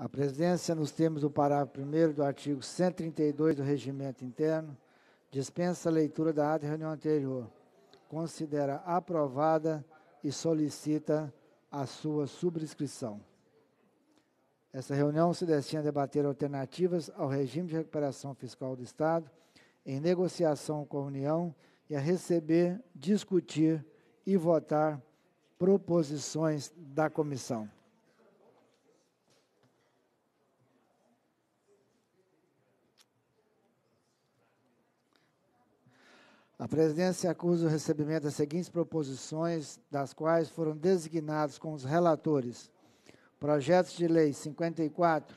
A presidência, nos termos do parágrafo 1 do artigo 132 do Regimento Interno, dispensa a leitura da ata de reunião anterior, considera aprovada e solicita a sua subscrição. Essa reunião se destina a debater alternativas ao regime de recuperação fiscal do Estado, em negociação com a União, e a receber, discutir e votar proposições da comissão. A presidência acusa o recebimento das seguintes proposições, das quais foram designados com os relatores projetos de lei 54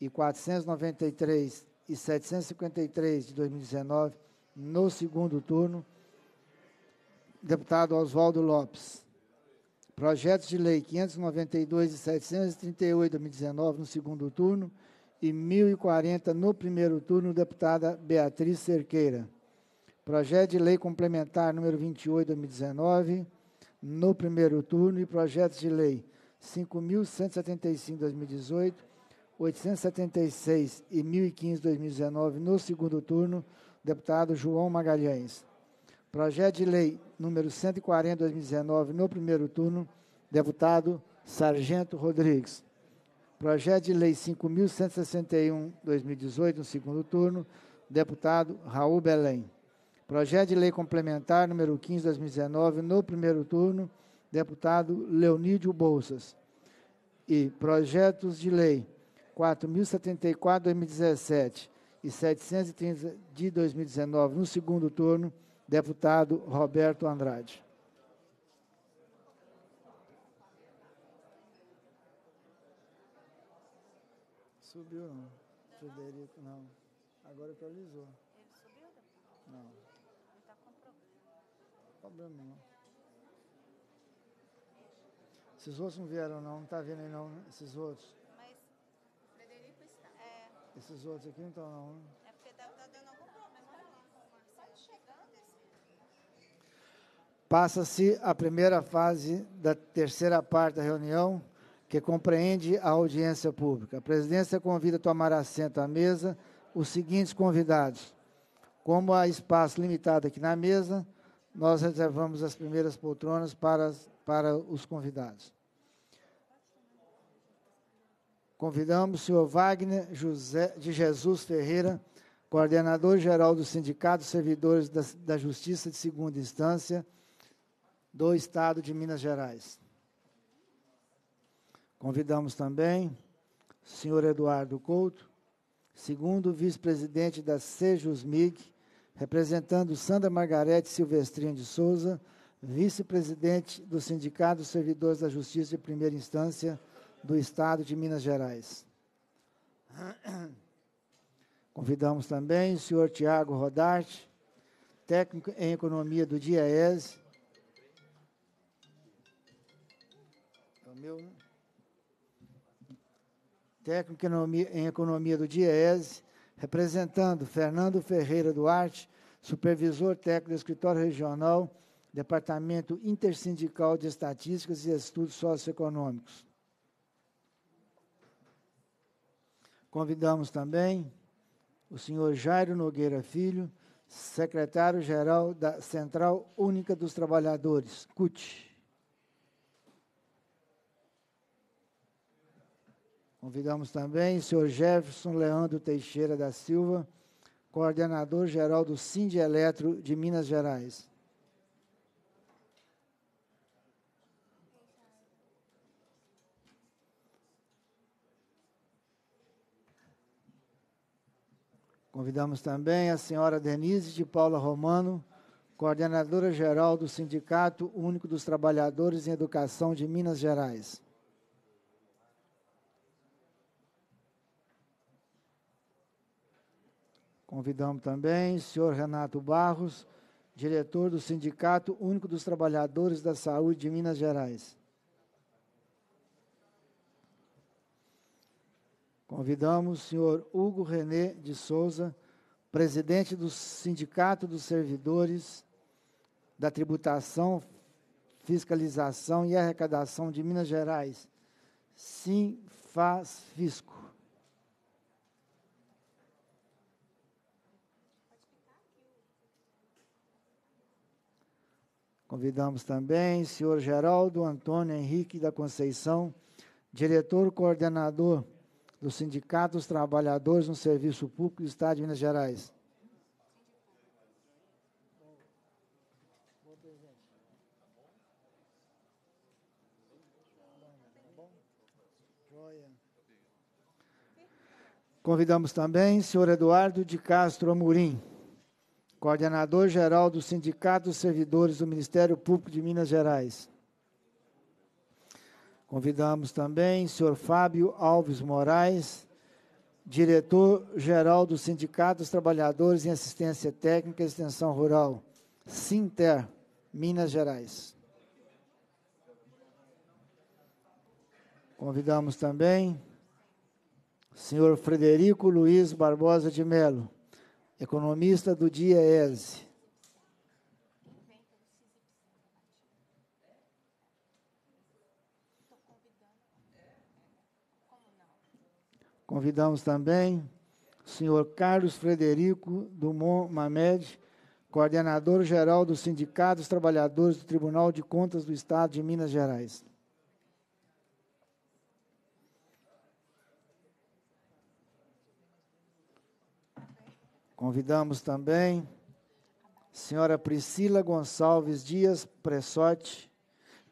e 493 e 753 de 2019, no segundo turno, deputado Oswaldo Lopes. Projetos de lei 592 e 738 de 2019, no segundo turno, e 1040 no primeiro turno, deputada Beatriz Cerqueira Projeto de Lei Complementar número 28, 2019, no primeiro turno, e projetos de lei 5.175, 2018, 876 e 1015, 2019, no segundo turno, deputado João Magalhães. Projeto de lei número 140, 2019, no primeiro turno, deputado Sargento Rodrigues. Projeto de lei 5.161, 2018, no segundo turno, deputado Raul Belém. Projeto de Lei Complementar número 15 2019, no primeiro turno, deputado Leonídio Bolsas. E projetos de lei 4074 2017 e 730 de 2019, no segundo turno, deputado Roberto Andrade. Subiu, não. Frederico, não. Agora atualizou. problema não. Esses outros não vieram não, não está vindo aí não, né? esses outros. Mas Frederico está. É. Esses outros aqui não estão não. Né? É porque está tá dando algum problema tá? Só chegando esse... Passa-se a primeira fase da terceira parte da reunião, que compreende a audiência pública. A presidência convida a tomar assento à mesa os seguintes convidados. Como há espaço limitado aqui na mesa, nós reservamos as primeiras poltronas para, para os convidados. Convidamos o senhor Wagner José de Jesus Ferreira, coordenador-geral do Sindicato Servidores da, da Justiça de Segunda Instância do Estado de Minas Gerais. Convidamos também o senhor Eduardo Couto, segundo vice-presidente da Sejusmig, representando Sandra Margarete Silvestrinho de Souza, vice-presidente do Sindicato dos Servidores da Justiça de Primeira Instância do Estado de Minas Gerais. Convidamos também o senhor Tiago Rodarte, técnico em economia do DIEESE. É o meu, né? Técnico em economia do DIEESE Representando Fernando Ferreira Duarte, supervisor técnico do Escritório Regional, Departamento Intersindical de Estatísticas e Estudos Socioeconômicos. Convidamos também o senhor Jairo Nogueira Filho, secretário-geral da Central Única dos Trabalhadores, CUT. Convidamos também o senhor Jefferson Leandro Teixeira da Silva, coordenador-geral do Sindi Eletro de Minas Gerais. Convidamos também a senhora Denise de Paula Romano, coordenadora-geral do Sindicato Único dos Trabalhadores em Educação de Minas Gerais. Convidamos também o senhor Renato Barros, diretor do Sindicato Único dos Trabalhadores da Saúde de Minas Gerais. Convidamos o senhor Hugo René de Souza, presidente do Sindicato dos Servidores da Tributação, Fiscalização e Arrecadação de Minas Gerais, Sim Faz Fisco. Convidamos também o senhor Geraldo Antônio Henrique da Conceição, diretor coordenador do Sindicato dos Trabalhadores no Serviço Público do Estado de Minas Gerais. Convidamos também o senhor Eduardo de Castro Amorim, coordenador-geral do Sindicato dos Servidores do Ministério Público de Minas Gerais. Convidamos também o senhor Fábio Alves Moraes, diretor-geral do Sindicato dos Trabalhadores em Assistência Técnica e Extensão Rural, Sinter, Minas Gerais. Convidamos também o senhor Frederico Luiz Barbosa de Melo, Economista do dia, ESE. Convidamos também o senhor Carlos Frederico Dumont Mamed, coordenador-geral do Sindicato dos Trabalhadores do Tribunal de Contas do Estado de Minas Gerais. Convidamos também a senhora Priscila Gonçalves Dias Pressotti,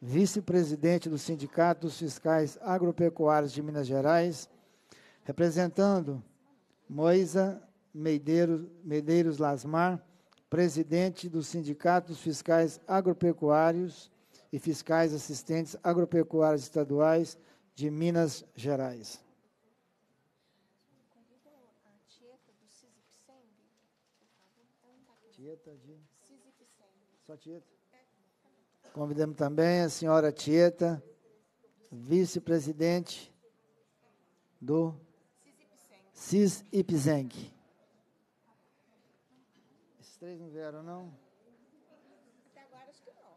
vice-presidente do Sindicato dos Fiscais Agropecuários de Minas Gerais, representando Moisa Medeiros, Medeiros Lasmar, presidente do Sindicato dos Fiscais Agropecuários e Fiscais Assistentes Agropecuários Estaduais de Minas Gerais. Tieta de. Só Tieta? Convidamos também a senhora Tieta, vice-presidente do CIS Esses três não vieram, não? Até agora acho que não.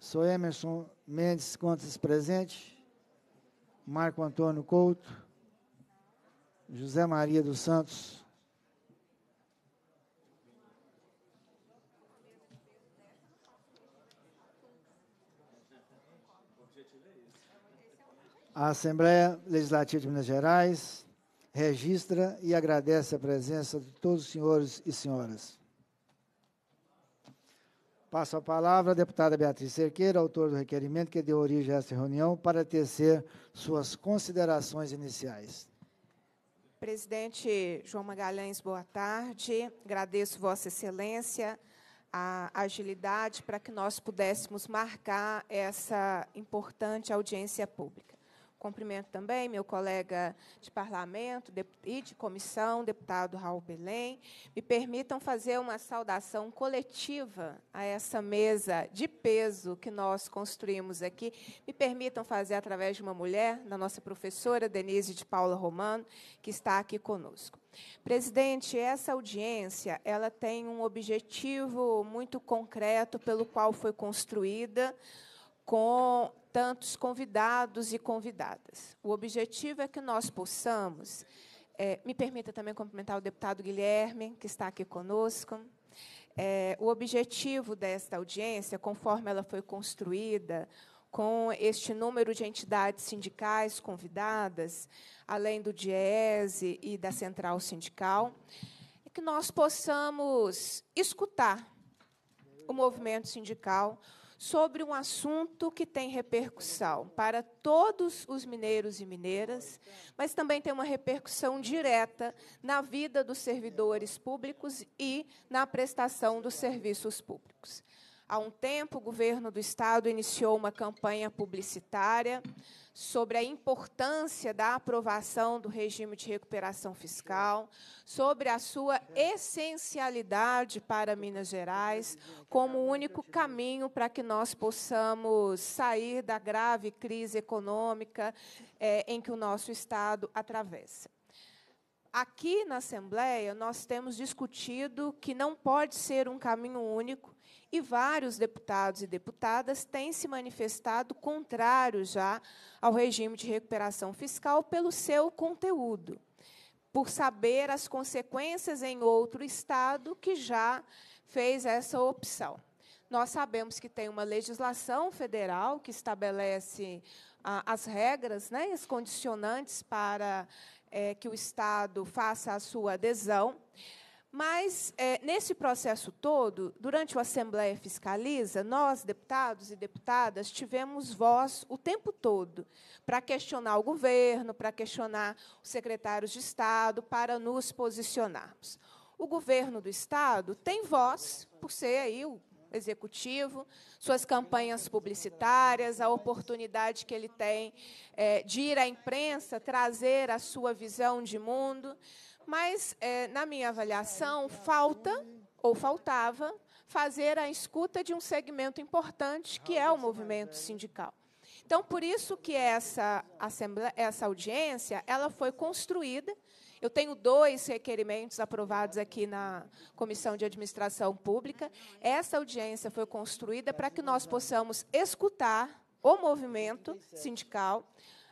Sou Emerson Mendes Contas presente, Marco Antônio Couto, José Maria dos Santos A Assembleia Legislativa de Minas Gerais registra e agradece a presença de todos os senhores e senhoras. Passo a palavra à deputada Beatriz Cerqueira, autora do requerimento que deu origem a esta reunião, para tecer suas considerações iniciais. Presidente João Magalhães, boa tarde. Agradeço Vossa Excelência a agilidade para que nós pudéssemos marcar essa importante audiência pública. Cumprimento também meu colega de parlamento e de comissão, deputado Raul Belém. Me permitam fazer uma saudação coletiva a essa mesa de peso que nós construímos aqui. Me permitam fazer através de uma mulher, da nossa professora Denise de Paula Romano, que está aqui conosco. Presidente, essa audiência ela tem um objetivo muito concreto pelo qual foi construída com tantos convidados e convidadas. O objetivo é que nós possamos. É, me permita também cumprimentar o deputado Guilherme, que está aqui conosco. É, o objetivo desta audiência, conforme ela foi construída, com este número de entidades sindicais convidadas, além do DIESE e da Central Sindical, é que nós possamos escutar o movimento sindical, sobre um assunto que tem repercussão para todos os mineiros e mineiras, mas também tem uma repercussão direta na vida dos servidores públicos e na prestação dos serviços públicos. Há um tempo, o governo do Estado iniciou uma campanha publicitária sobre a importância da aprovação do regime de recuperação fiscal, sobre a sua essencialidade para Minas Gerais como o único caminho para que nós possamos sair da grave crise econômica é, em que o nosso Estado atravessa. Aqui na Assembleia, nós temos discutido que não pode ser um caminho único, e vários deputados e deputadas têm se manifestado contrário já ao regime de recuperação fiscal pelo seu conteúdo, por saber as consequências em outro estado que já fez essa opção. Nós sabemos que tem uma legislação federal que estabelece ah, as regras né, as condicionantes para é, que o Estado faça a sua adesão. Mas, é, nesse processo todo, durante o Assembleia Fiscaliza, nós, deputados e deputadas, tivemos voz o tempo todo para questionar o governo, para questionar os secretários de Estado, para nos posicionarmos. O governo do Estado tem voz, por ser aí o executivo, suas campanhas publicitárias, a oportunidade que ele tem é, de ir à imprensa, trazer a sua visão de mundo. Mas, é, na minha avaliação, falta ou faltava fazer a escuta de um segmento importante que é o movimento sindical. Então, por isso que essa, essa audiência ela foi construída. Eu tenho dois requerimentos aprovados aqui na Comissão de Administração Pública. Essa audiência foi construída para que nós possamos escutar o movimento sindical,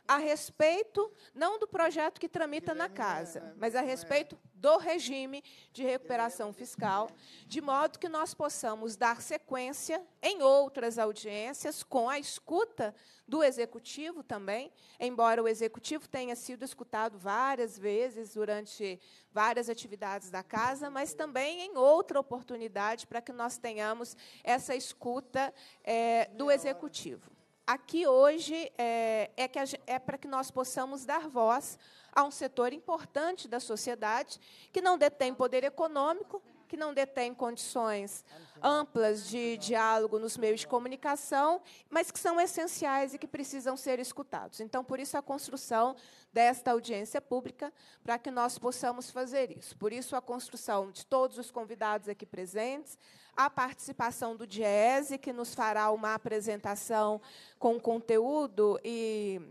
a respeito, não do projeto que tramita na casa, mas a respeito do regime de recuperação fiscal, de modo que nós possamos dar sequência em outras audiências, com a escuta do Executivo também, embora o Executivo tenha sido escutado várias vezes durante várias atividades da casa, mas também em outra oportunidade para que nós tenhamos essa escuta é, do Executivo aqui hoje é, é, é para que nós possamos dar voz a um setor importante da sociedade que não detém poder econômico, que não detém condições amplas de diálogo nos meios de comunicação, mas que são essenciais e que precisam ser escutados. Então, por isso, a construção desta audiência pública, para que nós possamos fazer isso. Por isso, a construção de todos os convidados aqui presentes, a participação do Diese, que nos fará uma apresentação com conteúdo e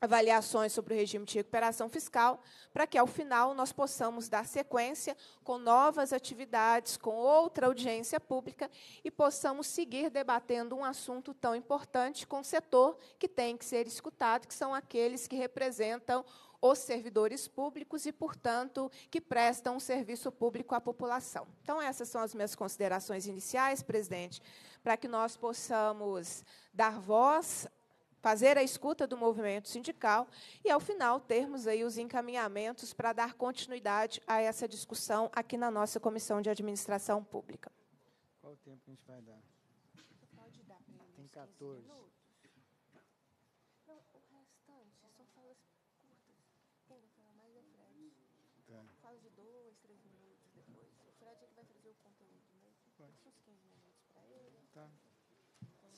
avaliações sobre o regime de recuperação fiscal, para que, ao final, nós possamos dar sequência com novas atividades, com outra audiência pública e possamos seguir debatendo um assunto tão importante com o setor que tem que ser escutado, que são aqueles que representam os servidores públicos e, portanto, que prestam um serviço público à população. Então, essas são as minhas considerações iniciais, presidente, para que nós possamos dar voz fazer a escuta do movimento sindical e, ao final, termos aí os encaminhamentos para dar continuidade a essa discussão aqui na nossa Comissão de Administração Pública. Qual o tempo que a gente vai dar? Pode dar, Tem 14. Minutos.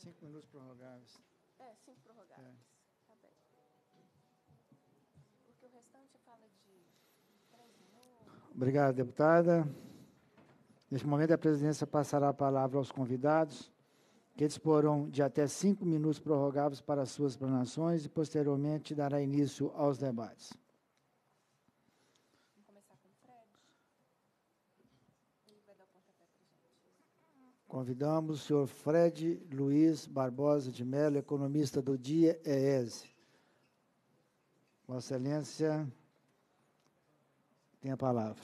Cinco minutos prorrogáveis. É, cinco prorrogáveis. É. Tá bem. Porque o restante fala de três minutos. Obrigado, deputada. Neste momento, a presidência passará a palavra aos convidados, que disporão de até cinco minutos prorrogáveis para suas explanações e, posteriormente, dará início aos debates. Convidamos o senhor Fred Luiz Barbosa de Mello, economista do Dia EESE. Vossa Excelência tem a palavra.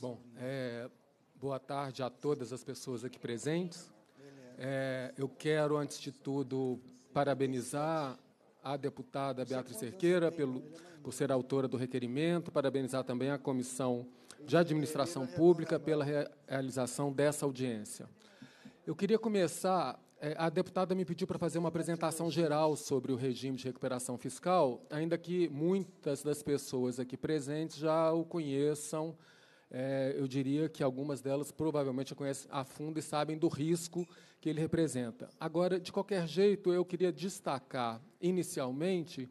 Bom, é, boa tarde a todas as pessoas aqui presentes. É, eu quero, antes de tudo, parabenizar a deputada Beatriz Cerqueira pelo, por né? ser autora do requerimento, parabenizar também a Comissão de Administração Pública pela realização dessa audiência. Eu queria começar. É, a deputada me pediu para fazer uma apresentação geral sobre o regime de recuperação fiscal, ainda que muitas das pessoas aqui presentes já o conheçam é, eu diria que algumas delas provavelmente conhecem a fundo e sabem do risco que ele representa. Agora, de qualquer jeito, eu queria destacar inicialmente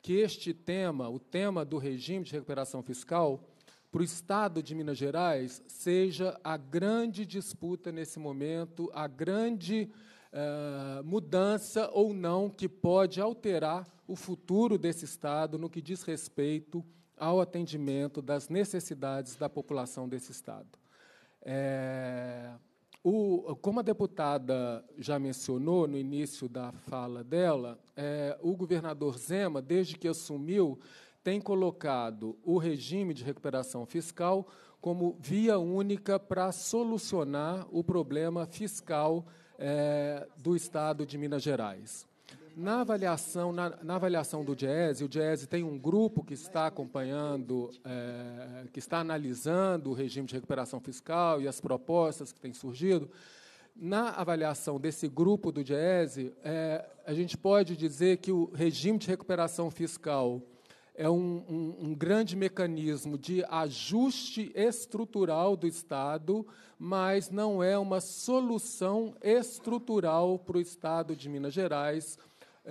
que este tema, o tema do regime de recuperação fiscal, para o Estado de Minas Gerais, seja a grande disputa nesse momento, a grande é, mudança ou não que pode alterar o futuro desse Estado no que diz respeito ao atendimento das necessidades da população desse Estado. É, o, como a deputada já mencionou no início da fala dela, é, o governador Zema, desde que assumiu, tem colocado o regime de recuperação fiscal como via única para solucionar o problema fiscal é, do Estado de Minas Gerais. Na avaliação, na, na avaliação do Diese, o Diese tem um grupo que está acompanhando, é, que está analisando o regime de recuperação fiscal e as propostas que têm surgido. Na avaliação desse grupo do Diese, é, a gente pode dizer que o regime de recuperação fiscal é um, um, um, grande mecanismo de ajuste estrutural do Estado, mas não é uma solução estrutural para o Estado de Minas Gerais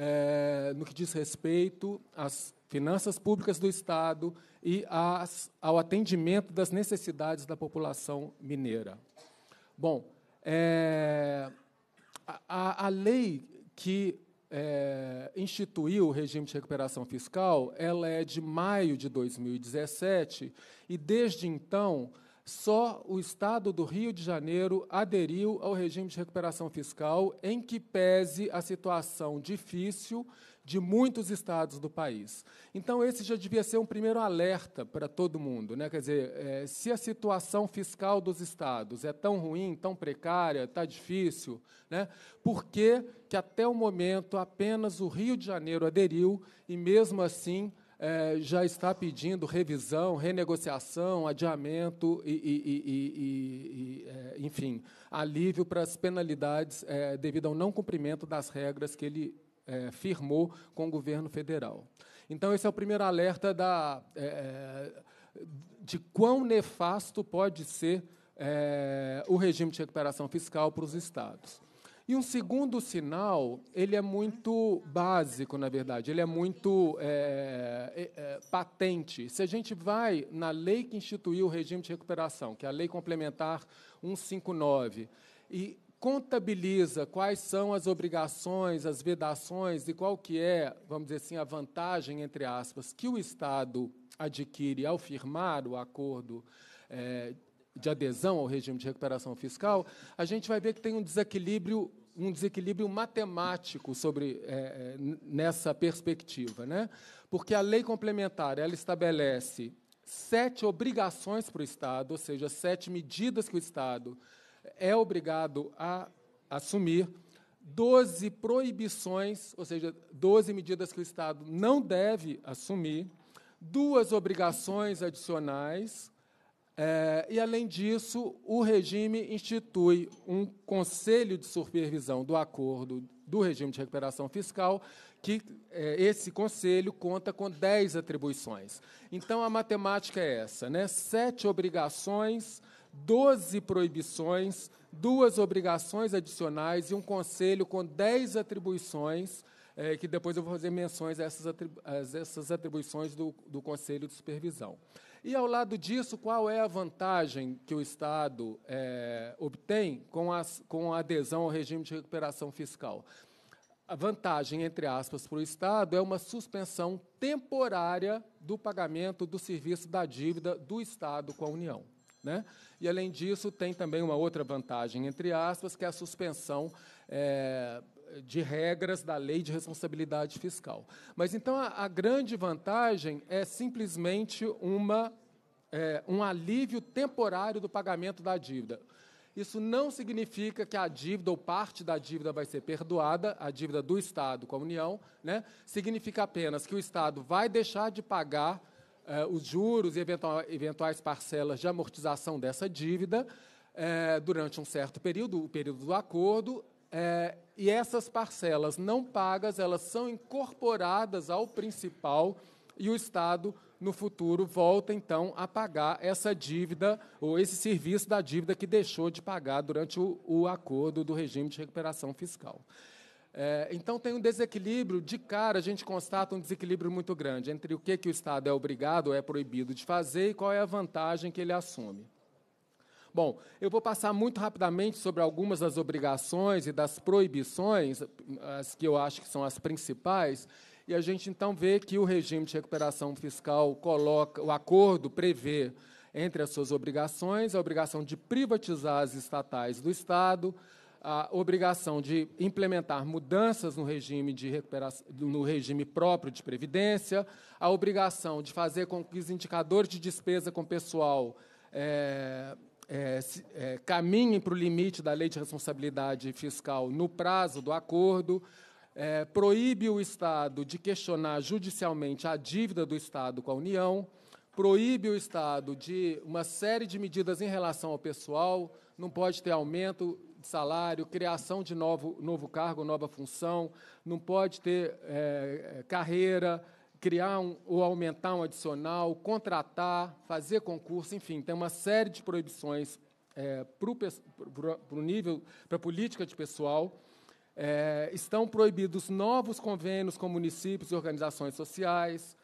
é, no que diz respeito às finanças públicas do Estado e às, ao atendimento das necessidades da população mineira. Bom, é, a, a, lei que é, instituiu o regime de recuperação fiscal, ela é de maio de 2017 e desde então só o Estado do Rio de Janeiro aderiu ao regime de recuperação fiscal, em que pese a situação difícil de muitos estados do país. Então, esse já devia ser um primeiro alerta para todo mundo. Né? Quer dizer, é, se a situação fiscal dos estados é tão ruim, tão precária, está difícil, né? por que, que até o momento apenas o Rio de Janeiro aderiu e, mesmo assim, é, já está pedindo revisão, renegociação, adiamento e, e, e, e é, enfim, alívio para as penalidades é, devido ao não cumprimento das regras que ele é, firmou com o governo federal. Então, esse é o primeiro alerta da, é, é, de quão nefasto pode ser o regime de recuperação fiscal para os estados. E um segundo sinal, ele é muito básico, na verdade, ele é muito é, é, é, patente. Se a gente vai na lei que instituiu o regime de recuperação, que é a Lei Complementar 159, e contabiliza quais são as obrigações, as vedações e qual que é, vamos dizer assim, a vantagem, entre aspas, que o Estado adquire ao firmar o acordo é, de adesão ao regime de recuperação fiscal, a gente vai ver que tem um desequilíbrio um desequilíbrio matemático sobre é, é nessa perspectiva, né? Porque a lei complementar ela estabelece sete obrigações para o Estado, ou seja, sete medidas que o Estado é obrigado a assumir, 12 proibições, ou seja, 12 medidas que o Estado não deve assumir, duas obrigações adicionais, é, e, além disso, o regime institui um conselho de supervisão do acordo do regime de recuperação fiscal, que é, esse conselho conta com 10 atribuições. Então, a matemática é essa: né? sete obrigações, 12 proibições, duas obrigações adicionais e um conselho com 10 atribuições. É, que depois eu vou fazer menções a essas, atribuições do, do Conselho de Supervisão. E, ao lado disso, qual é a vantagem que o Estado é, obtém com, as, com a adesão ao regime de recuperação fiscal? A vantagem, entre aspas, para o Estado é uma suspensão temporária do pagamento do serviço da dívida do Estado com a União. Né? E, além disso, tem também uma outra vantagem, entre aspas, que é a suspensão é, de regras da lei de responsabilidade fiscal. Mas então a, a grande vantagem é simplesmente uma, é, um alívio temporário do pagamento da dívida. Isso não significa que a dívida ou parte da dívida vai ser perdoada, a dívida do Estado com a União, né? significa apenas que o Estado vai deixar de pagar eh, os juros e eventuais parcelas de amortização dessa dívida eh, durante um certo período, o período do acordo, é, e essas parcelas não pagas, elas são incorporadas ao principal e o Estado, no futuro, volta então a pagar essa dívida ou esse serviço da dívida que deixou de pagar durante o, o acordo do regime de recuperação fiscal. É, então, tem um desequilíbrio, de cara, a gente constata um desequilíbrio muito grande entre o que, que o Estado é obrigado ou é proibido de fazer e qual é a vantagem que ele assume. Bom, eu vou passar muito rapidamente sobre algumas das obrigações e das proibições, as que eu acho que são as principais, e a gente então vê que o regime de recuperação fiscal coloca, o acordo prevê entre as suas obrigações a obrigação de privatizar as estatais do Estado, a obrigação de implementar mudanças no regime, de recuperação, no regime próprio de previdência, a obrigação de fazer com que os indicadores de despesa com pessoal é, é, se, é, caminhem para o limite da lei de responsabilidade fiscal no prazo do acordo, é, proíbe o Estado de questionar judicialmente a dívida do Estado com a União, proíbe o Estado de uma série de medidas em relação ao pessoal, não pode ter aumento de salário, criação de novo, novo cargo, nova função, não pode ter é, é carreira, criar um, ou aumentar um adicional, contratar, fazer concurso, enfim, tem uma série de proibições é, para o nível, para a política de pessoal. É, estão proibidos novos convênios com municípios e organizações sociais.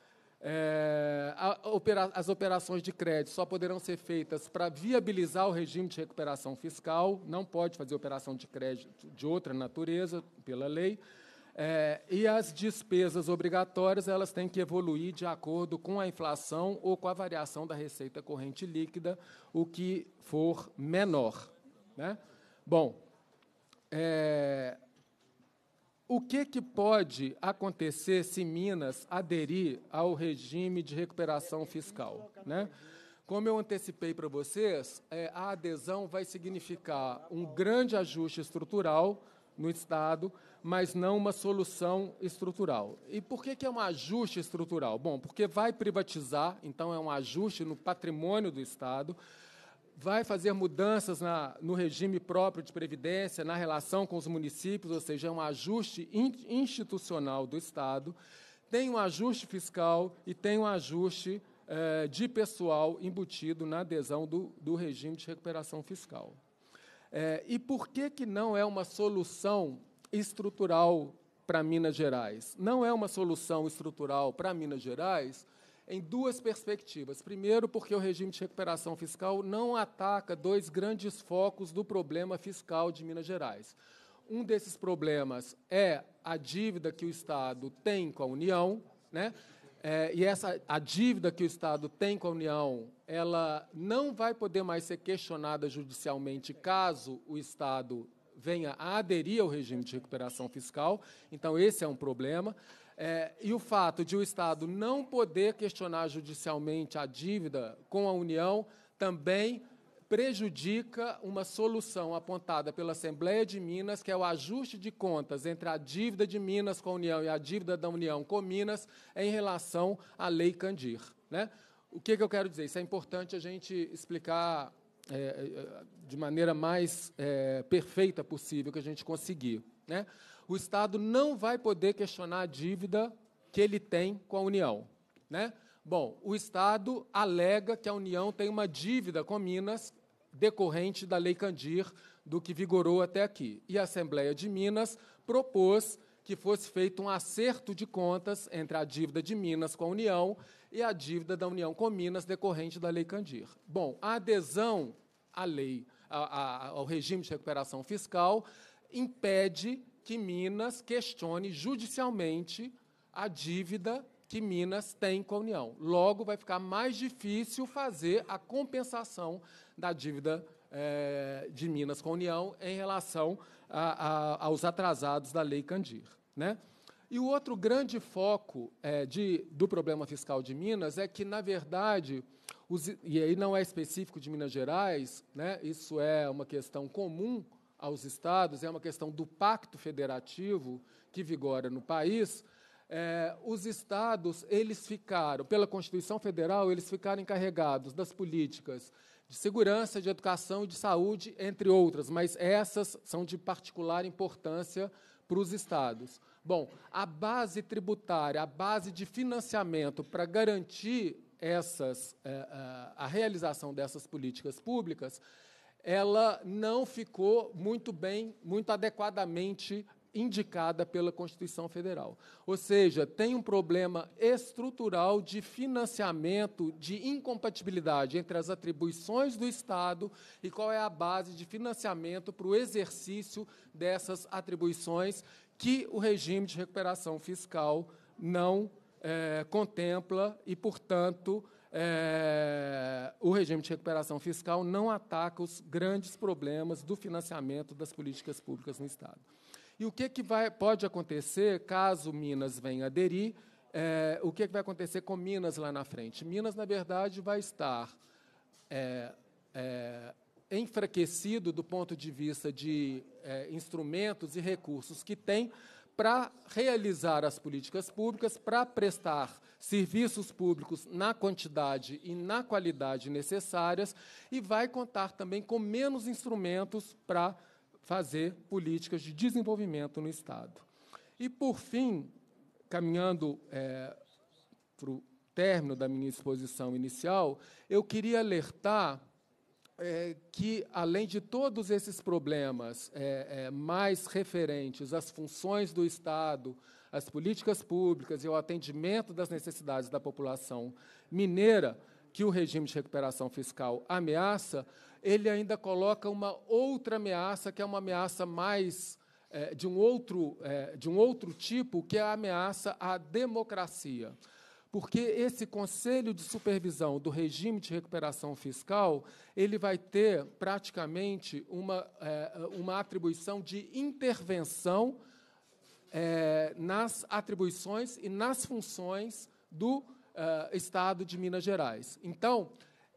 É, a, opera, as operações de crédito só poderão ser feitas para viabilizar o regime de recuperação fiscal, não pode fazer operação de crédito de outra natureza, pela lei. É, e as despesas obrigatórias elas têm que evoluir de acordo com a inflação ou com a variação da receita corrente líquida, o que for menor. Né? Bom, é, o que, que pode acontecer se Minas aderir ao regime de recuperação fiscal? Né? Como eu antecipei para vocês, é, a adesão vai significar um grande ajuste estrutural no Estado, mas não uma solução estrutural. E por que, que é um ajuste estrutural? Bom, porque vai privatizar, então é um ajuste no patrimônio do Estado, vai fazer mudanças na, no regime próprio de previdência, na relação com os municípios, ou seja, é um ajuste in, institucional do Estado, tem um ajuste fiscal e tem um ajuste eh, de pessoal embutido na adesão do, do regime de recuperação fiscal. Eh, e por que, que não é uma solução estrutural para Minas Gerais. Não é uma solução estrutural para Minas Gerais em duas perspectivas. Primeiro, porque o regime de recuperação fiscal não ataca dois grandes focos do problema fiscal de Minas Gerais. Um desses problemas é a dívida que o Estado tem com a União, né? É, e essa a dívida que o Estado tem com a União, ela não vai poder mais ser questionada judicialmente caso o Estado venha a aderir ao regime de recuperação fiscal. Então, esse é um problema. É, e o fato de o Estado não poder questionar judicialmente a dívida com a União também prejudica uma solução apontada pela Assembleia de Minas, que é o ajuste de contas entre a dívida de Minas com a União e a dívida da União com Minas em relação à Lei Candir. Né? O que, que eu quero dizer? Isso é importante a gente explicar é, é, de maneira mais é, perfeita possível que a gente conseguir. Né? O Estado não vai poder questionar a dívida que ele tem com a União. Né? Bom, o Estado alega que a União tem uma dívida com Minas decorrente da Lei Candir, do que vigorou até aqui. E a Assembleia de Minas propôs que fosse feito um acerto de contas entre a dívida de Minas com a União e a dívida da União com Minas decorrente da Lei Candir. Bom, a adesão à lei, a, a, ao regime de recuperação fiscal, impede que Minas questione judicialmente a dívida que Minas tem com a União. Logo, vai ficar mais difícil fazer a compensação da dívida é, de Minas com a União em relação a, aos atrasados da Lei Candir. Né? E o outro grande foco é, de, do problema fiscal de Minas é que, na verdade, os, e aí não é específico de Minas Gerais, né, isso é uma questão comum aos estados, é uma questão do pacto federativo que vigora no país. É, os estados, eles ficaram, pela Constituição Federal, eles ficaram encarregados das políticas de segurança, de educação e de saúde, entre outras, mas essas são de particular importância para os estados. Bom, a base tributária, a base de financiamento para garantir essas, eh, eh, a realização dessas políticas públicas, ela não ficou muito bem, muito adequadamente indicada pela Constituição Federal. Ou seja, tem um problema estrutural de financiamento, de incompatibilidade entre as atribuições do Estado e qual é a base de financiamento para o exercício dessas atribuições que o regime de recuperação fiscal não é, contempla e, portanto, é, o regime de recuperação fiscal não ataca os grandes problemas do financiamento das políticas públicas no Estado. E o que, que vai, pode acontecer caso Minas venha aderir? É, o que, que vai acontecer com Minas lá na frente? Minas, na verdade, vai estar é, é enfraquecido do ponto de vista de é, instrumentos e recursos que tem para realizar as políticas públicas, para prestar serviços públicos na quantidade e na qualidade necessárias, e vai contar também com menos instrumentos para fazer políticas de desenvolvimento no Estado. E, por fim, caminhando é, para o término da minha exposição inicial, eu queria alertar é, que, além de todos esses problemas é, é, mais referentes às funções do Estado, às políticas públicas e ao atendimento das necessidades da população mineira, que o regime de recuperação fiscal ameaça, ele ainda coloca uma outra ameaça, que é uma ameaça mais é, de um outro, é, de um outro tipo, que é a ameaça à democracia porque esse conselho de supervisão do regime de recuperação fiscal ele vai ter praticamente uma, é, uma atribuição de intervenção é, nas atribuições e nas funções do é, Estado de Minas Gerais. Então,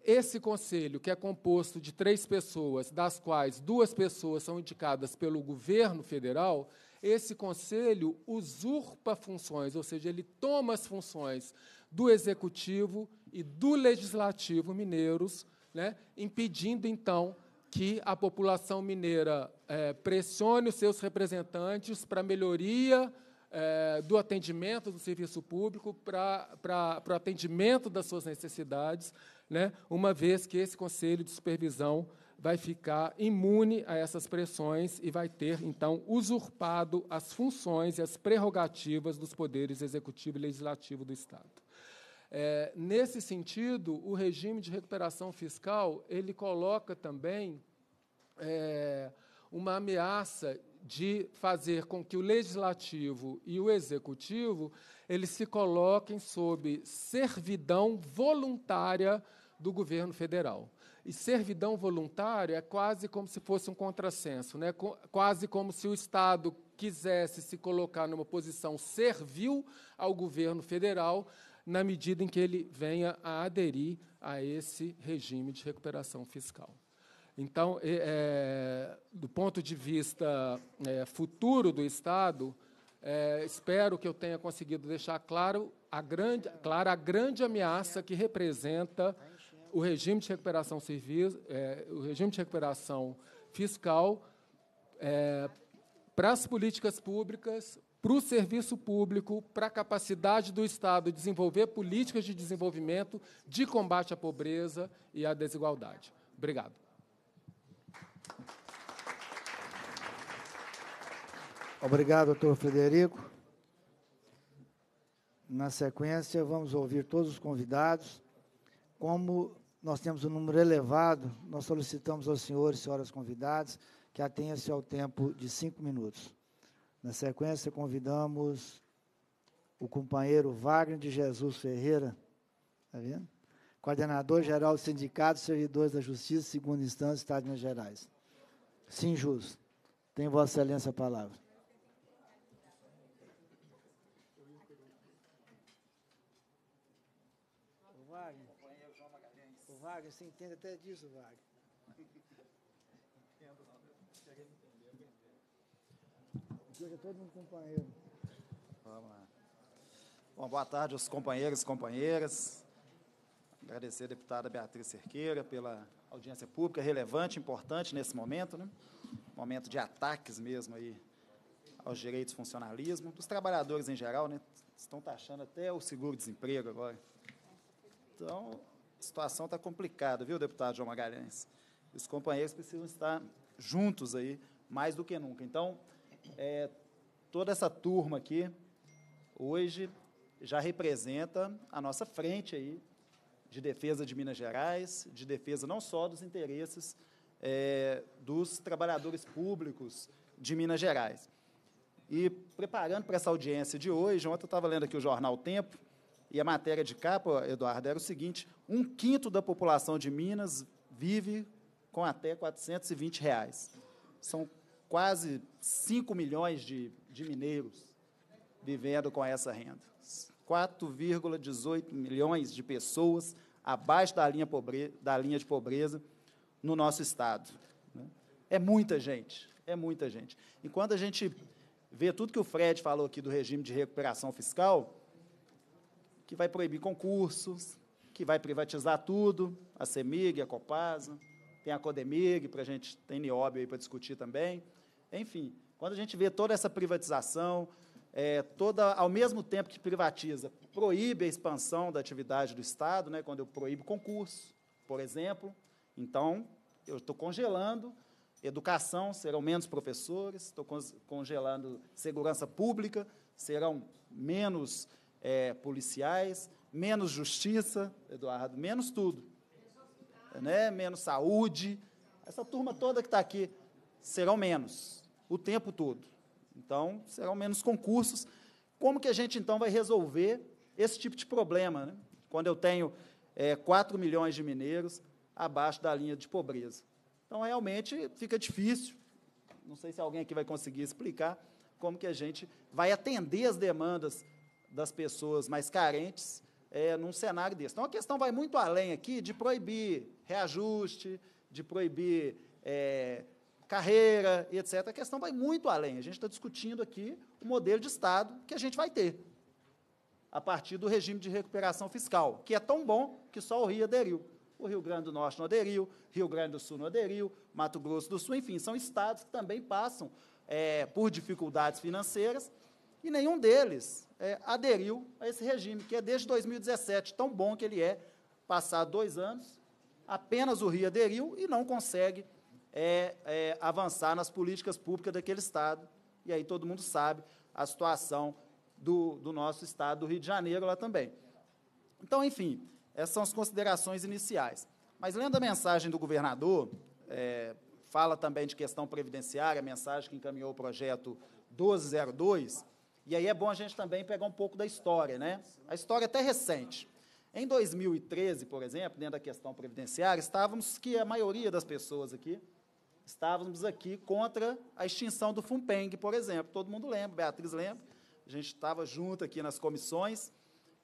esse conselho, que é composto de três pessoas, das quais duas pessoas são indicadas pelo governo federal, esse conselho usurpa funções, ou seja, ele toma as funções do executivo e do legislativo mineiros, né, impedindo então que a população mineira é, pressione os seus representantes para melhoria é, do atendimento do serviço público, para o atendimento das suas necessidades, né, uma vez que esse conselho de supervisão vai ficar imune a essas pressões e vai ter, então, usurpado as funções e as prerrogativas dos poderes executivo e legislativo do Estado. É, nesse sentido, o regime de recuperação fiscal ele coloca também é, uma ameaça de fazer com que o legislativo e o executivo eles se coloquem sob servidão voluntária do governo federal. E servidão voluntária é quase como se fosse um contrassenso, né? quase como se o Estado quisesse se colocar numa posição servil ao governo federal, na medida em que ele venha a aderir a esse regime de recuperação fiscal. Então, é, do ponto de vista é, futuro do Estado, é, espero que eu tenha conseguido deixar claro a grande, clara a grande ameaça que representa o regime de recuperação serviço, é, o regime de recuperação fiscal é, para as políticas públicas, para o serviço público, para a capacidade do Estado desenvolver políticas de desenvolvimento de combate à pobreza e à desigualdade. Obrigado. Obrigado, doutor Frederico. Na sequência, vamos ouvir todos os convidados como nós temos um número elevado, nós solicitamos aos senhores e senhoras convidados que atenham-se ao tempo de cinco minutos. Na sequência, convidamos o companheiro Wagner de Jesus Ferreira, tá vendo? coordenador-geral do Sindicato Servidores da Justiça, segunda instância, Estado de Minas Gerais. Sim, Jus. Tem Vossa Excelência a palavra. Wagner, você entende até disso, Wagner. Entendo, não. entender, hoje é todo mundo companheiro. Vamos lá. Bom, boa tarde aos companheiros e companheiras. Agradecer a deputada Beatriz Cerqueira pela audiência pública relevante, importante nesse momento, né? momento de ataques mesmo aí aos direitos funcionalismo, dos trabalhadores em geral, né? estão taxando até o seguro-desemprego agora. Então, a situação está complicada, viu, deputado João Magalhães? Os companheiros precisam estar juntos aí, mais do que nunca. Então, é, toda essa turma aqui, hoje, já representa a nossa frente aí de defesa de Minas Gerais, de defesa não só dos interesses é, dos trabalhadores públicos de Minas Gerais. E preparando para essa audiência de hoje, ontem eu estava lendo aqui o jornal Tempo, e a matéria de capa, Eduardo, era o seguinte: um quinto da população de Minas vive com até 420 reais. São quase 5 milhões de, de mineiros vivendo com essa renda. 4,18 milhões de pessoas abaixo da linha, pobre, da linha de pobreza no nosso Estado. Né? É muita gente, é muita gente. Enquanto a gente vê tudo que o Fred falou aqui do regime de recuperação fiscal, que vai proibir concursos, que vai privatizar tudo, a CEMIG, a Copasa, tem a Codemig, para a gente, tem Niobe aí para discutir também. Enfim, quando a gente vê toda essa privatização, é, toda, ao mesmo tempo que privatiza, proíbe a expansão da atividade do Estado, né, quando eu proíbo concurso, por exemplo. Então, eu estou congelando educação, serão menos professores, estou congelando segurança pública, serão menos é, policiais, menos justiça, Eduardo, menos tudo. É, né? Menos saúde. Essa turma toda que está aqui serão menos, o tempo todo. Então, serão menos concursos. Como que a gente, então, vai resolver esse tipo de problema? Né? Quando eu tenho é, 4 milhões de mineiros abaixo da linha de pobreza. Então, realmente, fica difícil. Não sei se alguém aqui vai conseguir explicar como que a gente vai atender as demandas das pessoas mais carentes é, num cenário desse. Então, a questão vai muito além aqui de proibir reajuste, de proibir é, carreira, etc. A questão vai muito além. A gente está discutindo aqui o modelo de Estado que a gente vai ter a partir do regime de recuperação fiscal, que é tão bom que só o Rio aderiu. O Rio Grande do Norte não aderiu, Rio Grande do Sul não aderiu, Mato Grosso do Sul, enfim, são estados que também passam é, por dificuldades financeiras e nenhum deles é, aderiu a esse regime, que é desde 2017, tão bom que ele é, passado dois anos, apenas o Rio aderiu e não consegue é, é, avançar nas políticas públicas daquele Estado. E aí todo mundo sabe a situação do, do nosso Estado, do Rio de Janeiro, lá também. Então, enfim, essas são as considerações iniciais. Mas lendo a mensagem do governador, é, fala também de questão previdenciária, a mensagem que encaminhou o projeto 1202, e aí é bom a gente também pegar um pouco da história, né? A história até recente. Em 2013, por exemplo, dentro da questão previdenciária, estávamos que a maioria das pessoas aqui estávamos aqui contra a extinção do Fumpeng, por exemplo. Todo mundo lembra, Beatriz lembra. A gente estava junto aqui nas comissões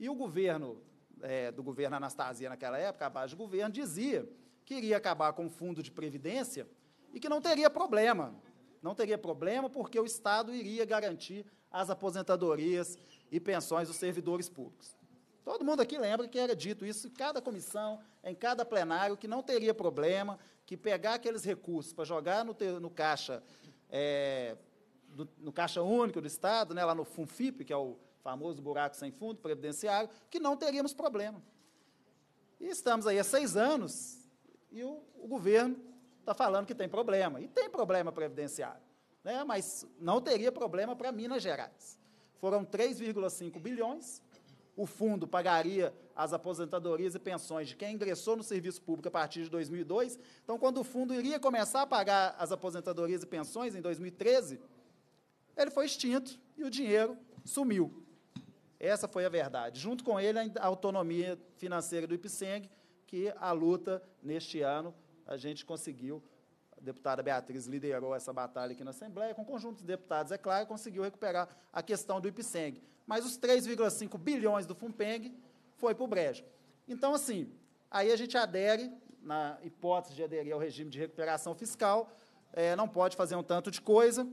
e o governo é, do governo Anastasia naquela época, a base de governo, dizia que iria acabar com o fundo de previdência e que não teria problema. Não teria problema porque o Estado iria garantir as aposentadorias e pensões dos servidores públicos. Todo mundo aqui lembra que era dito isso em cada comissão, em cada plenário, que não teria problema, que pegar aqueles recursos para jogar no, no caixa é, do, no caixa único do Estado, né, lá no FUNFIP, que é o famoso buraco sem fundo previdenciário, que não teríamos problema. E estamos aí há seis anos e o, o governo está falando que tem problema. E tem problema previdenciário né? mas não teria problema para Minas Gerais. Foram 3,5 bilhões. O fundo pagaria as aposentadorias e pensões de quem ingressou no serviço público a partir de 2002. Então, quando o fundo iria começar a pagar as aposentadorias e pensões em 2013, ele foi extinto e o dinheiro sumiu. Essa foi a verdade. Junto com ele, a autonomia financeira do IPSENG, que a luta neste ano a gente conseguiu deputada Beatriz liderou essa batalha aqui na Assembleia, com um conjunto de deputados, é claro, conseguiu recuperar a questão do IPSENG. Mas os 3,5 bilhões do FUNPENG foi para o brejo. Então, assim, aí a gente adere, na hipótese de aderir ao regime de recuperação fiscal, é, não pode fazer um tanto de coisa.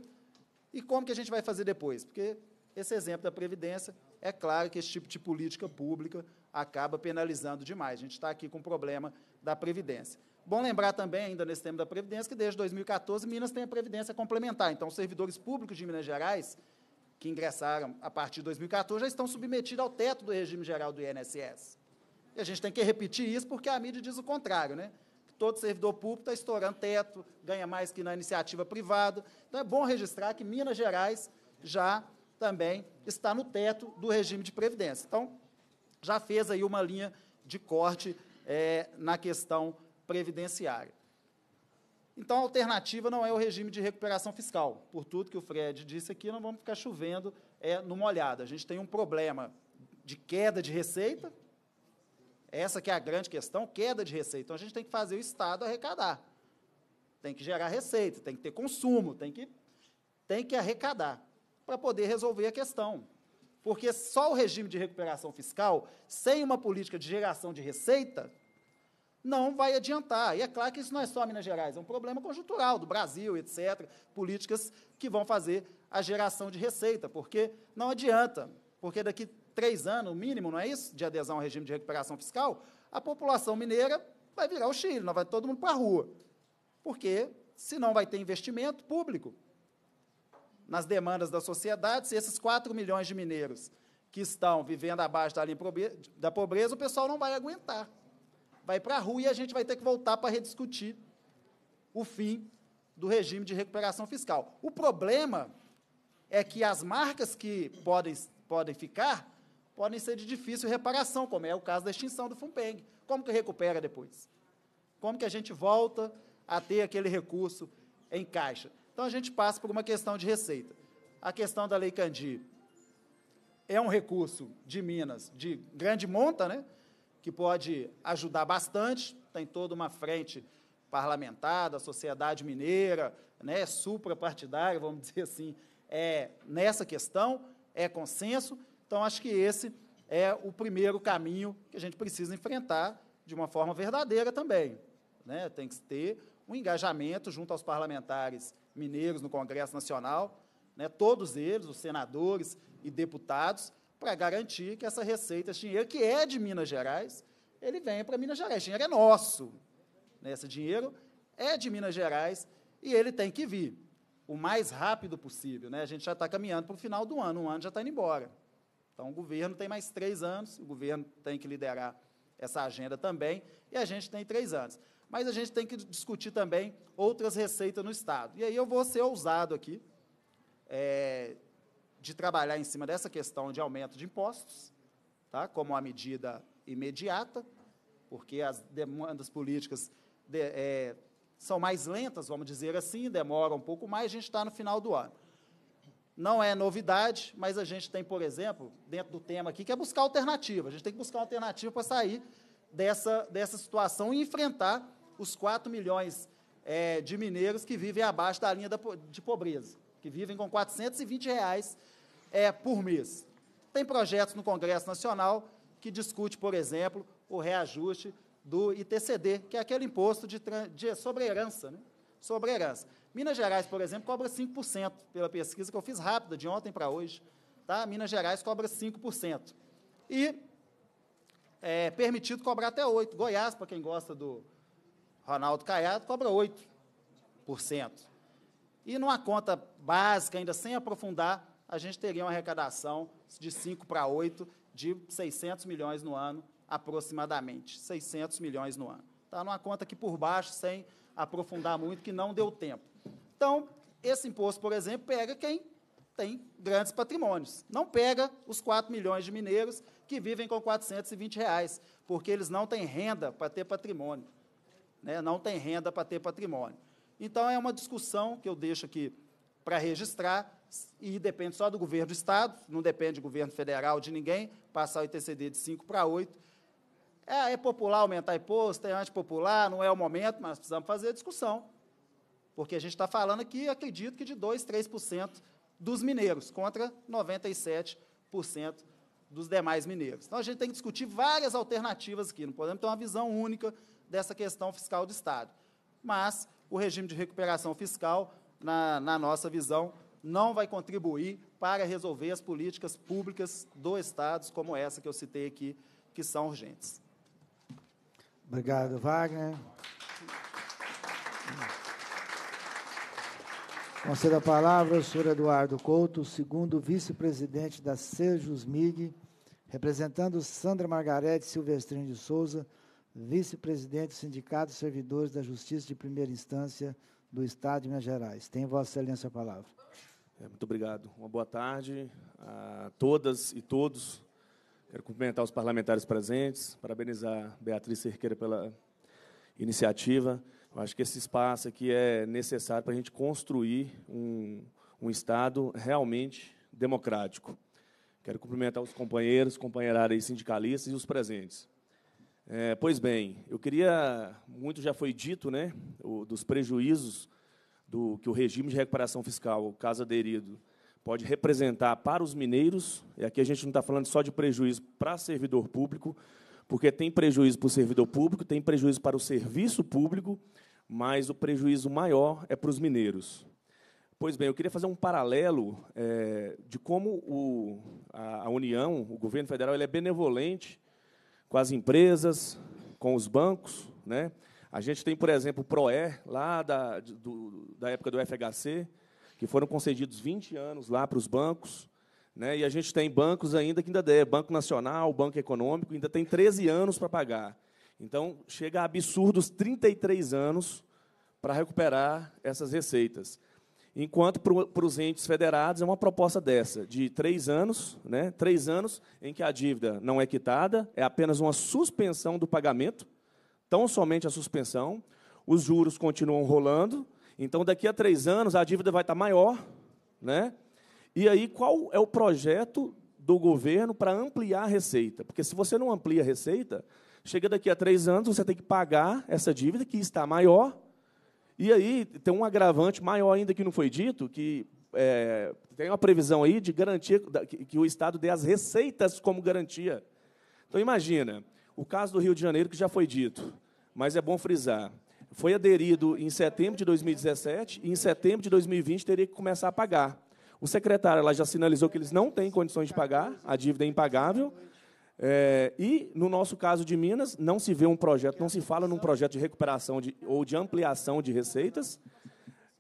E como que a gente vai fazer depois? Porque esse exemplo da Previdência, é claro que esse tipo de política pública acaba penalizando demais. A gente está aqui com o problema da Previdência. Bom lembrar também, ainda nesse tema da Previdência, que desde 2014 Minas tem a Previdência complementar. Então, os servidores públicos de Minas Gerais, que ingressaram a partir de 2014, já estão submetidos ao teto do regime geral do INSS. E a gente tem que repetir isso porque a mídia diz o contrário, né? Que todo servidor público está estourando teto, ganha mais que na iniciativa privada. Então, é bom registrar que Minas Gerais já também está no teto do regime de Previdência. Então, já fez aí uma linha de corte é, na questão previdenciária. Então, a alternativa não é o regime de recuperação fiscal. Por tudo que o Fred disse aqui, não vamos ficar chovendo é, no molhado. A gente tem um problema de queda de receita, essa que é a grande questão, queda de receita. Então, a gente tem que fazer o Estado arrecadar. Tem que gerar receita, tem que ter consumo, tem que, tem que arrecadar para poder resolver a questão. Porque só o regime de recuperação fiscal, sem uma política de geração de receita, não vai adiantar. E é claro que isso não é só Minas Gerais, é um problema conjuntural do Brasil, etc. Políticas que vão fazer a geração de receita, porque não adianta, porque daqui três anos, mínimo, não é isso, de adesão ao regime de recuperação fiscal, a população mineira vai virar o Chile, não vai todo mundo para a rua. Porque se não vai ter investimento público nas demandas da sociedade, se esses 4 milhões de mineiros que estão vivendo abaixo da linha da pobreza, o pessoal não vai aguentar vai para a rua e a gente vai ter que voltar para rediscutir o fim do regime de recuperação fiscal. O problema é que as marcas que podem, podem ficar podem ser de difícil reparação, como é o caso da extinção do Fumpeng. Como que recupera depois? Como que a gente volta a ter aquele recurso em caixa? Então, a gente passa por uma questão de receita. A questão da Lei Candir é um recurso de Minas de grande monta, né? que pode ajudar bastante, tem toda uma frente parlamentar da sociedade mineira, né, suprapartidária, vamos dizer assim, é, nessa questão, é consenso. Então, acho que esse é o primeiro caminho que a gente precisa enfrentar de uma forma verdadeira também. Né? Tem que ter um engajamento junto aos parlamentares mineiros no Congresso Nacional, né? todos eles, os senadores e deputados, para garantir que essa receita, esse dinheiro que é de Minas Gerais, ele venha para Minas Gerais. Esse dinheiro é nosso. Né? Esse dinheiro é de Minas Gerais e ele tem que vir o mais rápido possível. Né? A gente já está caminhando para o final do ano, um ano já está indo embora. Então, o governo tem mais três anos, o governo tem que liderar essa agenda também, e a gente tem três anos. Mas a gente tem que discutir também outras receitas no Estado. E aí eu vou ser ousado aqui. É, de trabalhar em cima dessa questão de aumento de impostos, tá? como uma medida imediata, porque as demandas políticas de, é, são mais lentas, vamos dizer assim, demoram um pouco mais, a gente está no final do ano. Não é novidade, mas a gente tem, por exemplo, dentro do tema aqui, que é buscar alternativa. A gente tem que buscar alternativa para sair dessa, dessa situação e enfrentar os 4 milhões é, de mineiros que vivem abaixo da linha da, de pobreza, que vivem com 420 reais é, por mês. Tem projetos no Congresso Nacional que discute, por exemplo, o reajuste do ITCD, que é aquele imposto de, de sobre herança. Né? Sobre herança. Minas Gerais, por exemplo, cobra 5%, pela pesquisa que eu fiz rápida, de ontem para hoje. Tá? Minas Gerais cobra 5%. E é permitido cobrar até 8%. Goiás, para quem gosta do Ronaldo Caiado, cobra 8%. E numa conta básica, ainda sem aprofundar, a gente teria uma arrecadação de 5 para 8 de 600 milhões no ano, aproximadamente. 600 milhões no ano. Está numa conta aqui por baixo, sem aprofundar muito, que não deu tempo. Então, esse imposto, por exemplo, pega quem tem grandes patrimônios. Não pega os 4 milhões de mineiros que vivem com 420 reais, porque eles não têm renda para ter patrimônio. Né? Não tem renda para ter patrimônio. Então, é uma discussão que eu deixo aqui para registrar, e depende só do governo do Estado, não depende do governo federal de ninguém, passar o ITCD de 5 para 8. É, é popular aumentar imposto, é antipopular, não é o momento, mas precisamos fazer discussão. Porque a gente está falando aqui, acredito que de 2%, 3% dos mineiros, contra 97% dos demais mineiros. Então, a gente tem que discutir várias alternativas aqui, não podemos ter uma visão única dessa questão fiscal do Estado. Mas o regime de recuperação fiscal, na, na nossa visão, não vai contribuir para resolver as políticas públicas do Estado, como essa que eu citei aqui, que são urgentes. Obrigado, Wagner. Concedo a palavra ao senhor Eduardo Couto, segundo vice-presidente da Sejusmig, representando Sandra Margarete Silvestrinho de Souza, vice-presidente do Sindicato Servidores da Justiça de Primeira Instância do Estado de Minas Gerais. Tem Vossa Excelência a palavra. É, muito obrigado. Uma boa tarde a todas e todos. Quero cumprimentar os parlamentares presentes, parabenizar Beatriz Cerqueira pela iniciativa. Eu acho que esse espaço aqui é necessário para a gente construir um, um Estado realmente democrático. Quero cumprimentar os companheiros, companheiras sindicalistas e os presentes. É, pois bem, eu queria, muito já foi dito, né, o, dos prejuízos do que o regime de recuperação fiscal, caso aderido, pode representar para os mineiros, e aqui a gente não está falando só de prejuízo para servidor público, porque tem prejuízo para o servidor público, tem prejuízo para o serviço público, mas o prejuízo maior é para os mineiros. Pois bem, eu queria fazer um paralelo é, de como o, a, a, União, o governo federal, ele é benevolente com as empresas, com os bancos, né? A gente tem, por exemplo, o PROE, lá da, do, da época do FHC, que foram concedidos 20 anos lá para os bancos. Né? E a gente tem bancos ainda que ainda der, Banco Nacional, Banco Econômico, ainda tem 13 anos para pagar. Então, chega a absurdos 33 anos para recuperar essas receitas. Enquanto para os entes federados é uma proposta dessa, de três anos, né? três anos em que a dívida não é quitada, é apenas uma suspensão do pagamento, tão somente a suspensão, os juros continuam rolando, então daqui a três anos a dívida vai estar maior, né? E aí qual é o projeto do governo para ampliar a receita? Porque se você não amplia a receita, chega daqui a três anos você tem que pagar essa dívida que está maior. E aí tem um agravante maior ainda que não foi dito, que é, tem uma previsão aí de garantia que, que o Estado dê as receitas como garantia. Então imagina, o caso do Rio de Janeiro, que já foi dito, mas é bom frisar, foi aderido em setembro de 2017 e em setembro de 2020 teria que começar a pagar. O secretário ela já sinalizou que eles não têm condições de pagar, a dívida é impagável. É, e, no nosso caso de Minas, não se vê um projeto, não se fala num projeto de recuperação de, ou de ampliação de receitas.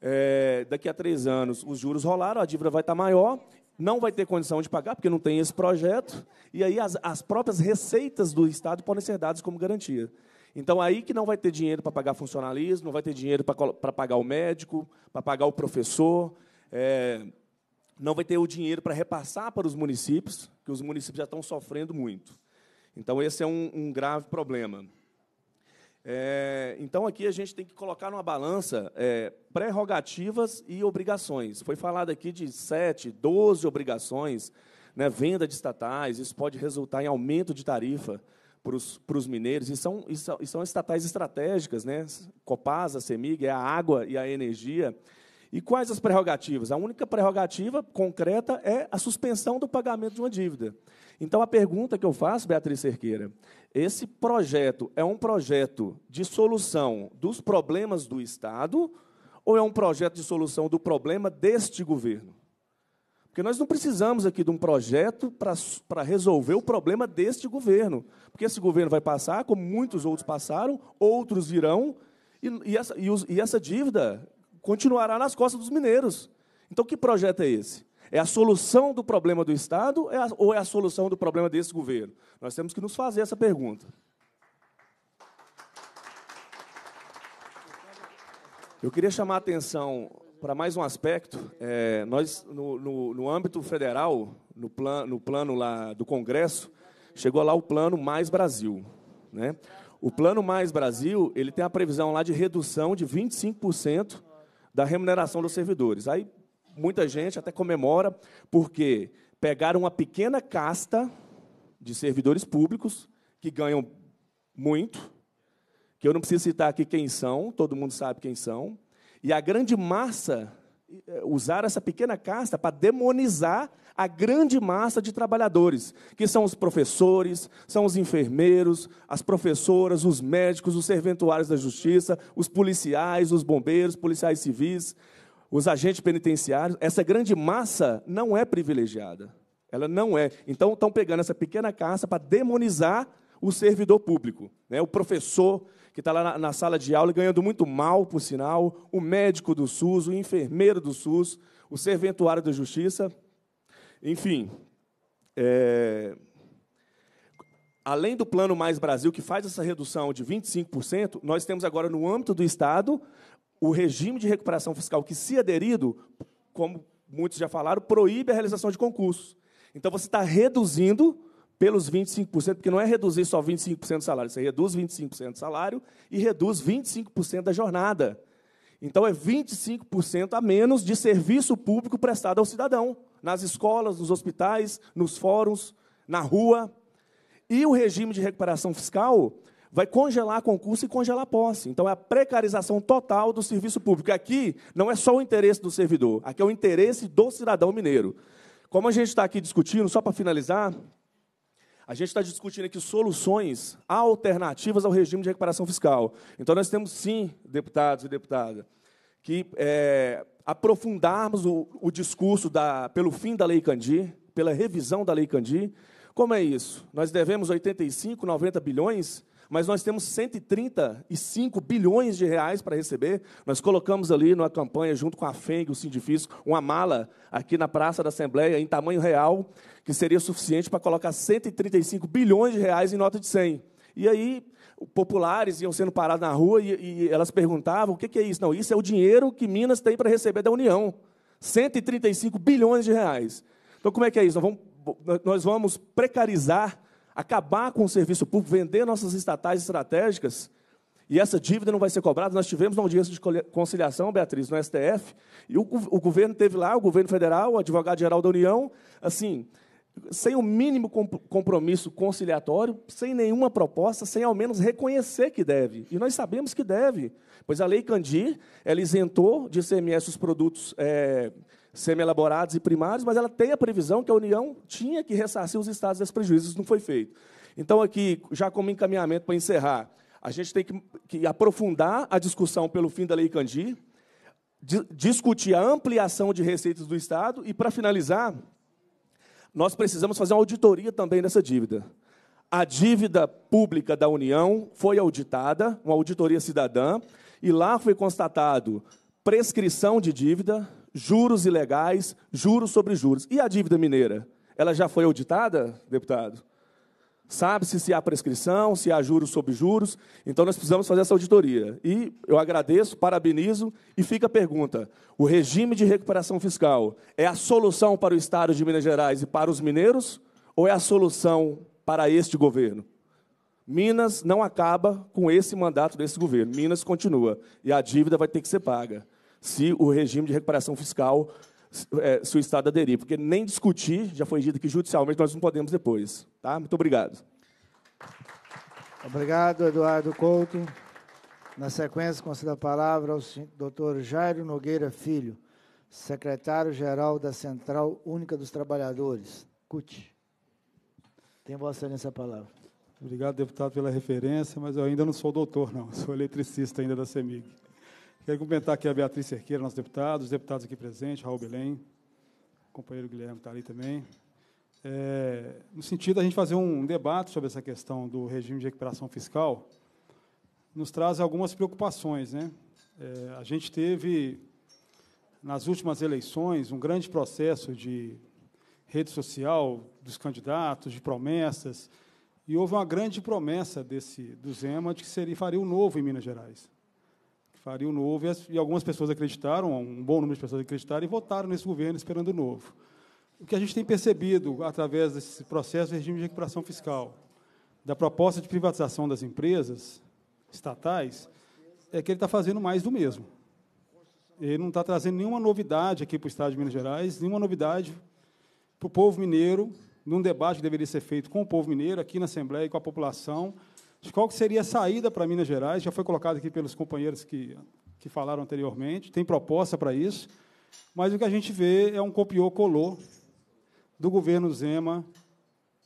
É, daqui a três anos, os juros rolaram, a dívida vai estar maior não vai ter condição de pagar, porque não tem esse projeto, e aí as, as próprias receitas do Estado podem ser dadas como garantia. Então, aí que não vai ter dinheiro para pagar funcionalismo, não vai ter dinheiro para pagar o médico, para pagar o professor, é, não vai ter o dinheiro para repassar para os municípios, que os municípios já estão sofrendo muito. Então, esse é um, um grave problema. É, então, aqui a gente tem que colocar numa balança é, prerrogativas e obrigações. Foi falado aqui de 7, 12 obrigações, né, venda de estatais, isso pode resultar em aumento de tarifa para os mineiros, e são, e são, e são estatais estratégicas, né, Copasa, Semig, é a água e a energia. E quais as prerrogativas? A única prerrogativa concreta é a suspensão do pagamento de uma dívida. Então a pergunta que eu faço, Beatriz Cerqueira, esse projeto é um projeto de solução dos problemas do Estado ou é um projeto de solução do problema deste governo? Porque nós não precisamos aqui de um projeto para resolver o problema deste governo. Porque esse governo vai passar, como muitos outros passaram, outros virão, e, e, essa, e, os, e essa dívida continuará nas costas dos mineiros. Então, que projeto é esse? É a solução do problema do Estado é ou é a solução do problema desse governo? Nós temos que nos fazer essa pergunta. Eu queria chamar a atenção para mais um aspecto. É, nós, no, no, no, âmbito federal, no, plan, no plano lá do Congresso, chegou lá o plano Mais Brasil. Né? O plano Mais Brasil ele tem a previsão lá de redução de 25% da remuneração dos servidores. Aí muita gente até comemora, porque pegaram uma pequena casta de servidores públicos que ganham muito, que eu não preciso citar aqui quem são, todo mundo sabe quem são, e a grande massa eh, usar essa pequena casta para demonizar a grande massa de trabalhadores, que são os professores, são os enfermeiros, as professoras, os médicos, os serventuários da justiça, os policiais, os bombeiros, policiais civis, os agentes penitenciários, essa grande massa não é privilegiada. Ela não é. Então, estão pegando essa pequena caça para demonizar o servidor público. Né? O professor que está lá na, na, sala de aula ganhando muito mal, por sinal, o médico do SUS, o enfermeiro do SUS, o serventuário da Justiça. Enfim. É... Além do Plano Mais Brasil, que faz essa redução de 25%, nós temos agora, no âmbito do Estado, o regime de recuperação fiscal que se aderido, como muitos já falaram, proíbe a realização de concursos. Então você está reduzindo pelos 25%, porque não é reduzir só 25% do salário, você reduz 25% do salário e reduz 25% da jornada. Então é 25% a menos de serviço público prestado ao cidadão, nas escolas, nos hospitais, nos fóruns, na rua. E o regime de recuperação fiscal vai congelar concurso e congelar posse. Então, é a precarização total do serviço público. Aqui não é só o interesse do servidor, aqui é o interesse do cidadão mineiro. Como a gente está aqui discutindo, só para finalizar, a gente está discutindo aqui soluções alternativas ao regime de recuperação fiscal. Então, nós temos sim, deputados e deputadas, que é, aprofundarmos o, o discurso da, pelo fim da Lei Candir, pela revisão da Lei Candir. Como é isso? Nós devemos 85, 90 bilhões mas nós temos 135 bilhões de reais para receber. Nós colocamos ali numa campanha, junto com a FENG, o Sindifisco, uma mala aqui na Praça da Assembleia, em tamanho real, que seria suficiente para colocar 135 bilhões de reais em nota de 100. E aí, populares iam sendo parados na rua e, e elas perguntavam: o que, que é isso? Não, isso é o dinheiro que Minas tem para receber da União. 135 bilhões de reais. Então, como é que é isso? nós vamos precarizar acabar com o serviço público, vender nossas estatais estratégicas, e essa dívida não vai ser cobrada. Nós tivemos uma audiência de conciliação, Beatriz, no STF, e o, o governo teve lá, o governo federal, o advogado-geral da União, assim, sem o mínimo comp compromisso conciliatório, sem nenhuma proposta, sem ao menos reconhecer que deve. E nós sabemos que deve, pois a Lei Candir ela isentou de ICMS os produtos é, semi-elaborados e primários, mas ela tem a previsão que a União tinha que ressarcir os estados desses prejuízos, isso não foi feito. Então, aqui, já como encaminhamento para encerrar, a gente tem que, que aprofundar a discussão pelo fim da Lei Candir, di, discutir a ampliação de receitas do Estado e, para finalizar, nós precisamos fazer uma auditoria também dessa dívida. A dívida pública da União foi auditada, uma auditoria cidadã, e lá foi constatado prescrição de dívida, juros ilegais, juros sobre juros. E a dívida mineira? Ela já foi auditada, deputado? Sabe-se se há prescrição, se há juros sobre juros. Então, nós precisamos fazer essa auditoria. E eu agradeço, parabenizo. E fica a pergunta: o regime de recuperação fiscal é a solução para o Estado de Minas Gerais e para os mineiros? Ou é a solução para este governo? Minas não acaba com esse mandato desse governo. Minas continua. E a dívida vai ter que ser paga se o regime de recuperação fiscal, é, se o Estado aderir. Porque nem discutir, já foi dito que judicialmente nós não podemos depois. Tá? Muito obrigado. Obrigado, Eduardo Couto. Na sequência, concedo a palavra ao Dr. Jairo Nogueira Filho, secretário-geral da Central Única dos Trabalhadores, CUT. Tem Vossa Excelência a palavra. Obrigado, deputado, pela referência, mas eu ainda não sou doutor, não. Sou eletricista ainda da CEMIG. Quero cumprimentar aqui a Beatriz Cerqueira, nosso deputado, os deputados aqui presentes, Raul Belém, o companheiro Guilherme está ali também. É, no sentido da gente fazer um debate sobre essa questão do regime de recuperação fiscal, nos traz algumas preocupações. Né? É, a gente teve, nas últimas eleições, um grande processo de rede social dos candidatos, de promessas, e houve uma grande promessa desse, do Zema de que seria, faria o novo em Minas Gerais faria o novo, e, algumas pessoas acreditaram, um bom número de pessoas acreditaram e votaram nesse governo esperando o novo. O que a gente tem percebido através desse processo de é regime de recuperação fiscal, da proposta de privatização das empresas estatais, é que ele está fazendo mais do mesmo. Ele não está trazendo nenhuma novidade aqui para o Estado de Minas Gerais, nenhuma novidade para o povo mineiro, num debate que deveria ser feito com o povo mineiro, aqui na Assembleia e com a população, de qual seria a saída para Minas Gerais. Já foi colocado aqui pelos companheiros que, que falaram anteriormente, tem proposta para isso, mas o que a gente vê é um copiou-colou do governo Zema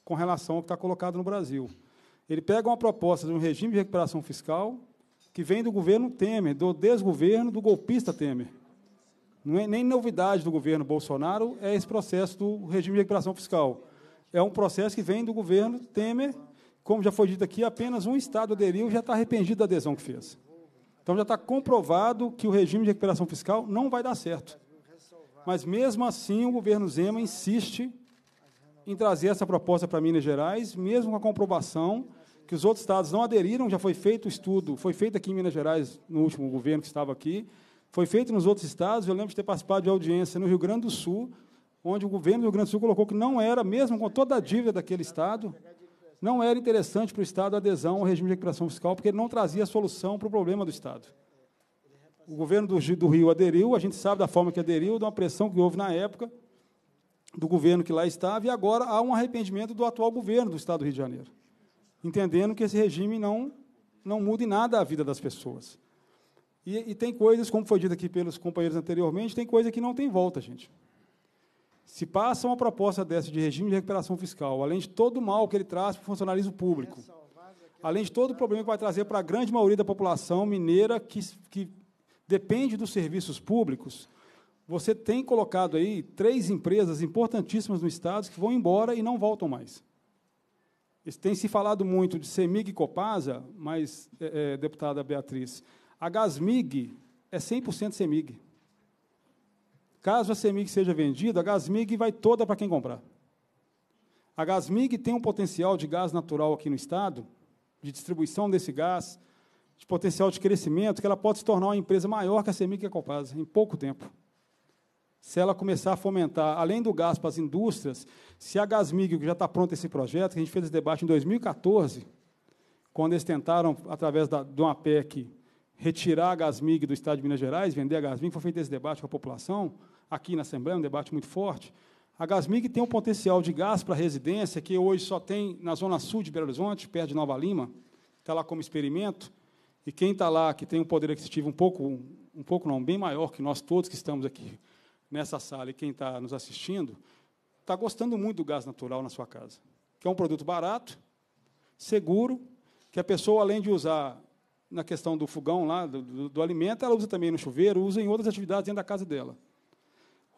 com relação ao que está colocado no Brasil. Ele pega uma proposta de um regime de recuperação fiscal que vem do governo Temer, do desgoverno do golpista Temer. Não é nem novidade do governo Bolsonaro é esse processo do regime de recuperação fiscal. É um processo que vem do governo Temer como já foi dito aqui, apenas um Estado aderiu e já está arrependido da adesão que fez. Então já está comprovado que o regime de recuperação fiscal não vai dar certo. Mas mesmo assim, o governo Zema insiste em trazer essa proposta para Minas Gerais, mesmo com a comprovação que os outros estados não aderiram, já foi feito o estudo, foi feito aqui em Minas Gerais no último governo que estava aqui, foi feito nos outros estados. Eu lembro de ter participado de audiência no Rio Grande do Sul, onde o governo do Rio Grande do Sul colocou que não era, mesmo com toda a dívida daquele estado, não era interessante para o Estado a adesão ao regime de recuperação fiscal, porque ele não trazia solução para o problema do Estado. O governo do, do Rio aderiu, a gente sabe da forma que aderiu, da pressão que houve na época do governo que lá estava, e agora há um arrependimento do atual governo do Estado do Rio de Janeiro, entendendo que esse regime não, não muda em nada a vida das pessoas. E, e tem coisas, como foi dito aqui pelos companheiros anteriormente, tem coisa que não tem volta, gente. Se passa uma proposta dessa de regime de recuperação fiscal, além de todo o mal que ele traz para o funcionalismo público, além de todo o problema que vai trazer para a grande maioria da população mineira que, que depende dos serviços públicos, você tem colocado aí três empresas importantíssimas no Estado que vão embora e não voltam mais. Tem se falado muito de CEMIG e Copasa, mas, é, é, deputada Beatriz, a Gasmig é 100% CEMIG. Caso a CEMIG seja vendida, a Gasmig vai toda para quem comprar. A Gasmig tem um potencial de gás natural aqui no estado, de distribuição desse gás, de potencial de crescimento, que ela pode se tornar uma empresa maior que a CEMIG e a Copasa, em pouco tempo. Se ela começar a fomentar, além do gás para as indústrias, se a Gasmig, que já está pronto esse projeto, que a gente fez esse debate em 2014, quando eles tentaram, através da, de uma PEC, retirar a Gasmig do Estado de Minas Gerais, vender a Gasmig, foi feito esse debate com a população, aqui na Assembleia, um debate muito forte. A Gasmig tem um potencial de gás para residência que hoje só tem na zona sul de Belo Horizonte, perto de Nova Lima, está lá como experimento. E quem está lá, que tem um poder aquisitivo um pouco, um pouco não, bem maior que nós todos que estamos aqui nessa sala e quem está nos assistindo, está gostando muito do gás natural na sua casa, que é um produto barato, seguro, que a pessoa, além de usar na questão do fogão lá, do, do, do alimento, ela usa também no chuveiro, usa em outras atividades dentro da casa dela.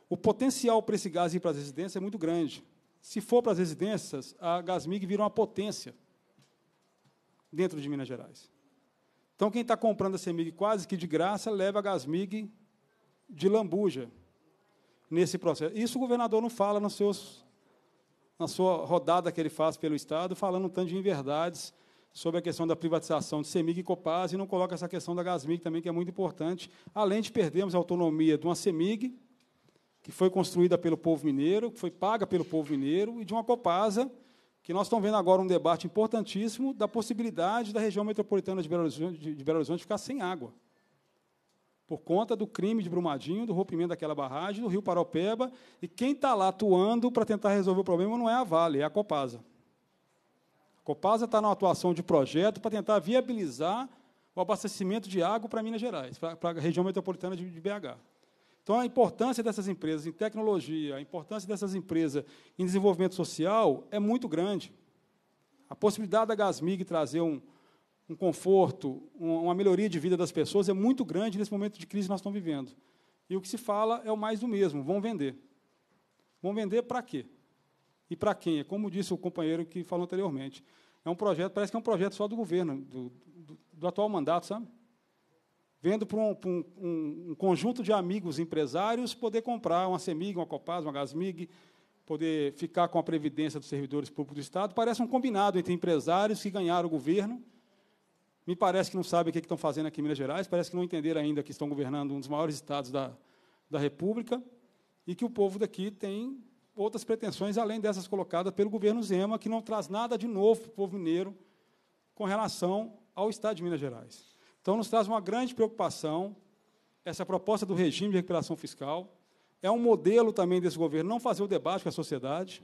O potencial para esse gás ir para as residências é muito grande. Se for para as residências, a Gasmig vira uma potência dentro de Minas Gerais. Então, quem está comprando a CEMIG quase que de graça, leva a Gasmig de lambuja nesse processo. Isso o governador não fala nos seus, na sua rodada que ele faz pelo Estado, falando um tanto de inverdades sobre a questão da privatização de CEMIG e Copasa, e não coloca essa questão da Gasmig também, que é muito importante, além de perdermos a autonomia de uma CEMIG, que foi construída pelo povo mineiro, que foi paga pelo povo mineiro, e de uma Copasa, que nós estamos vendo agora um debate importantíssimo da possibilidade da região metropolitana de Belo Horizonte, de Belo Horizonte ficar sem água. Por conta do crime de Brumadinho, do rompimento daquela barragem, do rio Paropeba, e quem está lá atuando para tentar resolver o problema não é a Vale, é a Copasa. A Copasa está na atuação de projeto para tentar viabilizar o abastecimento de água para Minas Gerais, para a região metropolitana de BH. Então, a importância dessas empresas em tecnologia, a importância dessas empresas em desenvolvimento social é muito grande. A possibilidade da Gasmig trazer um, um conforto, uma melhoria de vida das pessoas é muito grande nesse momento de crise que nós estamos vivendo. E o que se fala é o mais do mesmo, vão vender. Vão vender para quê? E para quem? É como disse o companheiro que falou anteriormente. É um projeto, parece que é um projeto só do governo, do, do, do atual mandato, sabe? vendo para um, um, um, conjunto de amigos empresários poder comprar uma CEMIG, uma Copaz, uma Gasmig, poder ficar com a previdência dos servidores públicos do Estado. Parece um combinado entre empresários que ganharam o governo. Me parece que não sabem o é que estão fazendo aqui em Minas Gerais, parece que não entenderam ainda que estão governando um dos maiores estados da, da República e que o povo daqui tem outras pretensões além dessas colocadas pelo governo Zema, que não traz nada de novo para o povo mineiro com relação ao Estado de Minas Gerais. Então, nos traz uma grande preocupação essa proposta do regime de recuperação fiscal. É um modelo também desse governo não fazer o debate com a sociedade.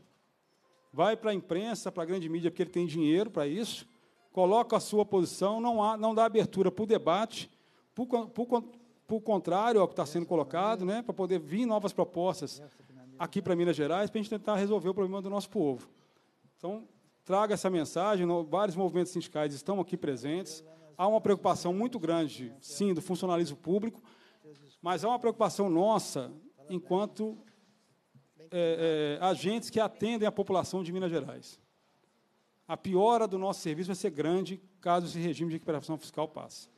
Vai para a imprensa, para a grande mídia, porque ele tem dinheiro para isso, coloca a sua posição, não, há, não dá abertura para o debate, para o contrário ao que está sendo colocado, né, para poder vir novas propostas aqui para Minas Gerais, para a gente tentar resolver o problema do nosso povo. Então, traga essa mensagem, vários movimentos sindicais estão aqui presentes há uma preocupação muito grande, sim, do funcionalismo público, mas há uma preocupação nossa enquanto é, é, agentes que atendem a população de Minas Gerais. A piora do nosso serviço vai ser grande caso esse regime de recuperação fiscal passe.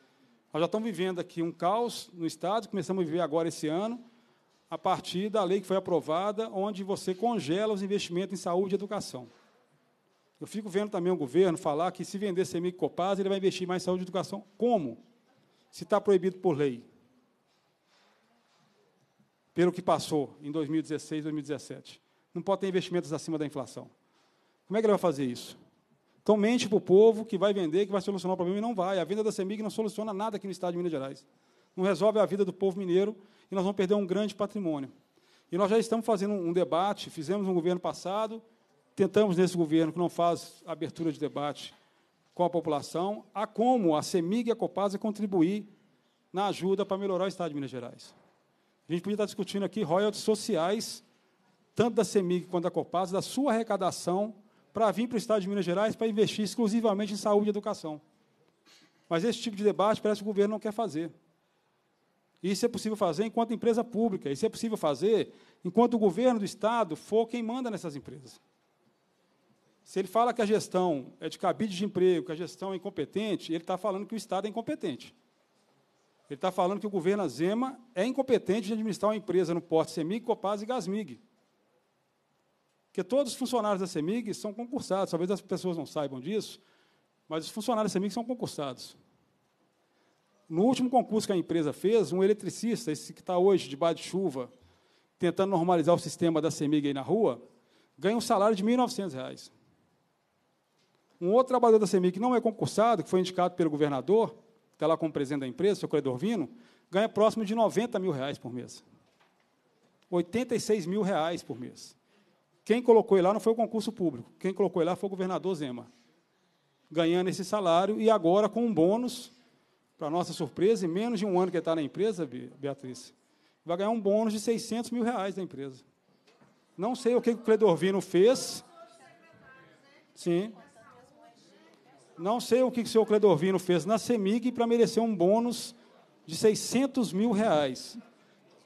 Nós já estamos vivendo aqui um caos no Estado, começamos a viver agora esse ano, a partir da lei que foi aprovada, onde você congela os investimentos em saúde e educação. Eu fico vendo também o governo falar que se vender CEMIG Copasa, ele vai investir mais em saúde e educação. Como? Se está proibido por lei. Pelo que passou em 2016, 2017. Não pode ter investimentos acima da inflação. Como é que ele vai fazer isso? Então, mente para o povo que vai vender, que vai solucionar o problema, e não vai. A venda da CEMIG não soluciona nada aqui no estado de Minas Gerais. Não resolve a vida do povo mineiro e nós vamos perder um grande patrimônio. E nós já estamos fazendo um debate, fizemos um governo passado, Tentamos nesse governo, que não faz abertura de debate com a população, a como a CEMIG e a Copasa contribuir na ajuda para melhorar o Estado de Minas Gerais. A gente podia estar discutindo aqui royalties sociais, tanto da CEMIG quanto da Copasa, da sua arrecadação para vir para o Estado de Minas Gerais para investir exclusivamente em saúde e educação. Mas esse tipo de debate parece que o governo não quer fazer. Isso é possível fazer enquanto empresa pública, isso é possível fazer enquanto o governo do Estado for quem manda nessas empresas. Se ele fala que a gestão é de cabide de emprego, que a gestão é incompetente, ele está falando que o Estado é incompetente. Ele está falando que o governo Azema é incompetente de administrar uma empresa no porte Semig, Copaz e Gasmig. Porque todos os funcionários da Semig são concursados. Talvez as pessoas não saibam disso, mas os funcionários da Semig são concursados. No último concurso que a empresa fez, um eletricista, esse que está hoje de de chuva, tentando normalizar o sistema da Semig aí na rua, ganha um salário de R$ 1.900. Um outro trabalhador da CEMIG que não é concursado, que foi indicado pelo governador, que está lá como presidente da empresa, o seu credor Vino, ganha próximo de 90 mil reais por mês. 86 mil reais por mês. Quem colocou ele lá não foi o concurso público, quem colocou ele lá foi o governador Zema, ganhando esse salário e agora com um bônus, para nossa surpresa, em menos de um ano que ele está na empresa, Beatriz, vai ganhar um bônus de 600 mil reais da empresa. Não sei o que o credor Vino fez. Sim. Não sei o que o senhor Cledovino fez na CEMIG para merecer um bônus de 600 mil reais.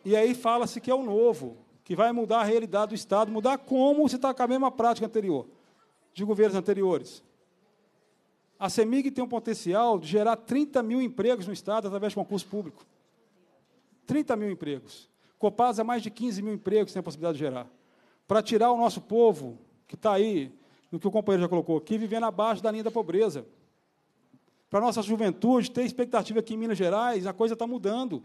E aí fala-se que é o novo, que vai mudar a realidade do Estado, mudar como se está com a mesma prática anterior, de governos anteriores. A CEMIG tem um potencial de gerar 30 mil empregos no Estado através de concurso público. 30 mil empregos. Copasa, mais de 15 mil empregos tem a possibilidade de gerar. Para tirar o nosso povo, que está aí no que o companheiro já colocou aqui, vivendo abaixo da linha da pobreza. Para a nossa juventude, ter expectativa aqui em Minas Gerais, a coisa está mudando.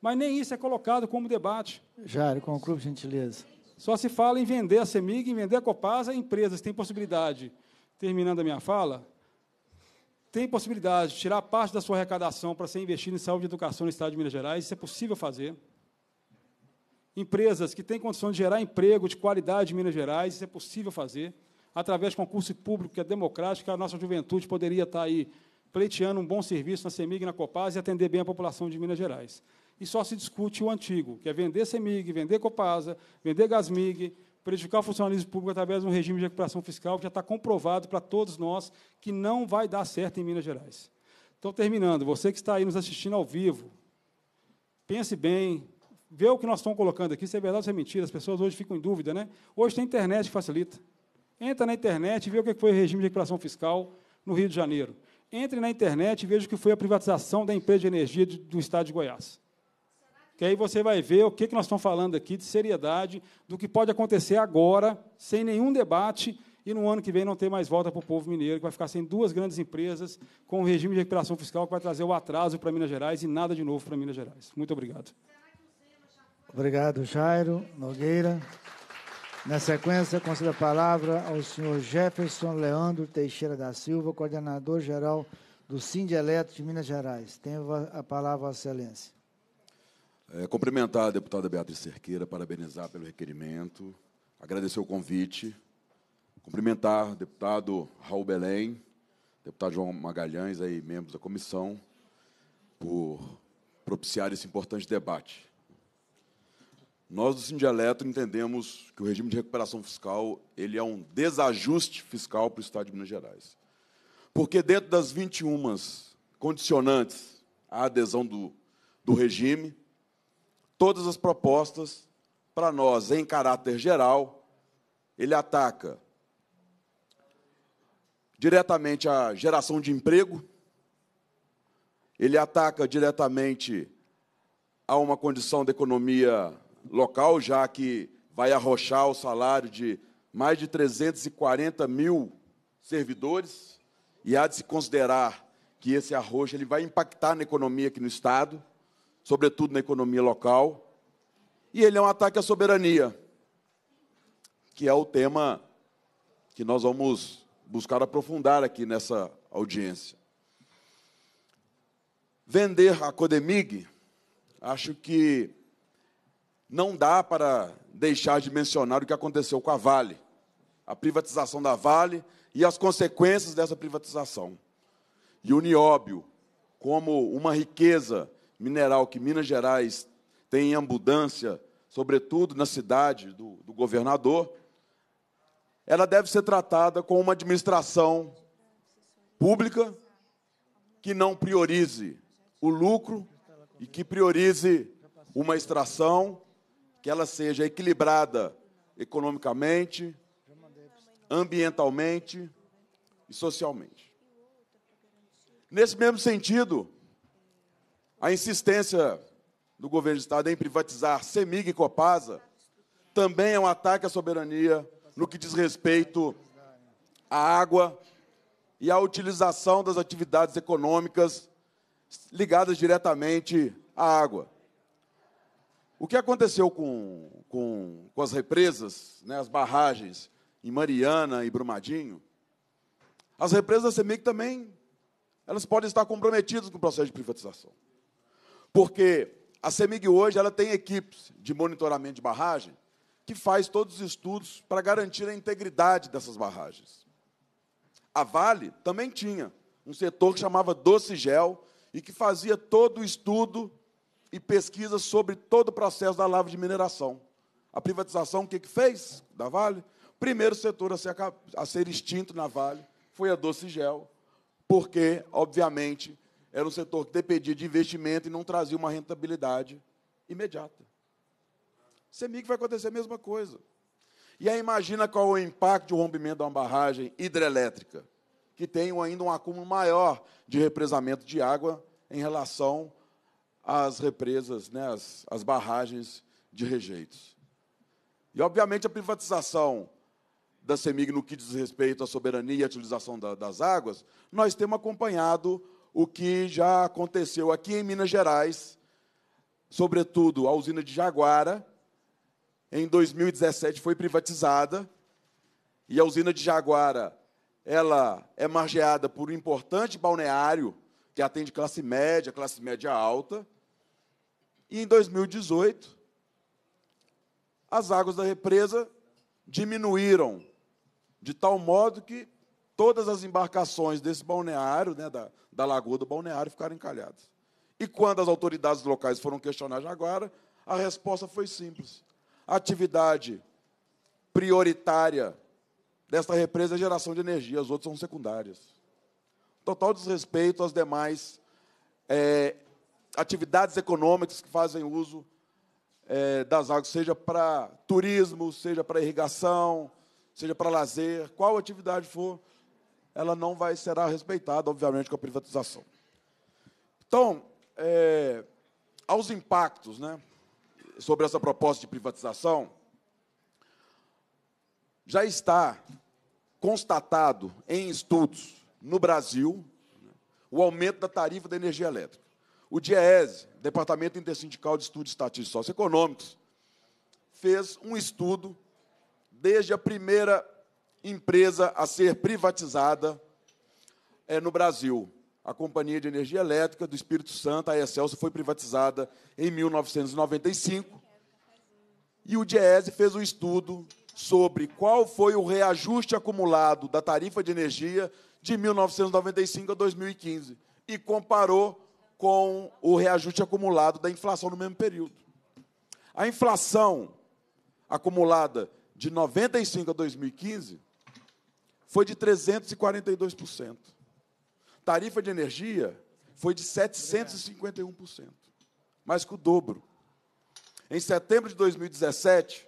Mas nem isso é colocado como debate. Jário, conclua, gentileza. Só se fala em vender a CEMIG, em vender a Copasa, empresas têm possibilidade, terminando a minha fala, tem possibilidade de tirar parte da sua arrecadação para ser investida em saúde e educação no Estado de Minas Gerais, isso é possível fazer. Empresas que têm condições de gerar emprego de qualidade em Minas Gerais, isso é possível fazer através de concurso público que é democrático, a nossa juventude poderia estar aí pleiteando um bom serviço na CEMIG e na Copasa e atender bem a população de Minas Gerais. E só se discute o antigo, que é vender CEMIG, vender Copasa, vender Gasmig, prejudicar o funcionalismo público através de um regime de recuperação fiscal que já está comprovado para todos nós que não vai dar certo em Minas Gerais. Então, terminando, você que está aí nos assistindo ao vivo, pense bem, vê o que nós estamos colocando aqui, se é verdade ou se é mentira, as pessoas hoje ficam em dúvida, né? Hoje tem internet que facilita. Entra na internet e vê o que foi o regime de recuperação fiscal no Rio de Janeiro. Entre na internet e veja o que foi a privatização da empresa de energia do estado de Goiás. Que aí você vai ver o que, que nós estamos falando aqui de seriedade, do que pode acontecer agora, sem nenhum debate, e no ano que vem não ter mais volta para o povo mineiro, que vai ficar sem duas grandes empresas, com um regime de recuperação fiscal que vai trazer o atraso para Minas Gerais e nada de novo para Minas Gerais. Muito obrigado. Obrigado, Jairo Nogueira. Na sequência, concedo a palavra ao senhor Jefferson Leandro Teixeira da Silva, coordenador-geral do Sindieleto de Minas Gerais. Tenho a palavra, Vossa Excelência. É, cumprimentar a deputada Beatriz Cerqueira, parabenizar pelo requerimento, agradecer o convite, cumprimentar o deputado Raul Belém, deputado João Magalhães, aí, membros da comissão, por propiciar esse importante debate. Nós do Sindialeto entendemos que o regime de recuperação fiscal ele é um desajuste fiscal para o Estado de Minas Gerais. Porque dentro das 21 condicionantes à adesão do, do regime, todas as propostas, para nós, em caráter geral, ele ataca diretamente a geração de emprego, ele ataca diretamente a uma condição da economia local, já que vai arrochar o salário de mais de 340 mil servidores, e há de se considerar que esse arrojo ele vai impactar na economia aqui no Estado, sobretudo na economia local, e ele é um ataque à soberania, que é o tema que nós vamos buscar aprofundar aqui nessa audiência. Vender a Codemig, acho que não dá para deixar de mencionar o que aconteceu com a Vale, a privatização da Vale e as consequências dessa privatização. E o nióbio, como uma riqueza mineral que Minas Gerais tem em abundância, sobretudo na cidade do, do governador, ela deve ser tratada com uma administração pública que não priorize o lucro e que priorize uma extração que ela seja equilibrada economicamente, ambientalmente e socialmente. Nesse mesmo sentido, a insistência do governo do Estado em privatizar Semig e Copasa também é um ataque à soberania no que diz respeito à água e à utilização das atividades econômicas ligadas diretamente à água. O que aconteceu com, com, com as represas, né, as barragens em Mariana e Brumadinho, as represas da CEMIG também elas podem estar comprometidas com o processo de privatização. Porque a CEMIG hoje ela tem equipes de monitoramento de barragem que faz todos os estudos para garantir a integridade dessas barragens. A Vale também tinha um setor que chamava Gel e que fazia todo o estudo e pesquisa sobre todo o processo da lava de mineração. A privatização, o que, que fez da Vale? Primeiro setor a ser, a ser extinto na Vale foi a doce gel, porque, obviamente, era um setor que dependia de investimento e não trazia uma rentabilidade imediata. Semig vai acontecer a mesma coisa. E aí imagina qual é o impacto do rompimento de uma barragem hidrelétrica, que tem ainda um acúmulo maior de represamento de água em relação as represas, né, as, as barragens de rejeitos. E, obviamente, a privatização da CEMIG no que diz respeito à soberania e à utilização da, das águas, nós temos acompanhado o que já aconteceu aqui em Minas Gerais, sobretudo a usina de Jaguara, em 2017 foi privatizada, e a usina de Jaguara ela é margeada por um importante balneário que atende classe média, classe média alta. E em 2018, as águas da represa diminuíram de tal modo que todas as embarcações desse balneário, né, da, da lagoa do balneário, ficaram encalhadas. E quando as autoridades locais foram questionar Jaguara, a resposta foi simples. A atividade prioritária desta represa é geração de energia, as outras são secundárias total desrespeito às demais é, atividades econômicas que fazem uso é, das águas, seja para turismo, seja para irrigação, seja para lazer, qual atividade for, ela não vai será respeitada, obviamente, com a privatização. Então, é, aos impactos né, sobre essa proposta de privatização, já está constatado em estudos no Brasil o aumento da tarifa da energia elétrica. O DIEESE, Departamento Intersindical de Estudos Estatísticos Socioeconômicos, fez um estudo desde a primeira empresa a ser privatizada é, no Brasil. A Companhia de Energia Elétrica do Espírito Santo, a Excelso, foi privatizada em 1995. E o DIEESE fez um estudo sobre qual foi o reajuste acumulado da tarifa de energia de 1995 a 2015 e comparou com o reajuste acumulado da inflação no mesmo período. A inflação acumulada de 95 a 2015 foi de 342%. Tarifa de energia foi de 751%, mais que o dobro. Em setembro de 2017,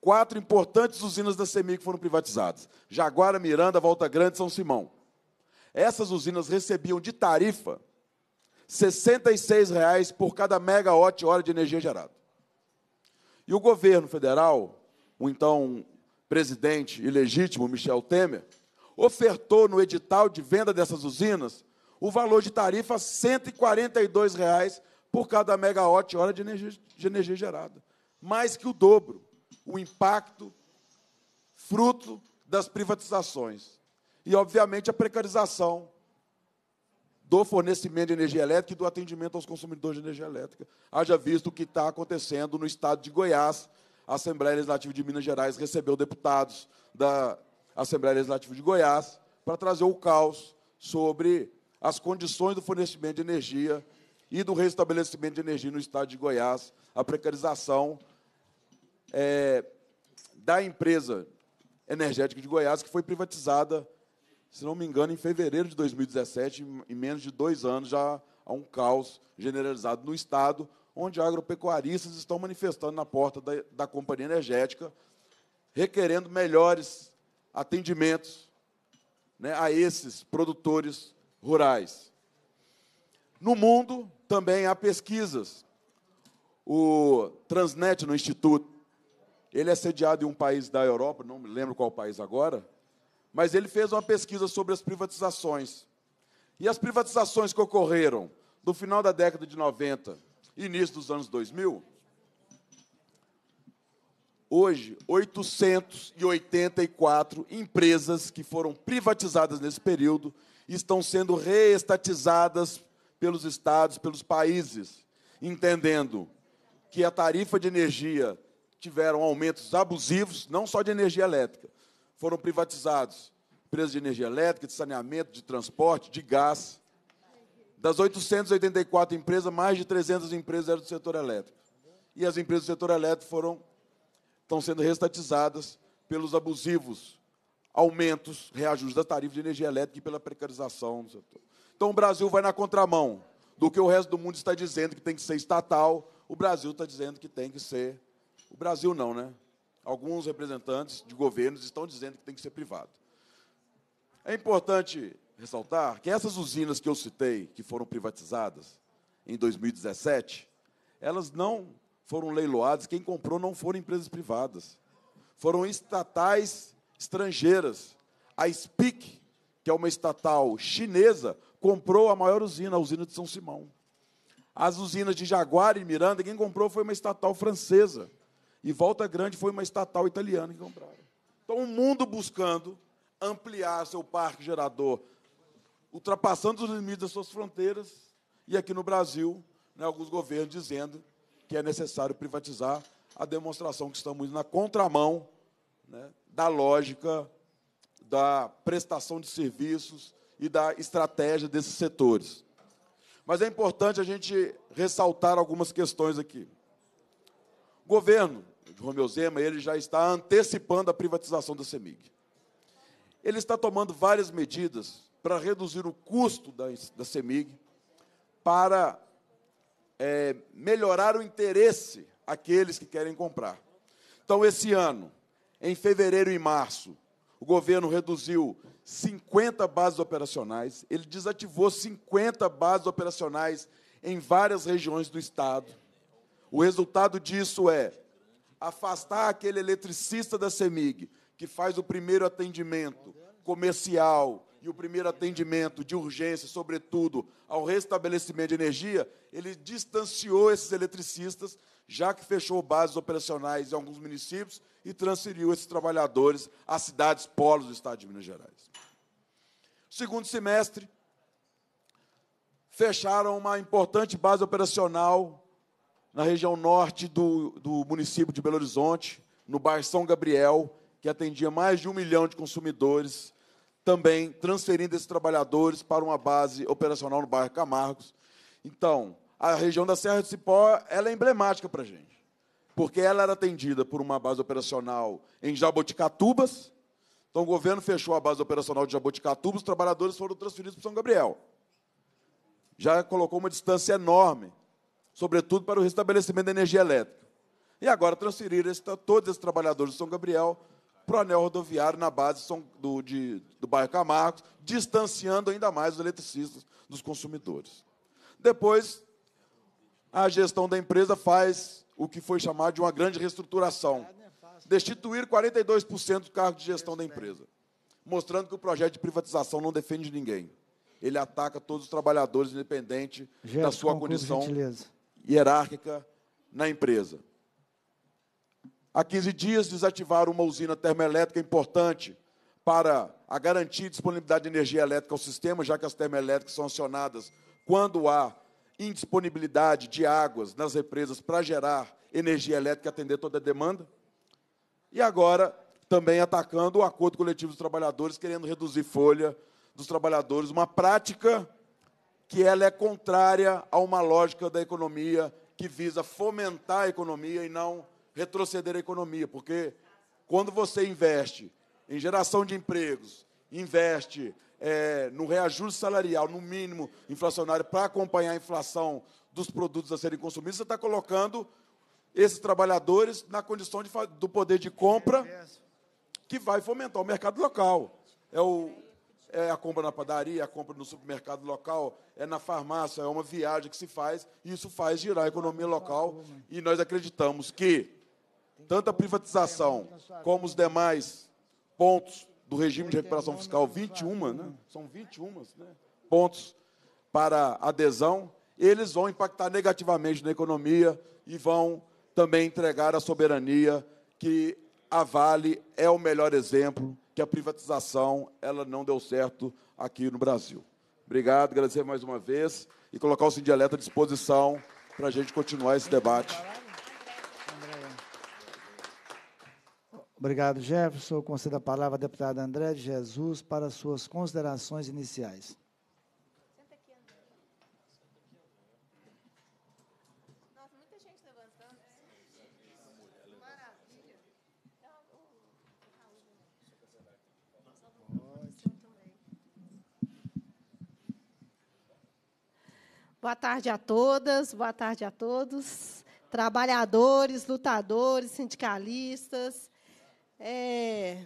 quatro importantes usinas da CEMIG foram privatizadas: Jaguara, Miranda, Volta Grande e São Simão. Essas usinas recebiam de tarifa R$ 66,00 por cada megawatt-hora de energia gerada. E o governo federal, o então presidente ilegítimo Michel Temer, ofertou no edital de venda dessas usinas o valor de tarifa R$ 142,00 por cada megawatt-hora de energia, de energia gerada. Mais que o dobro. O impacto fruto das privatizações. E, obviamente, a precarização do fornecimento de energia elétrica e do atendimento aos consumidores de energia elétrica. Haja visto o que está acontecendo no estado de Goiás. A Assembleia Legislativa de Minas Gerais recebeu deputados da Assembleia Legislativa de Goiás para trazer o caos sobre as condições do fornecimento de energia e do restabelecimento de energia no estado de Goiás, a precarização é, da empresa energética de Goiás, que foi privatizada se não me engano, em fevereiro de 2017, em menos de dois anos, já há um caos generalizado no Estado, onde agropecuaristas estão manifestando na porta da, da companhia energética, requerendo melhores atendimentos né, a esses produtores rurais. No mundo, também há pesquisas. O Transnet, no Instituto, ele é sediado em um país da Europa, não me lembro qual país agora, mas ele fez uma pesquisa sobre as privatizações. E as privatizações que ocorreram do final da década de 90 e início dos anos 2000, hoje, 884 empresas que foram privatizadas nesse período estão sendo reestatizadas pelos estados, pelos países, entendendo que a tarifa de energia tiveram aumentos abusivos, não só de energia elétrica, foram privatizados. Empresas de energia elétrica, de saneamento, de transporte, de gás. Das 884 empresas, mais de 300 empresas eram do setor elétrico. E as empresas do setor elétrico foram, estão sendo restatizadas pelos abusivos aumentos, reajustes da tarifa de energia elétrica e pela precarização do setor. Então, o Brasil vai na contramão do que o resto do mundo está dizendo que tem que ser estatal. O Brasil está dizendo que tem que ser. O Brasil não, né? alguns representantes de governos estão dizendo que tem que ser privado. É importante ressaltar que essas usinas que eu citei, que foram privatizadas em 2017, elas não foram leiloadas, quem comprou não foram empresas privadas. Foram estatais estrangeiras. A SPIC, que é uma estatal chinesa, comprou a maior usina, a usina de São Simão. As usinas de Jaguar e Miranda, quem comprou foi uma estatal francesa. E Volta Grande foi uma estatal italiana que compraram. Então, o mundo buscando ampliar seu parque gerador, ultrapassando os limites das suas fronteiras, e aqui no Brasil, né, alguns governos dizendo que é necessário privatizar, a demonstração que estamos na contramão né, da lógica da prestação de serviços e da estratégia desses setores. Mas é importante a gente ressaltar algumas questões aqui. Governo, Romeu Zema, ele já está antecipando a privatização da CEMIG. Ele está tomando várias medidas para reduzir o custo da, da CEMIG, para é, melhorar o interesse àqueles que querem comprar. Então, esse ano, em fevereiro e março, o governo reduziu 50 bases operacionais, ele desativou 50 bases operacionais em várias regiões do Estado. O resultado disso é afastar aquele eletricista da CEMIG que faz o primeiro atendimento comercial e o primeiro atendimento de urgência, sobretudo ao restabelecimento de energia, ele distanciou esses eletricistas, já que fechou bases operacionais em alguns municípios e transferiu esses trabalhadores às cidades polos do estado de Minas Gerais. Segundo semestre, fecharam uma importante base operacional na região norte do, do município de Belo Horizonte, no bairro São Gabriel, que atendia mais de um milhão de consumidores, também transferindo esses trabalhadores para uma base operacional no bairro Camargos. Então, a região da Serra do Cipó ela é emblemática para a gente, porque ela era atendida por uma base operacional em Jaboticatubas. Então, o governo fechou a base operacional de Jaboticatubas, os trabalhadores foram transferidos para São Gabriel. Já colocou uma distância enorme sobretudo para o restabelecimento da energia elétrica. E agora transferir esta todos esses trabalhadores de São Gabriel para o anel rodoviário na base do, de, do bairro Camargo, distanciando ainda mais os eletricistas dos consumidores. Depois, a gestão da empresa faz o que foi chamado de uma grande reestruturação. Destituir 42% do cargo de gestão da empresa, mostrando que o projeto de privatização não defende ninguém. Ele ataca todos os trabalhadores, independente da sua condição hierárquica na empresa. Há 15 dias desativaram uma usina termoelétrica importante para a garantia e disponibilidade de energia elétrica ao sistema, já que as termoelétricas são acionadas quando há indisponibilidade de águas nas represas para gerar energia elétrica e atender toda a demanda. E agora também atacando o acordo coletivo dos trabalhadores, querendo reduzir folha dos trabalhadores, uma prática que ela é contrária a uma lógica da economia que visa fomentar a economia e não retroceder a economia, porque quando você investe em geração de empregos, investe é, no reajuste salarial, no mínimo inflacionário, para acompanhar a inflação dos produtos a serem consumidos, você está colocando esses trabalhadores na condição de, do poder de compra que vai fomentar o mercado local. É o, é a compra na padaria, a compra no supermercado local, é na farmácia, é uma viagem que se faz, e isso faz girar a economia local. E nós acreditamos que tanto a privatização como os demais pontos do regime de recuperação fiscal, 21, né? são 21 né? pontos para adesão, eles vão impactar negativamente na economia e vão também entregar a soberania que a Vale é o melhor exemplo que a privatização ela não deu certo aqui no Brasil. Obrigado, agradecer mais uma vez e colocar o Sindialeto à disposição para a gente continuar esse debate. Obrigado, Jefferson. Concedo a palavra à deputada André de Jesus para suas considerações iniciais. Boa tarde a todas, boa tarde a todos. Trabalhadores, lutadores, sindicalistas. É,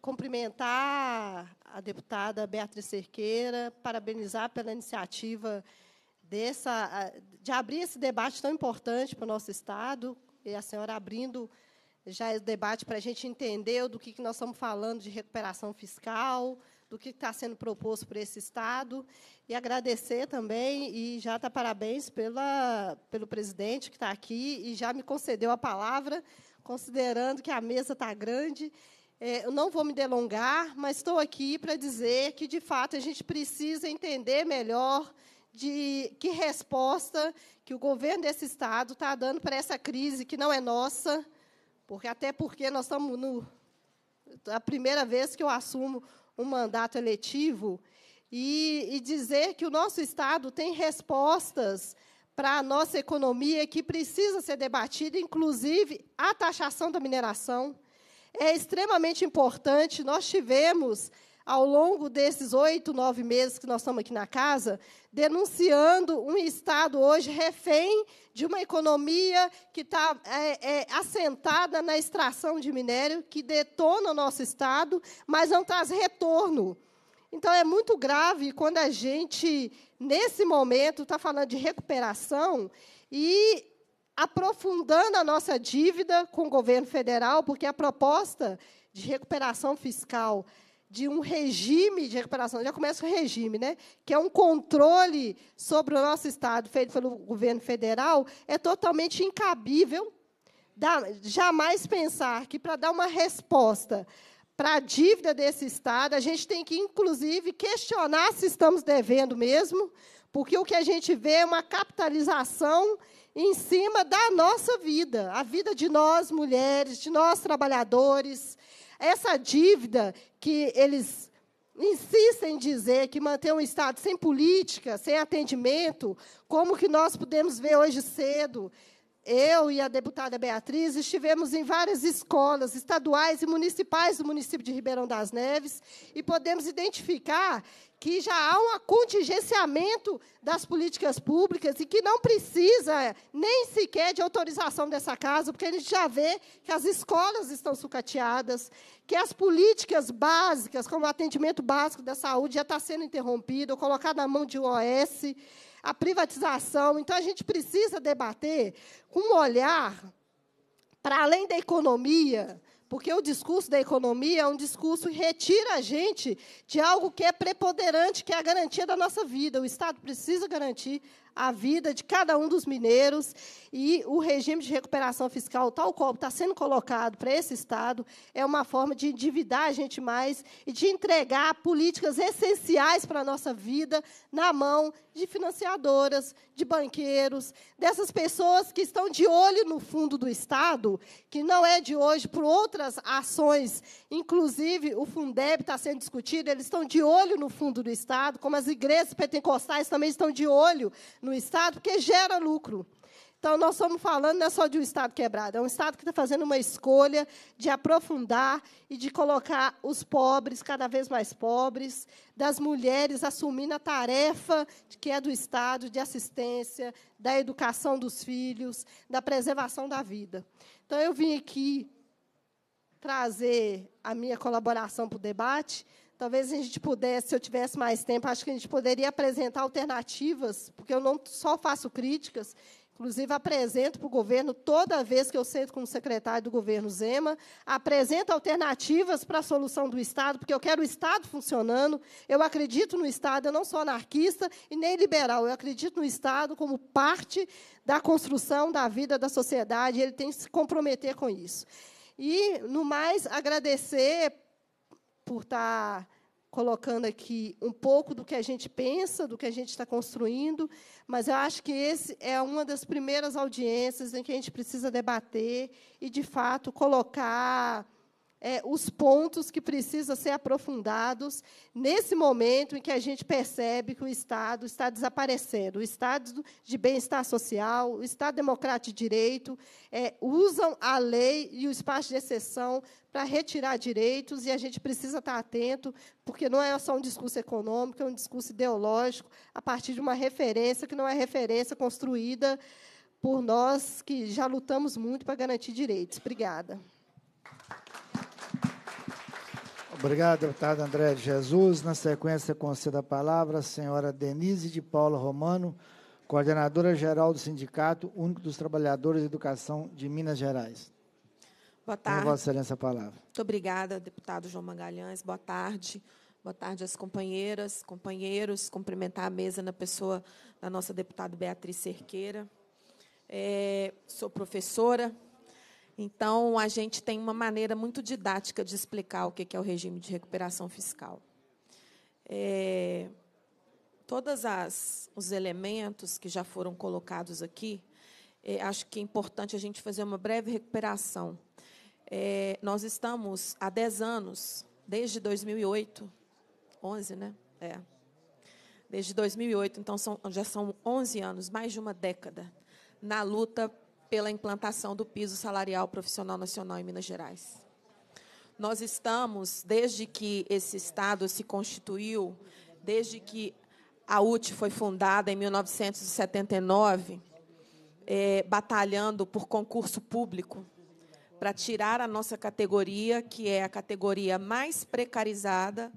cumprimentar a deputada Beatriz Cerqueira, parabenizar pela iniciativa dessa, de abrir esse debate tão importante para o nosso Estado, e a senhora abrindo já o debate para a gente entender do que, que nós estamos falando de recuperação fiscal, do que está sendo proposto por esse Estado. E agradecer também e já dar parabéns pela, pelo presidente que está aqui e já me concedeu a palavra, considerando que a mesa está grande. É, eu não vou me delongar, mas estou aqui para dizer que, de fato, a gente precisa entender melhor de que resposta que o governo desse Estado está dando para essa crise que não é nossa, porque até porque nós estamos no a primeira vez que eu assumo um mandato eletivo e, e dizer que o nosso Estado tem respostas para a nossa economia que precisa ser debatida, inclusive a taxação da mineração. É extremamente importante. Nós tivemos ao longo desses oito, nove meses que nós estamos aqui na casa, denunciando um Estado hoje refém de uma economia que está é, é, assentada na extração de minério, que detona o nosso Estado, mas não traz retorno. Então, é muito grave quando a gente, nesse momento, está falando de recuperação e aprofundando a nossa dívida com o governo federal, porque a proposta de recuperação fiscal de um regime de recuperação, já começa o regime, né? que é um controle sobre o nosso Estado feito pelo governo federal, é totalmente incabível dá, jamais pensar que, para dar uma resposta para a dívida desse Estado, a gente tem que, inclusive, questionar se estamos devendo mesmo, porque o que a gente vê é uma capitalização em cima da nossa vida, a vida de nós, mulheres, de nós, trabalhadores, essa dívida que eles insistem em dizer que manter um Estado sem política, sem atendimento, como que nós podemos ver hoje cedo, eu e a deputada Beatriz estivemos em várias escolas estaduais e municipais do município de Ribeirão das Neves e podemos identificar que já há um contingenciamento das políticas públicas e que não precisa nem sequer de autorização dessa casa, porque a gente já vê que as escolas estão sucateadas, que as políticas básicas, como o atendimento básico da saúde, já está sendo interrompido, colocado na mão de OS a privatização. Então, a gente precisa debater com um olhar para além da economia, porque o discurso da economia é um discurso que retira a gente de algo que é preponderante, que é a garantia da nossa vida. O Estado precisa garantir a vida de cada um dos mineiros e o regime de recuperação fiscal, tal qual está sendo colocado para esse Estado, é uma forma de endividar a gente mais e de entregar políticas essenciais para a nossa vida na mão de financiadoras, de banqueiros, dessas pessoas que estão de olho no fundo do Estado, que não é de hoje, por outras ações, inclusive o Fundeb está sendo discutido, eles estão de olho no fundo do Estado, como as igrejas pentecostais também estão de olho no Estado, porque gera lucro. Então, nós estamos falando não é só de um Estado quebrado, é um Estado que está fazendo uma escolha de aprofundar e de colocar os pobres cada vez mais pobres, das mulheres assumindo a tarefa que é do Estado de assistência, da educação dos filhos, da preservação da vida. Então, eu vim aqui trazer a minha colaboração para o debate, Talvez a gente pudesse, se eu tivesse mais tempo, acho que a gente poderia apresentar alternativas, porque eu não só faço críticas, Inclusive, apresento para o governo, toda vez que eu sento com o secretário do governo Zema, apresento alternativas para a solução do Estado, porque eu quero o Estado funcionando. Eu acredito no Estado, eu não sou anarquista e nem liberal. Eu acredito no Estado como parte da construção da vida da sociedade, ele tem que se comprometer com isso. E, no mais, agradecer por estar tá colocando aqui um pouco do que a gente pensa, do que a gente está construindo, mas eu acho que esse é uma das primeiras audiências em que a gente precisa debater e, de fato, colocar é, os pontos que precisam ser aprofundados nesse momento em que a gente percebe que o Estado está desaparecendo. O Estado de bem-estar social, o Estado democrático de direito, é, usam a lei e o espaço de exceção para retirar direitos, e a gente precisa estar atento, porque não é só um discurso econômico, é um discurso ideológico, a partir de uma referência que não é referência construída por nós que já lutamos muito para garantir direitos. Obrigada. Obrigado, deputado André de Jesus. Na sequência, conceda a palavra à senhora Denise de Paula Romano, coordenadora-geral do Sindicato Único dos Trabalhadores de Educação de Minas Gerais. Boa tarde. Com Vossa Excelência, a palavra. Muito obrigada, deputado João Magalhães. Boa tarde. Boa tarde às companheiras, companheiros. Cumprimentar a mesa na pessoa da nossa deputada Beatriz Cerqueira. É, sou professora, então, a gente tem uma maneira muito didática de explicar o que é o regime de recuperação fiscal. É, todos os elementos que já foram colocados aqui, é, acho que é importante a gente fazer uma breve recuperação. É, nós estamos há 10 anos, desde 2008, 11, né? É. Desde 2008, então são, já são 11 anos, mais de uma década, na luta pela implantação do piso salarial profissional nacional em Minas Gerais. Nós estamos, desde que esse Estado se constituiu, desde que a UT foi fundada em 1979, é, batalhando por concurso público para tirar a nossa categoria, que é a categoria mais precarizada.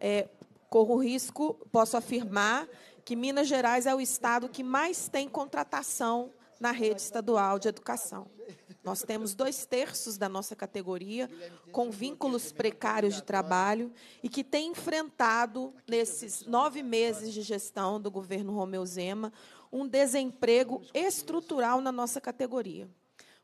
É, corro risco, posso afirmar, que Minas Gerais é o estado que mais tem contratação na rede estadual de educação. Nós temos dois terços da nossa categoria com vínculos precários de trabalho e que tem enfrentado, nesses nove meses de gestão do governo Romeu Zema, um desemprego estrutural na nossa categoria.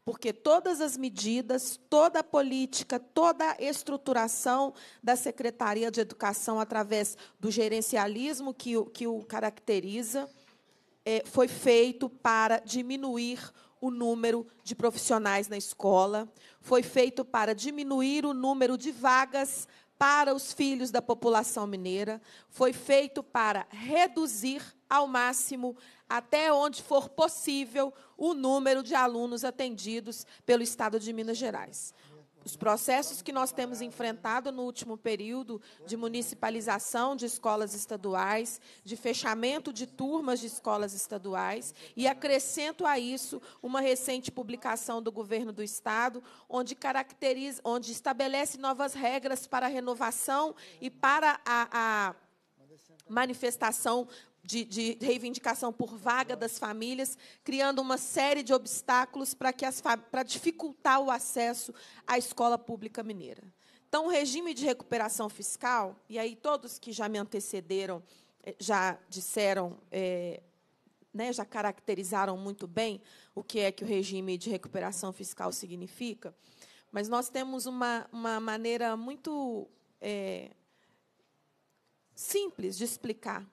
Porque todas as medidas, toda a política, toda a estruturação da Secretaria de Educação, através do gerencialismo que o, que o caracteriza, é, foi feito para diminuir o número de profissionais na escola, foi feito para diminuir o número de vagas para os filhos da população mineira, foi feito para reduzir ao máximo, até onde for possível, o número de alunos atendidos pelo Estado de Minas Gerais. Os processos que nós temos enfrentado no último período de municipalização de escolas estaduais, de fechamento de turmas de escolas estaduais, e acrescento a isso uma recente publicação do governo do estado, onde caracteriza, onde estabelece novas regras para a renovação e para a, a manifestação de, de reivindicação por vaga das famílias, criando uma série de obstáculos para, que as, para dificultar o acesso à escola pública mineira. Então, o regime de recuperação fiscal, e aí todos que já me antecederam eh, já disseram, é, né, já caracterizaram muito bem o que é que o regime de recuperação fiscal significa, mas nós temos uma, uma maneira muito é, simples de explicar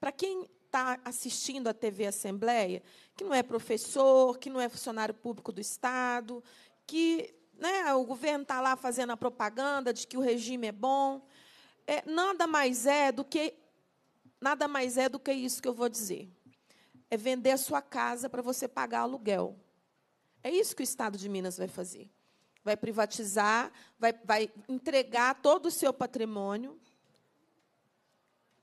para quem está assistindo à TV Assembleia, que não é professor, que não é funcionário público do Estado, que né, o governo está lá fazendo a propaganda de que o regime é bom, é, nada mais é do que nada mais é do que isso que eu vou dizer. É vender a sua casa para você pagar aluguel. É isso que o Estado de Minas vai fazer. Vai privatizar, vai, vai entregar todo o seu patrimônio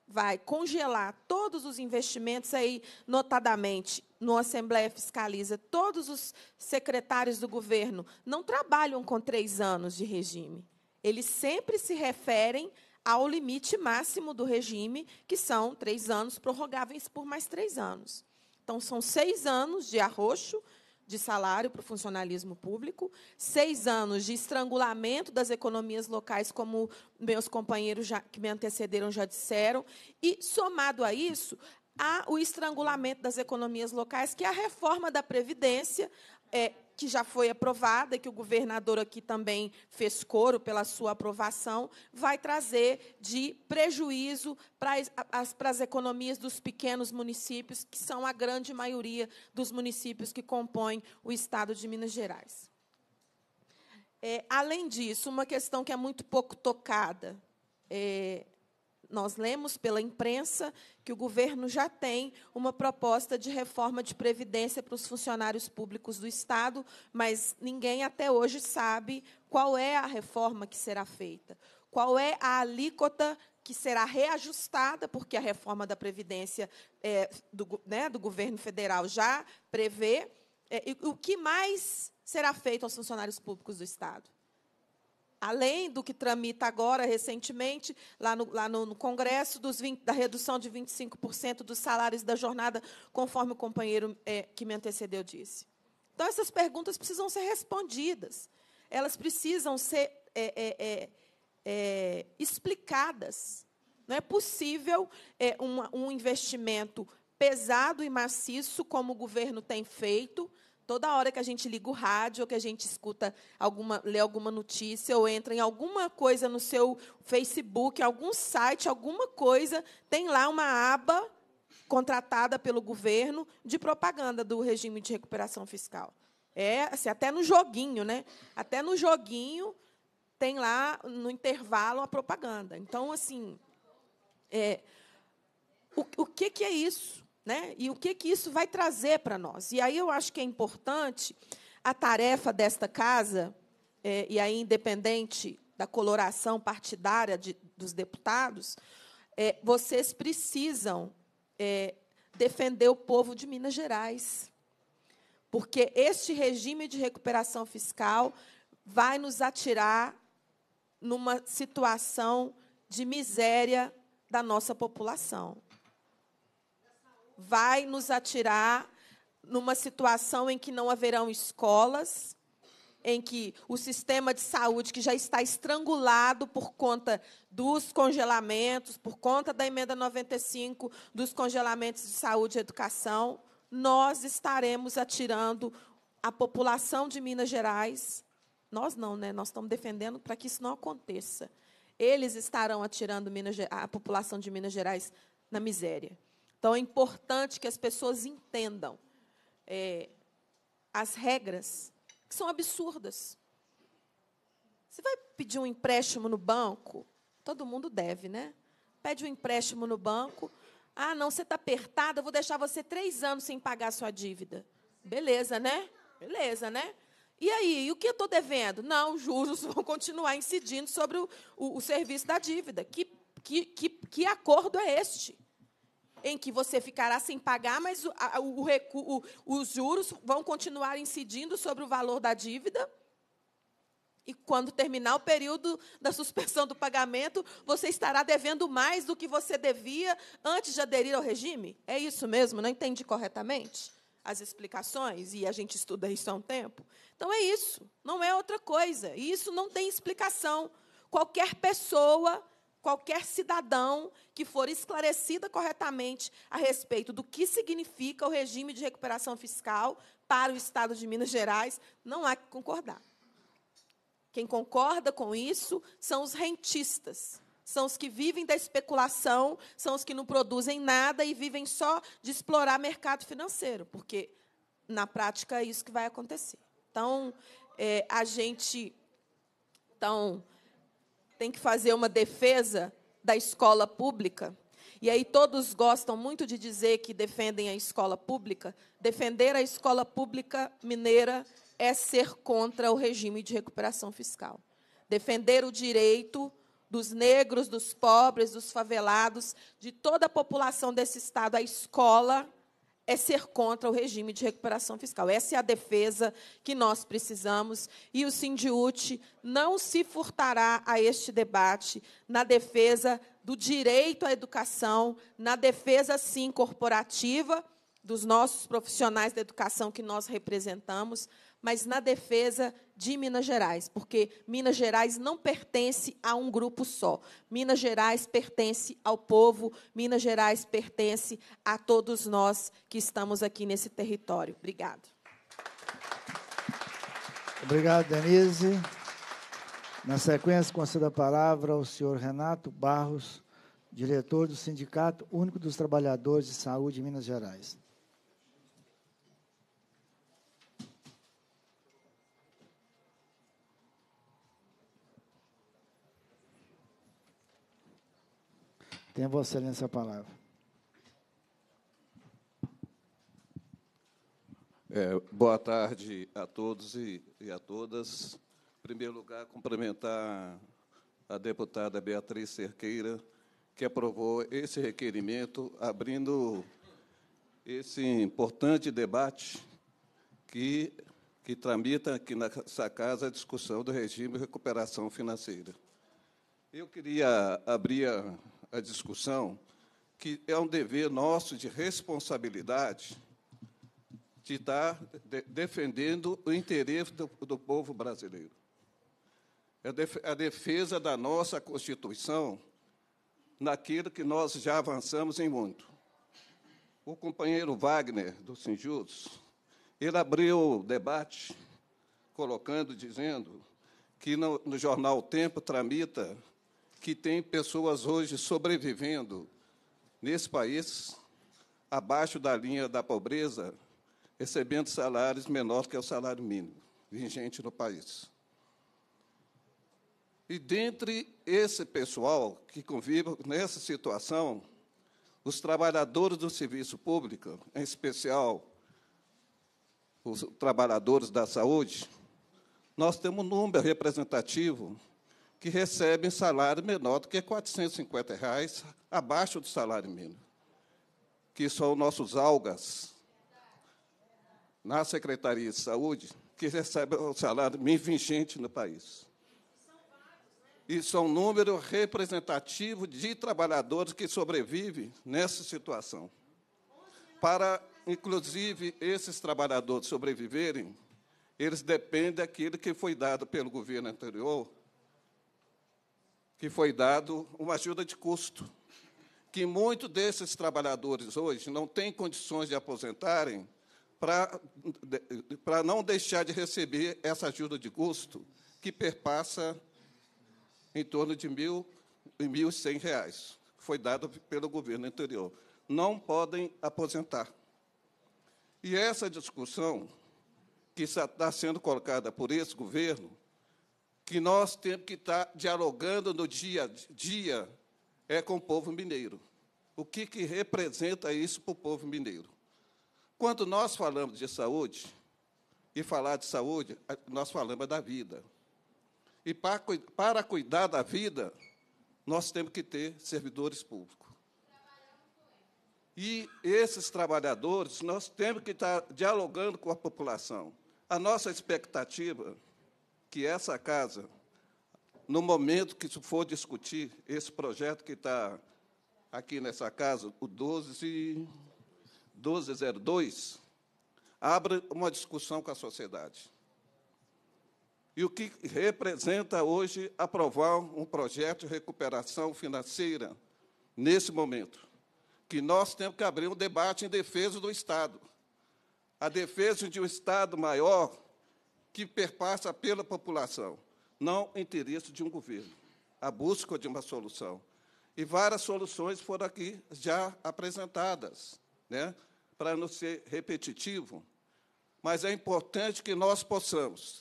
vai congelar todos os investimentos aí, notadamente, no Assembleia Fiscaliza, todos os secretários do governo não trabalham com três anos de regime. Eles sempre se referem ao limite máximo do regime, que são três anos, prorrogáveis por mais três anos. Então, são seis anos de arroxo de salário para o funcionalismo público, seis anos de estrangulamento das economias locais, como meus companheiros já, que me antecederam já disseram, e, somado a isso, há o estrangulamento das economias locais, que é a reforma da Previdência, é, que já foi aprovada, que o governador aqui também fez coro pela sua aprovação, vai trazer de prejuízo para as, para as economias dos pequenos municípios, que são a grande maioria dos municípios que compõem o Estado de Minas Gerais. É, além disso, uma questão que é muito pouco tocada é, nós lemos pela imprensa que o governo já tem uma proposta de reforma de previdência para os funcionários públicos do Estado, mas ninguém até hoje sabe qual é a reforma que será feita, qual é a alíquota que será reajustada, porque a reforma da Previdência é, do, né, do governo federal já prevê, é, e, o que mais será feito aos funcionários públicos do Estado além do que tramita agora, recentemente, lá no, lá no, no Congresso, 20, da redução de 25% dos salários da jornada, conforme o companheiro é, que me antecedeu disse. Então, essas perguntas precisam ser respondidas, elas precisam ser é, é, é, é explicadas. Não é possível é, um investimento pesado e maciço, como o governo tem feito, Toda hora que a gente liga o rádio, ou que a gente escuta alguma, lê alguma notícia, ou entra em alguma coisa no seu Facebook, algum site, alguma coisa, tem lá uma aba contratada pelo governo de propaganda do regime de recuperação fiscal. É, assim, até no joguinho, né? Até no joguinho tem lá no intervalo a propaganda. Então, assim, é, o, o que, que é isso? Né? E o que, que isso vai trazer para nós? E aí eu acho que é importante a tarefa desta casa, é, e aí independente da coloração partidária de, dos deputados, é, vocês precisam é, defender o povo de Minas Gerais. Porque este regime de recuperação fiscal vai nos atirar numa situação de miséria da nossa população vai nos atirar numa situação em que não haverão escolas, em que o sistema de saúde, que já está estrangulado por conta dos congelamentos, por conta da emenda 95, dos congelamentos de saúde e educação, nós estaremos atirando a população de Minas Gerais. Nós não, né? Nós estamos defendendo para que isso não aconteça. Eles estarão atirando Minas, a população de Minas Gerais na miséria. Então é importante que as pessoas entendam é, as regras, que são absurdas. Você vai pedir um empréstimo no banco? Todo mundo deve, né? Pede um empréstimo no banco. Ah, não, você está apertada, vou deixar você três anos sem pagar a sua dívida. Beleza, né? Beleza, né? E aí, e o que eu estou devendo? Não, os juros vão continuar incidindo sobre o, o, o serviço da dívida. Que, que, que, que acordo é este? em que você ficará sem pagar, mas o, o o, os juros vão continuar incidindo sobre o valor da dívida. E quando terminar o período da suspensão do pagamento, você estará devendo mais do que você devia antes de aderir ao regime? É isso mesmo? Não entendi corretamente as explicações? E a gente estuda isso há um tempo. Então é isso, não é outra coisa. E isso não tem explicação. Qualquer pessoa qualquer cidadão que for esclarecida corretamente a respeito do que significa o regime de recuperação fiscal para o Estado de Minas Gerais, não há que concordar. Quem concorda com isso são os rentistas. São os que vivem da especulação, são os que não produzem nada e vivem só de explorar mercado financeiro, porque, na prática, é isso que vai acontecer. Então, é, a gente. Então, tem que fazer uma defesa da escola pública. E aí todos gostam muito de dizer que defendem a escola pública. Defender a escola pública mineira é ser contra o regime de recuperação fiscal. Defender o direito dos negros, dos pobres, dos favelados, de toda a população desse estado à escola é ser contra o regime de recuperação fiscal. Essa é a defesa que nós precisamos e o Sindiúte não se furtará a este debate na defesa do direito à educação, na defesa sim corporativa dos nossos profissionais da educação que nós representamos, mas na defesa de Minas Gerais, porque Minas Gerais não pertence a um grupo só. Minas Gerais pertence ao povo, Minas Gerais pertence a todos nós que estamos aqui nesse território. Obrigado. Obrigado, Denise. Na sequência, concedo a palavra ao senhor Renato Barros, diretor do Sindicato Único dos Trabalhadores de Saúde de Minas Gerais. Tenha Vossa Excelência a palavra. É, boa tarde a todos e, e a todas. Em primeiro lugar, cumprimentar a deputada Beatriz Cerqueira, que aprovou esse requerimento, abrindo esse importante debate que, que tramita aqui nessa casa a discussão do regime de recuperação financeira. Eu queria abrir a a discussão que é um dever nosso de responsabilidade de estar de defendendo o interesse do, do povo brasileiro. É def a defesa da nossa Constituição naquilo que nós já avançamos em muito. O companheiro Wagner, do Sinjus, ele abriu o debate colocando, dizendo que no, no jornal o Tempo tramita que tem pessoas hoje sobrevivendo nesse país abaixo da linha da pobreza, recebendo salários menores que o salário mínimo vigente no país. E dentre esse pessoal que convive nessa situação, os trabalhadores do serviço público, em especial os trabalhadores da saúde, nós temos um número representativo que recebem salário menor do que R$ 450, reais, abaixo do salário mínimo, que são nossos algas na Secretaria de Saúde, que recebem o salário mínimo vigente no país. E são um número representativo de trabalhadores que sobrevivem nessa situação. Para, inclusive, esses trabalhadores sobreviverem, eles dependem daquilo que foi dado pelo governo anterior, que foi dado uma ajuda de custo, que muitos desses trabalhadores hoje não têm condições de aposentarem para não deixar de receber essa ajuda de custo, que perpassa em torno de mil e mil cem reais, foi dado pelo governo anterior. Não podem aposentar. E essa discussão que está sendo colocada por esse governo que nós temos que estar dialogando no dia a dia é com o povo mineiro. O que, que representa isso para o povo mineiro? Quando nós falamos de saúde, e falar de saúde, nós falamos da vida. E para, para cuidar da vida, nós temos que ter servidores públicos. E esses trabalhadores, nós temos que estar dialogando com a população. A nossa expectativa que essa casa, no momento que se for discutir esse projeto que está aqui nessa casa, o 12, 1202, abra uma discussão com a sociedade. E o que representa hoje aprovar um projeto de recuperação financeira nesse momento? Que nós temos que abrir um debate em defesa do Estado. A defesa de um Estado maior que perpassa pela população, não interesse de um governo, a busca de uma solução. E várias soluções foram aqui já apresentadas, né? para não ser repetitivo, mas é importante que nós possamos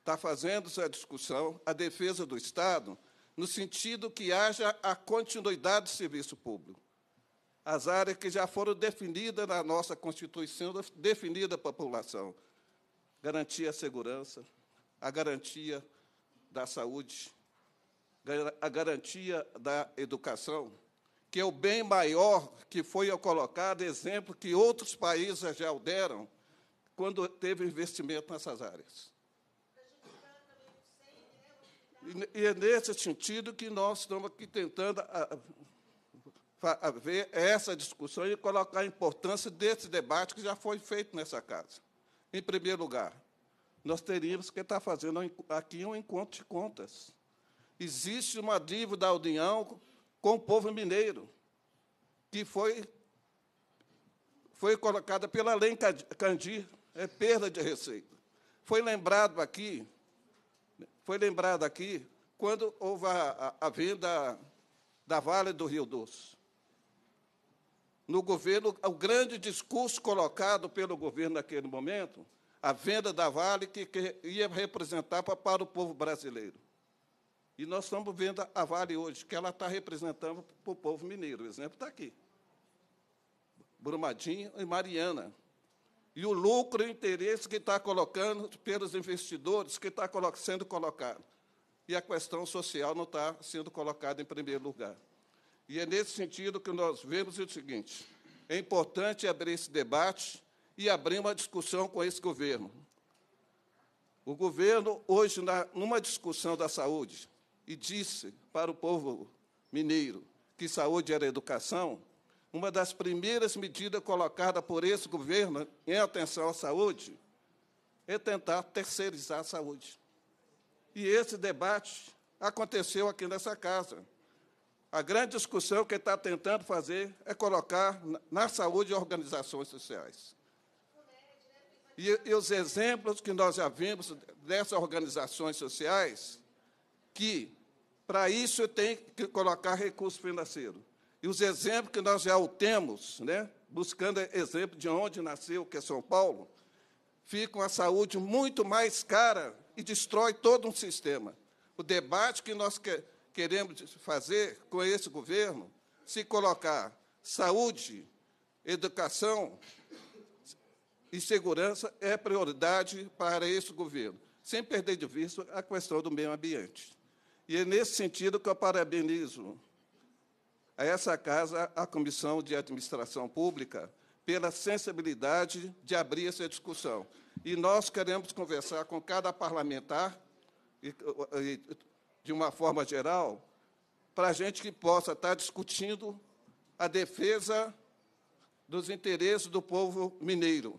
estar tá fazendo essa discussão, a defesa do Estado, no sentido que haja a continuidade do serviço público. As áreas que já foram definidas na nossa Constituição, definida a população garantir a segurança, a garantia da saúde, a garantia da educação, que é o bem maior que foi colocado, exemplo que outros países já deram, quando teve investimento nessas áreas. E é nesse sentido que nós estamos aqui tentando ah, a, a ver essa discussão e colocar a importância desse debate que já foi feito nessa casa. Em primeiro lugar, nós teríamos que estar fazendo aqui um encontro de contas. Existe uma dívida da União com o povo mineiro, que foi, foi colocada pela lei Candir, é perda de receita. Foi lembrado aqui, foi lembrado aqui, quando houve a, a, a venda da Vale do Rio Doce no governo, o grande discurso colocado pelo governo naquele momento, a venda da Vale, que, que ia representar para, para o povo brasileiro. E nós estamos vendo a Vale hoje, que ela está representando para o povo mineiro. O exemplo está aqui. Brumadinho e Mariana. E o lucro e o interesse que está colocando pelos investidores, que está sendo colocado. E a questão social não está sendo colocada em primeiro lugar. E é nesse sentido que nós vemos o seguinte: é importante abrir esse debate e abrir uma discussão com esse governo. O governo, hoje, na, numa discussão da saúde, e disse para o povo mineiro que saúde era educação, uma das primeiras medidas colocadas por esse governo em atenção à saúde é tentar terceirizar a saúde. E esse debate aconteceu aqui nessa casa. A grande discussão que está tentando fazer é colocar na saúde organizações sociais. E, e os exemplos que nós já vimos dessas organizações sociais, que para isso tem que colocar recurso financeiro. E os exemplos que nós já temos, né, buscando exemplo de onde nasceu, que é São Paulo, ficam a saúde muito mais cara e destrói todo um sistema. O debate que nós queremos queremos fazer com esse governo, se colocar saúde, educação e segurança é prioridade para esse governo, sem perder de vista a questão do meio ambiente. E é nesse sentido que eu parabenizo a essa casa, a Comissão de Administração Pública, pela sensibilidade de abrir essa discussão. E nós queremos conversar com cada parlamentar e, e de uma forma geral, para a gente que possa estar tá discutindo a defesa dos interesses do povo mineiro.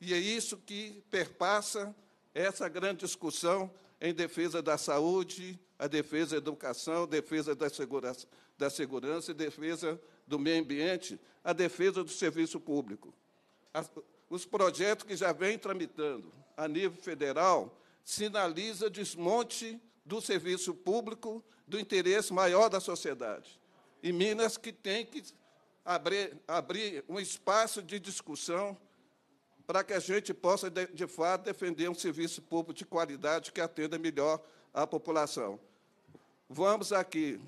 E é isso que perpassa essa grande discussão em defesa da saúde, a defesa da educação, a defesa da segurança, da segurança e defesa do meio ambiente, a defesa do serviço público. As, os projetos que já vêm tramitando a nível federal sinaliza desmonte do serviço público, do interesse maior da sociedade. E Minas que tem que abrir, abrir um espaço de discussão para que a gente possa, de, de fato, defender um serviço público de qualidade que atenda melhor a população. Vamos aqui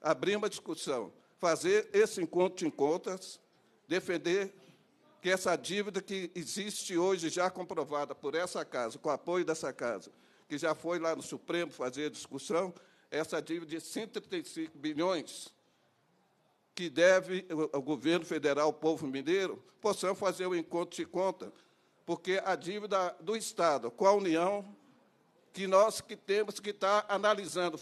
abrir uma discussão, fazer esse encontro de contas, defender que essa dívida que existe hoje, já comprovada por essa casa, com o apoio dessa casa, que já foi lá no Supremo fazer discussão, essa dívida de 135 bilhões que deve o governo federal, o povo mineiro, possamos fazer o um encontro de conta, porque a dívida do Estado com a União, que nós que temos que estar tá analisando,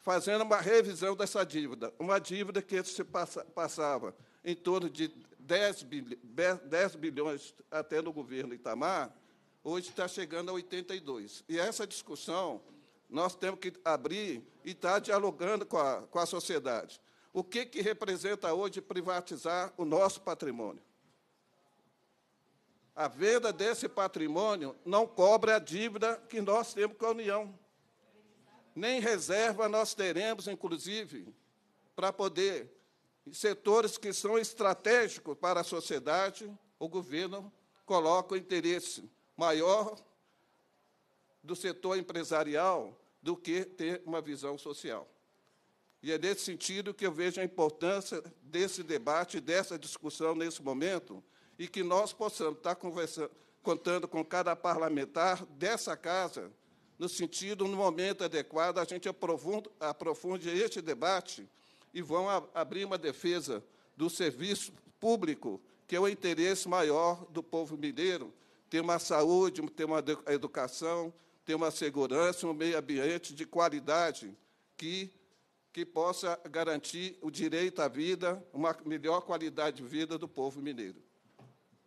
fazendo uma revisão dessa dívida, uma dívida que se passava em torno de 10 bilhões até no governo Itamar, hoje está chegando a 82. E essa discussão nós temos que abrir e estar tá dialogando com a, com a sociedade. O que, que representa hoje privatizar o nosso patrimônio? A venda desse patrimônio não cobra a dívida que nós temos com a União. Nem reserva nós teremos, inclusive, para poder setores que são estratégicos para a sociedade, o governo coloca o interesse maior do setor empresarial do que ter uma visão social. E é nesse sentido que eu vejo a importância desse debate, dessa discussão nesse momento, e que nós possamos estar contando com cada parlamentar dessa casa, no sentido, no momento adequado, a gente aprofunde, aprofunde este debate e vão a, abrir uma defesa do serviço público, que é o interesse maior do povo mineiro, ter uma saúde, ter uma educação, ter uma segurança, um meio ambiente de qualidade que, que possa garantir o direito à vida, uma melhor qualidade de vida do povo mineiro.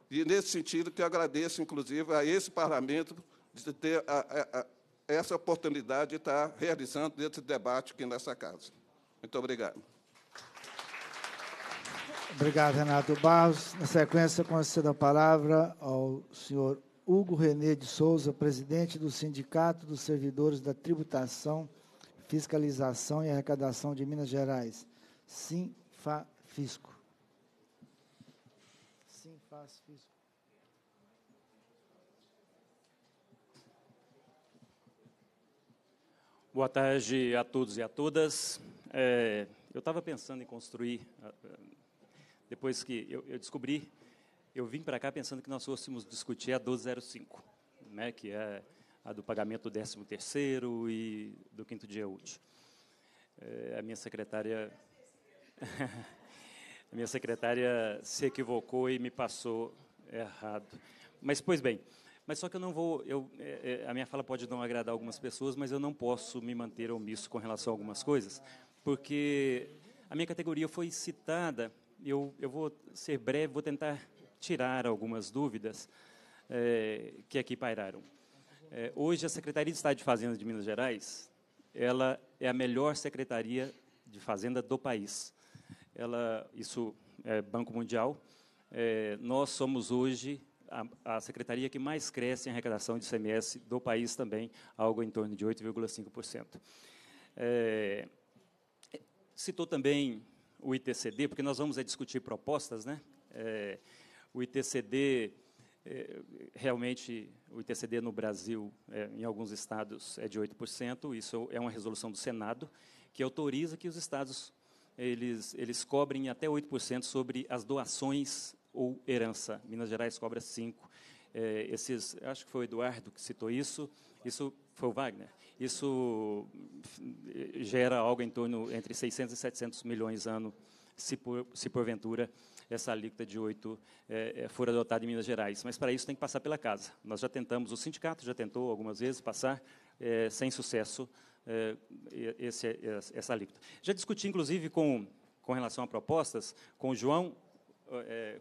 E, nesse sentido, que eu agradeço, inclusive, a esse parlamento de ter a, a, a, essa oportunidade de estar realizando esse debate aqui nessa casa. Muito obrigado. Obrigado, Renato Barros. Na sequência, concedo a palavra ao senhor Hugo Renê de Souza, presidente do Sindicato dos Servidores da Tributação, Fiscalização e Arrecadação de Minas Gerais, Sinfafisco. Sinfafisco. Boa tarde a todos e a todas. É, eu estava pensando em construir depois que eu, eu descobri, eu vim para cá pensando que nós fôssemos discutir a 1205, né, que é a do pagamento do 13º e do quinto dia útil. É, a minha secretária... a minha secretária se equivocou e me passou errado. Mas, pois bem, mas só que eu não vou. Eu, é, é, a minha fala pode não agradar algumas pessoas, mas eu não posso me manter omisso com relação a algumas coisas, porque a minha categoria foi citada eu, eu vou ser breve, vou tentar tirar algumas dúvidas é, que aqui pairaram. É, hoje, a Secretaria de Estado de Fazenda de Minas Gerais ela é a melhor secretaria de Fazenda do país. Ela, isso é Banco Mundial. É, nós somos hoje a, a, secretaria que mais cresce em arrecadação de CMS do país também, algo em torno de 8,5%. É, citou também o ITCD, porque nós vamos é discutir propostas, né? É, o ITCD é, realmente o ITCD no Brasil, é, em alguns estados, é de 8%. Isso é uma resolução do Senado que autoriza que os estados eles, eles cobrem até 8% sobre as doações ou herança. Minas Gerais cobra 5%. É, esses, acho que foi o Eduardo que citou isso. Isso foi o Wagner. Isso eh, gera algo em torno entre 600 e 700 milhões ano, se, por, se porventura essa alíquota de 8 é, eh, eh, for adotada em Minas Gerais. Mas para isso tem que passar pela casa. Nós já tentamos, o sindicato já tentou algumas vezes passar, é, sem sucesso, é, esse, essa alíquota. Já discuti, inclusive, com, com relação a propostas, com o João,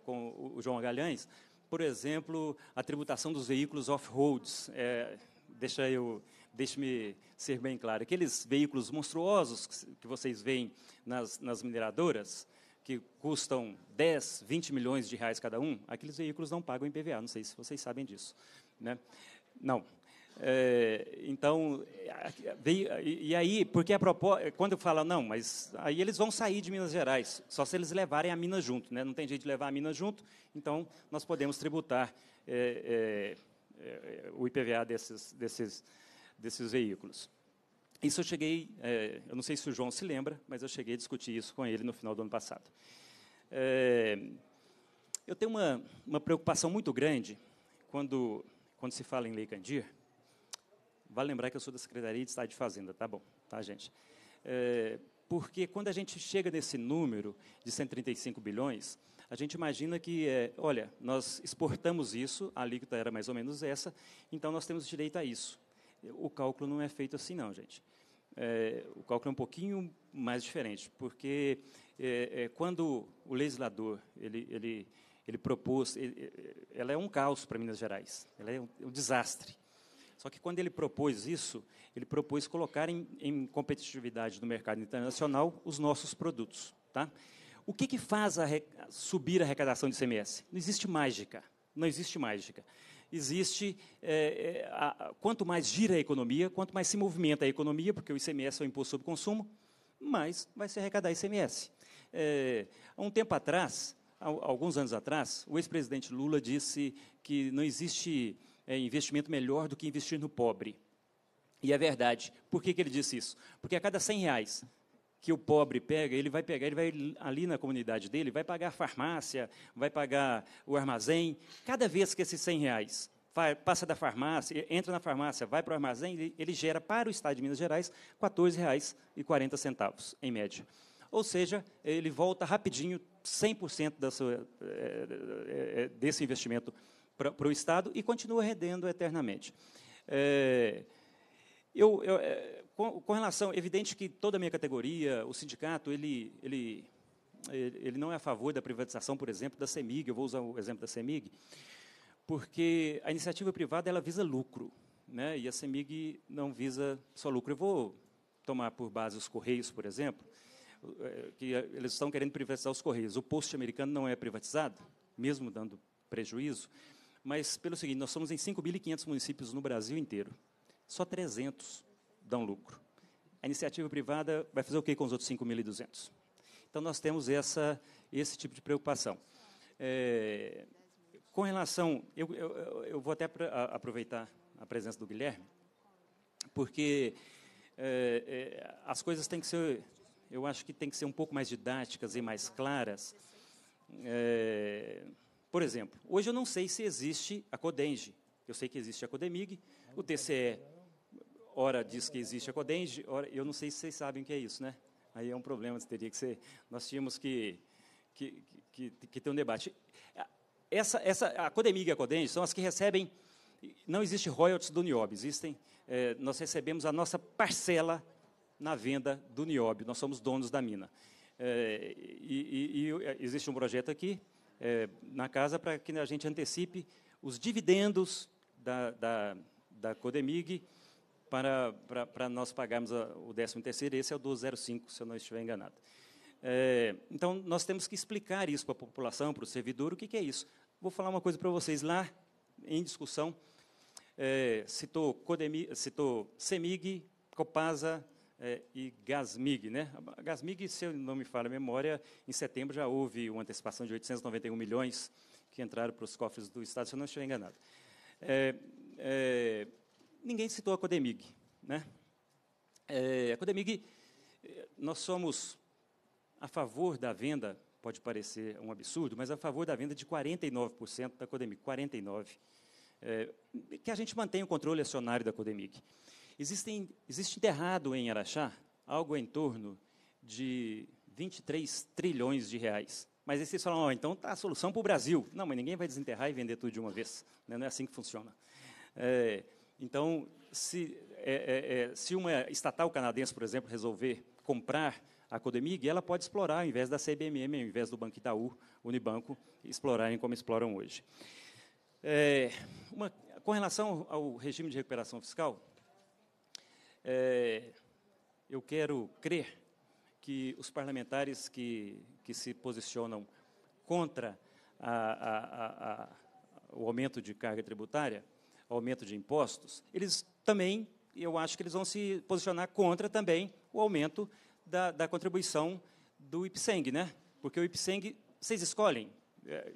com o João Galhães, por exemplo, a tributação dos veículos off-roads. deixa eu deixe-me ser bem claro, aqueles veículos monstruosos que vocês veem nas, nas mineradoras, que custam 10, 20 milhões de reais cada um, aqueles veículos não pagam IPVA, não sei se vocês sabem disso. Né? Não. É, então, e aí, porque a proposta, quando eu falo, não, mas aí eles vão sair de Minas Gerais, só se eles levarem a mina junto, né? não tem jeito de levar a mina junto, então nós podemos tributar é, é, é o IPVA desses, desses desses veículos. Isso eu cheguei, é, eu não sei se o João se lembra, mas eu cheguei a discutir isso com ele no final do ano passado. É, eu tenho uma, uma preocupação muito grande quando, quando se fala em Lei Candir. Vale lembrar que eu sou da Secretaria de Estado de Fazenda, tá bom, tá, gente? É, porque quando a gente chega nesse número de 135 bilhões, a gente imagina que, é, olha, nós exportamos isso, a alíquota era mais ou menos essa, então nós temos direito a isso. O cálculo não é feito assim, não, gente. É, o cálculo é um pouquinho mais diferente, porque é, é, quando o legislador ele, ele, ele propôs, ele, é, ela é um caos para Minas Gerais, ela é um, é um, desastre. Só que quando ele propôs isso, ele propôs colocar em, em competitividade no mercado internacional os nossos produtos. Tá? O que, que faz a re... subir a arrecadação de ICMS? Não existe mágica. Não existe mágica existe, é, é a, quanto mais gira a economia, quanto mais se movimenta a economia, porque o ICMS é o Imposto sobre Consumo, mais vai se arrecadar ICMS. É, há um tempo atrás, alguns anos atrás, o ex-presidente Lula disse que não existe é, investimento melhor do que investir no pobre. E é verdade. Por que, que ele disse isso? Porque a cada 100 reais que o pobre pega, ele vai pegar, ele vai ali na comunidade dele, vai pagar a farmácia, vai pagar o armazém. Cada vez que esses 100 reais passa da farmácia, entra na farmácia, vai para o armazém, ele, gera para o Estado de Minas Gerais R$ 14,40, em média. Ou seja, ele volta rapidinho 100% da sua, eh, eh, eh, desse investimento para, o Estado e continua rendendo eternamente. eu, eu, com, com relação, evidente que toda a minha categoria, o sindicato, ele, ele, ele não é a favor da privatização, por exemplo, da CEMIG, eu vou usar o exemplo da CEMIG, porque a iniciativa privada ela visa lucro, né? e a CEMIG não visa só lucro. Eu vou tomar por base os Correios, por exemplo, eh, que eh, eles estão querendo privatizar os Correios. O poste americano não é privatizado, mesmo dando prejuízo, mas pelo seguinte, nós somos em 5.500 municípios no Brasil inteiro, só 300 dão lucro. A iniciativa privada vai fazer o que com os outros 5.200? Então, nós temos essa, esse tipo de preocupação. É, com relação... Eu, eu, eu vou até aproveitar a presença do Guilherme, porque é, é, as coisas têm que ser... Eu acho que tem que ser um pouco mais didáticas e mais claras. É, por exemplo, hoje eu não sei se existe a CODENGE. Eu sei que existe a CODEMIG, o TCE Ora diz que existe a Codenge, ora, eu não sei se vocês sabem o que é isso, né? Aí é um problema, teria que ser, nós tínhamos que, que, que, que ter um debate. Essa, essa, a Codemig e a Codenge são as que recebem, não existe royalties do Niob, existem, é, nós recebemos a nossa parcela na venda do Niob. nós somos donos da mina. É, e, e, e, é, existe um projeto aqui é, na casa para que a gente antecipe os dividendos da, da, da Codemig para, para, para nós pagarmos a, o 13º, esse é o 1205, se eu não estiver enganado. É, então, nós temos que explicar isso para a população, para o servidor, o que, que é isso. Vou falar uma coisa para vocês. Lá, em discussão, é, citou, Codemi, citou CEMIG, Copasa é, e Gasmig. Né? A Gasmig, se eu não me falha a memória, em setembro já houve uma antecipação de 891 milhões que entraram para os cofres do Estado, se eu não estiver enganado. É, é ninguém citou a Codemig. Né? É, a Codemig, eh, nós somos a favor da venda, pode parecer um absurdo, mas a favor da venda de 49% da Codemig, 49%. É, eh, que a gente mantenha o controle acionário da Codemig. Existem, existe enterrado em Araxá algo em torno de 23 trilhões de reais. Mas aí vocês falam, oh, então tá a solução para o Brasil. Não, mas ninguém vai desenterrar e vender tudo de uma vez. Né? Não é assim que funciona. É, então, se, é, é, é, se uma estatal canadense, por exemplo, resolver comprar a Codemig, ela pode explorar, ao invés da CBMM, ao invés do Banco Itaú, Unibanco, explorarem como exploram hoje. É, uma, com relação ao regime de recuperação fiscal, é, eu quero crer que os parlamentares que, que se posicionam contra a, a, a, o aumento de carga tributária aumento de impostos, eles também, eu acho que eles vão se posicionar contra também o aumento da, da contribuição do IPSENG, né? Porque o IPSENG, vocês escolhem é,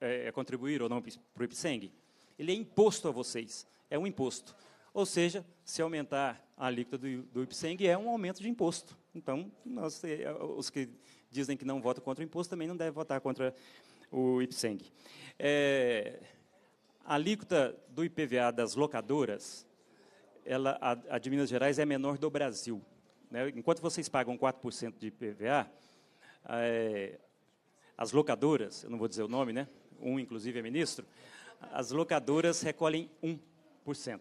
é, é, contribuir ou não para o IPSENG. Ele é imposto a vocês, é um imposto. Ou seja, se aumentar a alíquota do, do IPSENG, é um aumento de imposto. Então, nós, é, os que dizem que não votam contra o imposto também não devem votar contra o IPSENG. É, a alíquota do IPVA das locadoras, ela, a, a de Minas Gerais, é a menor do Brasil. Né? Enquanto vocês pagam 4% de IPVA, é, eh, as locadoras, eu não vou dizer o nome, né? um inclusive é ministro, as locadoras recolhem 1%.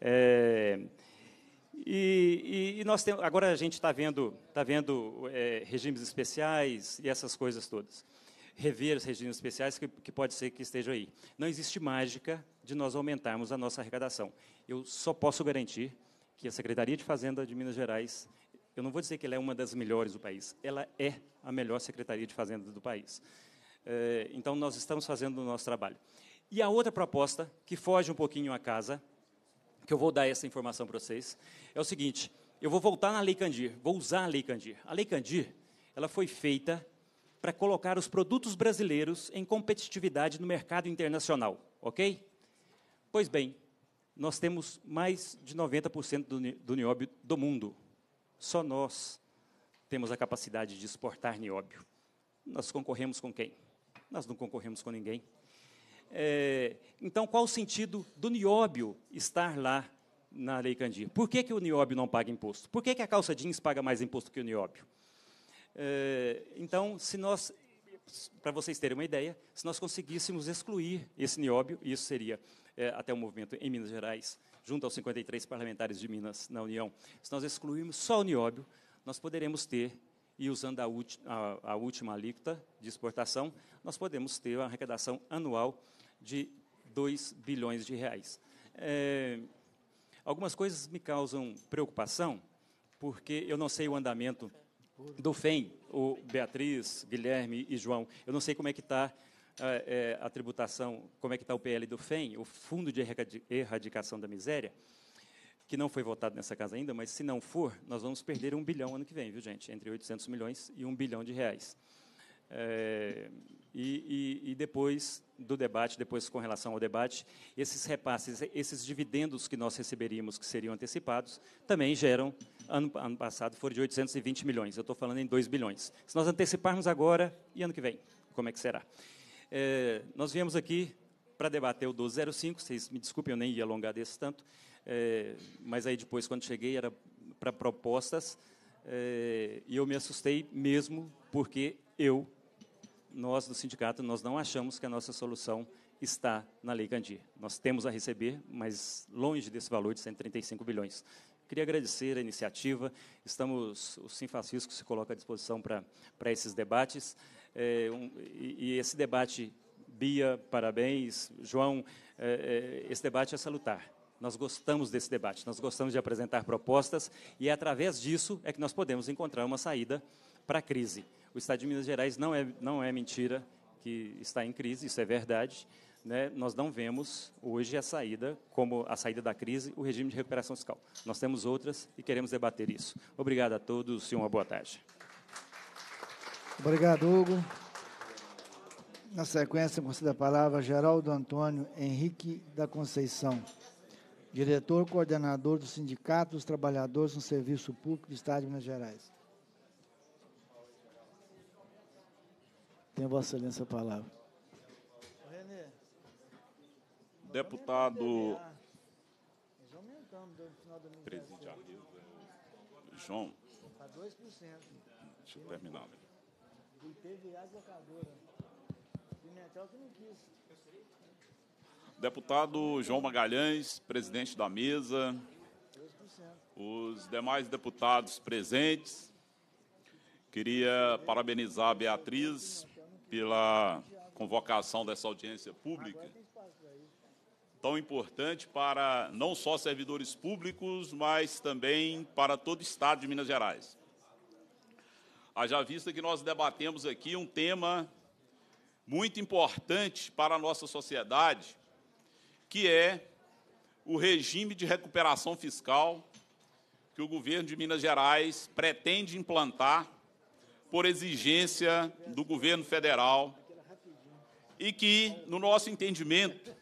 É, eh, e, e, e, nós temos, agora a gente está vendo, tá vendo é, regimes especiais e essas coisas todas rever os regimes especiais que, que pode ser que estejam aí. Não existe mágica de nós aumentarmos a nossa arrecadação. Eu só posso garantir que a Secretaria de Fazenda de Minas Gerais, eu não vou dizer que ela é uma das melhores do país, ela é a melhor Secretaria de Fazenda do país. É, então, nós estamos fazendo o nosso trabalho. E a outra proposta, que foge um pouquinho à casa, que eu vou dar essa informação para vocês, é o seguinte, eu vou voltar na Lei Candir, vou usar a Lei Candir. A Lei Candir, ela foi feita para colocar os produtos brasileiros em competitividade no mercado internacional, ok? Pois bem, nós temos mais de 90% do, do nióbio do mundo. Só nós temos a capacidade de exportar nióbio. Nós concorremos com quem? Nós não concorremos com ninguém. É, então, qual o sentido do nióbio estar lá na Lei Candir? Por que, que o nióbio não paga imposto? Por que, que a calça jeans paga mais imposto que o nióbio? Eh, então, se nós, para vocês terem uma ideia, se nós conseguíssemos excluir esse nióbio, isso seria eh, até o movimento em Minas Gerais, junto aos 53 parlamentares de Minas na União, se nós excluirmos só o nióbio, nós poderemos ter, e usando a, a, a última alíquota de exportação, nós podemos ter uma arrecadação anual de 2 bilhões de reais. É, algumas coisas me causam preocupação, porque eu não sei o andamento do FEM, o Beatriz, Guilherme e João. Eu não sei como é que está é, eh, eh, a tributação, como é que está o PL do FEM, o Fundo de Erradicação da Miséria, que não foi votado nessa casa ainda, mas se não for, nós vamos perder um bilhão ano que vem, viu, gente? Entre 800 milhões e um bilhão de reais. É, e, e, e, depois do debate, depois com relação ao debate, esses repasses, esses dividendos que nós receberíamos, que seriam antecipados, também geram, ano, ano passado foram de 820 milhões, eu estou falando em 2 bilhões. Se nós anteciparmos agora e ano que vem, como é que será? É, nós viemos aqui para debater o 1205, vocês me desculpem, eu nem ia alongar desse tanto, é, mas aí depois, quando cheguei, era para propostas, é, e eu me assustei mesmo, porque eu nós do sindicato, nós não achamos que a nossa solução está na Lei Candir. Nós temos a receber, mas longe desse valor de 135 bilhões. Queria agradecer a iniciativa. Estamos, o Sim Francisco se coloca à disposição para esses debates. É, um, e, e, esse debate, Bia, parabéns. João, é, é, esse debate é salutar. Nós gostamos desse debate, nós gostamos de apresentar propostas e é através disso é que nós podemos encontrar uma saída para a crise o Estado de Minas Gerais não é, não é mentira que está em crise, isso é verdade. Né? Nós não vemos hoje a saída, como a saída da crise, o regime de recuperação fiscal. Nós temos outras e queremos debater isso. Obrigado a todos e uma boa tarde. Obrigado, Hugo. Na sequência, conceda a palavra Geraldo Antônio Henrique da Conceição, diretor coordenador do Sindicato dos Trabalhadores no Serviço Público do Estado de Minas Gerais. Tem Vossa Excelência a palavra. René. Deputado Presídio João. Para 2%. Deixa eu terminar. Do IPVA blocadora. Pimentel que não quis. Deputado João Magalhães, presidente da mesa. Os demais deputados presentes. Queria parabenizar a Beatriz pela convocação dessa audiência pública, tão importante para não só servidores públicos, mas também para todo o Estado de Minas Gerais. Haja vista que nós debatemos aqui um tema muito importante para a nossa sociedade, que é o regime de recuperação fiscal que o governo de Minas Gerais pretende implantar por exigência do governo federal e que, no nosso entendimento,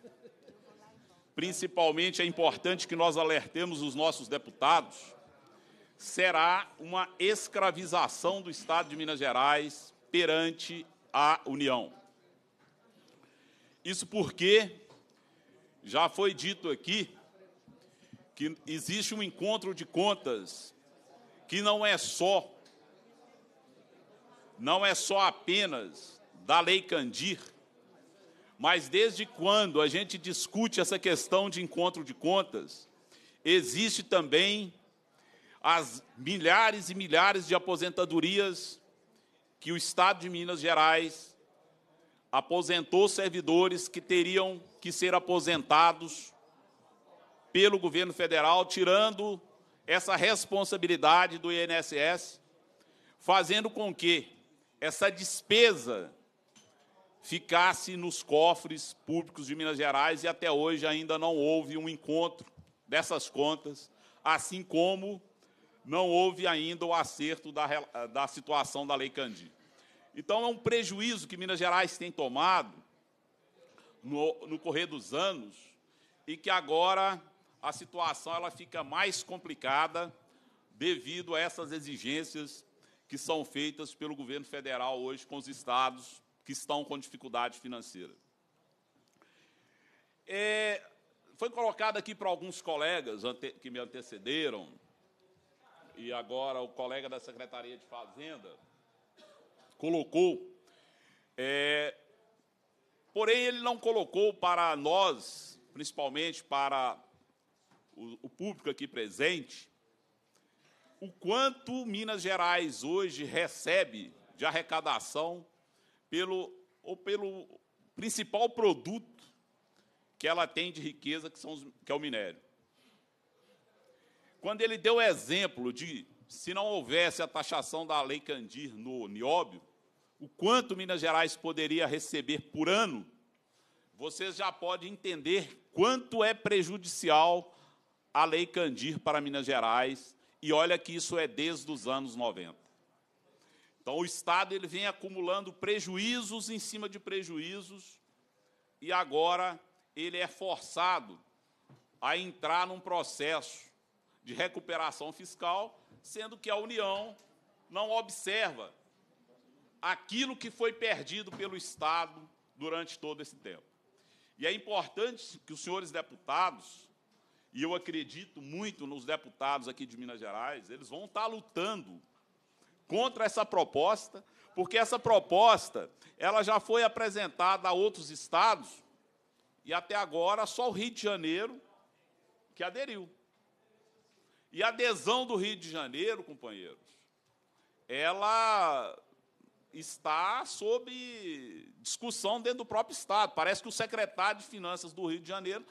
principalmente é importante que nós alertemos os nossos deputados, será uma escravização do Estado de Minas Gerais perante a União. Isso porque já foi dito aqui que existe um encontro de contas que não é só não é só apenas da Lei Candir, mas desde quando a gente discute essa questão de encontro de contas, existe também as milhares e milhares de aposentadorias que o Estado de Minas Gerais aposentou servidores que teriam que ser aposentados pelo governo federal, tirando essa responsabilidade do INSS, fazendo com que essa despesa ficasse nos cofres públicos de Minas Gerais e até hoje ainda não houve um encontro dessas contas, assim como não houve ainda o acerto da, da situação da Lei Candir. Então, é um prejuízo que Minas Gerais tem tomado no, no correr dos anos e que agora a situação ela fica mais complicada devido a essas exigências que são feitas pelo governo federal hoje com os estados que estão com dificuldade financeira. É, foi colocado aqui para alguns colegas ante, que me antecederam, e agora o colega da Secretaria de Fazenda colocou. É, porém, ele não colocou para nós, principalmente para o, o público aqui presente, o quanto Minas Gerais hoje recebe de arrecadação pelo, ou pelo principal produto que ela tem de riqueza, que, são os, que é o minério. Quando ele deu o exemplo de se não houvesse a taxação da Lei Candir no nióbio, o quanto Minas Gerais poderia receber por ano, vocês já podem entender quanto é prejudicial a Lei Candir para Minas Gerais e olha que isso é desde os anos 90. Então o Estado ele vem acumulando prejuízos em cima de prejuízos e agora ele é forçado a entrar num processo de recuperação fiscal, sendo que a União não observa aquilo que foi perdido pelo Estado durante todo esse tempo. E é importante que os senhores deputados e eu acredito muito nos deputados aqui de Minas Gerais, eles vão estar lutando contra essa proposta, porque essa proposta ela já foi apresentada a outros estados e até agora só o Rio de Janeiro que aderiu. E a adesão do Rio de Janeiro, companheiros, ela está sob discussão dentro do próprio Estado. Parece que o secretário de Finanças do Rio de Janeiro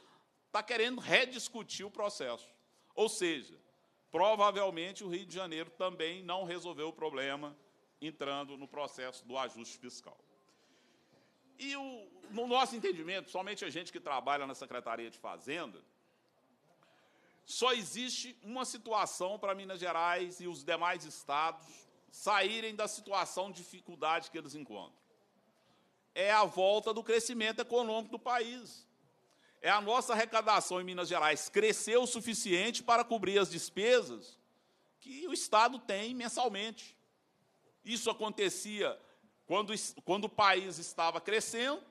está querendo rediscutir o processo. Ou seja, provavelmente o Rio de Janeiro também não resolveu o problema entrando no processo do ajuste fiscal. E o, no nosso entendimento, somente a gente que trabalha na Secretaria de Fazenda, só existe uma situação para Minas Gerais e os demais estados saírem da situação de dificuldade que eles encontram. É a volta do crescimento econômico do país é a nossa arrecadação em Minas Gerais cresceu o suficiente para cobrir as despesas que o Estado tem mensalmente. Isso acontecia quando, quando o país estava crescendo,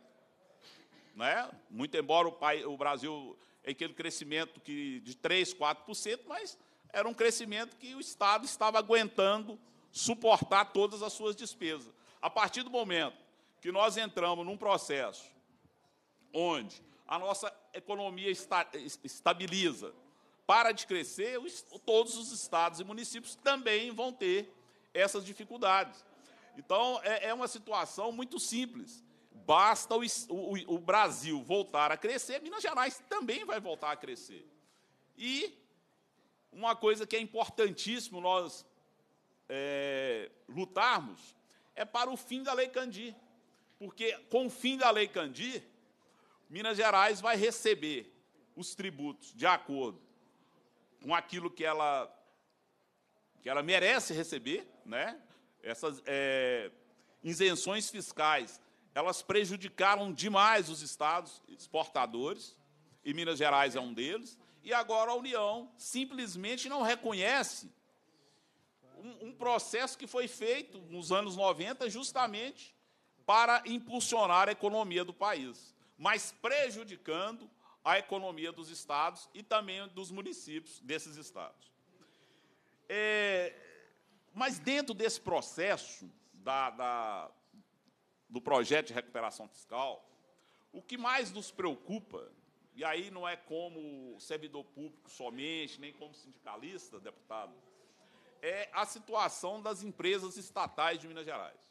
né? muito embora o, o Brasil é aquele crescimento que, de 3%, 4%, mas era um crescimento que o Estado estava aguentando suportar todas as suas despesas. A partir do momento que nós entramos num processo onde a nossa economia esta, estabiliza, para de crescer, os, todos os estados e municípios também vão ter essas dificuldades. Então, é, é uma situação muito simples. Basta o, o, o Brasil voltar a crescer, Minas Gerais também vai voltar a crescer. E uma coisa que é importantíssimo nós é, lutarmos é para o fim da Lei Candir. Porque com o fim da Lei Candir, Minas Gerais vai receber os tributos de acordo com aquilo que ela, que ela merece receber, né? essas é, isenções fiscais, elas prejudicaram demais os estados exportadores, e Minas Gerais é um deles, e agora a União simplesmente não reconhece um, um processo que foi feito nos anos 90 justamente para impulsionar a economia do país mas prejudicando a economia dos estados e também dos municípios desses estados. É, mas dentro desse processo da, da, do projeto de recuperação fiscal, o que mais nos preocupa, e aí não é como servidor público somente, nem como sindicalista, deputado, é a situação das empresas estatais de Minas Gerais.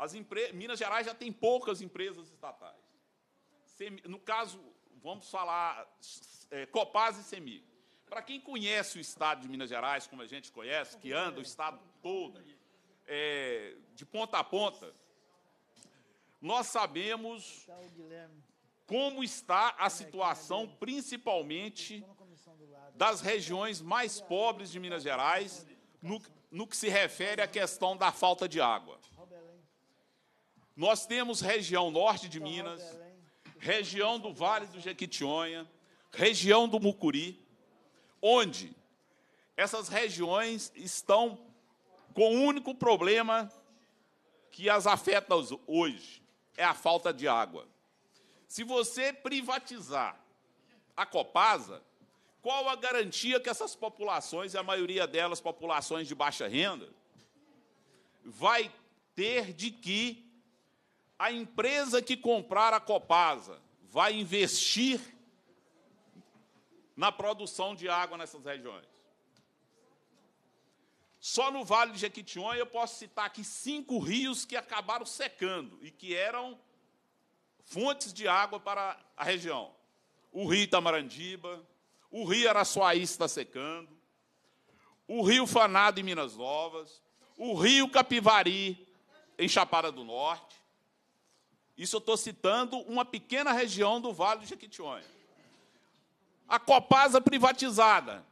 As empre... Minas Gerais já tem poucas empresas estatais. No caso, vamos falar é, Copaz e Semig. Para quem conhece o estado de Minas Gerais, como a gente conhece, que anda o estado todo, é, de ponta a ponta, nós sabemos tá como está a é situação, é, principalmente das regiões mais pobres de Minas Gerais, no, no que se refere à questão da falta de água. Nós temos região norte de Minas, região do Vale do Jequitinhonha, região do Mucuri, onde essas regiões estão com o único problema que as afeta hoje, é a falta de água. Se você privatizar a Copasa, qual a garantia que essas populações, e a maioria delas populações de baixa renda, vai ter de que a empresa que comprar a Copasa vai investir na produção de água nessas regiões. Só no Vale de Jequitinhonha eu posso citar aqui cinco rios que acabaram secando e que eram fontes de água para a região. O rio Itamarandiba, o rio Araçuaí está secando, o rio Fanado em Minas Novas, o rio Capivari em Chapada do Norte, isso eu estou citando uma pequena região do Vale do Jequitinhonha. A Copasa privatizada.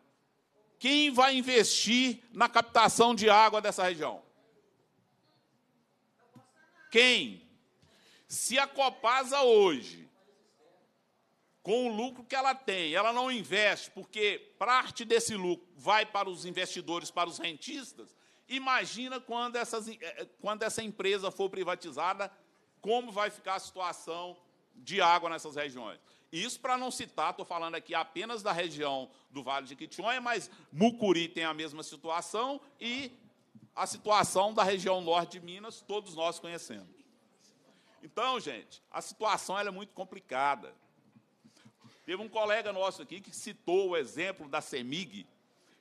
Quem vai investir na captação de água dessa região? Quem? Se a Copasa hoje, com o lucro que ela tem, ela não investe, porque parte desse lucro vai para os investidores, para os rentistas, imagina quando, essas, eh, eh, quando essa empresa for privatizada, como vai ficar a situação de água nessas regiões. Isso para não citar, estou falando aqui apenas da região do Vale de Quitionha, mas Mucuri tem a mesma situação e a situação da região norte de Minas, todos nós conhecemos. Então, gente, a situação é muito complicada. Teve um colega nosso aqui que citou o exemplo da CEMIG,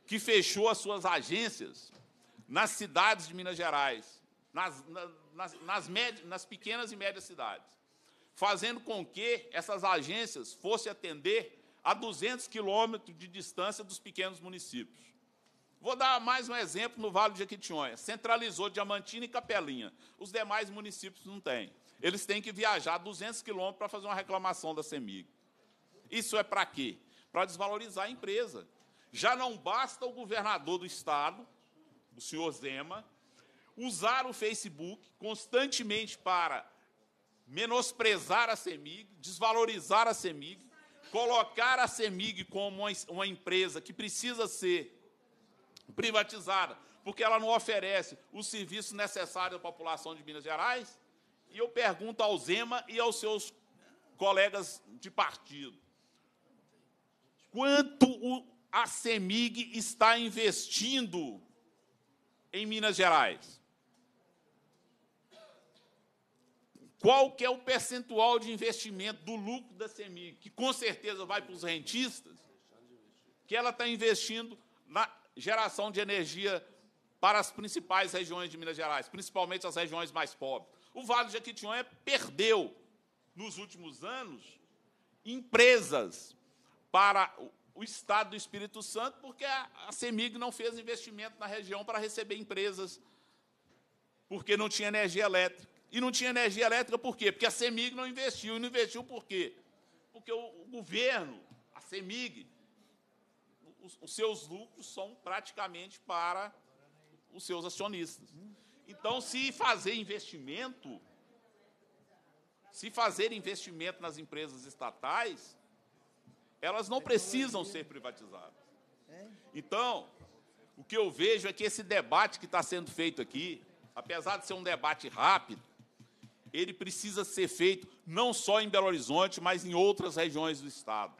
que fechou as suas agências nas cidades de Minas Gerais, nas, nas, nas, nas pequenas e médias cidades, fazendo com que essas agências fossem atender a 200 quilômetros de distância dos pequenos municípios. Vou dar mais um exemplo no Vale de Jequitinhonha. Centralizou Diamantina e Capelinha. Os demais municípios não têm. Eles têm que viajar 200 quilômetros para fazer uma reclamação da CEMIG. Isso é para quê? Para desvalorizar a empresa. Já não basta o governador do Estado, o senhor Zema, usar o Facebook constantemente para menosprezar a CEMIG, desvalorizar a CEMIG, colocar a CEMIG como uma empresa que precisa ser privatizada, porque ela não oferece o serviço necessário à população de Minas Gerais. E eu pergunto ao Zema e aos seus colegas de partido: quanto a CEMIG está investindo em Minas Gerais? qual que é o percentual de investimento do lucro da CEMIG, que com certeza vai para os rentistas, que ela está investindo na geração de energia para as principais regiões de Minas Gerais, principalmente as regiões mais pobres. O Vale de Jequitinhonha perdeu, nos últimos anos, empresas para o estado do Espírito Santo, porque a CEMIG não fez investimento na região para receber empresas, porque não tinha energia elétrica. E não tinha energia elétrica por quê? Porque a CEMIG não investiu. E não investiu por quê? Porque o, o governo, a CEMIG, os, os, seus lucros são praticamente para os seus acionistas. Então, se fazer investimento, se fazer investimento nas empresas estatais, elas não precisam ser privatizadas. Então, o que eu vejo é que esse debate que está sendo feito aqui, apesar de ser um debate rápido, ele precisa ser feito não só em Belo Horizonte, mas em outras regiões do estado.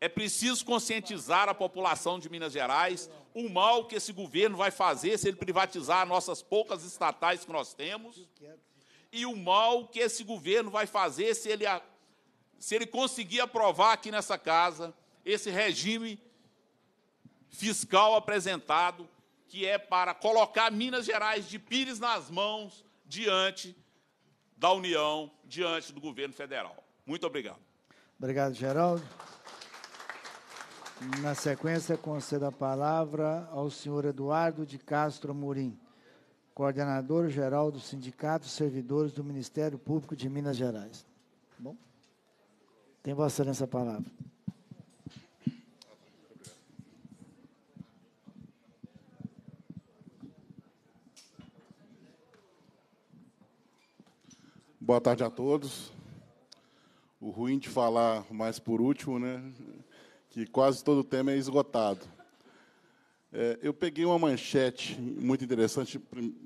É preciso conscientizar a população de Minas Gerais o mal que esse governo vai fazer se ele privatizar nossas poucas estatais que nós temos e o mal que esse governo vai fazer se ele, se ele conseguir aprovar aqui nessa casa esse regime fiscal apresentado, que é para colocar Minas Gerais de pires nas mãos diante da União, diante do governo federal. Muito obrigado. Obrigado, Geraldo. Na sequência, concedo a palavra ao senhor Eduardo de Castro Amorim, coordenador-geral do Sindicato Servidores do Ministério Público de Minas Gerais. Bom? Tem Vossa Excelência a palavra. Boa tarde a todos. O ruim de falar mais por último, né? Que quase todo o tema é esgotado. É, eu peguei uma manchete muito interessante,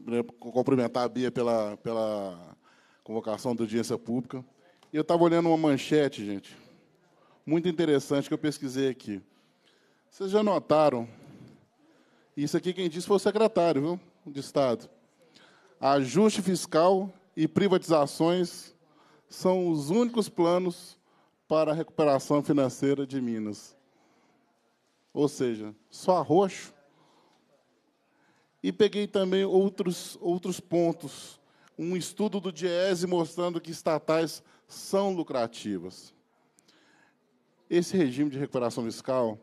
né, cumprimentar a Bia pela, pela convocação da audiência pública. E eu estava olhando uma manchete, gente, muito interessante que eu pesquisei aqui. Vocês já notaram? Isso aqui quem disse foi o secretário viu, de Estado. Ajuste fiscal e privatizações são os únicos planos para a recuperação financeira de Minas. Ou seja, só arroxo. E peguei também outros, outros pontos. Um estudo do Diese mostrando que estatais são lucrativas. Esse regime de recuperação fiscal,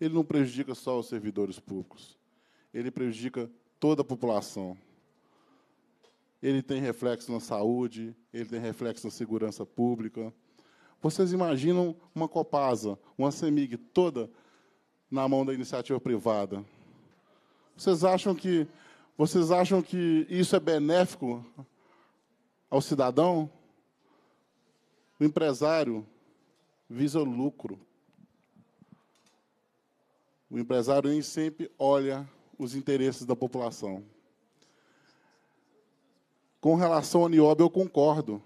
ele não prejudica só os servidores públicos. Ele prejudica toda a população ele tem reflexo na saúde, ele tem reflexo na segurança pública. Vocês imaginam uma Copasa, uma CEMIG toda na mão da iniciativa privada? Vocês acham que vocês acham que isso é benéfico ao cidadão? O empresário visa o lucro. O empresário nem sempre olha os interesses da população. Com relação a Niobe, eu concordo.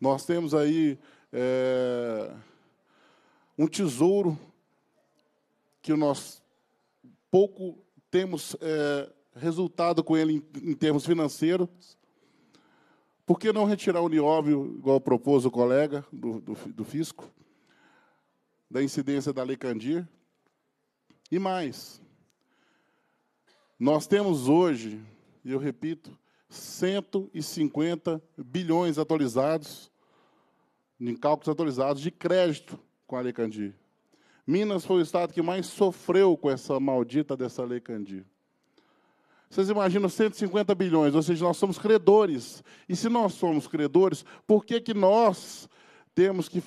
Nós temos aí é, um tesouro que nós pouco temos é, resultado com ele em, em, termos financeiros. Por que não retirar o nióbio, igual propôs o colega do, do, do fisco, da incidência da Lei Candir? E mais, nós temos hoje, e eu repito, 150 bilhões atualizados, em cálculos atualizados, de crédito com a Lei Candir. Minas foi o estado que mais sofreu com essa maldita dessa Lei Candir. Vocês imaginam 150 bilhões, ou seja, nós somos credores. E se nós somos credores, por que, que nós temos que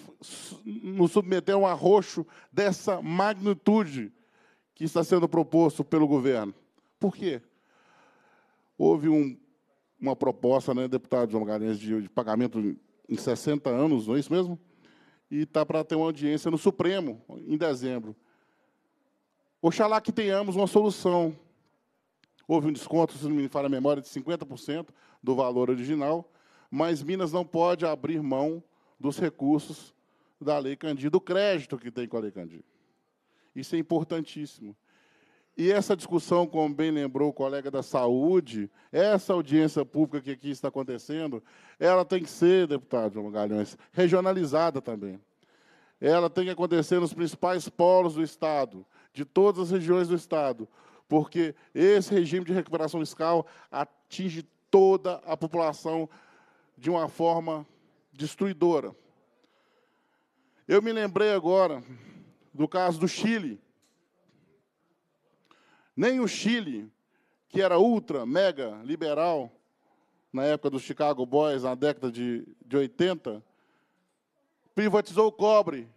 nos submeter a um arroxo dessa magnitude que está sendo proposto pelo governo? Por quê? Houve um uma proposta, né, deputado João Magalhães, de, de pagamento em 60 anos, não é isso mesmo? E está para ter uma audiência no Supremo, em dezembro. Oxalá que tenhamos uma solução. Houve um desconto, se não me falha a memória, de 50% do valor original, mas Minas não pode abrir mão dos recursos da Lei Candir, do crédito que tem com a Lei Candir. Isso é importantíssimo. E essa discussão, como bem lembrou o colega da saúde, essa audiência pública que aqui está acontecendo, ela tem que ser, deputado João Galhões, regionalizada também. Ela tem que acontecer nos principais polos do Estado, de todas as regiões do Estado, porque esse regime de recuperação fiscal atinge toda a população de uma forma destruidora. Eu me lembrei agora do caso do Chile nem o Chile, que era ultra, mega liberal, na época dos Chicago Boys, na década de, de 80, privatizou o cobre.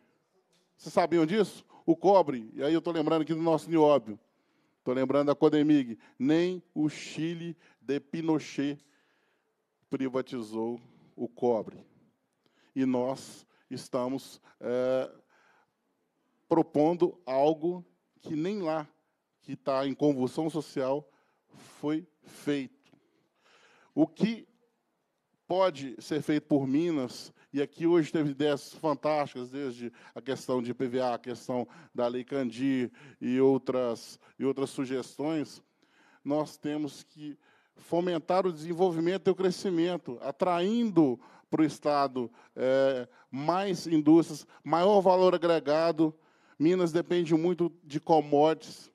Vocês sabiam disso? O cobre, e aí eu estou lembrando aqui do nosso nióbio, estou lembrando da Codemig, nem o Chile de Pinochet privatizou o cobre. E nós estamos é, propondo algo que nem lá que está em convulsão social foi feito. O que pode ser feito por Minas, e aqui hoje teve ideias fantásticas, desde a questão de PVA, a questão da Lei Candir e outras, e outras sugestões, nós temos que fomentar o desenvolvimento e o crescimento, atraindo para o Estado é, mais indústrias, maior valor agregado. Minas depende muito de commodities,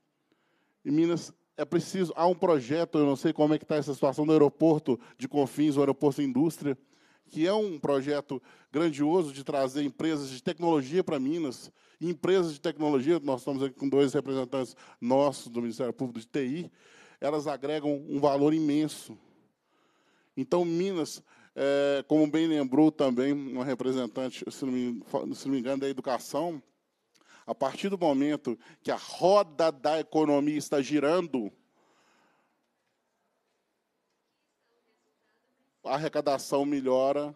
em Minas é preciso, há um projeto, eu não sei como é que está essa situação do aeroporto de Confins, o aeroporto indústria, que é um projeto grandioso de trazer empresas de tecnologia para Minas, e empresas de tecnologia, nós estamos aqui com dois representantes nossos do Ministério Público de TI, elas agregam um valor imenso. Então, Minas, é, como bem lembrou também uma representante, se não me, se não me engano, da educação, a partir do momento que a roda da economia está girando, a arrecadação melhora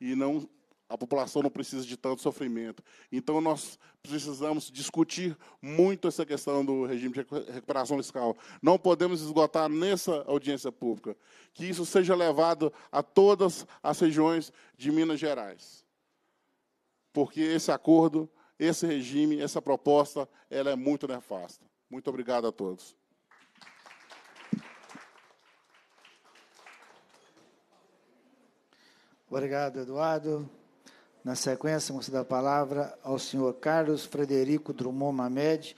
e não a população não precisa de tanto sofrimento. Então, nós precisamos discutir muito essa questão do regime de recuperação fiscal. Não podemos esgotar nessa audiência pública. Que isso seja levado a todas as regiões de Minas Gerais. Porque esse acordo esse regime, essa proposta, ela é muito nefasta. Muito obrigado a todos. Obrigado, Eduardo. Na sequência, vamos dar a palavra ao senhor Carlos Frederico Drummond Mamed,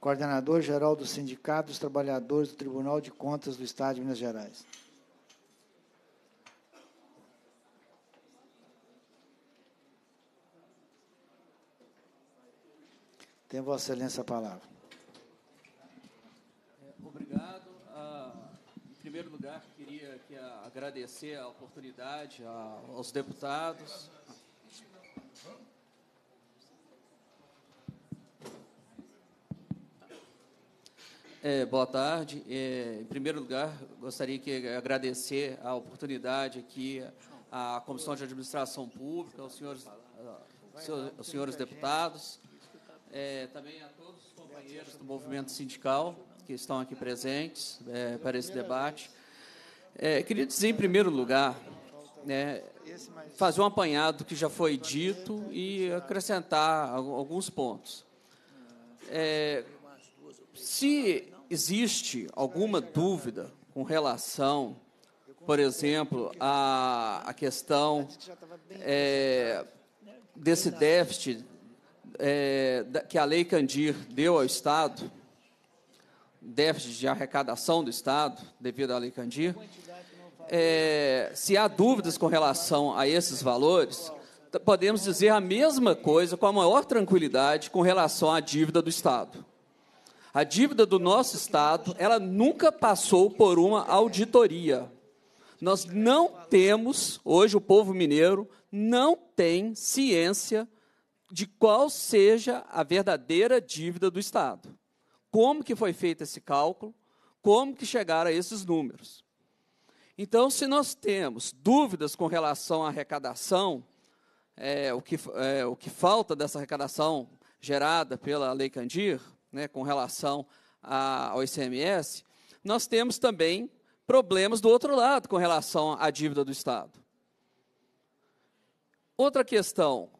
coordenador-geral do Sindicato dos Trabalhadores do Tribunal de Contas do Estado de Minas Gerais. Tem Vossa Excelência a palavra. É, obrigado. Ah, em primeiro lugar, queria agradecer a oportunidade aos deputados. É, boa tarde. É, em primeiro lugar, gostaria de agradecer a oportunidade aqui à Comissão de Administração Pública, aos senhores, ah, aos senhores deputados. É, também a todos os companheiros do movimento sindical que estão aqui presentes é, para esse debate. É, queria dizer, em primeiro lugar, né, fazer um apanhado do que já foi dito e acrescentar alguns pontos. É, se existe alguma dúvida com relação, por exemplo, à, à questão é, desse déficit é, que a Lei Candir deu ao Estado, déficit de arrecadação do Estado, devido à Lei Candir, é, se há dúvidas com relação a esses valores, podemos dizer a mesma coisa com a maior tranquilidade com relação à dívida do Estado. A dívida do nosso Estado, ela nunca passou por uma auditoria. Nós não temos, hoje o povo mineiro não tem ciência de qual seja a verdadeira dívida do Estado. Como que foi feito esse cálculo? Como que chegaram a esses números? Então, se nós temos dúvidas com relação à arrecadação, é, o, que, é, o que falta dessa arrecadação gerada pela Lei Candir, né, com relação a, ao ICMS, nós temos também problemas do outro lado com relação à dívida do Estado. Outra questão,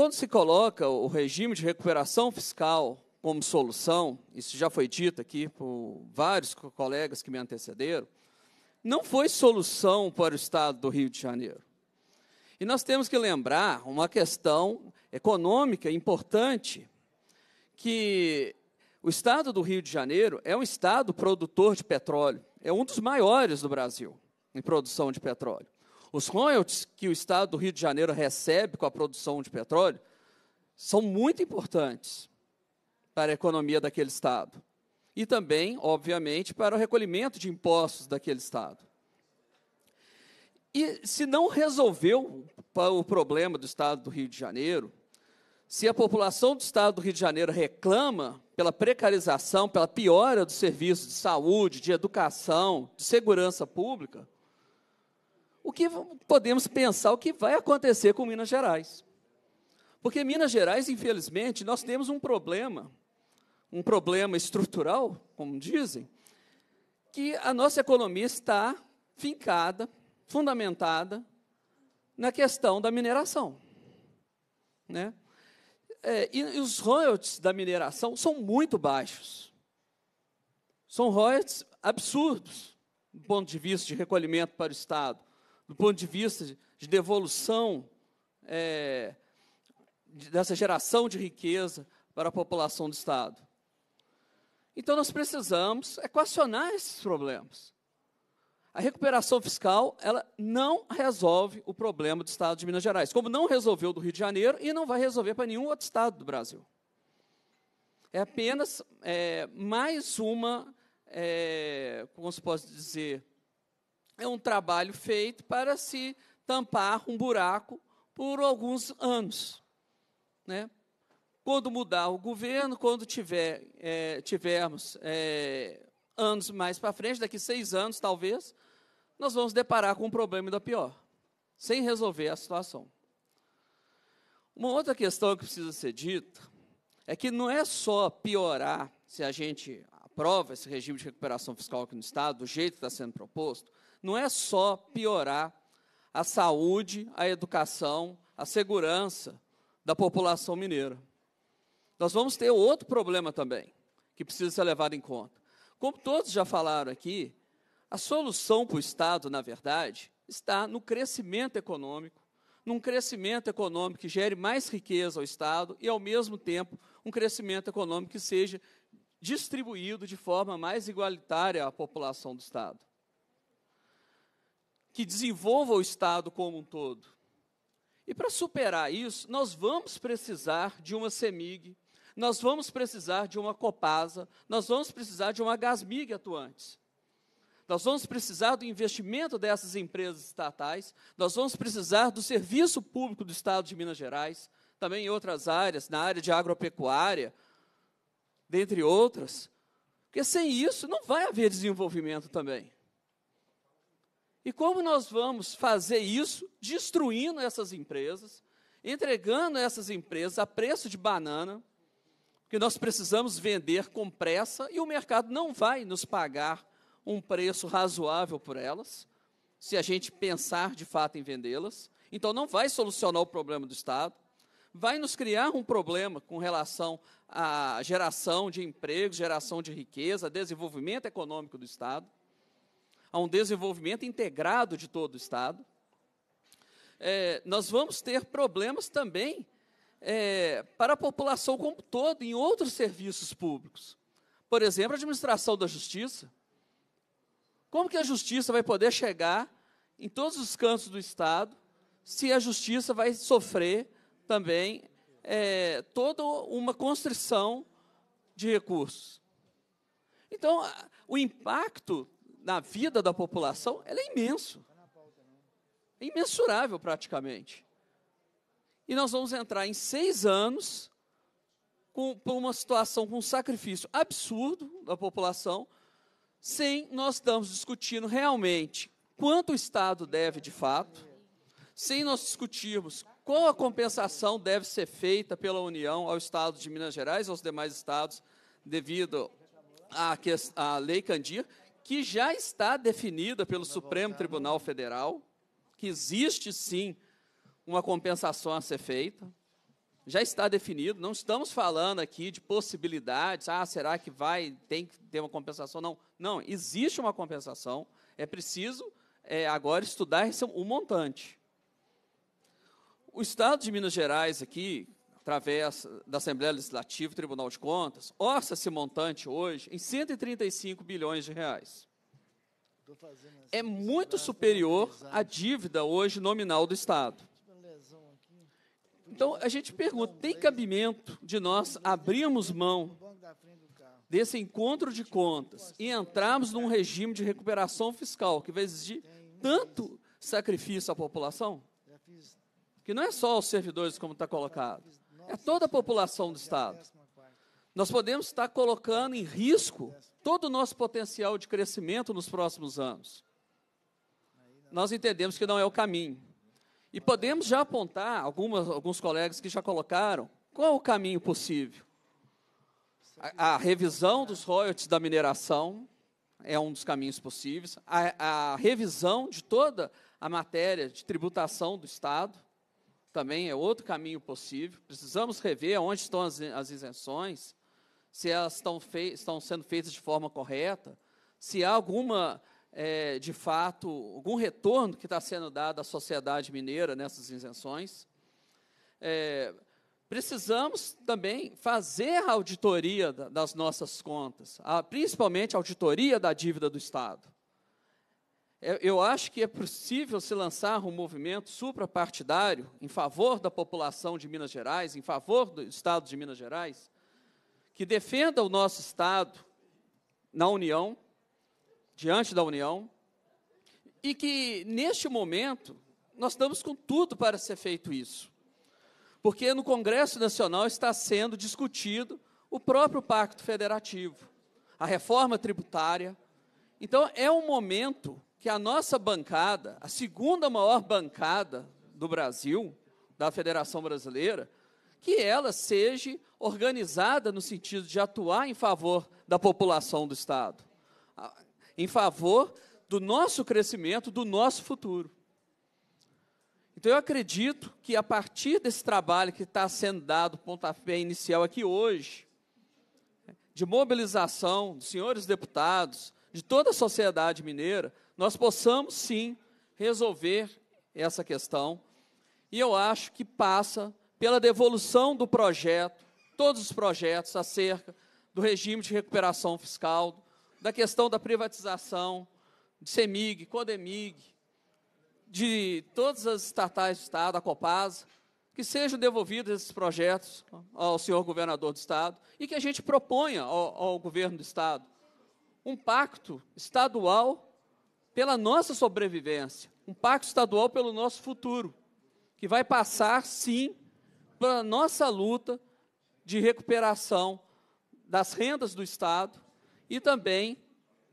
quando se coloca o regime de recuperação fiscal como solução, isso já foi dito aqui por vários colegas que me antecederam, não foi solução para o Estado do Rio de Janeiro. E nós temos que lembrar uma questão econômica importante, que o Estado do Rio de Janeiro é um Estado produtor de petróleo, é um dos maiores do Brasil em produção de petróleo. Os royalties que o Estado do Rio de Janeiro recebe com a produção de petróleo são muito importantes para a economia daquele Estado. E também, obviamente, para o recolhimento de impostos daquele Estado. E se não resolveu o problema do Estado do Rio de Janeiro, se a população do Estado do Rio de Janeiro reclama pela precarização, pela piora dos serviços de saúde, de educação, de segurança pública, o que podemos pensar o que vai acontecer com Minas Gerais. Porque Minas Gerais, infelizmente, nós temos um problema, um problema estrutural, como dizem, que a nossa economia está fincada, fundamentada na questão da mineração. Né? É, e, e os royalties da mineração são muito baixos. São royalties absurdos, do ponto de vista de recolhimento para o Estado do ponto de vista de devolução é, dessa geração de riqueza para a população do Estado. Então, nós precisamos equacionar esses problemas. A recuperação fiscal, ela não resolve o problema do Estado de Minas Gerais, como não resolveu do Rio de Janeiro e não vai resolver para nenhum outro Estado do Brasil. É apenas é, mais uma, é, como se pode dizer, é um trabalho feito para se tampar um buraco por alguns anos. Né? Quando mudar o governo, quando tiver, é, tivermos é, anos mais para frente, daqui seis anos talvez, nós vamos deparar com um problema ainda pior, sem resolver a situação. Uma outra questão que precisa ser dita é que não é só piorar se a gente aprova esse regime de recuperação fiscal aqui no Estado, do jeito que está sendo proposto, não é só piorar a saúde, a educação, a segurança da população mineira. Nós vamos ter outro problema também, que precisa ser levado em conta. Como todos já falaram aqui, a solução para o Estado, na verdade, está no crescimento econômico, num crescimento econômico que gere mais riqueza ao Estado e, ao mesmo tempo, um crescimento econômico que seja distribuído de forma mais igualitária à população do Estado que desenvolva o Estado como um todo. E para superar isso, nós vamos precisar de uma CEMIG, nós vamos precisar de uma Copasa, nós vamos precisar de uma Gasmig atuantes. Nós vamos precisar do investimento dessas empresas estatais, nós vamos precisar do serviço público do Estado de Minas Gerais, também em outras áreas, na área de agropecuária, dentre outras, porque sem isso não vai haver desenvolvimento também. E como nós vamos fazer isso destruindo essas empresas, entregando essas empresas a preço de banana, que nós precisamos vender com pressa e o mercado não vai nos pagar um preço razoável por elas, se a gente pensar de fato em vendê-las. Então não vai solucionar o problema do Estado, vai nos criar um problema com relação à geração de empregos, geração de riqueza, desenvolvimento econômico do Estado a um desenvolvimento integrado de todo o Estado, é, nós vamos ter problemas também é, para a população como um todo em outros serviços públicos. Por exemplo, a administração da justiça. Como que a justiça vai poder chegar em todos os cantos do Estado se a justiça vai sofrer também é, toda uma constrição de recursos? Então, o impacto na vida da população, ela é imenso. É imensurável praticamente. E nós vamos entrar em seis anos com, uma situação com um sacrifício absurdo da população, sem nós estamos discutindo realmente quanto o Estado deve de fato, sem nós discutirmos qual a compensação deve ser feita pela União ao Estado de Minas Gerais, aos demais estados, devido à, à Lei Candir, que já está definida pelo Supremo Tribunal Federal, que existe sim uma compensação a ser feita, já está definido, não estamos falando aqui de possibilidades, ah, será que vai, tem que ter uma compensação? Não, não, existe uma compensação, é preciso é, agora estudar o um montante. O Estado de Minas Gerais aqui, através da Assembleia Legislativa e Tribunal de Contas, orça-se montante hoje em 135 bilhões de reais. Assim, é né? muito superior à dívida hoje nominal do Estado. Então, a gente pergunta, tem cabimento de nós abrirmos mão desse encontro de contas e entrarmos num regime de recuperação fiscal que vai exigir tanto sacrifício à população? Que não é só os servidores, como está colocado é toda a população do Estado. Nós podemos estar colocando em risco todo o nosso potencial de crescimento nos próximos anos. Nós entendemos que não é o caminho. E podemos já apontar, algumas, alguns colegas que já colocaram, qual é o caminho possível. A, a revisão dos royalties da mineração é um dos caminhos possíveis. A, a revisão de toda a matéria de tributação do Estado também é outro caminho possível. Precisamos rever onde estão as, as isenções, se elas estão, fei estão sendo feitas de forma correta, se há alguma, é, de fato, algum retorno que está sendo dado à sociedade mineira nessas isenções. É, precisamos também fazer a auditoria das nossas contas, a, principalmente a auditoria da dívida do Estado. É, eu acho que é possível se lançar um movimento suprapartidário em favor da população de Minas Gerais, em favor do Estado de Minas Gerais, que defenda o nosso Estado na União, diante da União, e que, neste momento, nós estamos com tudo para ser feito isso. Porque no Congresso Nacional está sendo discutido o próprio Pacto Federativo, a reforma tributária. Então, é um momento que a nossa bancada, a segunda maior bancada do Brasil, da Federação Brasileira, que ela seja organizada no sentido de atuar em favor da população do Estado, em favor do nosso crescimento, do nosso futuro. Então, eu acredito que, a partir desse trabalho que está sendo dado, pontapé inicial aqui hoje, de mobilização dos senhores deputados, de toda a sociedade mineira, nós possamos sim resolver essa questão. E eu acho que passa pela devolução do projeto, todos os projetos acerca do regime de recuperação fiscal, da questão da privatização, de CEMIG, CODEMIG, de todas as estatais do Estado, a Copasa, que sejam devolvidos esses projetos ao senhor governador do Estado e que a gente proponha ao, ao governo do Estado um pacto estadual pela nossa sobrevivência, um pacto estadual pelo nosso futuro, que vai passar, sim, pela nossa luta de recuperação das rendas do Estado e também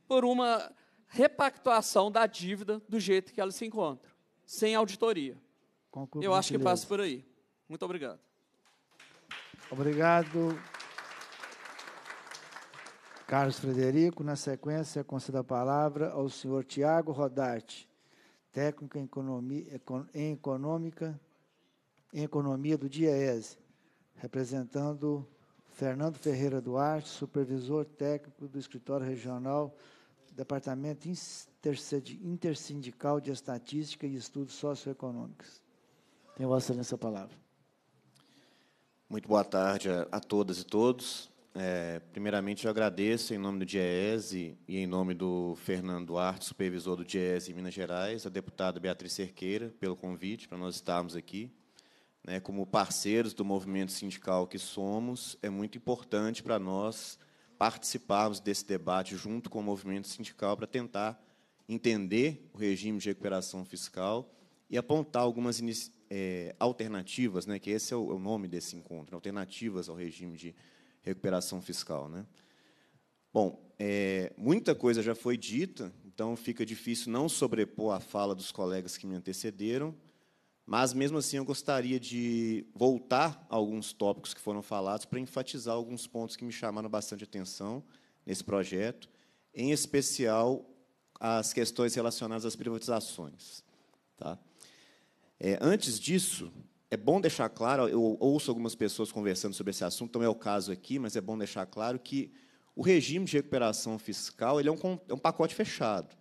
por uma repactuação da dívida do jeito que ela se encontra, sem auditoria. Eu acho que passa por aí. Muito obrigado. Obrigado. Carlos Frederico, na sequência, concedo a palavra ao senhor Tiago Rodarte, técnico em economia, em econômica, em economia do DIEESE, representando Fernando Ferreira Duarte, supervisor técnico do escritório regional, Departamento Intersindical de Estatística e Estudos Socioeconômicos. Tenho Vossa Excelência a palavra. Muito boa tarde a todas e todos. É, primeiramente, eu agradeço em nome do DIEESE e em nome do Fernando Duarte, supervisor do DIEESE em Minas Gerais, a deputada Beatriz Cerqueira, pelo convite para nós estarmos aqui. Né, como parceiros do movimento sindical que somos, é muito importante para nós participarmos desse debate junto com o movimento sindical para tentar entender o regime de recuperação fiscal e apontar algumas é, alternativas, né, que esse é o, é o nome desse encontro, né? alternativas ao regime de recuperação recuperação fiscal. Né? Bom, é, muita coisa já foi dita, então fica difícil não sobrepor a fala dos colegas que me antecederam, mas mesmo assim eu gostaria de voltar a alguns tópicos que foram falados para enfatizar alguns pontos que me chamaram bastante atenção nesse projeto, em especial as questões relacionadas às privatizações. Tá? É, antes disso, é bom deixar claro, eu ouço algumas pessoas conversando sobre esse assunto, não é o caso aqui, mas é bom deixar claro que o regime de recuperação fiscal ele é, um, é um pacote fechado.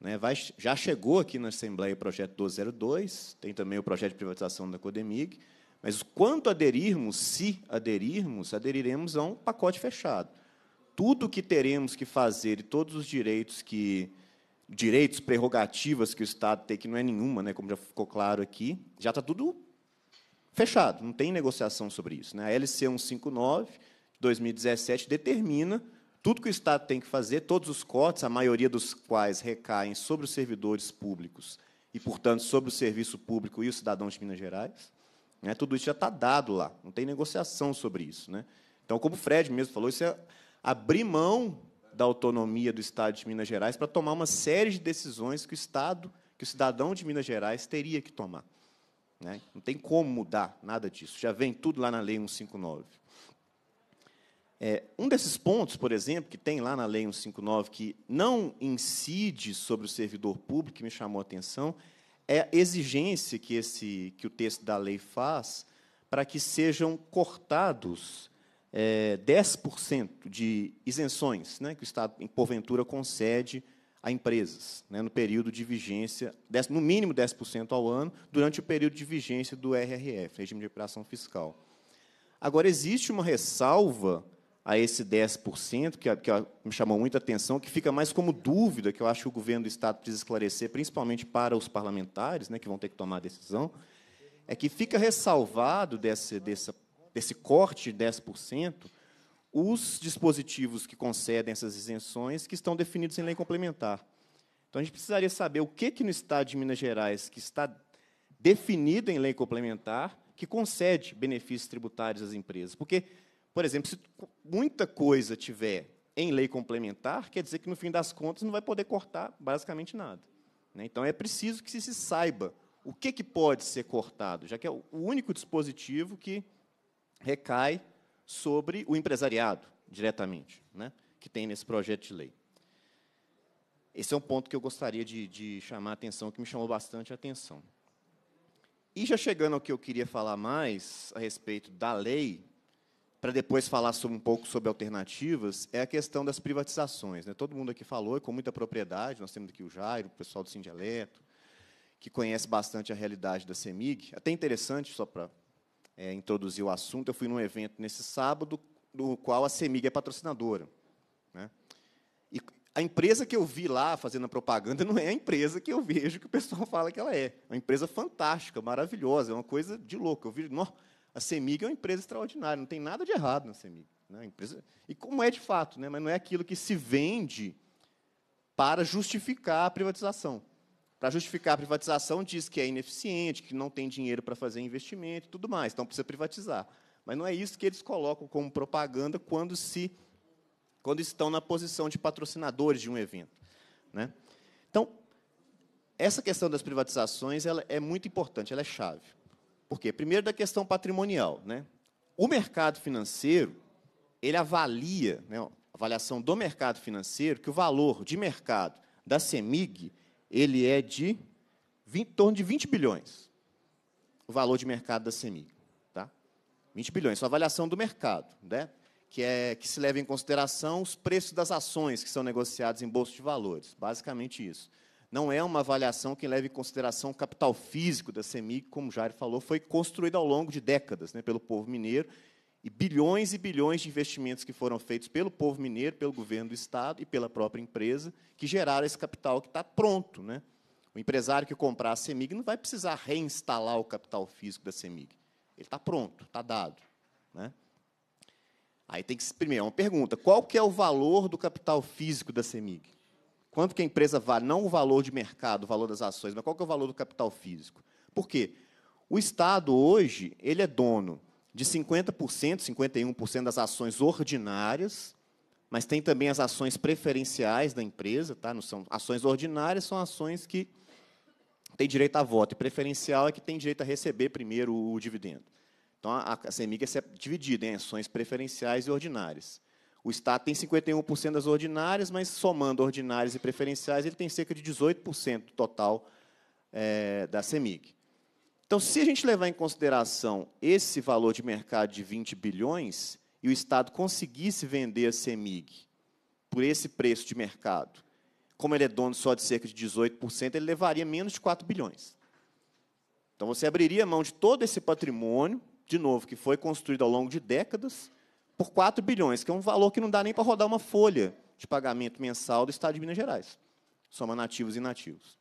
Né? Vai, já chegou aqui na Assembleia o projeto 202, tem também o projeto de privatização da Codemig, mas quanto aderirmos, se aderirmos, aderiremos a um pacote fechado. Tudo o que teremos que fazer e todos os direitos que direitos, prerrogativas que o Estado tem, que não é nenhuma, né, como já ficou claro aqui, já está tudo fechado, não tem negociação sobre isso. Né? A LC 159, de 2017, determina tudo que o Estado tem que fazer, todos os cortes, a maioria dos quais recaem sobre os servidores públicos e, portanto, sobre o serviço público e os cidadãos de Minas Gerais. Né? Tudo isso já está dado lá, não tem negociação sobre isso. Né? Então, como o Fred mesmo falou, isso é abrir mão da autonomia do Estado de Minas Gerais para tomar uma série de decisões que o Estado, que o cidadão de Minas Gerais teria que tomar. Né? Não tem como mudar nada disso. Já vem tudo lá na Lei 159. É, um desses pontos, por exemplo, que tem lá na Lei 159, que não incide sobre o servidor público, que me chamou a atenção, é a exigência que, esse, que o texto da lei faz para que sejam cortados é, 10% de isenções né, que o Estado, porventura, concede a empresas, né, no período de vigência, no mínimo 10% ao ano, durante o período de vigência do RRF, Regime de Operação Fiscal. Agora, existe uma ressalva a esse 10%, que, que me chamou muita atenção, que fica mais como dúvida, que eu acho que o governo do Estado precisa esclarecer, principalmente para os parlamentares, né, que vão ter que tomar a decisão, é que fica ressalvado desse, desse, desse corte de 10%, os dispositivos que concedem essas isenções que estão definidos em lei complementar. Então, a gente precisaria saber o que, que no Estado de Minas Gerais, que está definido em lei complementar, que concede benefícios tributários às empresas. Porque, por exemplo, se muita coisa tiver em lei complementar, quer dizer que, no fim das contas, não vai poder cortar basicamente nada. Né? Então, é preciso que se saiba o que, que pode ser cortado, já que é o único dispositivo que recai sobre o empresariado, diretamente, né, que tem nesse projeto de lei. Esse é um ponto que eu gostaria de, de chamar a atenção, que me chamou bastante a atenção. E já chegando ao que eu queria falar mais a respeito da lei, para depois falar sobre, um pouco sobre alternativas, é a questão das privatizações. Né? Todo mundo aqui falou, com muita propriedade, nós temos aqui o Jairo, o pessoal do Sindialeto, que conhece bastante a realidade da CEMIG. Até interessante, só para é, introduziu o assunto, eu fui num evento nesse sábado, do qual a CEMIG é patrocinadora. Né? E a empresa que eu vi lá fazendo a propaganda não é a empresa que eu vejo que o pessoal fala que ela é. É uma empresa fantástica, maravilhosa, é uma coisa de louco. Eu vi, não, a CEMIG é uma empresa extraordinária, não tem nada de errado na CEMIG. Né? Empresa, e como é de fato, né? mas não é aquilo que se vende para justificar a privatização para justificar a privatização, diz que é ineficiente, que não tem dinheiro para fazer investimento e tudo mais, então precisa privatizar. Mas não é isso que eles colocam como propaganda quando, se, quando estão na posição de patrocinadores de um evento. Né? Então, essa questão das privatizações ela é muito importante, ela é chave. Por quê? Primeiro, da questão patrimonial. Né? O mercado financeiro, ele avalia, né, avaliação do mercado financeiro, que o valor de mercado da CEMIG ele é de 20, em torno de 20 bilhões, o valor de mercado da CEMIG. Tá? 20 bilhões, sua avaliação do mercado, né? que, é, que se leva em consideração os preços das ações que são negociadas em bolsa de valores, basicamente isso. Não é uma avaliação que leve em consideração o capital físico da CEMIG, como o Jair falou, foi construída ao longo de décadas né, pelo povo mineiro e bilhões e bilhões de investimentos que foram feitos pelo povo mineiro, pelo governo do Estado e pela própria empresa, que geraram esse capital que está pronto. Né? O empresário que comprar a CEMIG não vai precisar reinstalar o capital físico da CEMIG. Ele está pronto, está dado. Né? Aí tem que, se primeiro, é uma pergunta, qual que é o valor do capital físico da CEMIG? Quanto que a empresa vale? Não o valor de mercado, o valor das ações, mas qual que é o valor do capital físico? Por quê? O Estado, hoje, ele é dono de 50%, 51% das ações ordinárias, mas tem também as ações preferenciais da empresa, tá? Não são ações ordinárias, são ações que têm direito a voto, e preferencial é que tem direito a receber primeiro o dividendo. Então a, CEMIG é dividida em ações preferenciais e ordinárias. O Estado tem 51% das ordinárias, mas somando ordinárias e preferenciais, ele tem cerca de 18% do total é, da CEMIG. Então, se a gente levar em consideração esse valor de mercado de 20 bilhões e o Estado conseguisse vender a CEMIG por esse preço de mercado, como ele é dono só de cerca de 18%, ele levaria menos de 4 bilhões. Então, você abriria mão de todo esse patrimônio, de novo, que foi construído ao longo de décadas, por 4 bilhões, que é um valor que não dá nem para rodar uma folha de pagamento mensal do Estado de Minas Gerais, soma nativos e inativos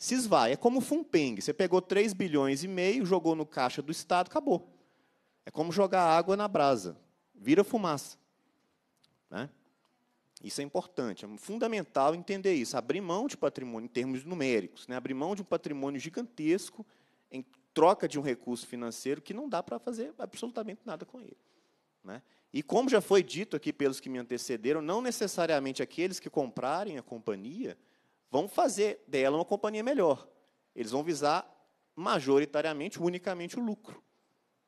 se esvai. É como o Fumpeng. Você pegou 3 bilhões e meio, jogou no caixa do Estado, acabou. É como jogar água na brasa. Vira fumaça. Né? Isso é importante, é fundamental entender isso. Abrir mão de patrimônio em termos numéricos, né? abrir mão de um patrimônio gigantesco em troca de um recurso financeiro que não dá para fazer absolutamente nada com ele. Né? E como já foi dito aqui pelos que me antecederam, não necessariamente aqueles que comprarem a companhia Vão fazer dela uma companhia melhor. Eles vão visar majoritariamente, unicamente o lucro.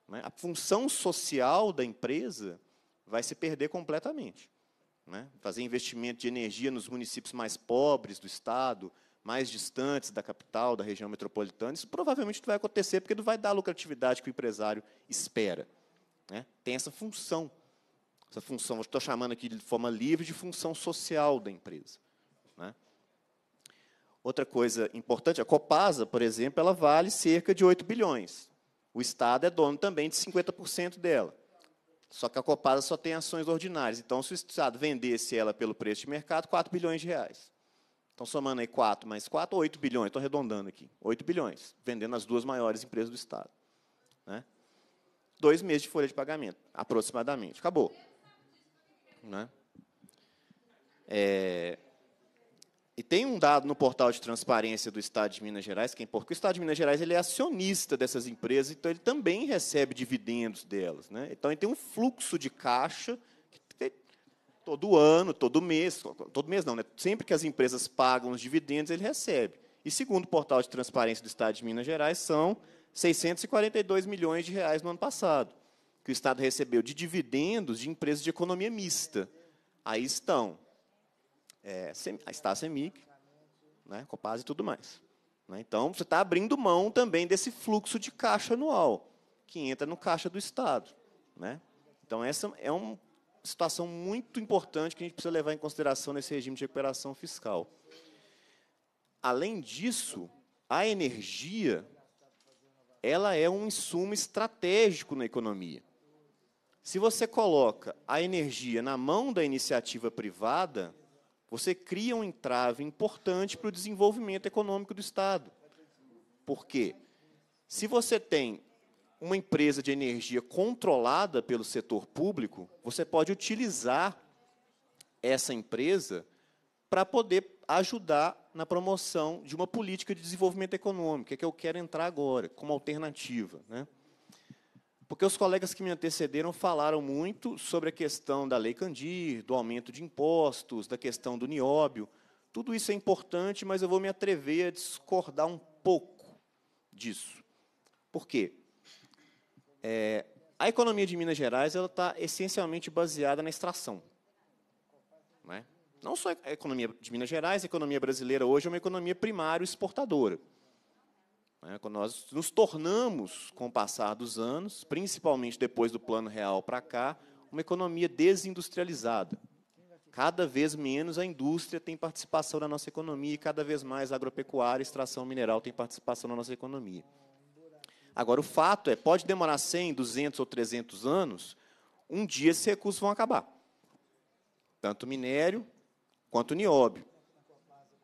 Né? A função social da empresa vai se perder completamente. Né? Fazer investimento de energia nos municípios mais pobres do estado, mais distantes da capital, da região metropolitana, isso provavelmente não vai acontecer porque não vai dar a lucratividade que o empresário espera. Né? Tem essa função. Essa função, estou chamando aqui de forma livre de função social da empresa. Outra coisa importante, a Copasa, por exemplo, ela vale cerca de 8 bilhões. O Estado é dono também de 50% dela. Só que a Copasa só tem ações ordinárias. Então, se o Estado vendesse ela pelo preço de mercado, 4 bilhões de reais. Então, somando aí 4 mais 4, 8 bilhões. Estou arredondando aqui. 8 bilhões, vendendo as duas maiores empresas do Estado. Né? Dois meses de folha de pagamento, aproximadamente. Acabou. Né? É... E tem um dado no portal de transparência do Estado de Minas Gerais, que é porque o Estado de Minas Gerais ele é acionista dessas empresas, então ele também recebe dividendos delas. Né? Então ele tem um fluxo de caixa todo ano, todo mês, todo mês não, né? sempre que as empresas pagam os dividendos, ele recebe. E segundo o portal de transparência do Estado de Minas Gerais, são 642 milhões de reais no ano passado, que o Estado recebeu de dividendos de empresas de economia mista. Aí estão é, a Estácio né, Copaz e tudo mais. Né? Então, você está abrindo mão também desse fluxo de caixa anual, que entra no caixa do Estado. Né? Então, essa é uma situação muito importante que a gente precisa levar em consideração nesse regime de recuperação fiscal. Além disso, a energia ela é um insumo estratégico na economia. Se você coloca a energia na mão da iniciativa privada, você cria um entrave importante para o desenvolvimento econômico do Estado. Por quê? Se você tem uma empresa de energia controlada pelo setor público, você pode utilizar essa empresa para poder ajudar na promoção de uma política de desenvolvimento econômico, que é que eu quero entrar agora, como alternativa. Né? Porque os colegas que me antecederam falaram muito sobre a questão da Lei Candir, do aumento de impostos, da questão do nióbio. Tudo isso é importante, mas eu vou me atrever a discordar um pouco disso. Por quê? É, a economia de Minas Gerais ela está essencialmente baseada na extração. Não, é? não só a economia de Minas Gerais, a economia brasileira hoje é uma economia primária exportadora. Né, quando nós nos tornamos, com o passar dos anos, principalmente depois do Plano Real para cá, uma economia desindustrializada. Cada vez menos a indústria tem participação na nossa economia e cada vez mais a agropecuária extração mineral tem participação na nossa economia. Agora, o fato é, pode demorar 100, 200 ou 300 anos, um dia esses recursos vão acabar. Tanto minério quanto nióbio.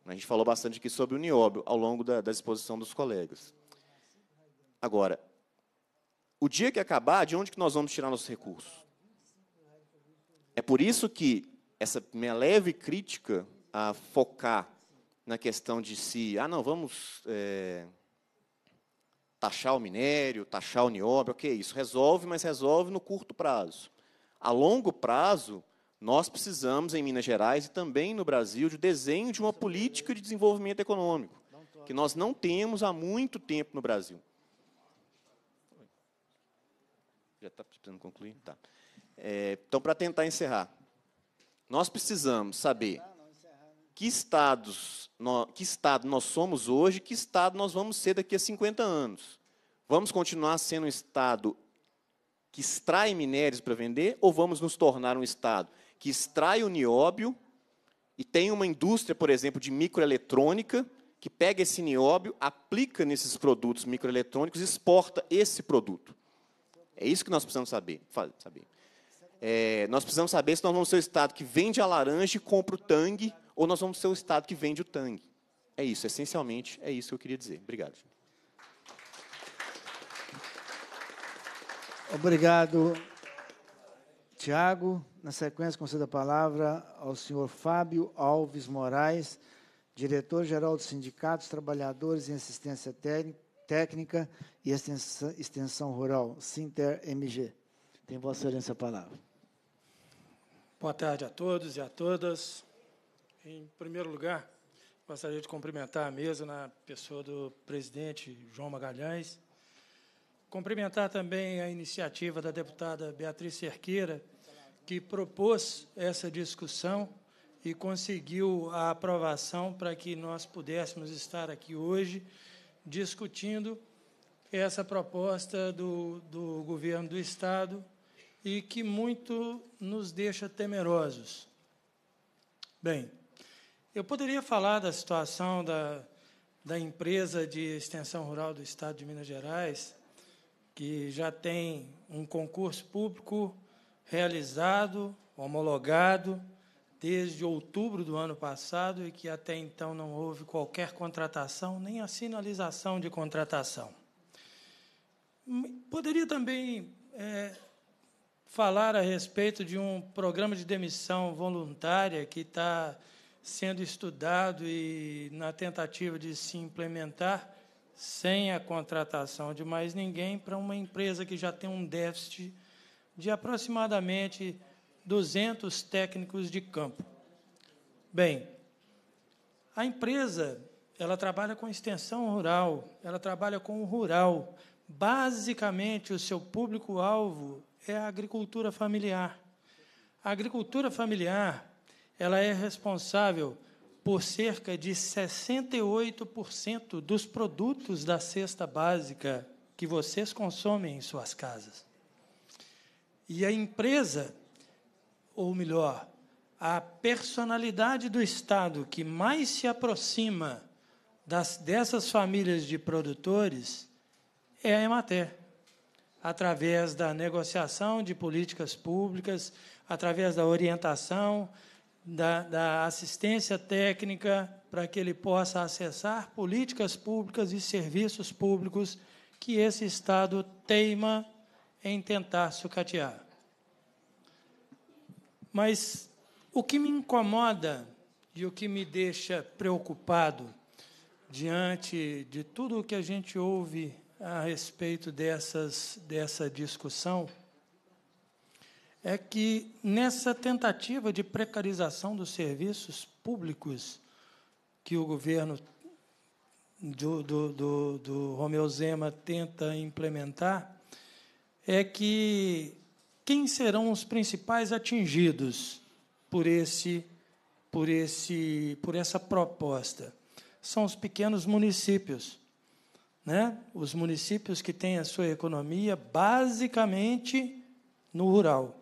A gente falou bastante aqui sobre o nióbio ao longo da, da exposição dos colegas. Agora, o dia que acabar, de onde que nós vamos tirar nossos recursos? É por isso que essa minha leve crítica a focar na questão de se, ah, não, vamos é, taxar o minério, taxar o nióbio, ok, isso resolve, mas resolve no curto prazo. A longo prazo, nós precisamos, em Minas Gerais e também no Brasil, de desenho de uma política de desenvolvimento econômico, que nós não temos há muito tempo no Brasil. Já está precisando concluir? Tá. É, então, para tentar encerrar, nós precisamos saber que, estados, que estado nós somos hoje, que estado nós vamos ser daqui a 50 anos. Vamos continuar sendo um estado que extrai minérios para vender ou vamos nos tornar um estado que extrai o nióbio e tem uma indústria, por exemplo, de microeletrônica, que pega esse nióbio, aplica nesses produtos microeletrônicos e exporta esse produto. É isso que nós precisamos saber. saber. É, nós precisamos saber se nós vamos ser o Estado que vende a laranja e compra o tangue, ou nós vamos ser o Estado que vende o tangue. É isso, essencialmente, é isso que eu queria dizer. Obrigado. Obrigado. Tiago, na sequência, concedo a palavra ao senhor Fábio Alves Moraes, diretor-geral dos Sindicatos Trabalhadores em Assistência Técnica e Extensão Rural, SINTER-MG. Tem Vossa Excelência a palavra. Boa tarde a todos e a todas. Em primeiro lugar, gostaria de cumprimentar a mesa na pessoa do presidente João Magalhães, Cumprimentar também a iniciativa da deputada Beatriz Cerqueira, que propôs essa discussão e conseguiu a aprovação para que nós pudéssemos estar aqui hoje discutindo essa proposta do, do governo do Estado e que muito nos deixa temerosos. Bem, eu poderia falar da situação da, da empresa de extensão rural do Estado de Minas Gerais que já tem um concurso público realizado, homologado, desde outubro do ano passado e que até então não houve qualquer contratação, nem a sinalização de contratação. Poderia também é, falar a respeito de um programa de demissão voluntária que está sendo estudado e na tentativa de se implementar sem a contratação de mais ninguém para uma empresa que já tem um déficit de aproximadamente 200 técnicos de campo. Bem, a empresa ela trabalha com extensão rural, ela trabalha com o rural. Basicamente, o seu público-alvo é a agricultura familiar. A agricultura familiar ela é responsável por cerca de 68% dos produtos da cesta básica que vocês consomem em suas casas. E a empresa, ou melhor, a personalidade do Estado que mais se aproxima das, dessas famílias de produtores é a Emater, através da negociação de políticas públicas, através da orientação, da, da assistência técnica para que ele possa acessar políticas públicas e serviços públicos que esse Estado teima em tentar sucatear. Mas o que me incomoda e o que me deixa preocupado diante de tudo o que a gente ouve a respeito dessas, dessa discussão é que nessa tentativa de precarização dos serviços públicos que o governo do, do, do, do Romeu Zema tenta implementar, é que quem serão os principais atingidos por esse por esse por essa proposta são os pequenos municípios né os municípios que têm a sua economia basicamente no rural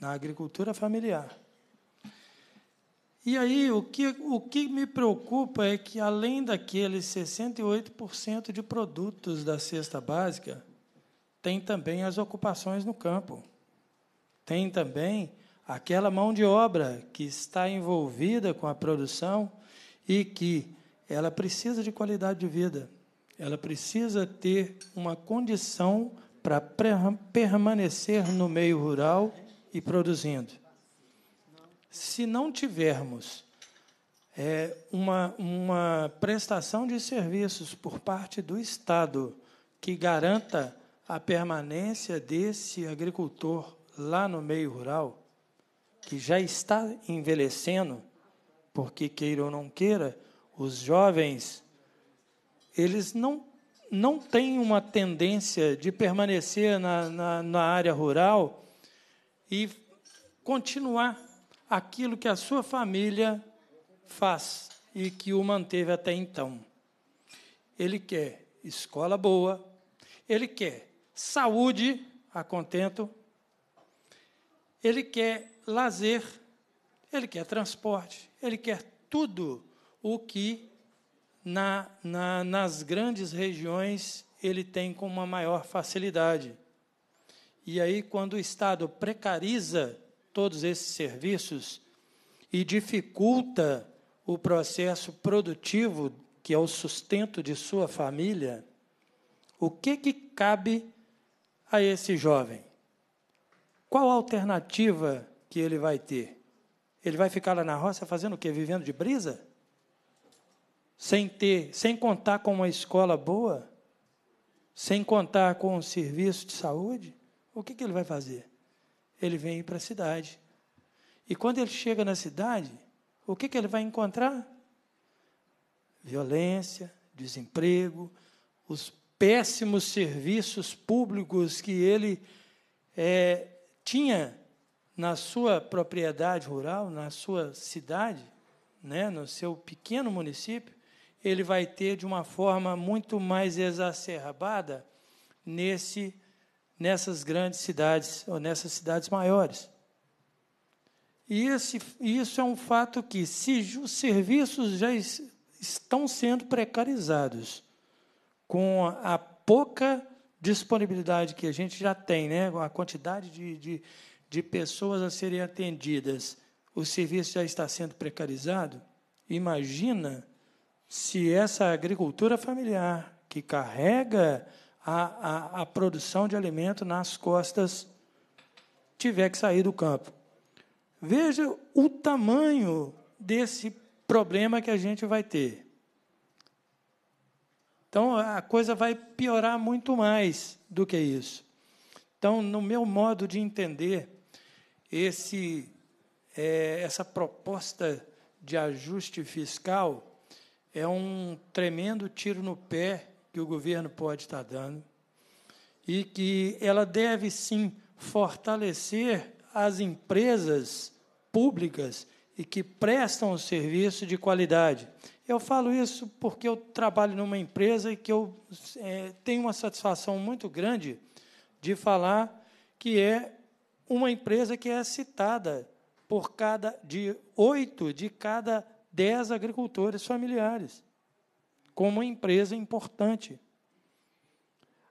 na agricultura familiar. E aí, o que, o que me preocupa é que, além daqueles 68% de produtos da cesta básica, tem também as ocupações no campo. Tem também aquela mão de obra que está envolvida com a produção e que ela precisa de qualidade de vida. Ela precisa ter uma condição para permanecer no meio rural e produzindo. Se não tivermos é, uma, uma prestação de serviços por parte do Estado que garanta a permanência desse agricultor lá no meio rural, que já está envelhecendo, porque queira ou não queira, os jovens eles não, não têm uma tendência de permanecer na, na, na área rural e continuar aquilo que a sua família faz e que o manteve até então. Ele quer escola boa, ele quer saúde a contento, ele quer lazer, ele quer transporte, ele quer tudo o que na, na, nas grandes regiões ele tem com uma maior facilidade. E aí, quando o Estado precariza todos esses serviços e dificulta o processo produtivo, que é o sustento de sua família, o que, que cabe a esse jovem? Qual a alternativa que ele vai ter? Ele vai ficar lá na roça fazendo o quê? Vivendo de brisa? Sem ter, sem contar com uma escola boa? Sem contar com um serviço de saúde? o que, que ele vai fazer? Ele vem para a cidade. E quando ele chega na cidade, o que, que ele vai encontrar? Violência, desemprego, os péssimos serviços públicos que ele é, tinha na sua propriedade rural, na sua cidade, né, no seu pequeno município, ele vai ter de uma forma muito mais exacerbada nesse nessas grandes cidades ou nessas cidades maiores. E esse, isso é um fato que, se os serviços já es, estão sendo precarizados, com a pouca disponibilidade que a gente já tem, né? a quantidade de, de, de pessoas a serem atendidas, o serviço já está sendo precarizado, imagina se essa agricultura familiar que carrega a, a, a produção de alimento nas costas tiver que sair do campo. Veja o tamanho desse problema que a gente vai ter. Então a coisa vai piorar muito mais do que isso. Então, no meu modo de entender, esse, é, essa proposta de ajuste fiscal é um tremendo tiro no pé que o governo pode estar dando e que ela deve sim fortalecer as empresas públicas e que prestam o serviço de qualidade. Eu falo isso porque eu trabalho numa empresa e que eu é, tenho uma satisfação muito grande de falar que é uma empresa que é citada por cada de oito de cada dez agricultores familiares como uma empresa importante.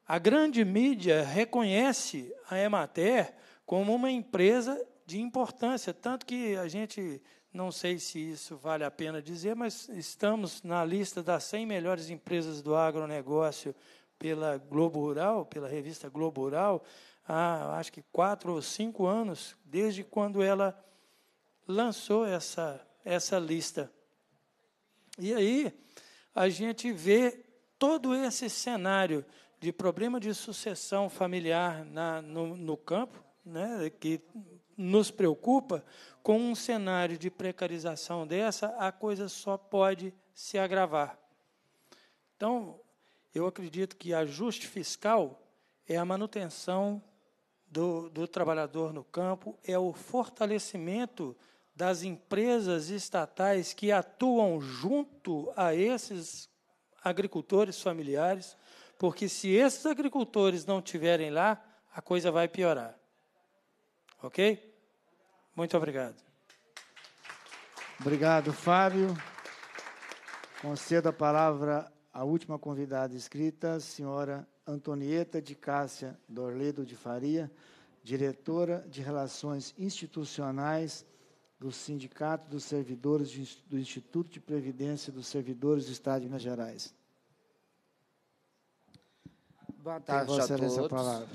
A grande mídia reconhece a Emater como uma empresa de importância, tanto que a gente, não sei se isso vale a pena dizer, mas estamos na lista das 100 melhores empresas do agronegócio pela Globo Rural, pela revista Globo Rural, há acho que quatro ou cinco anos, desde quando ela lançou essa, essa lista. E aí, a gente vê todo esse cenário de problema de sucessão familiar na, no, no campo, né, que nos preocupa, com um cenário de precarização dessa, a coisa só pode se agravar. Então, eu acredito que ajuste fiscal é a manutenção do, do trabalhador no campo, é o fortalecimento das empresas estatais que atuam junto a esses agricultores familiares, porque se esses agricultores não tiverem lá, a coisa vai piorar. Ok? Muito obrigado. Obrigado, Fábio. Concedo a palavra à última convidada escrita, a senhora Antonieta de Cássia Dorledo de Faria, diretora de Relações Institucionais do Sindicato dos Servidores do Instituto de Previdência dos Servidores do Estado de Minas Gerais. Boa tarde Vossa a todos. A palavra.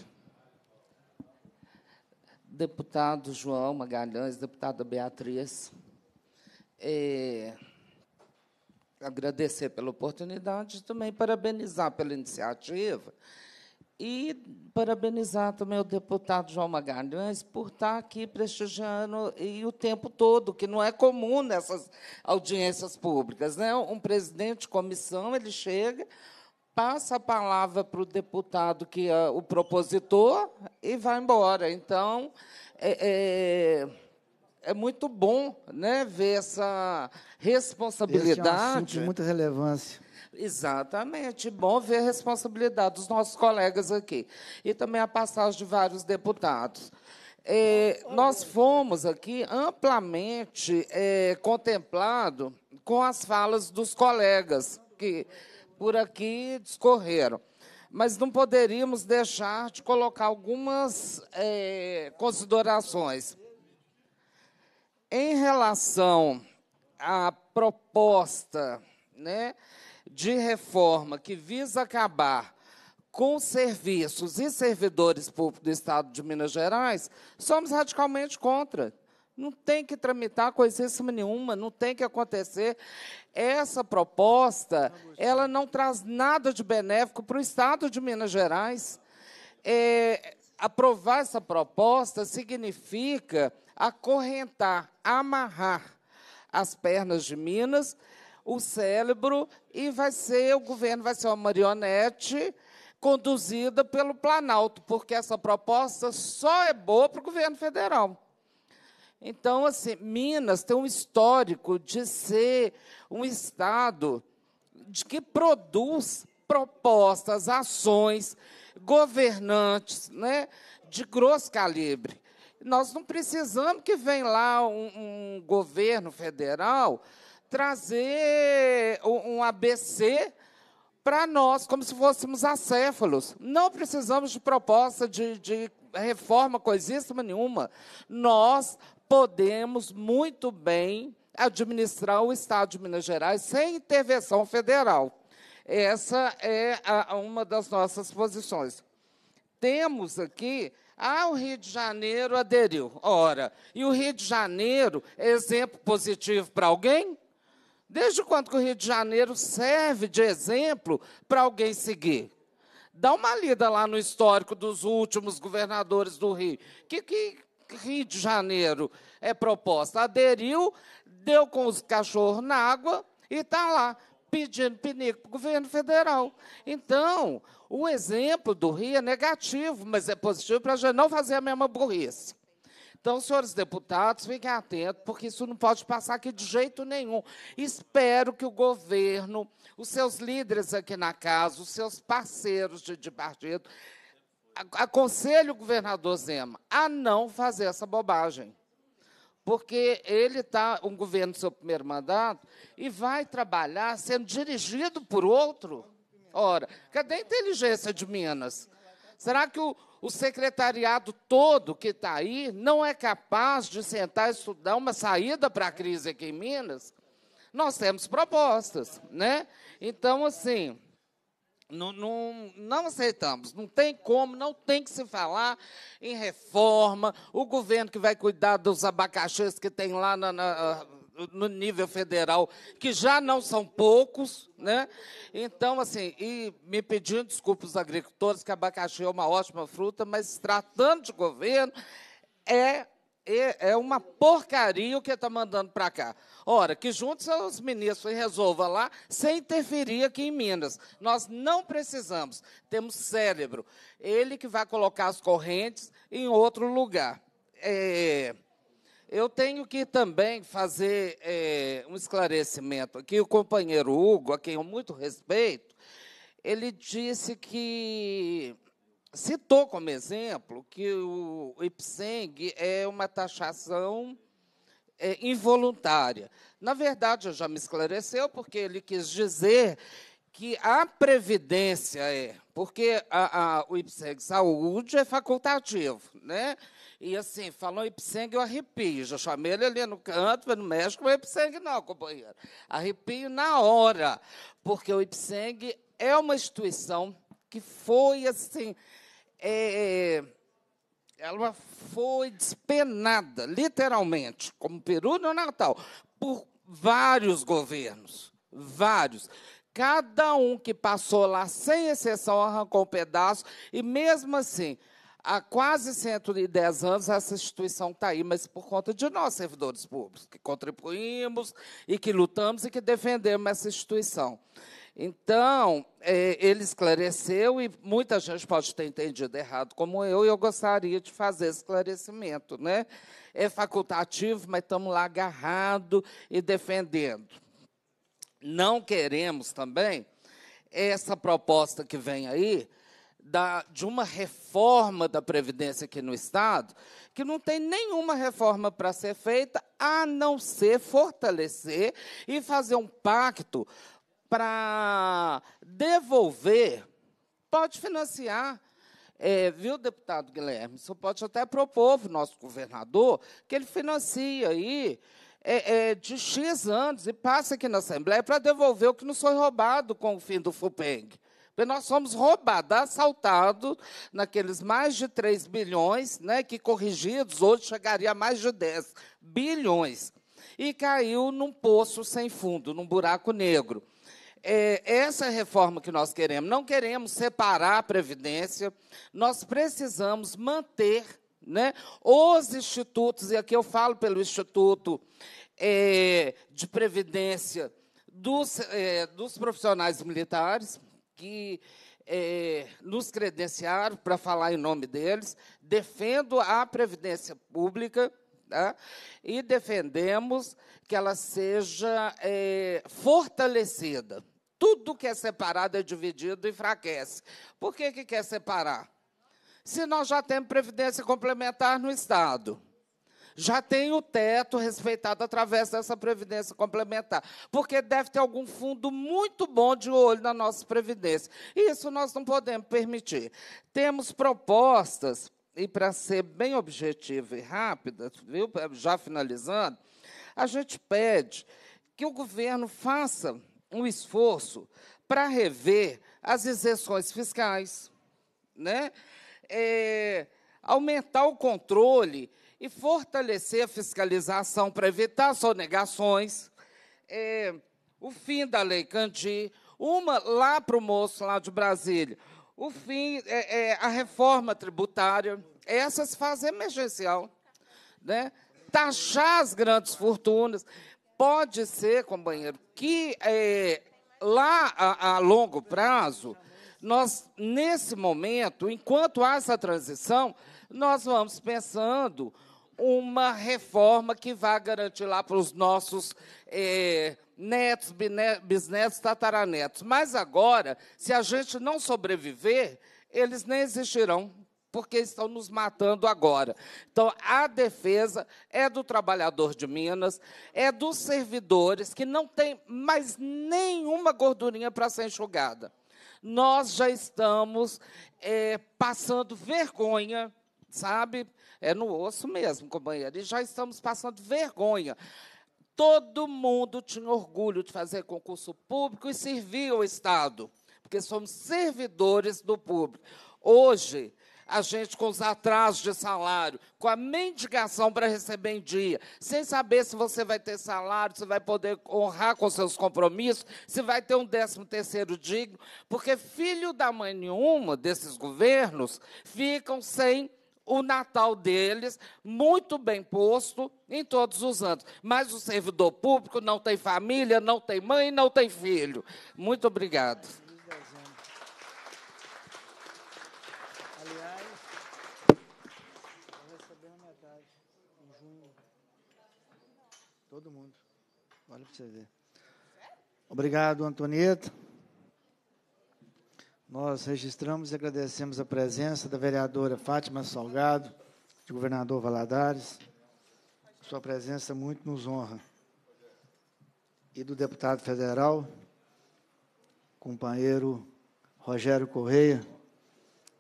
Deputado João Magalhães, deputada Beatriz, é, agradecer pela oportunidade e também parabenizar pela iniciativa e parabenizar também o deputado João Magalhães por estar aqui prestigiando e o tempo todo, que não é comum nessas audiências públicas. Né? Um presidente de comissão, ele chega, passa a palavra para o deputado que é o propositor e vai embora. Então, é, é, é muito bom né, ver essa responsabilidade. Este é um relevância. Exatamente. Bom ver a responsabilidade dos nossos colegas aqui. E também a passagem de vários deputados. É, nós fomos aqui amplamente é, contemplado com as falas dos colegas que por aqui discorreram. Mas não poderíamos deixar de colocar algumas é, considerações. Em relação à proposta, né? de reforma que visa acabar com serviços e servidores públicos do Estado de Minas Gerais, somos radicalmente contra. Não tem que tramitar coisíssima nenhuma, não tem que acontecer. Essa proposta, ela não traz nada de benéfico para o Estado de Minas Gerais. É, aprovar essa proposta significa acorrentar, amarrar as pernas de Minas o cérebro e vai ser o governo vai ser uma marionete conduzida pelo Planalto, porque essa proposta só é boa para o governo federal. Então, assim, Minas tem um histórico de ser um estado de que produz propostas, ações, governantes, né, de grosso calibre. Nós não precisamos que venha lá um, um governo federal trazer um ABC para nós, como se fôssemos acéfalos. Não precisamos de proposta de, de reforma coisíssima nenhuma. Nós podemos muito bem administrar o Estado de Minas Gerais sem intervenção federal. Essa é a, uma das nossas posições. Temos aqui. Ah, o Rio de Janeiro aderiu. Ora, e o Rio de Janeiro é exemplo positivo para alguém? Desde quando que o Rio de Janeiro serve de exemplo para alguém seguir? Dá uma lida lá no histórico dos últimos governadores do Rio. Que, que Rio de Janeiro é proposta? Aderiu, deu com os cachorros na água e está lá pedindo pinico para o governo federal. Então, o exemplo do Rio é negativo, mas é positivo para a gente não fazer a mesma burrice. Então, senhores deputados, fiquem atentos, porque isso não pode passar aqui de jeito nenhum. Espero que o governo, os seus líderes aqui na casa, os seus parceiros de, de partido, aconselho o governador Zema a não fazer essa bobagem. Porque ele está, um governo do seu primeiro mandato, e vai trabalhar sendo dirigido por outro. Ora, cadê a inteligência de Minas? Será que o, o secretariado todo que está aí não é capaz de sentar e estudar uma saída para a crise aqui em Minas? Nós temos propostas, né? Então, assim, não, não, não, aceitamos, não tem como, não tem que se falar em reforma, o governo que vai cuidar dos abacaxis que tem lá na, na ah, no nível federal, que já não são poucos, né? Então, assim, e me pedindo desculpa os agricultores, que abacaxi é uma ótima fruta, mas tratando de governo, é é, é uma porcaria o que está mandando para cá. Ora, que juntos os ministros resolvam resolva lá, sem interferir aqui em Minas. Nós não precisamos. Temos cérebro. Ele que vai colocar as correntes em outro lugar. É, eu tenho que também fazer é, um esclarecimento aqui. O companheiro Hugo, a quem eu muito respeito, ele disse que citou como exemplo que o IPSENG é uma taxação é, involuntária. Na verdade, já me esclareceu, porque ele quis dizer que a previdência é, porque a, a, o IPSEG Saúde é facultativo, né? E assim, falou Ipseng, eu arrepio. Já chamei ele ali no canto, mas não mexe com o Ipseng não, companheiro. Arrepio na hora, porque o Ipseng é uma instituição que foi assim, é, é, ela foi despenada, literalmente, como peru no Natal, por vários governos, vários. Cada um que passou lá, sem exceção, arrancou um pedaço, e mesmo assim, Há quase 110 anos essa instituição está aí, mas por conta de nós, servidores públicos, que contribuímos e que lutamos e que defendemos essa instituição. Então, é, ele esclareceu, e muita gente pode ter entendido errado como eu, e eu gostaria de fazer esclarecimento. Né? É facultativo, mas estamos lá agarrados e defendendo. Não queremos também essa proposta que vem aí, da, de uma reforma da Previdência aqui no Estado, que não tem nenhuma reforma para ser feita, a não ser fortalecer e fazer um pacto para devolver. Pode financiar. É, viu, deputado Guilherme? Você pode até propor o nosso governador que ele financie aí é, é, de X anos e passa aqui na Assembleia para devolver o que nos foi roubado com o fim do FUPENG. Porque nós somos roubados, assaltados naqueles mais de 3 bilhões, né, que corrigidos hoje chegaria a mais de 10 bilhões. E caiu num poço sem fundo, num buraco negro. É, essa é reforma que nós queremos. Não queremos separar a Previdência, nós precisamos manter né, os institutos, e aqui eu falo pelo Instituto é, de Previdência dos, é, dos profissionais militares, que é, nos credenciaram para falar em nome deles. Defendo a Previdência Pública tá? e defendemos que ela seja é, fortalecida. Tudo que é separado é dividido e enfraquece. Por que, que quer separar? Se nós já temos Previdência Complementar no Estado já tem o teto respeitado através dessa previdência complementar, porque deve ter algum fundo muito bom de olho na nossa previdência. Isso nós não podemos permitir. Temos propostas e para ser bem objetiva e rápida, viu, já finalizando, a gente pede que o governo faça um esforço para rever as isenções fiscais, né? É, aumentar o controle e fortalecer a fiscalização para evitar sonegações, é, o fim da Lei Candir, uma lá para o moço lá de Brasília, o fim, é, é, a reforma tributária, essas fazem emergencial. Né? Taxar as grandes fortunas. Pode ser, companheiro, que é, lá a, a longo prazo, nós, nesse momento, enquanto há essa transição, nós vamos pensando uma reforma que vá garantir lá para os nossos é, netos, bisnetos, tataranetos. Mas agora, se a gente não sobreviver, eles nem existirão, porque estão nos matando agora. Então, a defesa é do trabalhador de Minas, é dos servidores, que não tem mais nenhuma gordurinha para ser enxugada. Nós já estamos é, passando vergonha, sabe? é no osso mesmo, companheiro. E já estamos passando vergonha. Todo mundo tinha orgulho de fazer concurso público e servir ao Estado, porque somos servidores do público. Hoje, a gente com os atrasos de salário, com a mendigação para receber em dia, sem saber se você vai ter salário, se vai poder honrar com seus compromissos, se vai ter um décimo terceiro digno, porque filho da mãe nenhuma desses governos ficam sem o Natal deles muito bem posto em todos os anos. Mas o servidor público não tem família, não tem mãe, não tem filho. Muito obrigado. Aliás, Todo mundo. Olha para você ver. Obrigado, Antonieta. Nós registramos e agradecemos a presença da vereadora Fátima Salgado, de governador Valadares. Sua presença muito nos honra. E do deputado federal, companheiro Rogério Correia,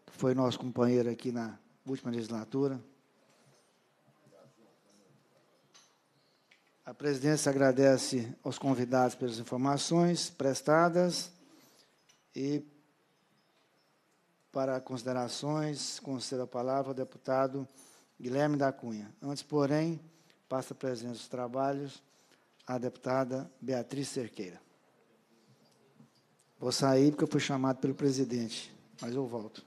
que foi nosso companheiro aqui na última legislatura. A presidência agradece aos convidados pelas informações prestadas e para considerações, concedo a palavra ao deputado Guilherme da Cunha. Antes, porém, passa a presença dos trabalhos a deputada Beatriz Cerqueira. Vou sair porque eu fui chamado pelo presidente, mas eu volto.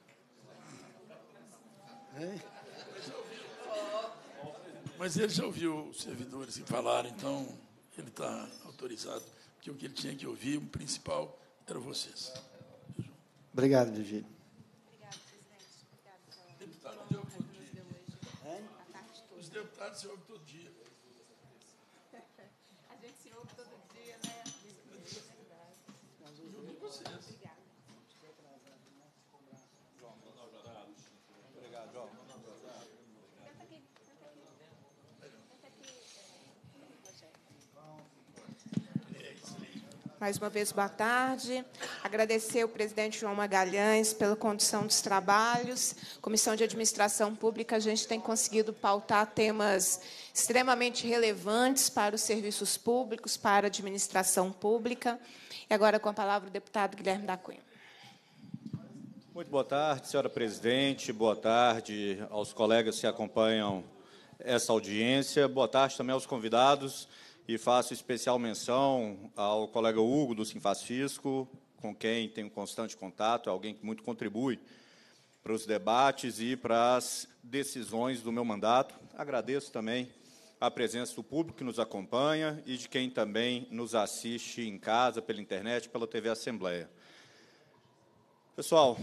Mas ele já ouviu os servidores que falaram, então ele está autorizado, porque o que ele tinha que ouvir, o principal, era vocês. Obrigado, Virgílio. deputado se ouve todo dia. A gente se ouve todo dia, né? É verdade. E vocês. Mais uma vez, boa tarde. Agradecer ao presidente João Magalhães pela condução dos trabalhos. Comissão de Administração Pública, a gente tem conseguido pautar temas extremamente relevantes para os serviços públicos, para a administração pública. E agora, com a palavra, o deputado Guilherme da Cunha. Muito boa tarde, senhora presidente. Boa tarde aos colegas que acompanham essa audiência. Boa tarde também aos convidados. E faço especial menção ao colega Hugo do Sinfaz com quem tenho constante contato, é alguém que muito contribui para os debates e para as decisões do meu mandato. Agradeço também a presença do público que nos acompanha e de quem também nos assiste em casa, pela internet, pela TV Assembleia. Pessoal,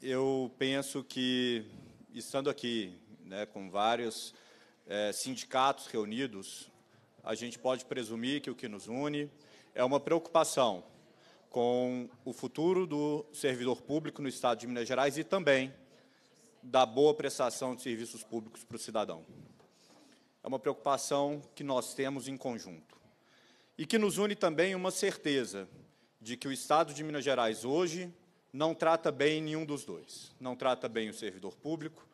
eu penso que, estando aqui né, com vários é, sindicatos reunidos, a gente pode presumir que o que nos une é uma preocupação com o futuro do servidor público no Estado de Minas Gerais e também da boa prestação de serviços públicos para o cidadão. É uma preocupação que nós temos em conjunto. E que nos une também uma certeza de que o Estado de Minas Gerais hoje não trata bem nenhum dos dois. Não trata bem o servidor público,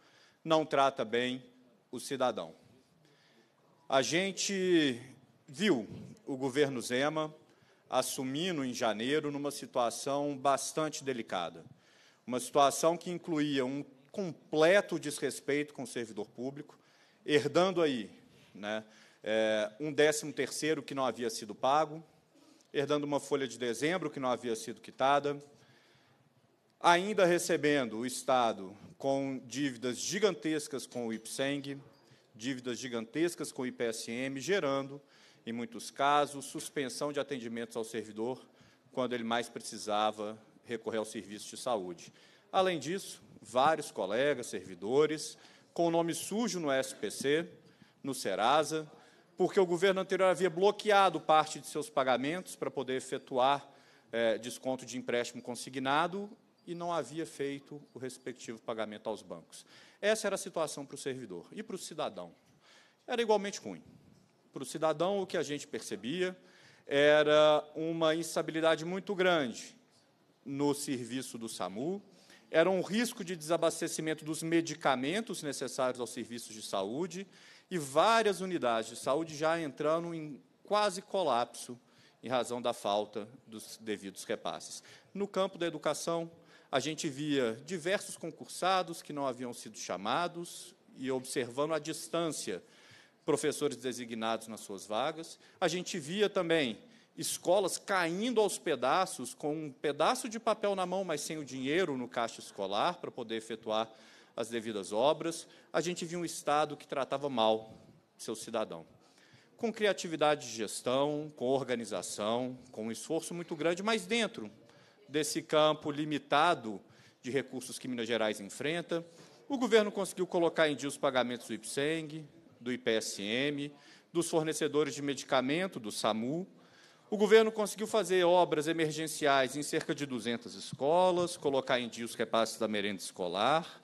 não trata bem o cidadão. A gente viu o governo Zema assumindo em janeiro numa situação bastante delicada. Uma situação que incluía um completo desrespeito com o servidor público, herdando aí né, é, um décimo terceiro que não havia sido pago, herdando uma folha de dezembro que não havia sido quitada, ainda recebendo o Estado com dívidas gigantescas com o IPSENG, dívidas gigantescas com o IPSM, gerando, em muitos casos, suspensão de atendimentos ao servidor quando ele mais precisava recorrer ao serviço de saúde. Além disso, vários colegas, servidores, com nome sujo no SPC, no Serasa, porque o governo anterior havia bloqueado parte de seus pagamentos para poder efetuar é, desconto de empréstimo consignado e não havia feito o respectivo pagamento aos bancos. Essa era a situação para o servidor e para o cidadão. Era igualmente ruim. Para o cidadão, o que a gente percebia era uma instabilidade muito grande no serviço do SAMU, era um risco de desabastecimento dos medicamentos necessários aos serviços de saúde e várias unidades de saúde já entrando em quase colapso em razão da falta dos devidos repasses. No campo da educação, a gente via diversos concursados que não haviam sido chamados e observando à distância professores designados nas suas vagas. A gente via também escolas caindo aos pedaços, com um pedaço de papel na mão, mas sem o dinheiro no caixa escolar para poder efetuar as devidas obras. A gente via um Estado que tratava mal seu cidadão. Com criatividade de gestão, com organização, com um esforço muito grande, mas dentro desse campo limitado de recursos que Minas Gerais enfrenta. O governo conseguiu colocar em dia os pagamentos do IPSENG, do IPSM, dos fornecedores de medicamento, do SAMU. O governo conseguiu fazer obras emergenciais em cerca de 200 escolas, colocar em dia os repasses da merenda escolar,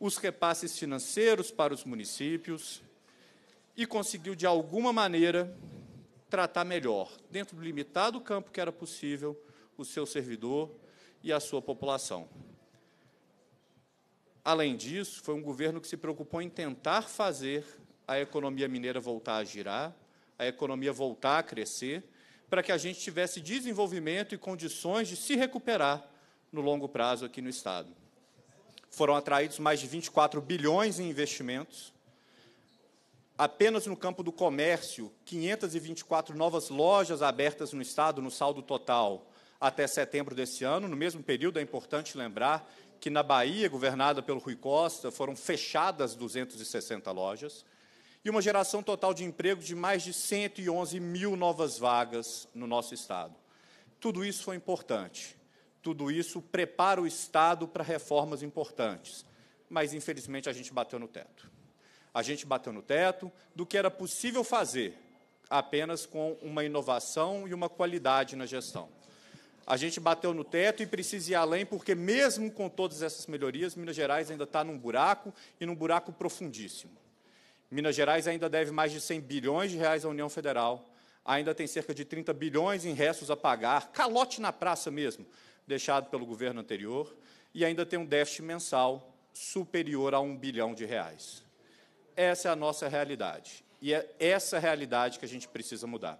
os repasses financeiros para os municípios e conseguiu, de alguma maneira, tratar melhor, dentro do limitado campo que era possível, o seu servidor e a sua população. Além disso, foi um governo que se preocupou em tentar fazer a economia mineira voltar a girar, a economia voltar a crescer, para que a gente tivesse desenvolvimento e condições de se recuperar no longo prazo aqui no Estado. Foram atraídos mais de 24 bilhões em investimentos. Apenas no campo do comércio, 524 novas lojas abertas no Estado, no saldo total, até setembro deste ano. No mesmo período, é importante lembrar que na Bahia, governada pelo Rui Costa, foram fechadas 260 lojas e uma geração total de emprego de mais de 111 mil novas vagas no nosso Estado. Tudo isso foi importante. Tudo isso prepara o Estado para reformas importantes. Mas, infelizmente, a gente bateu no teto. A gente bateu no teto do que era possível fazer apenas com uma inovação e uma qualidade na gestão. A gente bateu no teto e precisa ir além, porque mesmo com todas essas melhorias, Minas Gerais ainda está num buraco e num buraco profundíssimo. Minas Gerais ainda deve mais de 100 bilhões de reais à União Federal, ainda tem cerca de 30 bilhões em restos a pagar, calote na praça mesmo, deixado pelo governo anterior, e ainda tem um déficit mensal superior a um bilhão de reais. Essa é a nossa realidade. E é essa realidade que a gente precisa mudar.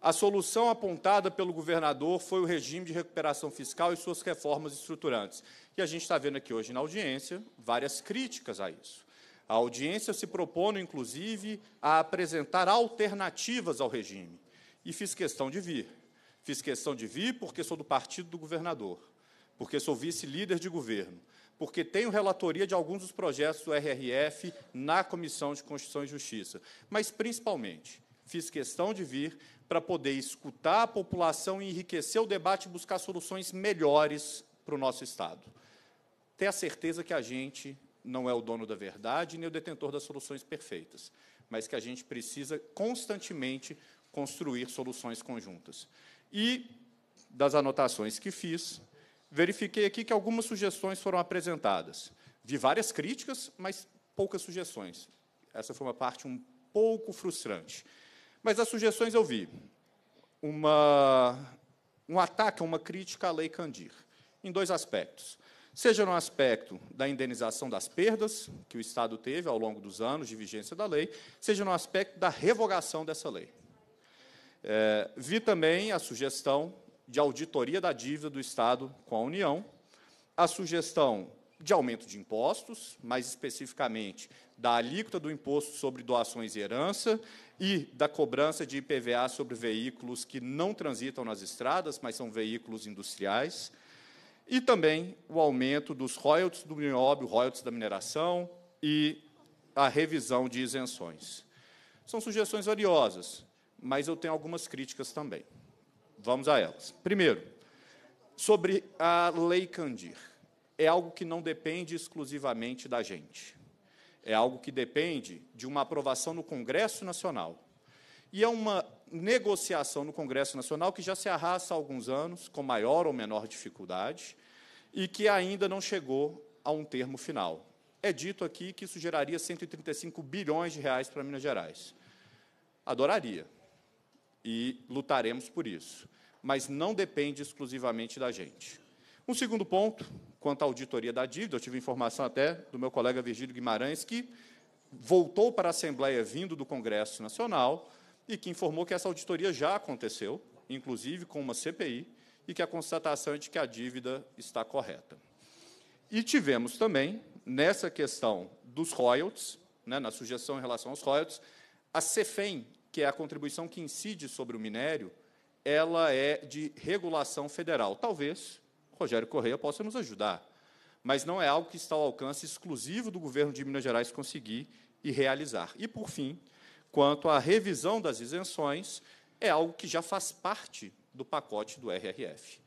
A solução apontada pelo governador foi o regime de recuperação fiscal e suas reformas estruturantes. E a gente está vendo aqui hoje na audiência várias críticas a isso. A audiência se propondo, inclusive, a apresentar alternativas ao regime. E fiz questão de vir. Fiz questão de vir porque sou do partido do governador, porque sou vice-líder de governo, porque tenho relatoria de alguns dos projetos do RRF na Comissão de Constituição e Justiça. Mas, principalmente, fiz questão de vir para poder escutar a população, e enriquecer o debate e buscar soluções melhores para o nosso Estado. Ter a certeza que a gente não é o dono da verdade nem o detentor das soluções perfeitas, mas que a gente precisa constantemente construir soluções conjuntas. E, das anotações que fiz, verifiquei aqui que algumas sugestões foram apresentadas. Vi várias críticas, mas poucas sugestões. Essa foi uma parte um pouco frustrante. Mas as sugestões eu vi. Uma, um ataque, uma crítica à Lei Candir, em dois aspectos. Seja no aspecto da indenização das perdas que o Estado teve ao longo dos anos de vigência da lei, seja no aspecto da revogação dessa lei. É, vi também a sugestão de auditoria da dívida do Estado com a União, a sugestão de aumento de impostos, mais especificamente da alíquota do imposto sobre doações e herança e da cobrança de IPVA sobre veículos que não transitam nas estradas, mas são veículos industriais, e também o aumento dos royalties do nióbio, royalties da mineração e a revisão de isenções. São sugestões valiosas, mas eu tenho algumas críticas também. Vamos a elas. Primeiro, sobre a Lei Candir. É algo que não depende exclusivamente da gente. É algo que depende de uma aprovação no Congresso Nacional. E é uma negociação no Congresso Nacional que já se arrasta há alguns anos, com maior ou menor dificuldade, e que ainda não chegou a um termo final. É dito aqui que isso geraria 135 bilhões de reais para Minas Gerais. Adoraria. E lutaremos por isso. Mas não depende exclusivamente da gente. Um segundo ponto, quanto à auditoria da dívida, eu tive informação até do meu colega Virgílio Guimarães, que voltou para a Assembleia vindo do Congresso Nacional e que informou que essa auditoria já aconteceu, inclusive com uma CPI, e que a constatação é de que a dívida está correta. E tivemos também, nessa questão dos royalties, né, na sugestão em relação aos royalties, a CEFEM, que é a contribuição que incide sobre o minério, ela é de regulação federal. Talvez Rogério Correia possa nos ajudar. Mas não é algo que está ao alcance exclusivo do governo de Minas Gerais conseguir e realizar. E, por fim, quanto à revisão das isenções, é algo que já faz parte do pacote do RRF.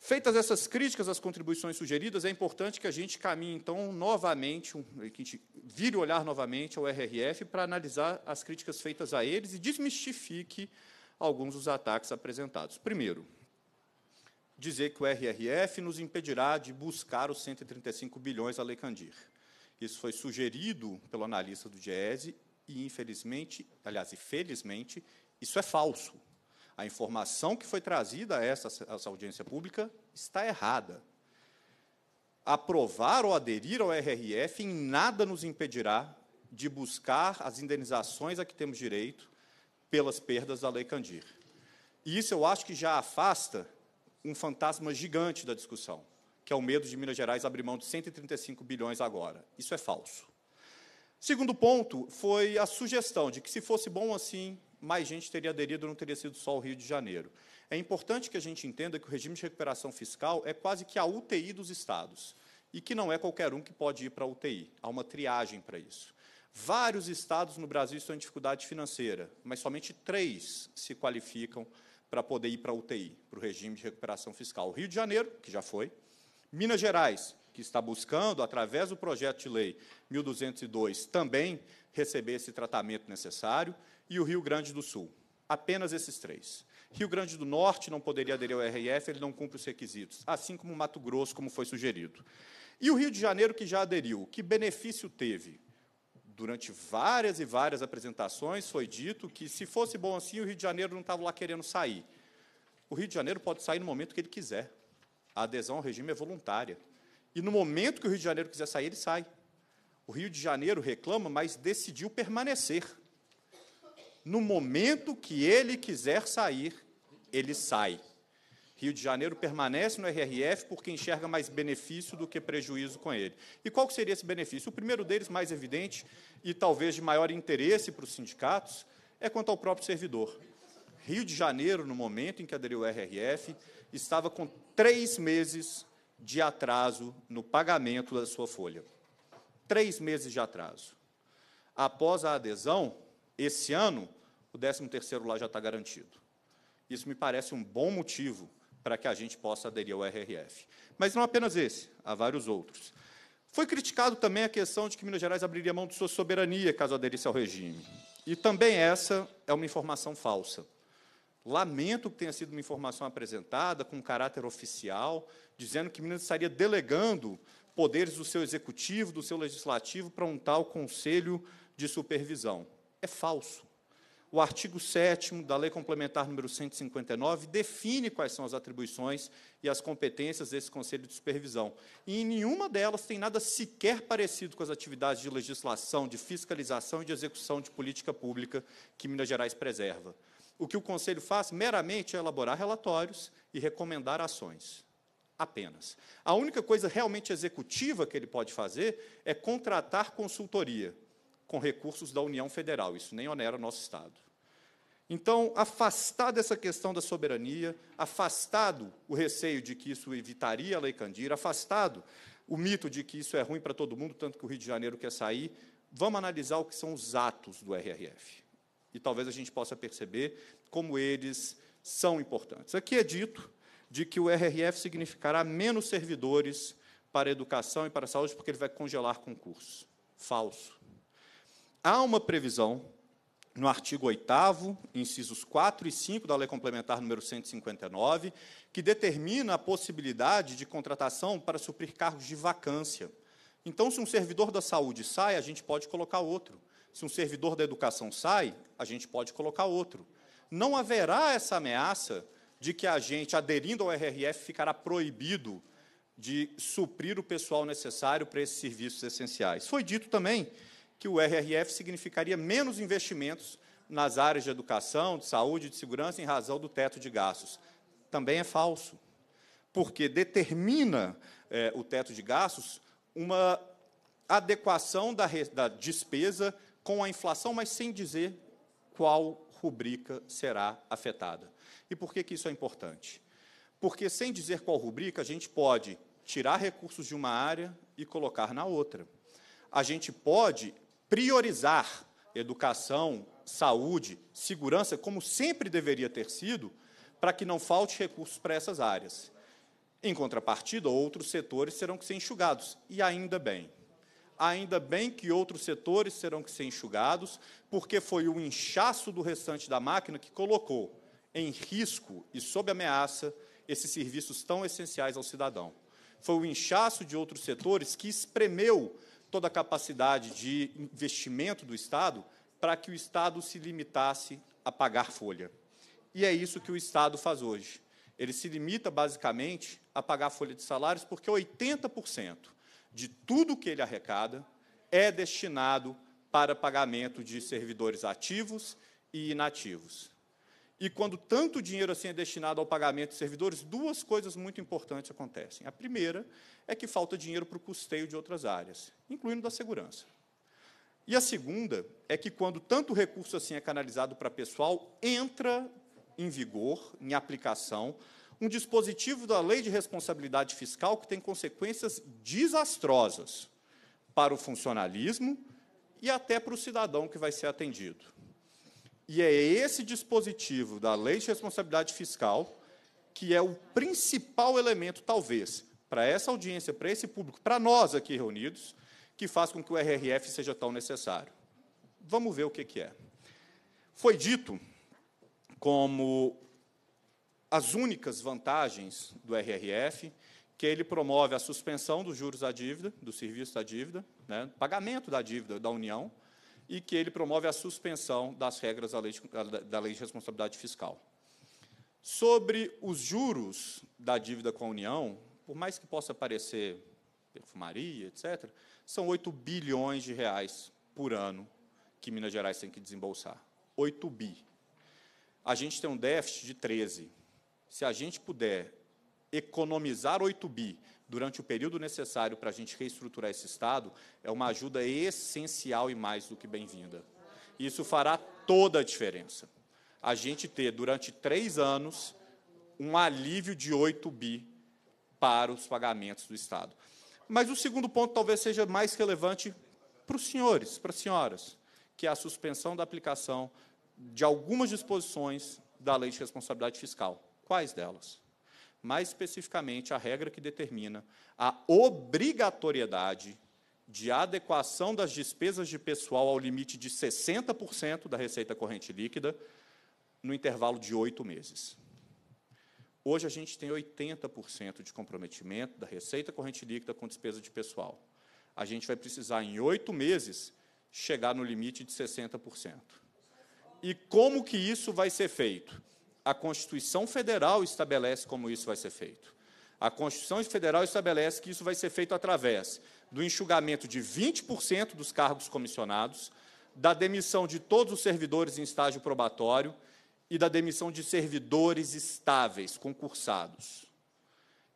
Feitas essas críticas às contribuições sugeridas, é importante que a gente caminhe, então, novamente, que a gente vire o olhar novamente ao RRF para analisar as críticas feitas a eles e desmistifique alguns dos ataques apresentados. Primeiro, dizer que o RRF nos impedirá de buscar os 135 bilhões a Lei Candir. Isso foi sugerido pelo analista do GESE e, infelizmente, aliás, infelizmente, isso é falso. A informação que foi trazida a essa, a essa audiência pública está errada. Aprovar ou aderir ao RRF em nada nos impedirá de buscar as indenizações a que temos direito pelas perdas da Lei Candir. E isso eu acho que já afasta um fantasma gigante da discussão, que é o medo de Minas Gerais abrir mão de 135 bilhões agora. Isso é falso. Segundo ponto foi a sugestão de que, se fosse bom assim, mais gente teria aderido, não teria sido só o Rio de Janeiro. É importante que a gente entenda que o regime de recuperação fiscal é quase que a UTI dos estados, e que não é qualquer um que pode ir para a UTI. Há uma triagem para isso. Vários estados no Brasil estão em dificuldade financeira, mas somente três se qualificam para poder ir para a UTI, para o regime de recuperação fiscal. O Rio de Janeiro, que já foi, Minas Gerais, que está buscando, através do projeto de lei 1202, também receber esse tratamento necessário, e o Rio Grande do Sul. Apenas esses três. Rio Grande do Norte não poderia aderir ao RF, ele não cumpre os requisitos, assim como Mato Grosso, como foi sugerido. E o Rio de Janeiro, que já aderiu, que benefício teve? durante várias e várias apresentações, foi dito que, se fosse bom assim, o Rio de Janeiro não estava lá querendo sair. O Rio de Janeiro pode sair no momento que ele quiser. A adesão ao regime é voluntária. E no momento que o Rio de Janeiro quiser sair, ele sai. O Rio de Janeiro reclama, mas decidiu permanecer. No momento que ele quiser sair, ele sai. Rio de Janeiro permanece no RRF porque enxerga mais benefício do que prejuízo com ele. E qual seria esse benefício? O primeiro deles, mais evidente e talvez de maior interesse para os sindicatos, é quanto ao próprio servidor. Rio de Janeiro, no momento em que aderiu ao RRF, estava com três meses de atraso no pagamento da sua folha. Três meses de atraso. Após a adesão, esse ano, o 13º lá já está garantido. Isso me parece um bom motivo para que a gente possa aderir ao RRF. Mas não apenas esse, há vários outros. Foi criticado também a questão de que Minas Gerais abriria mão de sua soberania caso aderisse ao regime. E também essa é uma informação falsa. Lamento que tenha sido uma informação apresentada com caráter oficial, dizendo que Minas estaria delegando poderes do seu executivo, do seu legislativo, para um tal conselho de supervisão. É falso o artigo 7 da Lei Complementar número 159 define quais são as atribuições e as competências desse Conselho de Supervisão. E em nenhuma delas tem nada sequer parecido com as atividades de legislação, de fiscalização e de execução de política pública que Minas Gerais preserva. O que o Conselho faz meramente é elaborar relatórios e recomendar ações apenas. A única coisa realmente executiva que ele pode fazer é contratar consultoria com recursos da União Federal. Isso nem onera o nosso Estado. Então, afastada essa questão da soberania, afastado o receio de que isso evitaria a Lei Candir, afastado o mito de que isso é ruim para todo mundo, tanto que o Rio de Janeiro quer sair, vamos analisar o que são os atos do RRF. E talvez a gente possa perceber como eles são importantes. Aqui é dito de que o RRF significará menos servidores para a educação e para a saúde, porque ele vai congelar concursos. Falso. Há uma previsão no artigo 8 incisos 4 e 5 da Lei Complementar número 159, que determina a possibilidade de contratação para suprir cargos de vacância. Então, se um servidor da saúde sai, a gente pode colocar outro. Se um servidor da educação sai, a gente pode colocar outro. Não haverá essa ameaça de que a gente, aderindo ao RRF, ficará proibido de suprir o pessoal necessário para esses serviços essenciais. Foi dito também que o RRF significaria menos investimentos nas áreas de educação, de saúde, de segurança, em razão do teto de gastos. Também é falso, porque determina é, o teto de gastos uma adequação da, da despesa com a inflação, mas sem dizer qual rubrica será afetada. E por que, que isso é importante? Porque, sem dizer qual rubrica, a gente pode tirar recursos de uma área e colocar na outra. A gente pode priorizar educação, saúde, segurança, como sempre deveria ter sido, para que não falte recursos para essas áreas. Em contrapartida, outros setores serão que ser enxugados, e ainda bem. Ainda bem que outros setores serão que ser enxugados, porque foi o inchaço do restante da máquina que colocou em risco e sob ameaça esses serviços tão essenciais ao cidadão. Foi o inchaço de outros setores que espremeu toda a capacidade de investimento do Estado para que o Estado se limitasse a pagar folha. E é isso que o Estado faz hoje. Ele se limita, basicamente, a pagar folha de salários, porque 80% de tudo que ele arrecada é destinado para pagamento de servidores ativos e inativos. E quando tanto dinheiro assim é destinado ao pagamento de servidores, duas coisas muito importantes acontecem. A primeira é que falta dinheiro para o custeio de outras áreas, incluindo da segurança. E a segunda é que quando tanto recurso assim é canalizado para pessoal, entra em vigor, em aplicação, um dispositivo da Lei de Responsabilidade Fiscal que tem consequências desastrosas para o funcionalismo e até para o cidadão que vai ser atendido. E é esse dispositivo da Lei de Responsabilidade Fiscal que é o principal elemento, talvez, para essa audiência, para esse público, para nós aqui reunidos, que faz com que o RRF seja tão necessário. Vamos ver o que, é. Foi dito como as únicas vantagens do RRF que ele promove a suspensão dos juros à dívida, do serviço da dívida, né, pagamento da dívida da União, e que ele promove a suspensão das regras da lei de, da lei de responsabilidade fiscal. Sobre os juros da dívida com a União, por mais que possa parecer perfumaria, etc., são 8 bilhões de reais por ano que Minas Gerais tem que desembolsar. 8 bi. A gente tem um déficit de 13. Se a gente puder economizar 8 bi durante o período necessário para a gente reestruturar esse Estado, é uma ajuda essencial e mais do que bem-vinda. Isso fará toda a diferença. A gente ter, durante três anos, um alívio de 8 bi para os pagamentos do Estado. Mas o segundo ponto talvez seja mais relevante para os senhores, para as senhoras, que é a suspensão da aplicação de algumas disposições da Lei de Responsabilidade Fiscal. Quais delas? mais especificamente a regra que determina a obrigatoriedade de adequação das despesas de pessoal ao limite de 60% da receita corrente líquida no intervalo de oito meses. Hoje a gente tem 80% de comprometimento da receita corrente líquida com despesa de pessoal. A gente vai precisar, em oito meses, chegar no limite de 60%. E como que isso vai ser feito? a Constituição Federal estabelece como isso vai ser feito. A Constituição Federal estabelece que isso vai ser feito através do enxugamento de 20% dos cargos comissionados, da demissão de todos os servidores em estágio probatório e da demissão de servidores estáveis, concursados.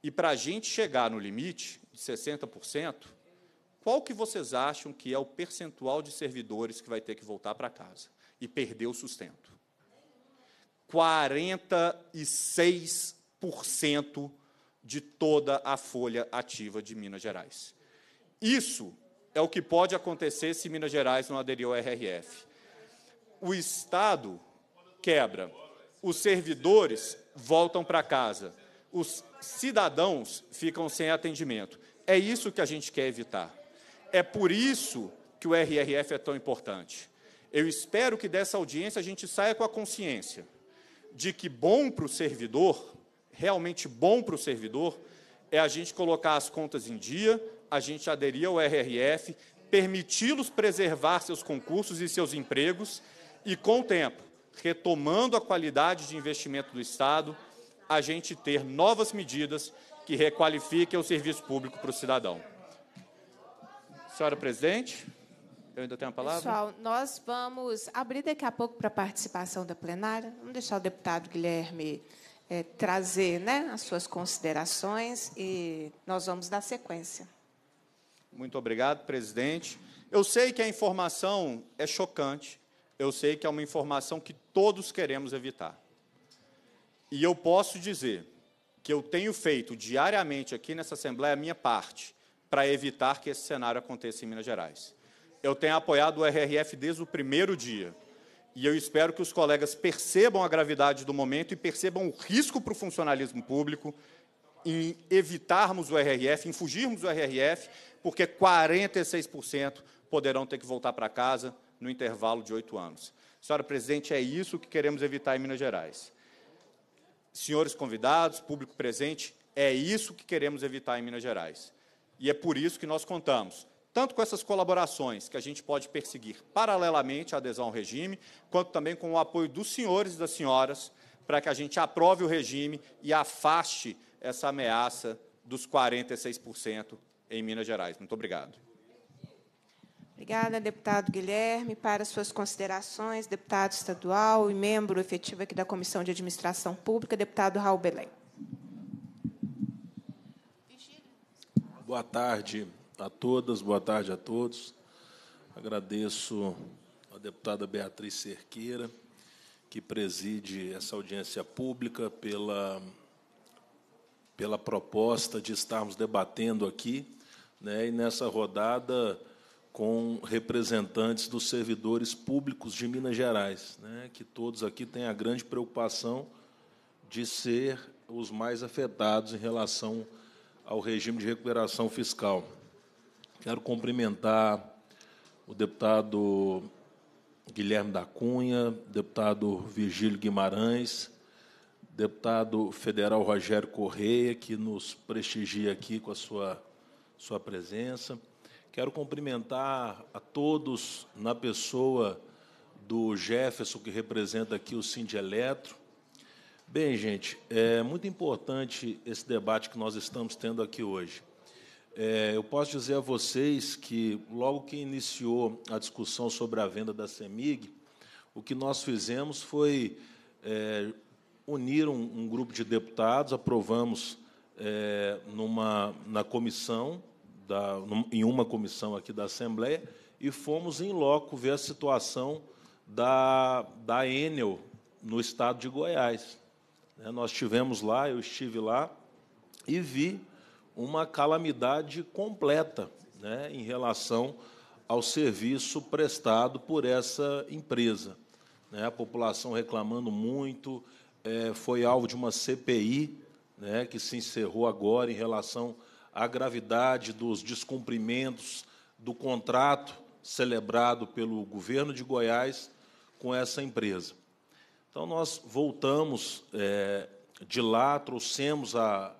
E para a gente chegar no limite de 60%, qual que vocês acham que é o percentual de servidores que vai ter que voltar para casa e perder o sustento? 46% de toda a folha ativa de Minas Gerais. Isso é o que pode acontecer se Minas Gerais não aderir ao RRF. O Estado quebra, os servidores voltam para casa, os cidadãos ficam sem atendimento. É isso que a gente quer evitar. É por isso que o RRF é tão importante. Eu espero que dessa audiência a gente saia com a consciência de que bom para o servidor, realmente bom para o servidor, é a gente colocar as contas em dia, a gente aderir ao RRF, permiti-los preservar seus concursos e seus empregos, e com o tempo, retomando a qualidade de investimento do Estado, a gente ter novas medidas que requalifiquem o serviço público para o cidadão. Senhora presidente. Eu ainda tenho a palavra? Pessoal, nós vamos abrir daqui a pouco para a participação da plenária. Vamos deixar o deputado Guilherme é, trazer né, as suas considerações e nós vamos dar sequência. Muito obrigado, presidente. Eu sei que a informação é chocante, eu sei que é uma informação que todos queremos evitar. E eu posso dizer que eu tenho feito diariamente aqui nessa Assembleia a minha parte para evitar que esse cenário aconteça em Minas Gerais eu tenho apoiado o RRF desde o primeiro dia. E eu espero que os colegas percebam a gravidade do momento e percebam o risco para o funcionalismo público em evitarmos o RRF, em fugirmos do RRF, porque 46% poderão ter que voltar para casa no intervalo de oito anos. Senhora presidente, é isso que queremos evitar em Minas Gerais. Senhores convidados, público presente, é isso que queremos evitar em Minas Gerais. E é por isso que nós contamos tanto com essas colaborações que a gente pode perseguir paralelamente à adesão ao regime, quanto também com o apoio dos senhores e das senhoras para que a gente aprove o regime e afaste essa ameaça dos 46% em Minas Gerais. Muito obrigado. Obrigada, deputado Guilherme. Para suas considerações, deputado estadual e membro efetivo aqui da Comissão de Administração Pública, deputado Raul Belém. Boa tarde, a todas, boa tarde a todos. Agradeço a deputada Beatriz Cerqueira, que preside essa audiência pública, pela, pela proposta de estarmos debatendo aqui, né, e nessa rodada com representantes dos servidores públicos de Minas Gerais, né, que todos aqui têm a grande preocupação de ser os mais afetados em relação ao regime de recuperação fiscal. Quero cumprimentar o deputado Guilherme da Cunha, deputado Virgílio Guimarães, deputado federal Rogério Correia, que nos prestigia aqui com a sua, sua presença. Quero cumprimentar a todos na pessoa do Jefferson, que representa aqui o Cindy Eletro. Bem, gente, é muito importante esse debate que nós estamos tendo aqui hoje. É, eu posso dizer a vocês que, logo que iniciou a discussão sobre a venda da CEMIG, o que nós fizemos foi é, unir um, um, grupo de deputados, aprovamos é, numa, na comissão, da, num, em uma comissão aqui da Assembleia, e fomos em loco ver a situação da, da Enel no estado de Goiás. Né, nós tivemos lá, eu estive lá e vi uma calamidade completa né, em relação ao serviço prestado por essa empresa. Né, a população reclamando muito, é, foi alvo de uma CPI né, que se encerrou agora em relação à gravidade dos descumprimentos do contrato celebrado pelo governo de Goiás com essa empresa. Então, nós voltamos é, de lá, trouxemos a,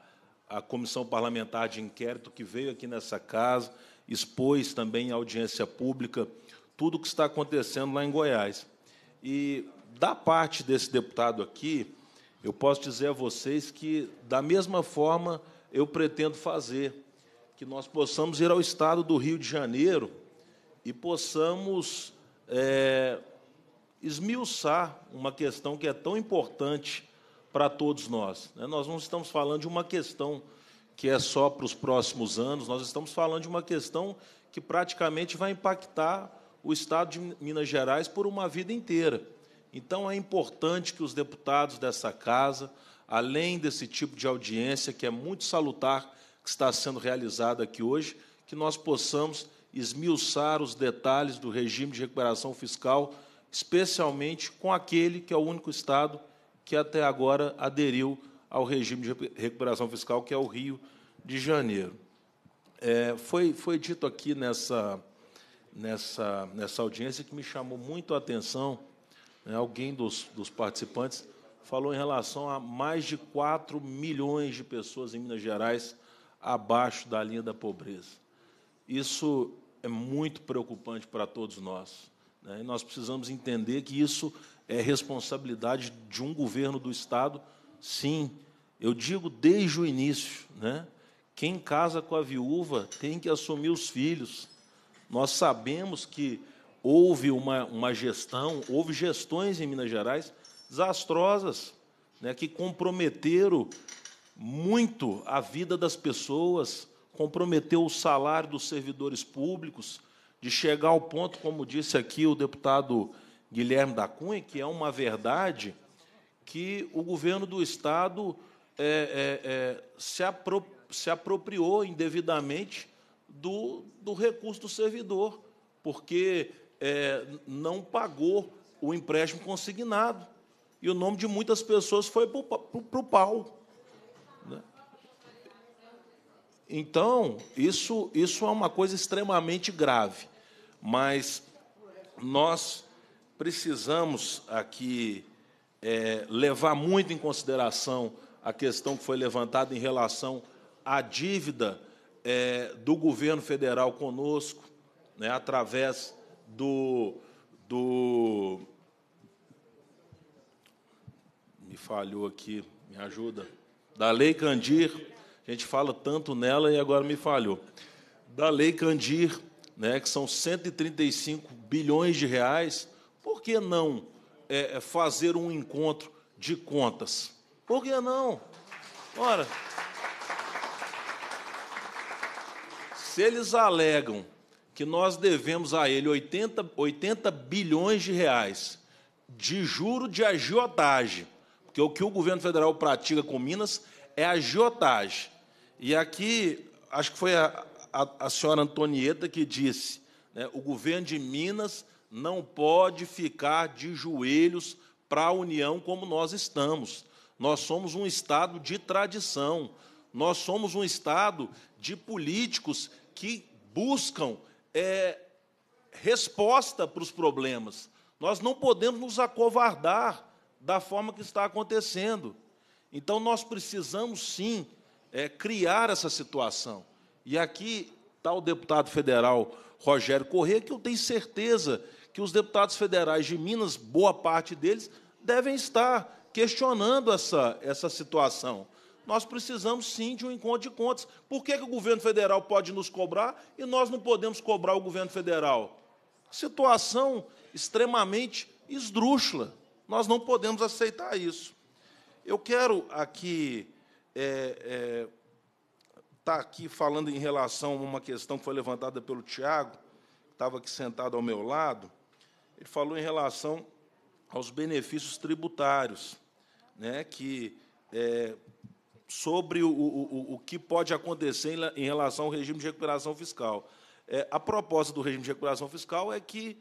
a comissão parlamentar de inquérito que veio aqui nessa casa, expôs também em audiência pública tudo o que está acontecendo lá em Goiás. E da parte desse deputado aqui, eu posso dizer a vocês que, da mesma forma, eu pretendo fazer que nós possamos ir ao estado do Rio de Janeiro e possamos é, esmiuçar uma questão que é tão importante para todos nós. Né? Nós não estamos falando de uma questão que é só para os próximos anos, nós estamos falando de uma questão que praticamente vai impactar o Estado de Minas Gerais por uma vida inteira. Então, é importante que os deputados dessa casa, além desse tipo de audiência, que é muito salutar, que está sendo realizada aqui hoje, que nós possamos esmiuçar os detalhes do regime de recuperação fiscal, especialmente com aquele que é o único Estado que até agora aderiu ao regime de recuperação fiscal, que é o Rio de Janeiro. É, foi, foi dito aqui nessa, nessa, nessa audiência que me chamou muito a atenção, né, alguém dos, dos participantes falou em relação a mais de 4 milhões de pessoas em Minas Gerais abaixo da linha da pobreza. Isso é muito preocupante para todos nós. Né? E nós precisamos entender que isso é responsabilidade de um governo do Estado, sim. Eu digo desde o início, né? Quem casa com a viúva tem que assumir os filhos. Nós sabemos que houve uma, uma gestão, houve gestões em Minas Gerais desastrosas, né, que comprometeram muito a vida das pessoas, comprometeu o salário dos servidores públicos, de chegar ao ponto, como disse aqui o deputado Guilherme da Cunha, que é uma verdade que o governo do Estado é, é, é, se, apro se, apropriou indevidamente do, do, recurso do servidor, porque é, não pagou o empréstimo consignado. E o nome de muitas pessoas foi para o pau. Né? Então, isso, isso é uma coisa extremamente grave. Mas nós precisamos aqui é, levar muito em consideração a questão que foi levantada em relação à dívida é, do governo federal conosco, né, através do, do. Me falhou aqui, me ajuda. Da Lei Candir, a gente fala tanto nela e agora me falhou. Da Lei Candir, né, que são 135 bilhões de reais, que não é, é, fazer um encontro de contas? Por que não? Ora, se eles alegam que nós devemos a ele 80, 80 bilhões de reais de juro de agiotagem, porque o que o governo federal pratica com Minas é agiotagem. E aqui, acho que foi a, a, a senhora Antonieta que disse, né, o governo de Minas não pode ficar de joelhos para a união como nós estamos. Nós somos um Estado de tradição, nós somos um Estado de políticos que buscam é, resposta para os problemas. Nós não podemos nos acovardar da forma que está acontecendo. Então, nós precisamos sim é, criar essa situação. E aqui está o deputado federal Rogério Corrêa, que eu tenho certeza que os deputados federais de Minas, boa parte deles, devem estar questionando essa, essa situação. Nós precisamos sim de um encontro de contas. Por que, que o governo federal pode nos cobrar e nós não podemos cobrar o governo federal? Situação extremamente esdrúxula. Nós não podemos aceitar isso. Eu quero aqui é, é, tá aqui falando em relação a uma questão que foi levantada pelo Tiago, que estava aqui sentado ao meu lado, ele falou em relação aos benefícios tributários, né, que é, sobre o, o, o que pode acontecer em, relação ao regime de recuperação fiscal. É, a proposta do regime de recuperação fiscal é que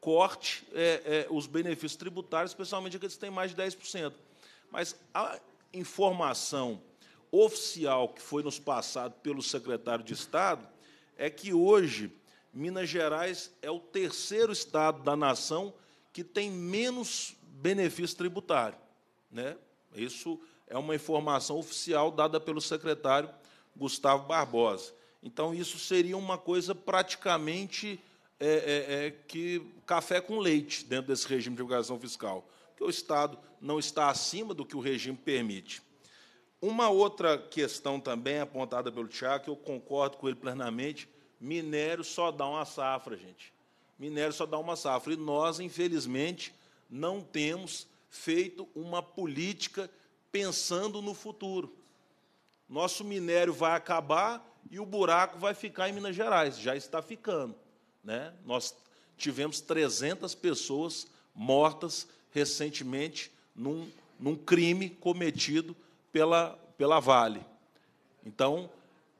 corte é, é os benefícios tributários, especialmente aqueles que têm mais de 10%. Mas a informação oficial que foi nos passado pelo secretário de Estado é que hoje Minas Gerais é o terceiro estado da nação que tem menos benefício tributário. Né? Isso é uma informação oficial dada pelo secretário Gustavo Barbosa. Então, isso seria uma coisa praticamente é, é, é que café com leite dentro desse regime de obrigação fiscal, porque o Estado não está acima do que o regime permite. Uma outra questão também apontada pelo Tiago, que eu concordo com ele plenamente, Minério só dá uma safra, gente. Minério só dá uma safra. E nós, infelizmente, não temos feito uma política pensando no futuro. Nosso minério vai acabar e o buraco vai ficar em Minas Gerais, já está ficando. Né? Nós tivemos 300 pessoas mortas recentemente num, num crime cometido pela, pela Vale. Então,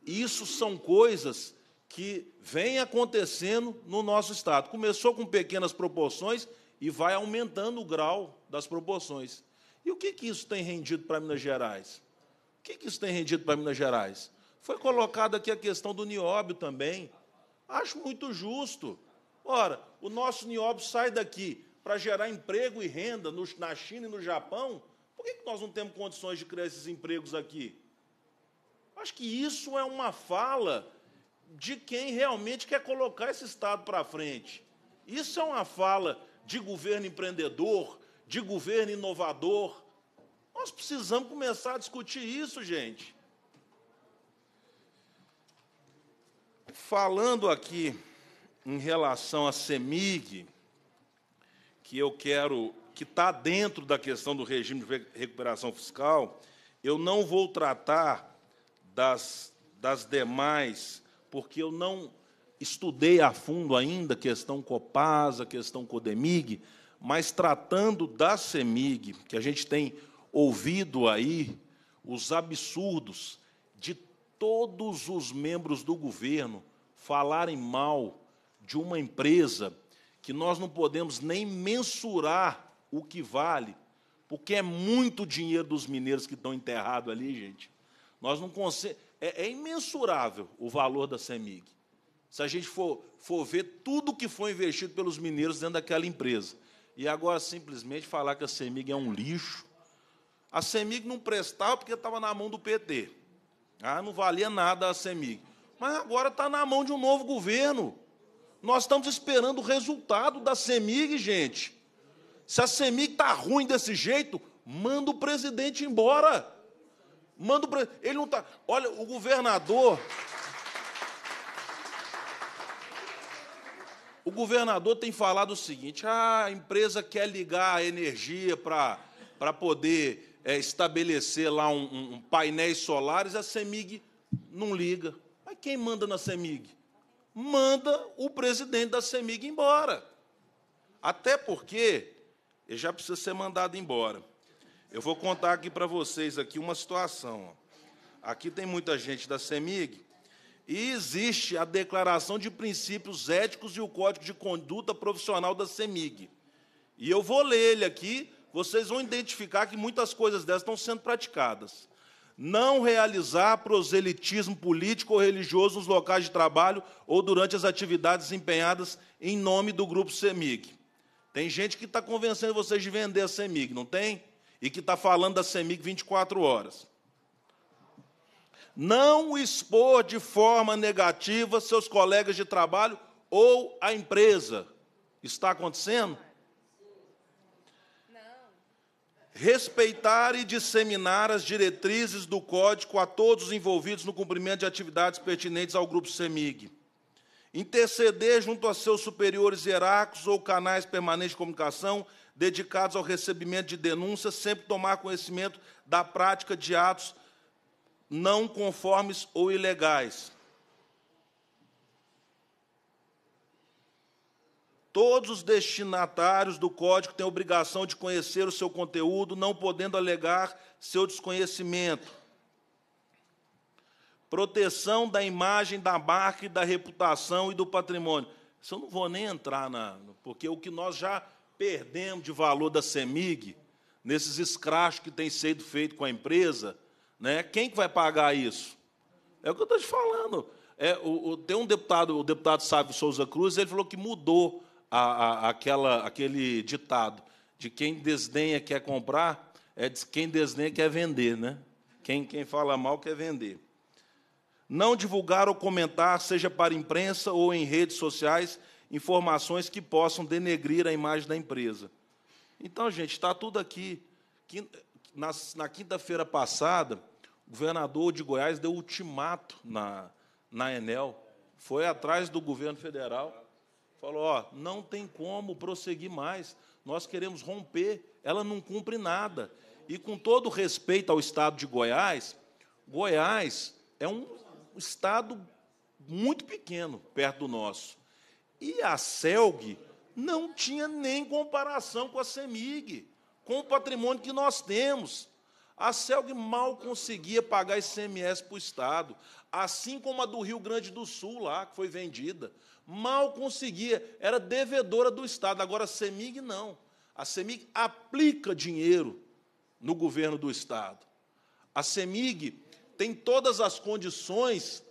isso são coisas que vem acontecendo no nosso Estado. Começou com pequenas proporções e vai aumentando o grau das proporções. E o que, que isso tem rendido para Minas Gerais? O que, que isso tem rendido para Minas Gerais? Foi colocada aqui a questão do nióbio também. Acho muito justo. Ora, o nosso nióbio sai daqui para gerar emprego e renda na China e no Japão. Por que, que nós não temos condições de criar esses empregos aqui? Acho que isso é uma fala de quem realmente quer colocar esse Estado para frente. Isso é uma fala de governo empreendedor, de governo inovador. Nós precisamos começar a discutir isso, gente. Falando aqui em relação à CEMIG, que eu quero, que está dentro da questão do regime de recuperação fiscal, eu não vou tratar das, das demais porque eu não estudei a fundo ainda a questão Copasa, a questão Codemig, mas tratando da CEMIG, que a gente tem ouvido aí os absurdos de todos os membros do governo falarem mal de uma empresa que nós não podemos nem mensurar o que vale, porque é muito dinheiro dos mineiros que estão enterrados ali, gente. Nós não conseguimos. É, é imensurável o valor da CEMIG. Se a gente for, for ver tudo que foi investido pelos mineiros dentro daquela empresa. E agora simplesmente falar que a CEMIG é um lixo. A CEMIG não prestava porque estava na mão do PT. Ah, não valia nada a CEMIG. Mas agora está na mão de um novo governo. Nós estamos esperando o resultado da CEMIG, gente. Se a CEMIG está ruim desse jeito, manda o presidente embora. Manda o ele não tá. Olha, o governador O governador tem falado o seguinte: ah, a empresa quer ligar a energia para poder é, estabelecer lá um, um, um, painéis solares, a CEMIG não liga. Mas quem manda na CEMIG? Manda o presidente da CEMIG embora. Até porque ele já precisa ser mandado embora. Eu vou contar aqui para vocês aqui uma situação. Aqui tem muita gente da CEMIG e existe a Declaração de Princípios Éticos e o Código de Conduta Profissional da CEMIG. E eu vou ler ele aqui, vocês vão identificar que muitas coisas dessas estão sendo praticadas. Não realizar proselitismo político ou religioso nos locais de trabalho ou durante as atividades empenhadas em nome do grupo CEMIG. Tem gente que está convencendo vocês de vender a CEMIG, não tem? e que está falando da CEMIG 24 horas. Não expor de forma negativa seus colegas de trabalho ou a empresa. Está acontecendo? respeitar e disseminar as diretrizes do Código a todos os envolvidos no cumprimento de atividades pertinentes ao Grupo CEMIG. Interceder junto a seus superiores heráculos ou canais permanentes de comunicação dedicados ao recebimento de denúncias, sempre tomar conhecimento da prática de atos não conformes ou ilegais. Todos os destinatários do código têm obrigação de conhecer o seu conteúdo, não podendo alegar seu desconhecimento. Proteção da imagem, da marca e da reputação e do patrimônio. Isso eu não vou nem entrar na, porque o que nós já perdemos de valor da CEMIG, nesses escrachos que têm sido feitos com a empresa, né? quem que vai pagar isso? É o que eu estou te falando. É, o, o, tem um deputado, o deputado Sávio Souza Cruz, ele falou que mudou a, a, aquela, aquele ditado de quem desdenha quer comprar, é de quem desdenha quer vender, né? Quem, quem fala mal quer vender. Não divulgar ou comentar, seja para imprensa ou em redes sociais, informações que possam denegrir a imagem da empresa. Então, gente, está tudo aqui. Na, quinta-feira passada, o governador de Goiás deu ultimato na, na Enel, foi atrás do governo federal, falou: ó, não tem como prosseguir mais, nós queremos romper, ela não cumpre nada. E com todo respeito ao estado de Goiás, Goiás é um estado muito pequeno perto do nosso. E a CELG não tinha nem comparação com a CEMIG, com o patrimônio que nós temos. A CELG mal conseguia pagar ICMS para o Estado, assim como a do Rio Grande do Sul, lá, que foi vendida. Mal conseguia, era devedora do Estado. Agora, a CEMIG não. A CEMIG aplica dinheiro no governo do Estado. A CEMIG tem todas as condições,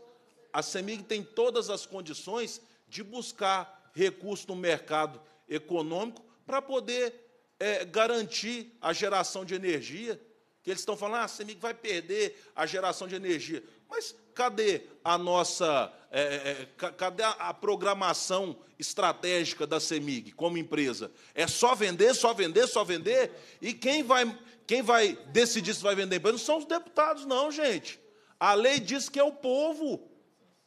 a CEMIG tem todas as condições de buscar recursos no mercado econômico para poder é, garantir a geração de energia. Que eles estão falando, ah, a CEMIG vai perder a geração de energia. Mas cadê a nossa. É, é, é cadê a, a programação estratégica da CEMIG como empresa? É só vender, só vender, só vender? E quem vai, quem vai decidir se vai vender empresa não são os deputados, não, gente. A lei diz que é o povo.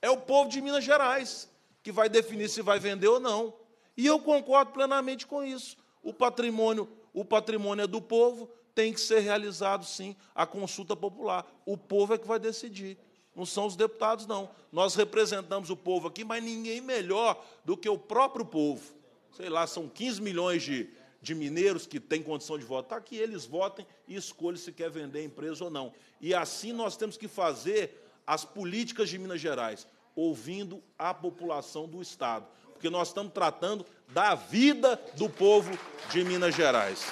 É o povo de Minas Gerais que vai definir se vai vender ou não. E eu concordo plenamente com isso. O patrimônio, o patrimônio é do povo, tem que ser realizado sim a consulta popular. O povo é que vai decidir. Não são os deputados não. Nós representamos o povo aqui, mas ninguém melhor do que o próprio povo. Sei lá, são 15 milhões de, de mineiros que têm condição de votar, tá que eles votem e escolham se quer vender a empresa ou não. E assim nós temos que fazer as políticas de Minas Gerais ouvindo a população do Estado, porque nós estamos tratando da vida do povo de Minas Gerais.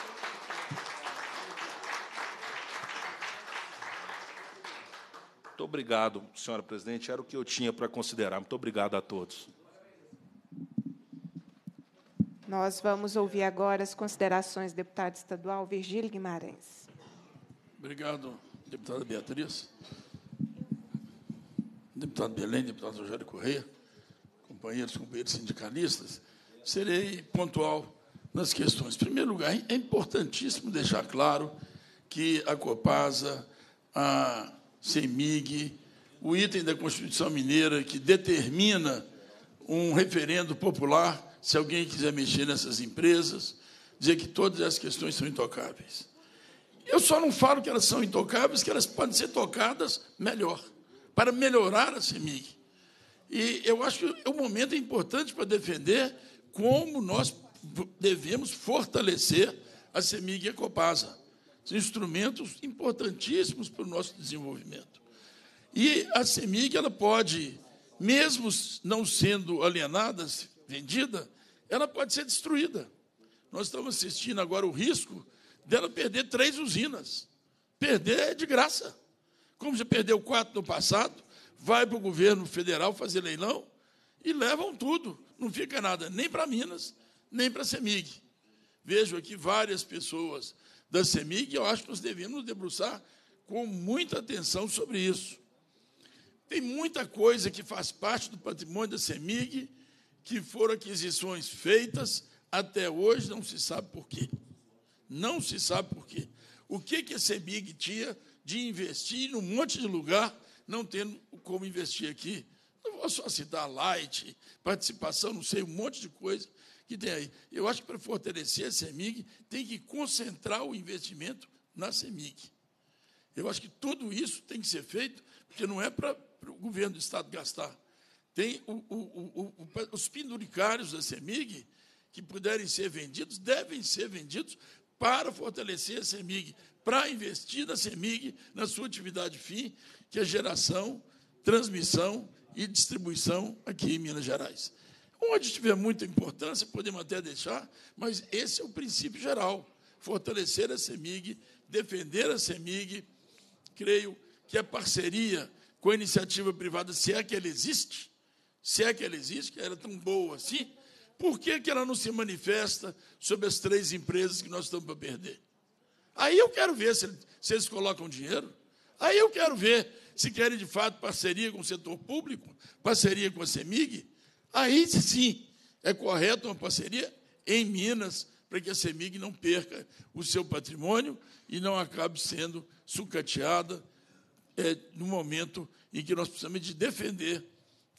Muito obrigado, senhora presidente. Era o que eu tinha para considerar. Muito obrigado a todos. Nós vamos ouvir agora as considerações do deputado estadual Virgílio Guimarães. Obrigado, deputada Beatriz deputado Belém, deputado Rogério Correia, companheiros, companheiros sindicalistas, serei pontual nas questões. Em primeiro lugar, é importantíssimo deixar claro que a Copasa, a CEMIG, o item da Constituição Mineira que determina um referendo popular, se alguém quiser mexer nessas empresas, dizer que todas as questões são intocáveis. Eu só não falo que elas são intocáveis, que elas podem ser tocadas melhor para melhorar a CEMIG. E eu acho que o é momento é importante para defender como nós devemos fortalecer a CEMIG e a Copasa. Instrumentos importantíssimos para o nosso desenvolvimento. E a CEMIG ela pode, mesmo não sendo alienada, vendida, ela pode ser destruída. Nós estamos assistindo agora o risco dela perder três usinas. Perder é de graça. Como já perdeu quatro no passado, vai para o governo federal fazer leilão e levam tudo. Não fica nada nem para Minas, nem para a CEMIG. Vejo aqui várias pessoas da CEMIG e eu acho que nós devemos debruçar com muita atenção sobre isso. Tem muita coisa que faz parte do patrimônio da CEMIG que foram aquisições feitas, até hoje não se sabe por quê. Não se sabe por quê. O que, que a CEMIG tinha de investir um monte de lugar, não tendo como investir aqui. Não vou só citar Light, participação, não sei, um monte de coisa que tem aí. Eu acho que para fortalecer a CEMIG, tem que concentrar o investimento na CEMIG. Eu acho que tudo isso tem que ser feito, porque não é para o governo do Estado gastar. Tem o, o, o, os penduricários da CEMIG que puderem ser vendidos, devem ser vendidos para fortalecer a CEMIG, para investir na CEMIG, na sua atividade fim, que é geração, transmissão e distribuição aqui em Minas Gerais. Onde tiver muita importância, podemos até deixar, mas esse é o princípio geral. Fortalecer a CEMIG, defender a CEMIG, creio que a parceria com a iniciativa privada, se é que ela existe, se é que ela existe, que era tão boa assim, por que, que ela não se manifesta sobre as três empresas que nós estamos para perder? Aí eu quero ver se, se eles colocam dinheiro. Aí eu quero ver se querem, de fato, parceria com o setor público, parceria com a CEMIG. Aí sim é correto uma parceria em Minas, para que a CEMIG não perca o seu patrimônio e não acabe sendo sucateada é, no momento em que nós precisamos de defender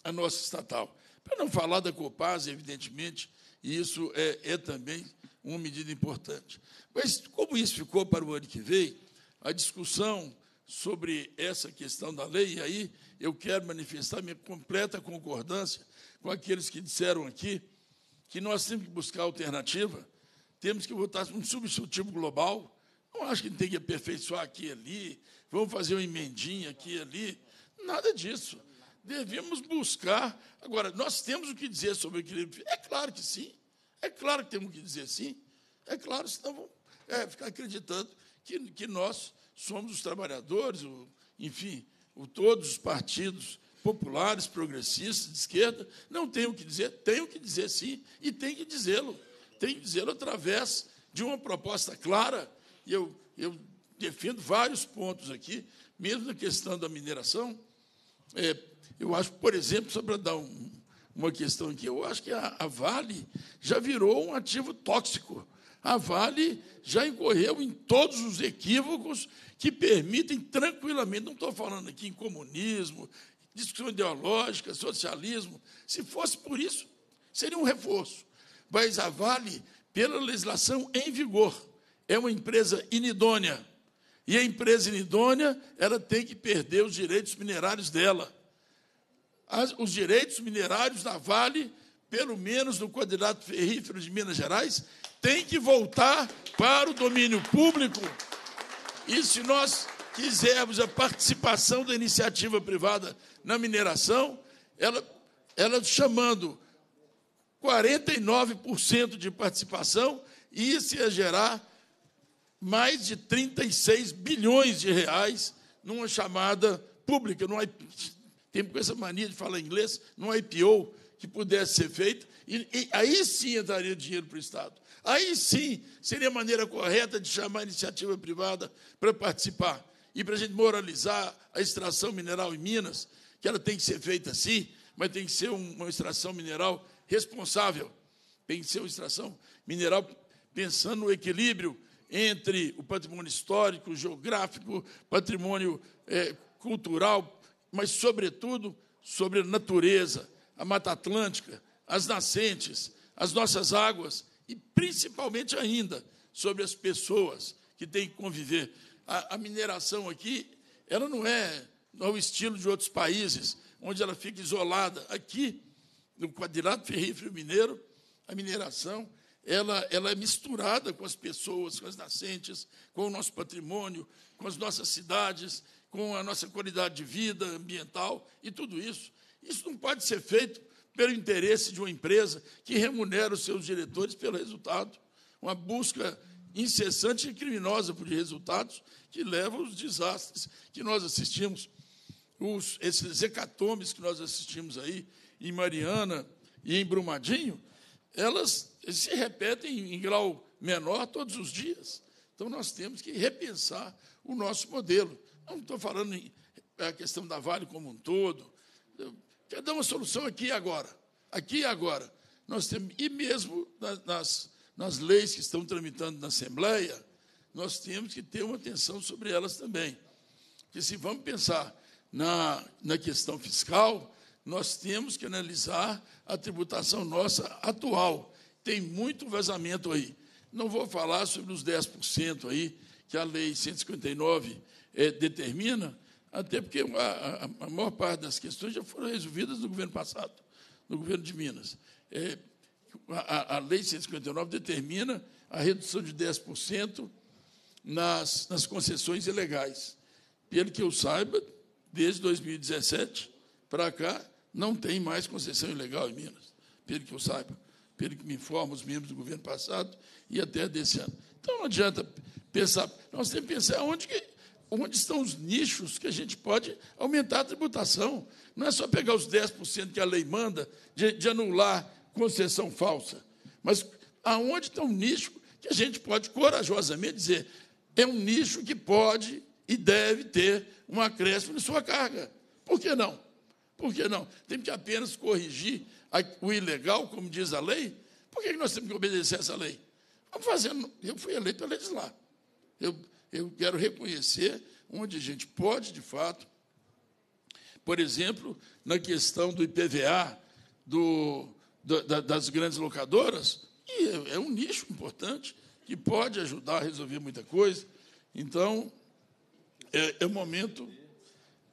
a nossa estatal. Para não falar da Copasa, evidentemente, e isso é, é também uma medida importante. Mas, como isso ficou para o ano que vem, a discussão sobre essa questão da lei, e aí eu quero manifestar minha completa concordância com aqueles que disseram aqui que nós temos que buscar alternativa, temos que votar um substitutivo global. Não acho que tem que aperfeiçoar aqui e ali, vamos fazer uma emendinha aqui e ali. Nada disso. Devemos buscar. Agora, nós temos o que dizer sobre o equilíbrio. É claro que sim. É claro que temos que dizer sim, é claro, senão vamos é, ficar acreditando que, que nós somos os trabalhadores, o, enfim, o, todos os partidos populares, progressistas, de esquerda, não tem o que dizer, tem o que dizer sim, e tem que dizê-lo. Tem que dizê-lo através de uma proposta clara, e eu, eu defendo vários pontos aqui, mesmo na questão da mineração. É, eu acho, por exemplo, só para dar um, uma questão aqui. Eu acho que a, a Vale já virou um ativo tóxico. A Vale já incorreu em todos os equívocos que permitem tranquilamente, não estou falando aqui em comunismo, discussão ideológica, socialismo. Se fosse por isso, seria um reforço. Mas a Vale, pela legislação em vigor, é uma empresa inidônea. E a empresa inidônea, ela tem que perder os direitos minerários dela as, os direitos minerários da Vale, pelo menos no candidato ferrífero de Minas Gerais, tem que voltar para o domínio público. E se nós quisermos a participação da iniciativa privada na mineração, ela, ela chamando 49% de participação, isso ia gerar mais de 36 bilhões de reais numa chamada pública, numa tem com essa mania de falar inglês, não IPO que pudesse ser feito, e, e aí sim entraria dinheiro para o Estado. Aí sim seria a maneira correta de chamar a iniciativa privada para participar. E para a gente moralizar a extração mineral em Minas, que ela tem que ser feita sim mas tem que ser uma extração mineral responsável. Tem que ser uma extração mineral pensando no equilíbrio entre o patrimônio histórico, geográfico, patrimônio é, cultural, mas, sobretudo, sobre a natureza, a Mata Atlântica, as nascentes, as nossas águas e, principalmente ainda, sobre as pessoas que têm que conviver. A, a mineração aqui, ela não é, ao é estilo de outros países, onde ela fica isolada. Aqui, no quadrilátero ferrífero mineiro, a mineração ela, ela é misturada com as pessoas, com as nascentes, com o nosso patrimônio, com as nossas cidades, com a nossa qualidade de vida ambiental e tudo isso. Isso não pode ser feito pelo interesse de uma empresa que remunera os seus diretores pelo resultado. Uma busca incessante e criminosa por resultados que leva aos desastres que nós assistimos, os, esses hecatomes que nós assistimos aí em Mariana e em Brumadinho, elas se repetem em grau menor todos os dias. Então, nós temos que repensar o nosso modelo não estou falando em a questão da Vale como um todo. Quer quero dar uma solução aqui e agora. Aqui e agora. Nós temos, e mesmo nas, nas leis que estão tramitando na Assembleia, nós temos que ter uma atenção sobre elas também. Porque se vamos pensar na, na questão fiscal, nós temos que analisar a tributação nossa atual. Tem muito vazamento aí. Não vou falar sobre os 10% aí que a lei 159 é, determina, até porque a, a, a, maior parte das questões já foram resolvidas no governo passado, no governo de Minas. É, a, a, Lei 159 determina a redução de 10% nas, nas concessões ilegais. Pelo que eu saiba, desde 2017 para cá, não tem mais concessão ilegal em Minas, pelo que eu saiba, pelo que me informam os membros do governo passado e até desse ano. Então, não adianta pensar, nós temos que pensar onde que onde estão os nichos que a gente pode aumentar a tributação. Não é só pegar os 10% que a lei manda de, de, anular concessão falsa, mas aonde está um nicho que a gente pode corajosamente dizer é um nicho que pode e deve ter um acréscimo em sua carga. Por que não? Por que não? Temos que apenas corrigir o ilegal, como diz a lei. Por que nós temos que obedecer essa lei? Vamos fazendo. Eu fui eleito para legislar. Eu eu quero reconhecer onde a gente pode, de fato, por exemplo, na questão do IPVA do, da, das grandes locadoras, é, é um nicho importante que pode ajudar a resolver muita coisa. Então, é, é um momento.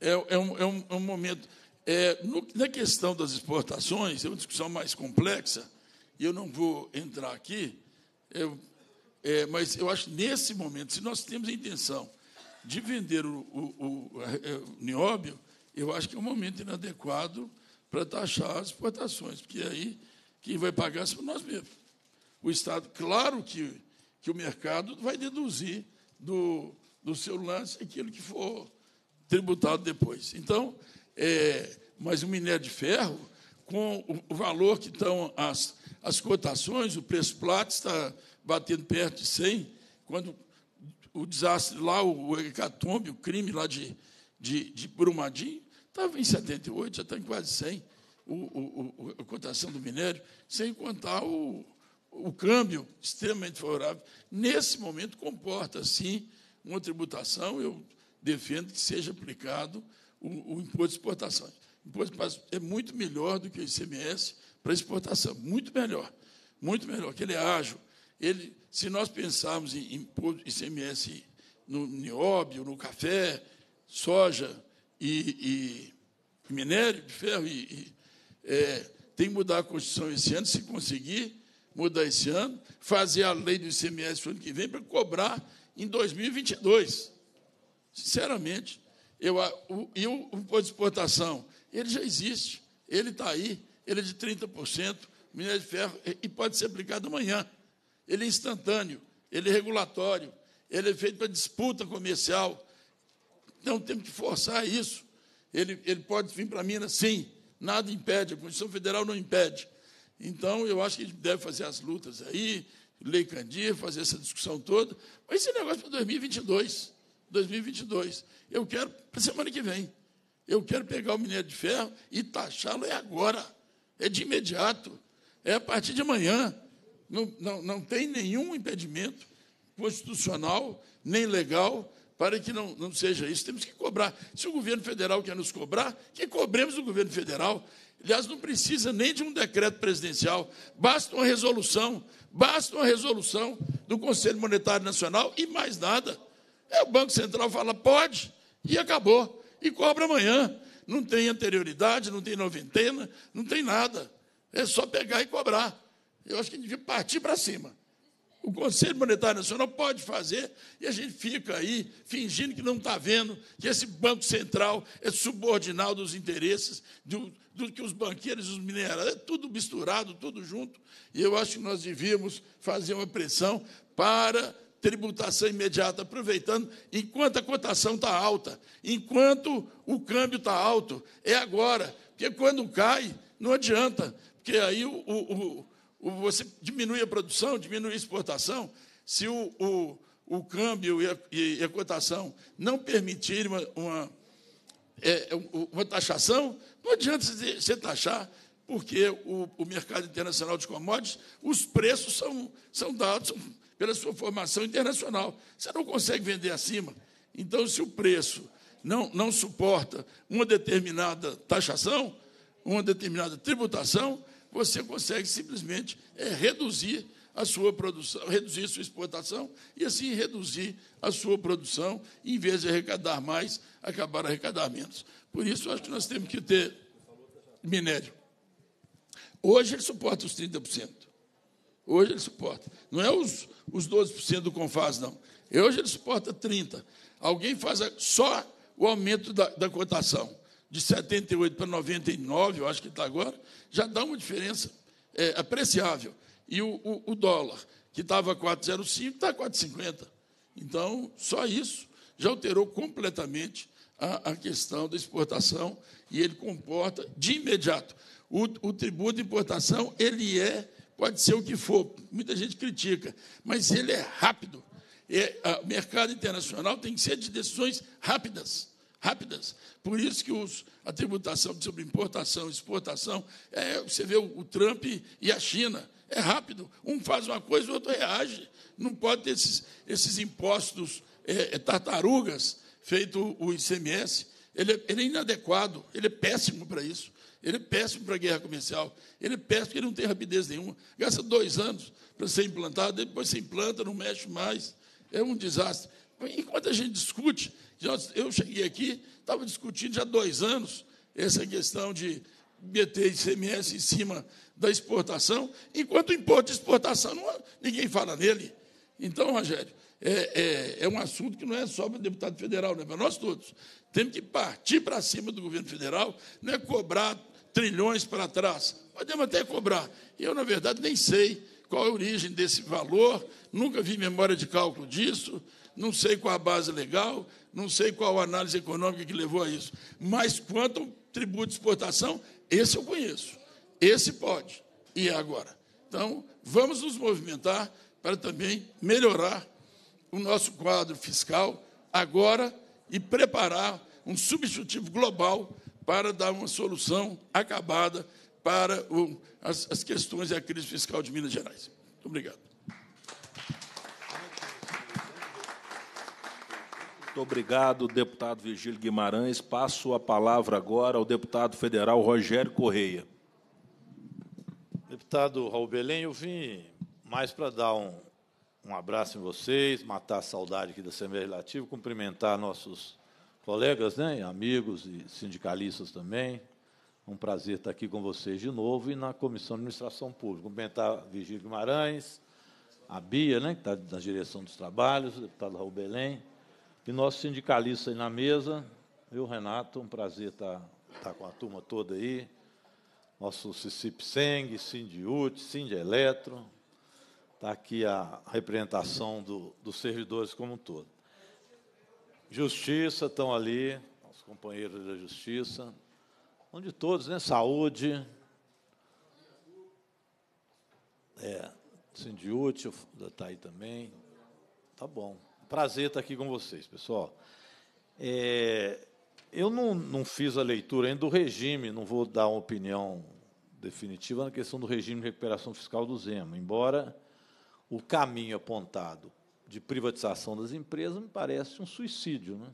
É, é, um, é, um, é um momento. É, no, na questão das exportações, é uma discussão mais complexa, e eu não vou entrar aqui. Eu é, mas eu acho que nesse momento, se nós temos a intenção de vender o, o, o, é, o nióbio, eu acho que é um momento inadequado para taxar as exportações, porque é aí quem vai pagar são nós mesmos. O Estado, claro que, que o mercado vai deduzir do, do seu lance aquilo que for tributado depois. Então, é, mas o minério de ferro, com o valor que estão as, as cotações, o preço plata está batendo perto de 100, quando o desastre lá, o hecatombe, o crime lá de, de, de Brumadinho, estava em 78, já está em quase 100, o, o, a cotação do minério, sem contar o, o câmbio extremamente favorável. Nesse momento, comporta, sim, uma tributação, eu defendo que seja aplicado o, o imposto de exportação. O imposto de é muito melhor do que o ICMS para exportação, muito melhor, muito melhor, que ele é ágil, ele, se nós pensarmos em impor ICMS no nióbio, no café, soja e, e minério de ferro, e, e é, tem que mudar a Constituição esse ano, se conseguir mudar esse ano, fazer a lei do ICMS para o ano que vem para cobrar em 2022. Sinceramente, eu, o, e o imposto de exportação, ele já existe, ele está aí, ele é de 30%, minério de ferro, e pode ser aplicado amanhã ele é instantâneo, ele é regulatório, ele é feito para disputa comercial. Então temos que forçar isso. Ele, ele pode vir para Minas, sim, nada impede, a Constituição Federal não impede. Então, eu acho que a gente deve fazer as lutas aí, Lei Candir, fazer essa discussão toda, mas esse negócio para 2022. 2022. Eu quero para semana que vem. Eu quero pegar o minério de ferro e taxá-lo é agora, é de imediato, é a partir de amanhã não, não, não tem nenhum impedimento constitucional nem legal para que não, não seja isso. Temos que cobrar. Se o governo federal quer nos cobrar, que cobremos do governo federal. Aliás, não precisa nem de um decreto presidencial, basta uma resolução, basta uma resolução do Conselho Monetário Nacional e mais nada. É o Banco Central fala pode e acabou e cobra amanhã. Não tem anterioridade, não tem noventena, não tem nada. É só pegar e cobrar. Eu acho que devia partir para cima. O Conselho Monetário Nacional pode fazer e a gente fica aí fingindo que não está vendo que esse Banco Central é subordinado dos interesses do, do que os banqueiros e os mineradores, é tudo misturado, tudo junto. E eu acho que nós devíamos fazer uma pressão para tributação imediata, aproveitando, enquanto a cotação está alta, enquanto o câmbio está alto, é agora. Porque quando cai, não adianta, porque aí o, o, o você diminui a produção, diminui a exportação, se o, o, o câmbio e a, e a, cotação não permitirem uma, uma, é, uma taxação, não adianta você taxar, porque o, o, mercado internacional de commodities, os preços são, são dados pela sua formação internacional. Você não consegue vender acima. Então, se o preço não, não suporta uma determinada taxação, uma determinada tributação, você consegue simplesmente é, reduzir a sua produção, reduzir a sua exportação e assim reduzir a sua produção, em vez de arrecadar mais, acabar arrecadar menos. Por isso, acho que nós temos que ter minério. Hoje ele suporta os 30%. Hoje ele suporta. Não é os, os 12% do Confaz, não. Hoje ele suporta 30%. Alguém faz só o aumento da, da cotação de 78 para 99, eu acho que está agora, já dá uma diferença é, apreciável. E o, o, o dólar, que estava 4,05, está 4,50. Então, só isso já alterou completamente a, a, questão da exportação e ele comporta de imediato. O, o tributo de importação, ele é, pode ser o que for, muita gente critica, mas ele é rápido. É, o mercado internacional tem que ser de decisões rápidas rápidas. Por isso que os, a tributação sobre importação e exportação, é, você vê o, o Trump e a China, é rápido. Um faz uma coisa, o outro reage. Não pode ter esses, esses impostos é, é tartarugas, feito o ICMS. Ele é, ele é inadequado, ele é péssimo para isso. Ele é péssimo para a guerra comercial. Ele é péssimo porque ele não tem rapidez nenhuma. Gasta dois anos para ser implantado, depois se implanta, não mexe mais. É um desastre. Enquanto a gente discute eu cheguei aqui, estava discutindo já há dois anos essa questão de BT e ICMS em cima da exportação, enquanto o imposto de exportação não, é, ninguém fala nele. Então, Rogério, é, é, é, um assunto que não é só para o deputado federal, é para nós todos. Temos que partir para cima do governo federal, não é cobrar trilhões para trás. Podemos até cobrar. Eu, na verdade, nem sei qual é a origem desse valor, nunca vi memória de cálculo disso, não sei qual a base legal, não sei qual análise econômica que levou a isso. Mas quanto ao tributo de exportação, esse eu conheço. Esse pode. E é agora. Então, vamos nos movimentar para também melhorar o nosso quadro fiscal agora e preparar um substitutivo global para dar uma solução acabada para as, as questões e a crise fiscal de Minas Gerais. Muito obrigado. Muito obrigado, deputado Virgílio Guimarães. Passo a palavra agora ao deputado federal Rogério Correia. Deputado Raul Belém, eu vim mais para dar um, um abraço em vocês, matar a saudade aqui da Assembleia Legislativa, cumprimentar nossos colegas, né, amigos e sindicalistas também. É um prazer estar aqui com vocês de novo e na Comissão de Administração Pública. Cumprimentar Virgílio Guimarães, a Bia, né, que está na direção dos trabalhos, o deputado Raul Belém e nosso sindicalista aí na mesa, eu Renato? Um prazer estar, tá, estar tá com a turma toda aí. Nosso Cicip Seng, Sindiut, Eletro. está aqui a representação do, dos servidores como um todo. Justiça, estão ali, os companheiros da Justiça, onde todos, né? Saúde, é, UT está aí também, tá bom. Prazer estar aqui com vocês, pessoal. É, eu não, não fiz a leitura ainda do regime, não vou dar uma opinião definitiva na questão do regime de recuperação fiscal do Zema, embora o caminho apontado de privatização das empresas me parece um suicídio, né?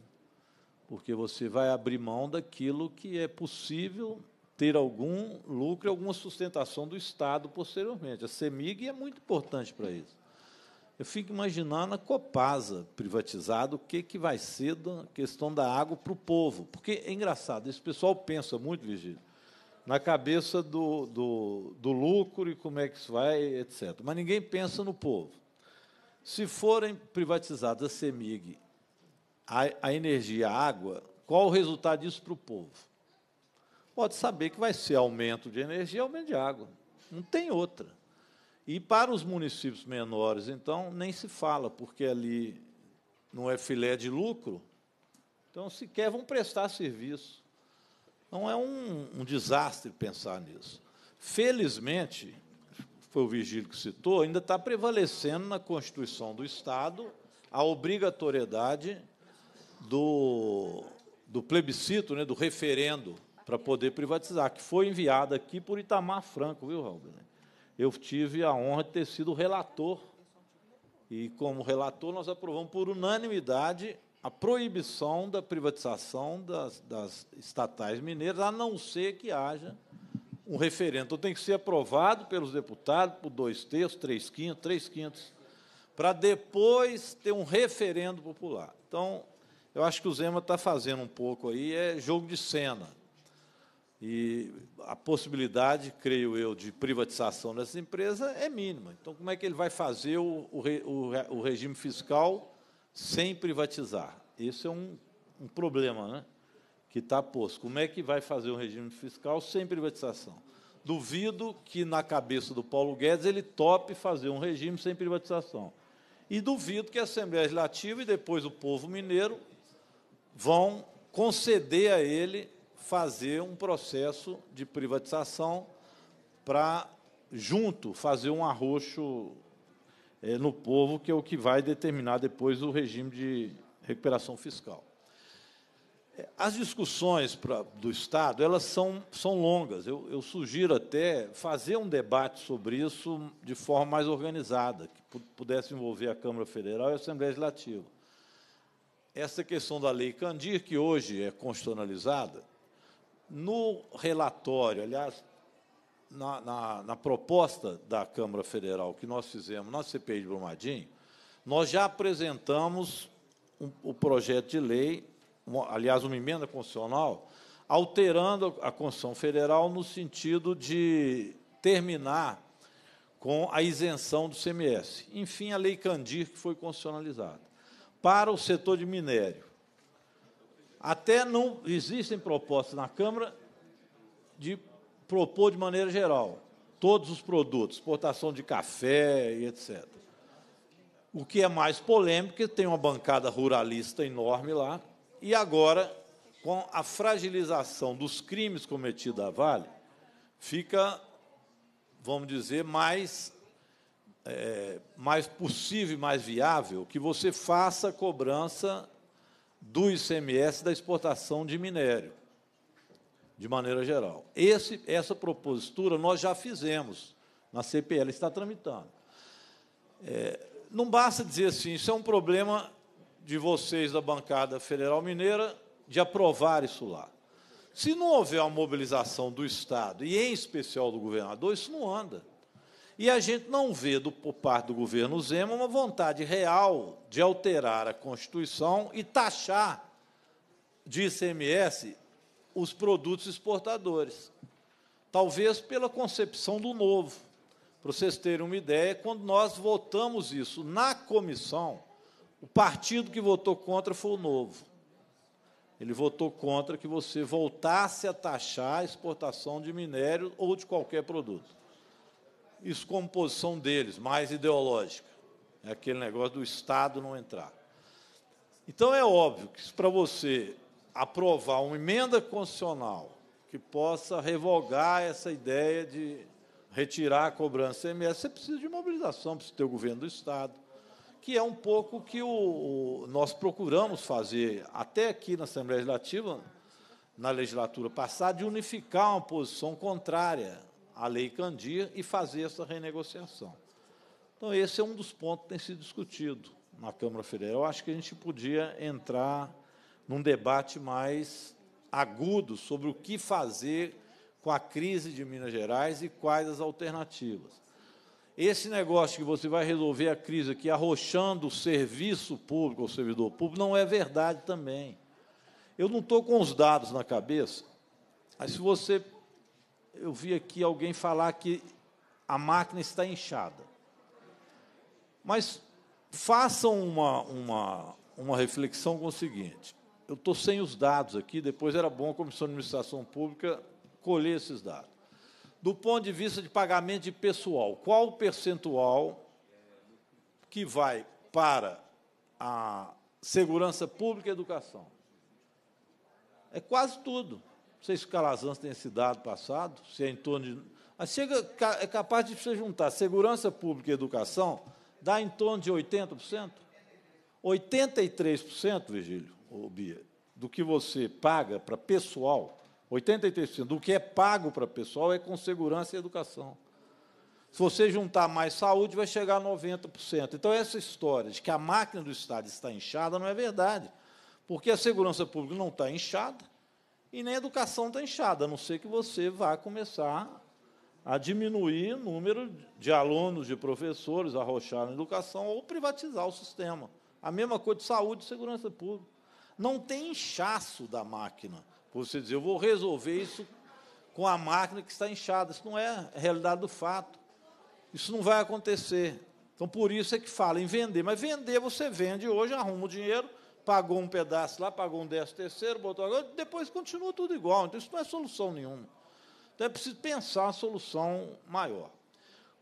porque você vai abrir mão daquilo que é possível ter algum lucro e alguma sustentação do Estado posteriormente. A CEMIG é muito importante para isso. Eu fico imaginando a Copasa privatizada, o que, que vai ser da questão da água para o povo. Porque é engraçado, esse pessoal pensa muito, Virgílio, na cabeça do, do, do lucro e como é que isso vai, etc. Mas ninguém pensa no povo. Se forem privatizadas a CEMIG, a, a energia, a água, qual o resultado disso para o povo? Pode saber que vai ser aumento de energia e aumento de água. Não tem outra. E para os municípios menores, então, nem se fala, porque ali não é filé de lucro, então sequer vão prestar serviço. Não é um, um desastre pensar nisso. Felizmente, foi o Virgílio que citou, ainda está prevalecendo na Constituição do Estado a obrigatoriedade do, do plebiscito, né, do referendo, para poder privatizar, que foi enviado aqui por Itamar Franco, viu, Raul? eu tive a honra de ter sido relator. E, como relator, nós aprovamos por unanimidade a proibição da privatização das, das estatais mineiras, a não ser que haja um referendo. Então, tem que ser aprovado pelos deputados por dois terços, três quintos, três quintos, para depois ter um referendo popular. Então, eu acho que o Zema está fazendo um pouco aí, é jogo de cena. E a possibilidade, creio eu, de privatização dessa empresa é mínima. Então, como é que ele vai fazer o, o, o regime fiscal sem privatizar? Isso é um, um problema né? que está posto. Como é que vai fazer um regime fiscal sem privatização? Duvido que, na cabeça do Paulo Guedes, ele tope fazer um regime sem privatização. E duvido que a Assembleia Legislativa e depois o povo mineiro vão conceder a ele fazer um processo de privatização para, junto, fazer um arroxo é, no povo, que é o que vai determinar depois o regime de recuperação fiscal. Eh, as discussões pra, do Estado elas são, são longas. Eu, eu, sugiro até fazer um debate sobre isso de forma mais organizada, que pudesse envolver a Câmara Federal e a Assembleia Legislativa. Essa questão da Lei Candir, que hoje é constitucionalizada, no relatório, aliás, na, na, na, proposta da Câmara Federal que nós fizemos na CPI de Brumadinho, nós já apresentamos um, o projeto de lei, aliás, uma emenda constitucional, alterando a Constituição Federal no sentido de terminar com a isenção do CMS. Enfim, a Lei Candir, que foi constitucionalizada. Para o setor de minério, até não existem propostas na Câmara de propor de maneira geral todos os produtos, exportação de café e etc. O que é mais polêmico, é tem uma bancada ruralista enorme lá, e agora, com a fragilização dos crimes cometidos a Vale, fica, vamos dizer, mais, é, mais possível, mais viável que você faça cobrança do ICMS da exportação de minério, de maneira geral. Esse, essa propositura nós já fizemos na CPL, está tramitando. É, não basta dizer assim, isso é um problema de vocês da bancada federal mineira de aprovar isso lá. Se não houver uma mobilização do Estado, e em especial do governador, isso não anda. E a gente não vê, do, por parte do governo Zema, uma vontade real de alterar a Constituição e taxar de ICMS os produtos exportadores. Talvez pela concepção do novo. Para vocês terem uma ideia, quando nós votamos isso na comissão, o partido que votou contra foi o novo. Ele votou contra que você voltasse a taxar a exportação de minério ou de qualquer produto descomposição deles, mais ideológica. É aquele negócio do Estado não entrar. Então, é óbvio que para você aprovar uma emenda constitucional que possa revogar essa ideia de retirar a cobrança MS, você precisa de mobilização, precisa ter o governo do Estado, que é um pouco o que o, o, nós procuramos fazer até aqui na Assembleia Legislativa, na legislatura passada, de unificar uma posição contrária a Lei Candir e fazer essa renegociação. Então, esse é um dos pontos que tem sido discutido na Câmara Federal. Eu acho que a gente podia entrar num debate mais agudo sobre o que fazer com a crise de Minas Gerais e quais as alternativas. Esse negócio que você vai resolver a crise aqui arrochando o serviço público, o servidor público, não é verdade também. Eu não estou com os dados na cabeça, mas se você eu vi aqui alguém falar que a máquina está inchada. Mas façam uma, uma, uma reflexão com o seguinte: eu estou sem os dados aqui, depois era bom a Comissão de Administração Pública colher esses dados. Do ponto de vista de pagamento de pessoal, qual o percentual que vai para a segurança pública e educação? É quase tudo. Não sei se o Calazans tem esse dado passado, se é em torno de. chega, é capaz de você juntar segurança pública e educação, dá em torno de 80%. 83%, Virgílio, ou Bia, do que você paga para pessoal, 83% do que é pago para pessoal é com segurança e educação. Se você juntar mais saúde, vai chegar a 90%. Então, essa história de que a máquina do Estado está inchada não é verdade, porque a segurança pública não está inchada, e nem a educação está inchada, a não ser que você vá começar a diminuir o número de alunos, de professores, arrochar na educação ou privatizar o sistema. A mesma coisa de saúde e segurança pública. Não tem inchaço da máquina. Você dizer, eu vou resolver isso com a máquina que está inchada. Isso não é a realidade do fato. Isso não vai acontecer. Então, por isso é que fala em vender. Mas vender, você vende hoje, arruma o dinheiro, pagou um pedaço lá, pagou um décimo terceiro, botou agora, depois continua tudo igual. Então, isso não é solução nenhuma. Então, é preciso pensar uma solução maior.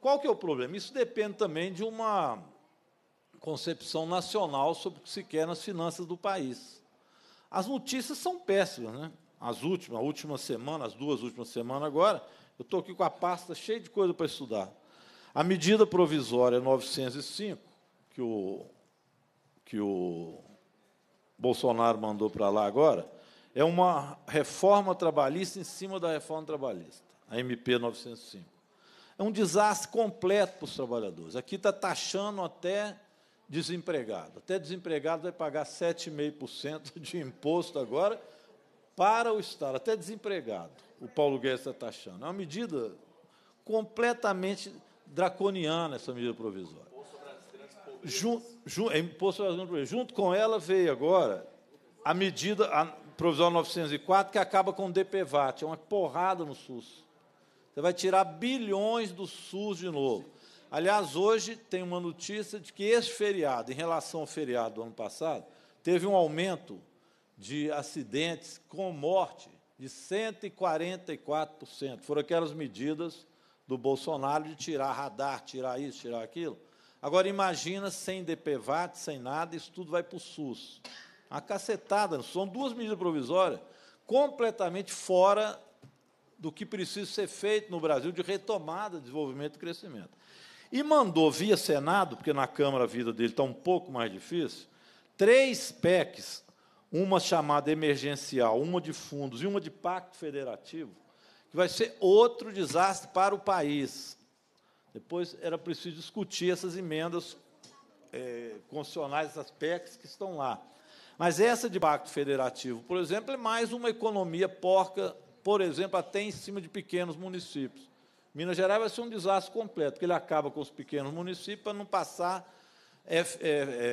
Qual que é o problema? Isso depende também de uma concepção nacional sobre o que se quer nas finanças do país. As notícias são péssimas, né? As últimas, a última semana, as duas últimas semanas agora, eu estou aqui com a pasta cheia de coisa para estudar. A medida provisória 905, que o, que o Bolsonaro mandou para lá agora, é uma reforma trabalhista em cima da reforma trabalhista, a MP 905. É um desastre completo para os trabalhadores. Aqui está taxando até desempregado. Até desempregado vai pagar 7,5% de imposto agora para o Estado, até desempregado. O Paulo Guedes está taxando. É uma medida completamente draconiana essa medida provisória junto, junto, é junto com ela veio agora a medida a provisória 904 que acaba com o DPVAT, é uma porrada no SUS. Você vai tirar bilhões do SUS de novo. Aliás, hoje tem uma notícia de que esse feriado, em relação ao feriado do ano passado, teve um aumento de acidentes com morte de 144%. Foram aquelas medidas do Bolsonaro de tirar radar, tirar isso, tirar aquilo. Agora imagina sem DPVAT, sem nada, isso tudo vai para o SUS. Uma cacetada, são duas medidas provisórias completamente fora do que precisa ser feito no Brasil de retomada, desenvolvimento e crescimento. E mandou via Senado, porque na Câmara a vida dele está um pouco mais difícil, três PECs, uma chamada emergencial, uma de fundos e uma de pacto federativo, que vai ser outro desastre para o país. Depois era preciso discutir essas emendas é, constitucionais, essas PECs que estão lá. Mas essa de pacto federativo, por exemplo, é mais uma economia porca, por exemplo, até em cima de pequenos municípios. Minas Gerais vai ser um desastre completo, porque ele acaba com os pequenos municípios para não passar é, é,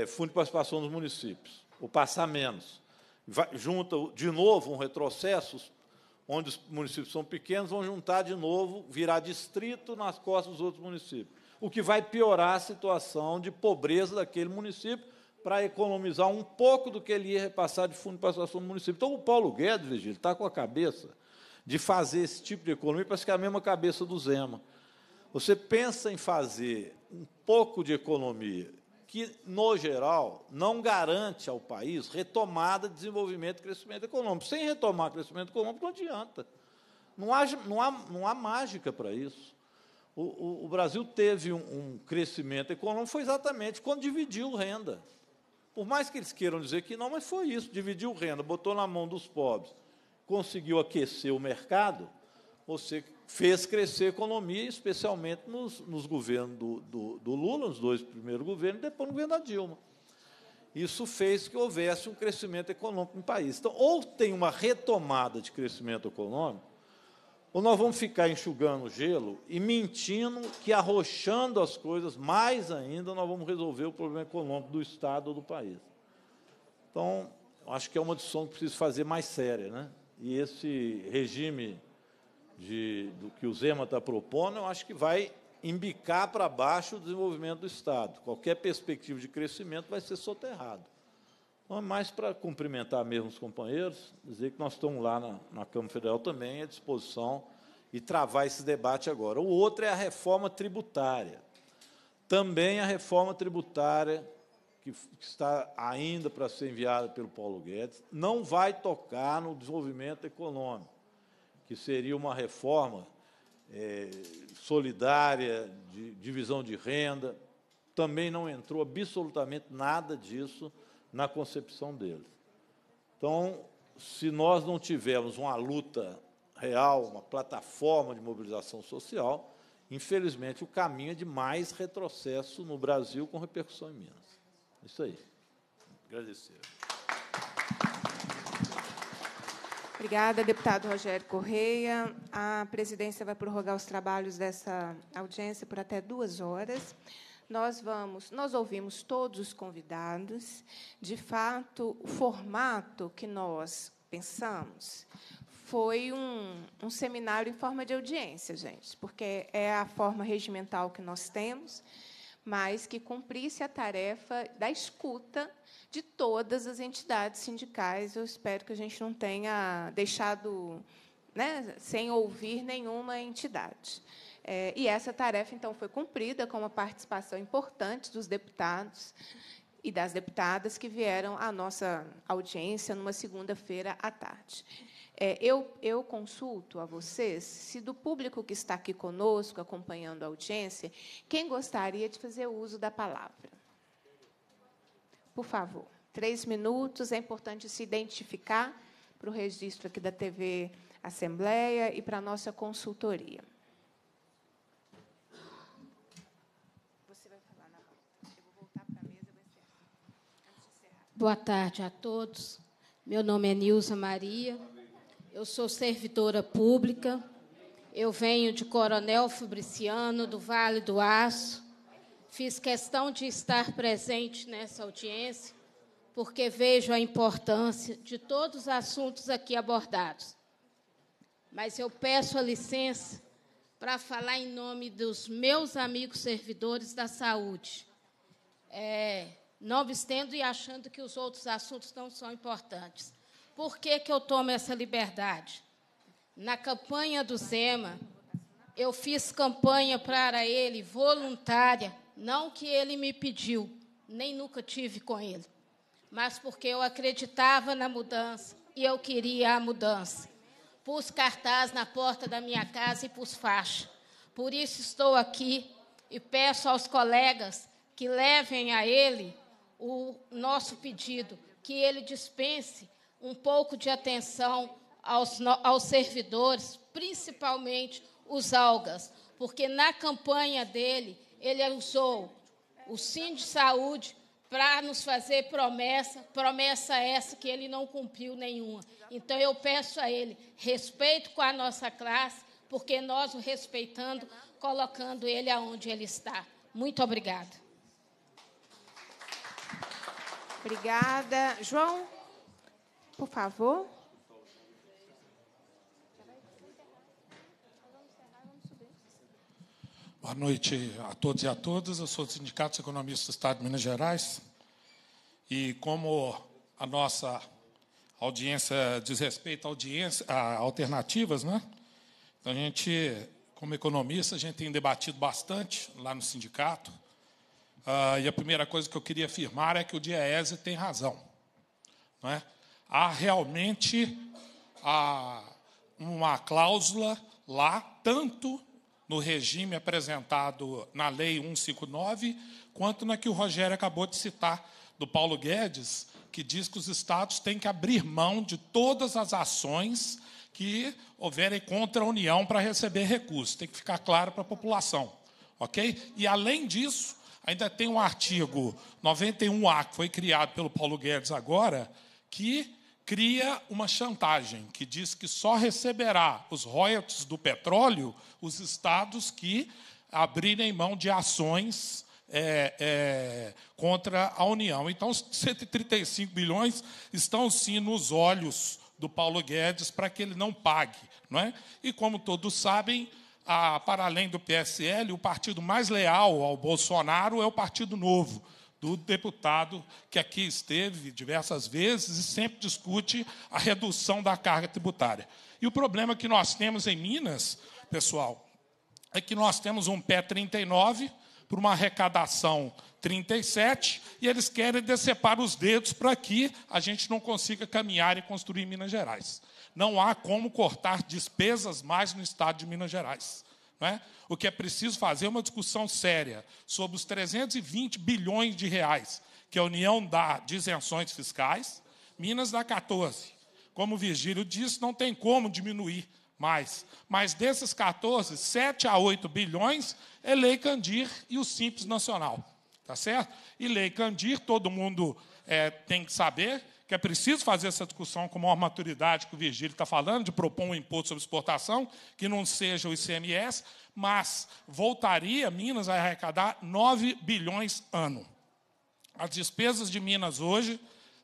é, fundo de participação dos municípios, ou passar menos. Vai, junta de novo um retrocesso, onde os municípios são pequenos, vão juntar de novo, virar distrito nas costas dos outros municípios. O que vai piorar a situação de pobreza daquele município para economizar um pouco do que ele ia repassar de fundo para a situação do município. Então, o Paulo Guedes, Virgílio, está com a cabeça de fazer esse tipo de economia, parece que é a mesma cabeça do Zema. Você pensa em fazer um pouco de economia que, no geral, não garante ao país retomada desenvolvimento e crescimento econômico. Sem retomar crescimento econômico, não adianta. Não há, não há, não há mágica para isso. O, o, o, Brasil teve um, um crescimento econômico, foi exatamente quando dividiu renda. Por mais que eles queiram dizer que não, mas foi isso: dividiu renda, botou na mão dos pobres, conseguiu aquecer o mercado, você fez crescer a economia, especialmente nos, nos governos do, do, do, Lula, nos dois primeiros governos, depois no governo da Dilma. Isso fez que houvesse um crescimento econômico no país. Então, ou tem uma retomada de crescimento econômico, ou nós vamos ficar enxugando gelo e mentindo que arrochando as coisas, mais ainda, nós vamos resolver o problema econômico do Estado ou do país. Então, acho que é uma discussão que precisa fazer mais séria. Né? E esse regime de, do que o Zema está propondo, eu acho que vai embicar para baixo o desenvolvimento do Estado. Qualquer perspectiva de crescimento vai ser soterrado. Então, é mais para cumprimentar mesmo os companheiros, dizer que nós estamos lá na, na Câmara Federal também à disposição e travar esse debate agora. O outro é a reforma tributária. Também a reforma tributária que está ainda para ser enviada pelo Paulo Guedes, não vai tocar no desenvolvimento econômico que seria uma reforma é, solidária, de divisão de renda. Também não entrou absolutamente nada disso na concepção dele. Então, se nós não tivermos uma luta real, uma plataforma de mobilização social, infelizmente o caminho é de mais retrocesso no Brasil com repercussão em Minas. Isso aí. Agradecer. Obrigada, deputado Rogério Correia. A presidência vai prorrogar os trabalhos dessa audiência por até duas horas. Nós vamos, nós ouvimos todos os convidados. De fato, o formato que nós pensamos foi um, um seminário em forma de audiência, gente, porque é a forma regimental que nós temos mas que cumprisse a tarefa da escuta de todas as entidades sindicais. Eu espero que a gente não tenha deixado né, sem ouvir nenhuma entidade. É, e essa tarefa, então, foi cumprida com uma participação importante dos deputados e das deputadas que vieram à nossa audiência numa segunda-feira à tarde. É, eu, eu consulto a vocês se do público que está aqui conosco, acompanhando a audiência, quem gostaria de fazer uso da palavra. Por favor, três minutos. É importante se identificar para o registro aqui da TV Assembleia e para a nossa consultoria. Boa tarde a todos. Meu nome é Nilza Maria, eu sou servidora pública. Eu venho de Coronel Fabriciano, do Vale do Aço. Fiz questão de estar presente nessa audiência, porque vejo a importância de todos os assuntos aqui abordados. Mas eu peço a licença para falar em nome dos meus amigos servidores da saúde. É, não me e achando que os outros assuntos não são importantes. Por que, que eu tomo essa liberdade? Na campanha do Zema, eu fiz campanha para ele voluntária, não que ele me pediu, nem nunca tive com ele, mas porque eu acreditava na mudança e eu queria a mudança. Pus cartaz na porta da minha casa e pus faixa. Por isso estou aqui e peço aos colegas que levem a ele o nosso pedido, que ele dispense um pouco de atenção aos, aos servidores, principalmente os algas, porque na campanha dele, ele usou o Sim de Saúde para nos fazer promessa, promessa essa que ele não cumpriu nenhuma. Então eu peço a ele respeito com a nossa classe, porque nós o respeitando, colocando ele aonde ele está. Muito obrigada. Obrigada. João? por favor. Boa noite a todos e a todas. Eu sou do Sindicato dos Economistas do Estado de Minas Gerais. E como a nossa audiência diz respeito a, audiência, a alternativas, né? Então a gente, como economista, a gente tem debatido bastante lá no sindicato. Ah, e a primeira coisa que eu queria afirmar é que o DIEESE tem razão. Não é? há realmente há uma cláusula lá, tanto no regime apresentado na Lei 159, quanto na que o Rogério acabou de citar, do Paulo Guedes, que diz que os estados têm que abrir mão de todas as ações que houverem contra a União para receber recursos. Tem que ficar claro para a população. Ok? E, além disso, ainda tem um artigo 91A, que foi criado pelo Paulo Guedes agora, que cria uma chantagem que diz que só receberá os royalties do petróleo os estados que abrirem mão de ações é, é, contra a União. Então, os 135 bilhões estão sim nos olhos do Paulo Guedes para que ele não pague. Não é? E como todos sabem, a, para além do PSL, o partido mais leal ao Bolsonaro é o Partido Novo do deputado que aqui esteve diversas vezes e sempre discute a redução da carga tributária. E o problema que nós temos em Minas, pessoal, é que nós temos um pé 39 para uma arrecadação 37 e eles querem decepar os dedos para que a gente não consiga caminhar e construir Minas Gerais. Não há como cortar despesas mais no estado de Minas Gerais. É? O que é preciso fazer é uma discussão séria sobre os 320 bilhões de reais que a União dá de isenções fiscais, Minas dá 14. Como o Virgílio disse, não tem como diminuir mais. Mas desses 14, 7 a 8 bilhões é Lei Candir e o Simples Nacional. Tá certo? E Lei Candir, todo mundo é, tem que saber, que é preciso fazer essa discussão com maior maturidade que o Virgílio está falando, de propor um imposto sobre exportação, que não seja o ICMS, mas voltaria Minas a arrecadar 9 bilhões ano. As despesas de Minas hoje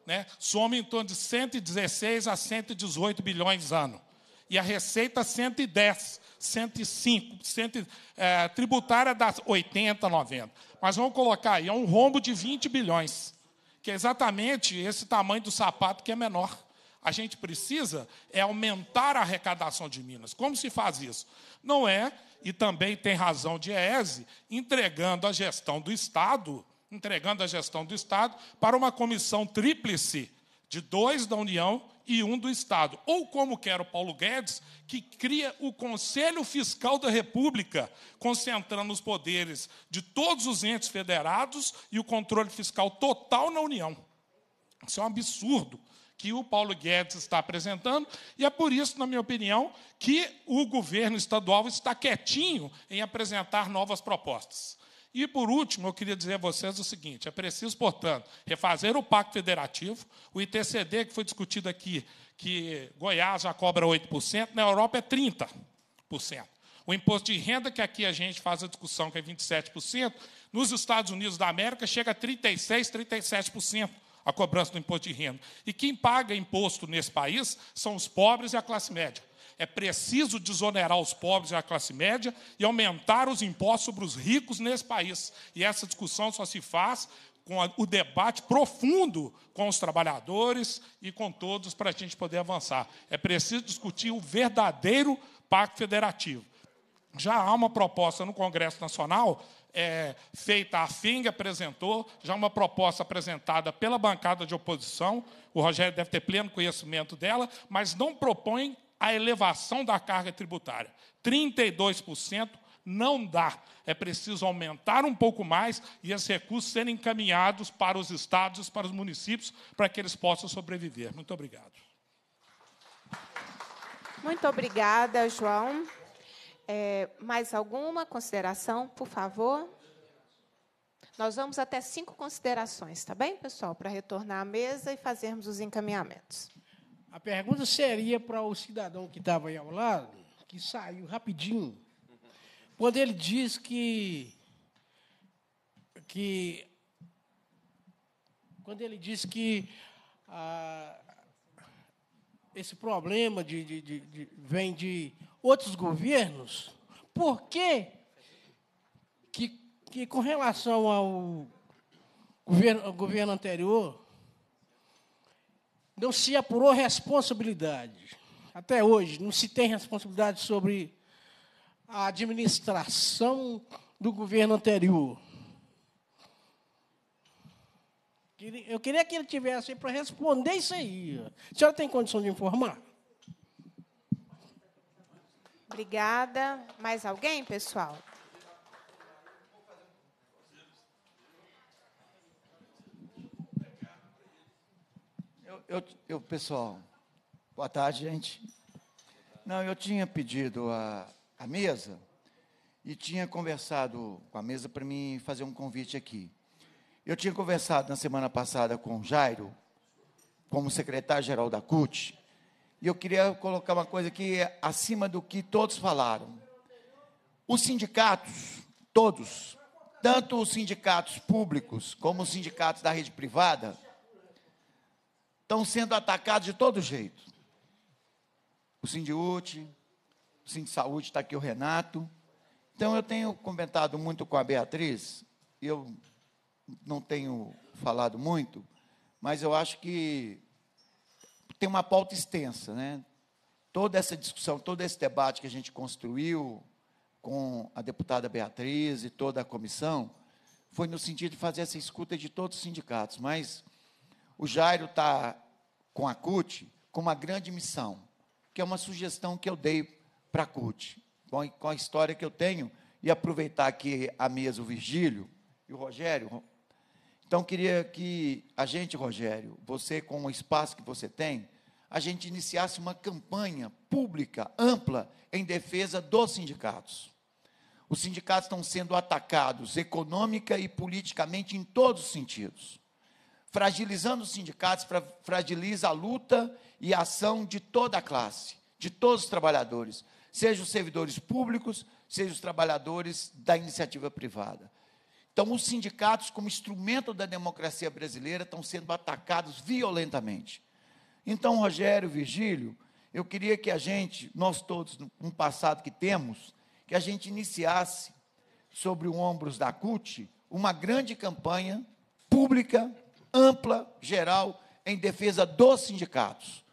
né, somam em torno de 116 a 118 bilhões ano. E a receita 110, 105, 100, é, tributária das 80, 90. Mas vamos colocar aí, é um rombo de 20 bilhões que é exatamente esse tamanho do sapato que é menor. A gente precisa é aumentar a arrecadação de Minas. Como se faz isso? Não é, e também tem razão de EESE, entregando a gestão do Estado, entregando a gestão do Estado para uma comissão tríplice de dois da União e um do Estado. Ou como quer o Paulo Guedes, que cria o Conselho Fiscal da República, concentrando os poderes de todos os entes federados e o controle fiscal total na União. Isso é um absurdo que o Paulo Guedes está apresentando, e é por isso, na minha opinião, que o governo estadual está quietinho em apresentar novas propostas. E, por último, eu queria dizer a vocês o seguinte: é preciso, portanto, refazer o Pacto Federativo, o ITCD, que foi discutido aqui, que Goiás já cobra 8%, na Europa é 30%. O imposto de renda, que aqui a gente faz a discussão, que é 27%, nos Estados Unidos da América chega a 36%, 37% a cobrança do imposto de renda. E quem paga imposto nesse país são os pobres e a classe média. É preciso desonerar os pobres e a classe média e aumentar os impostos sobre os ricos nesse país. E essa discussão só se faz com a, o debate profundo com os trabalhadores e com todos para a gente poder avançar. É preciso discutir o verdadeiro pacto federativo. Já há uma proposta no Congresso Nacional é, feita, a FING apresentou, já uma proposta apresentada pela bancada de oposição, o Rogério deve ter pleno conhecimento dela, mas não propõe a elevação da carga tributária. 32% não dá. É preciso aumentar um pouco mais e esses recursos serem encaminhados para os estados, para os municípios, para que eles possam sobreviver. Muito obrigado. Muito obrigada, João. É, mais alguma consideração, por favor? Nós vamos até cinco considerações, tá bem, pessoal? Para retornar à mesa e fazermos os encaminhamentos. A pergunta seria para o cidadão que estava aí ao lado, que saiu rapidinho, quando ele diz que que quando ele diz que ah, esse problema de, de, de, de, vem de outros governos, por que, que, que com relação ao governo, ao governo anterior não se apurou responsabilidade. Até hoje, não se tem responsabilidade sobre a administração do governo anterior. Eu queria que ele tivesse para responder isso aí. A senhora tem condição de informar? Obrigada. Mais alguém, pessoal? eu, eu, pessoal, boa tarde, gente. Não, eu tinha pedido a, a mesa e tinha conversado com a mesa para mim fazer um convite aqui. Eu tinha conversado na semana passada com o Jairo, como secretário-geral da CUT, e eu queria colocar uma coisa aqui acima do que todos falaram. Os sindicatos, todos, tanto os sindicatos públicos como os sindicatos da rede privada, estão sendo atacados de todo jeito. O Sindiúte, o Sind Saúde, está aqui o Renato. Então, eu tenho comentado muito com a Beatriz, eu não tenho falado muito, mas eu acho que tem uma pauta extensa, né? Toda essa discussão, todo esse debate que a gente construiu com a deputada Beatriz e toda a comissão, foi no sentido de fazer essa escuta de todos os sindicatos, mas o Jairo está com a CUT com uma grande missão, que é uma sugestão que eu dei para a CUT, com, com a história que eu tenho, e aproveitar aqui a mesa o Virgílio e o Rogério. Então, queria que a gente, Rogério, você, com o espaço que você tem, a gente iniciasse uma campanha pública, ampla, em defesa dos sindicatos. Os sindicatos estão sendo atacados econômica e politicamente em todos os sentidos fragilizando os sindicatos, fragiliza a luta e a ação de toda a classe, de todos os trabalhadores, sejam os servidores públicos, sejam os trabalhadores da iniciativa privada. Então, os sindicatos, como instrumento da democracia brasileira, estão sendo atacados violentamente. Então, Rogério, Virgílio, eu queria que a gente, nós todos, um passado que temos, que a gente iniciasse, sobre os ombros da CUT, uma grande campanha pública ampla, geral, em defesa dos sindicatos.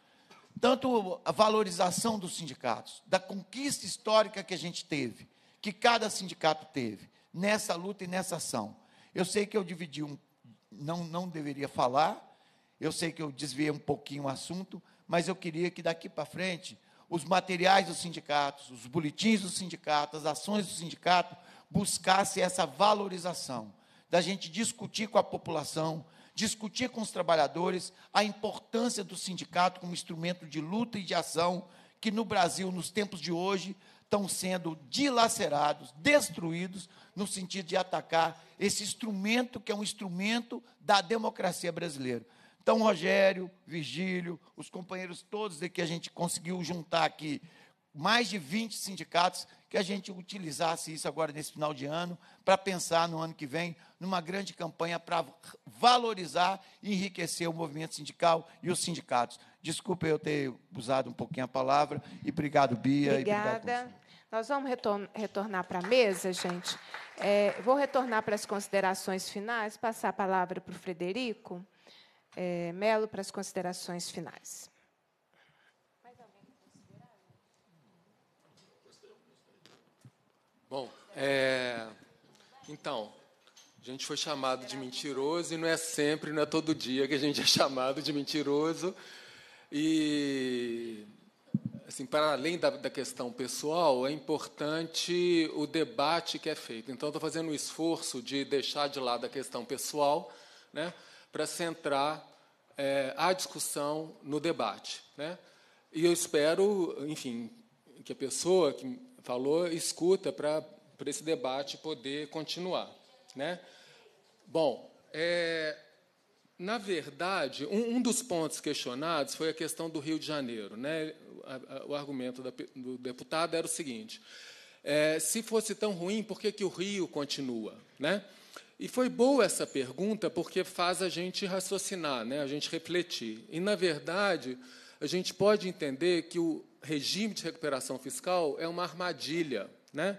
Tanto a valorização dos sindicatos, da conquista histórica que a gente teve, que cada sindicato teve, nessa luta e nessa ação. Eu sei que eu dividi um. Não, não deveria falar, eu sei que eu desviei um pouquinho o assunto, mas eu queria que daqui para frente os materiais dos sindicatos, os boletins dos sindicatos, as ações do sindicato buscasse essa valorização, da gente discutir com a população, discutir com os trabalhadores a importância do sindicato como instrumento de luta e de ação que no Brasil, nos tempos de hoje, estão sendo dilacerados, destruídos, no sentido de atacar esse instrumento que é um instrumento da democracia brasileira. Então, Rogério, Virgílio, os companheiros todos de que a gente conseguiu juntar aqui mais de 20 sindicatos, que a gente utilizasse isso agora nesse final de ano, para pensar no ano que vem numa grande campanha para valorizar e enriquecer o movimento sindical e os sindicatos. Desculpa eu ter usado um pouquinho a palavra, e obrigado, Bia. Obrigada. Nós vamos retornar para a mesa, gente. É, vou retornar para as considerações finais, passar a palavra para o Frederico é, Melo para as considerações finais. Bom, é, então, a gente foi chamado de mentiroso e não é sempre, não é todo dia que a gente é chamado de mentiroso. E, assim, para além da, da questão pessoal, é importante o debate que é feito. Então, estou fazendo um esforço de deixar de lado a questão pessoal né, para centrar é, a discussão no debate. Né? E eu espero, enfim, que a pessoa que falou escuta para esse debate poder continuar. Né? Bom, é, na verdade, um, um, dos pontos questionados foi a questão do Rio de Janeiro. Né? o argumento do deputado era o seguinte: é, se fosse tão ruim, por que, que o Rio continua? Né? E foi boa essa pergunta porque faz a gente raciocinar, né? a gente refletir. E, na verdade, a gente pode entender que o, regime de recuperação fiscal é uma armadilha, né?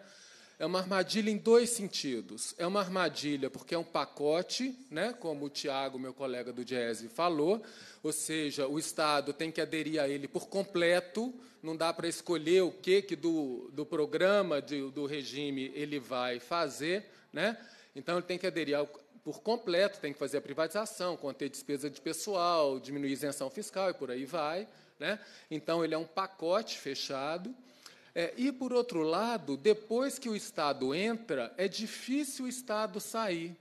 É uma armadilha em dois sentidos. É uma armadilha porque é um pacote, né, como o Tiago, meu colega do Diese, falou, ou seja, o Estado tem que aderir a ele por completo, não dá para escolher o que, que do, do programa, de, do regime, ele vai fazer. Né? Então, ele tem que aderir ao, por completo, tem que fazer a privatização, conter despesa de pessoal, diminuir isenção fiscal e por aí vai. Né? Então, ele é um pacote fechado. É, e, por outro lado, depois que o Estado entra, é difícil o Estado sair.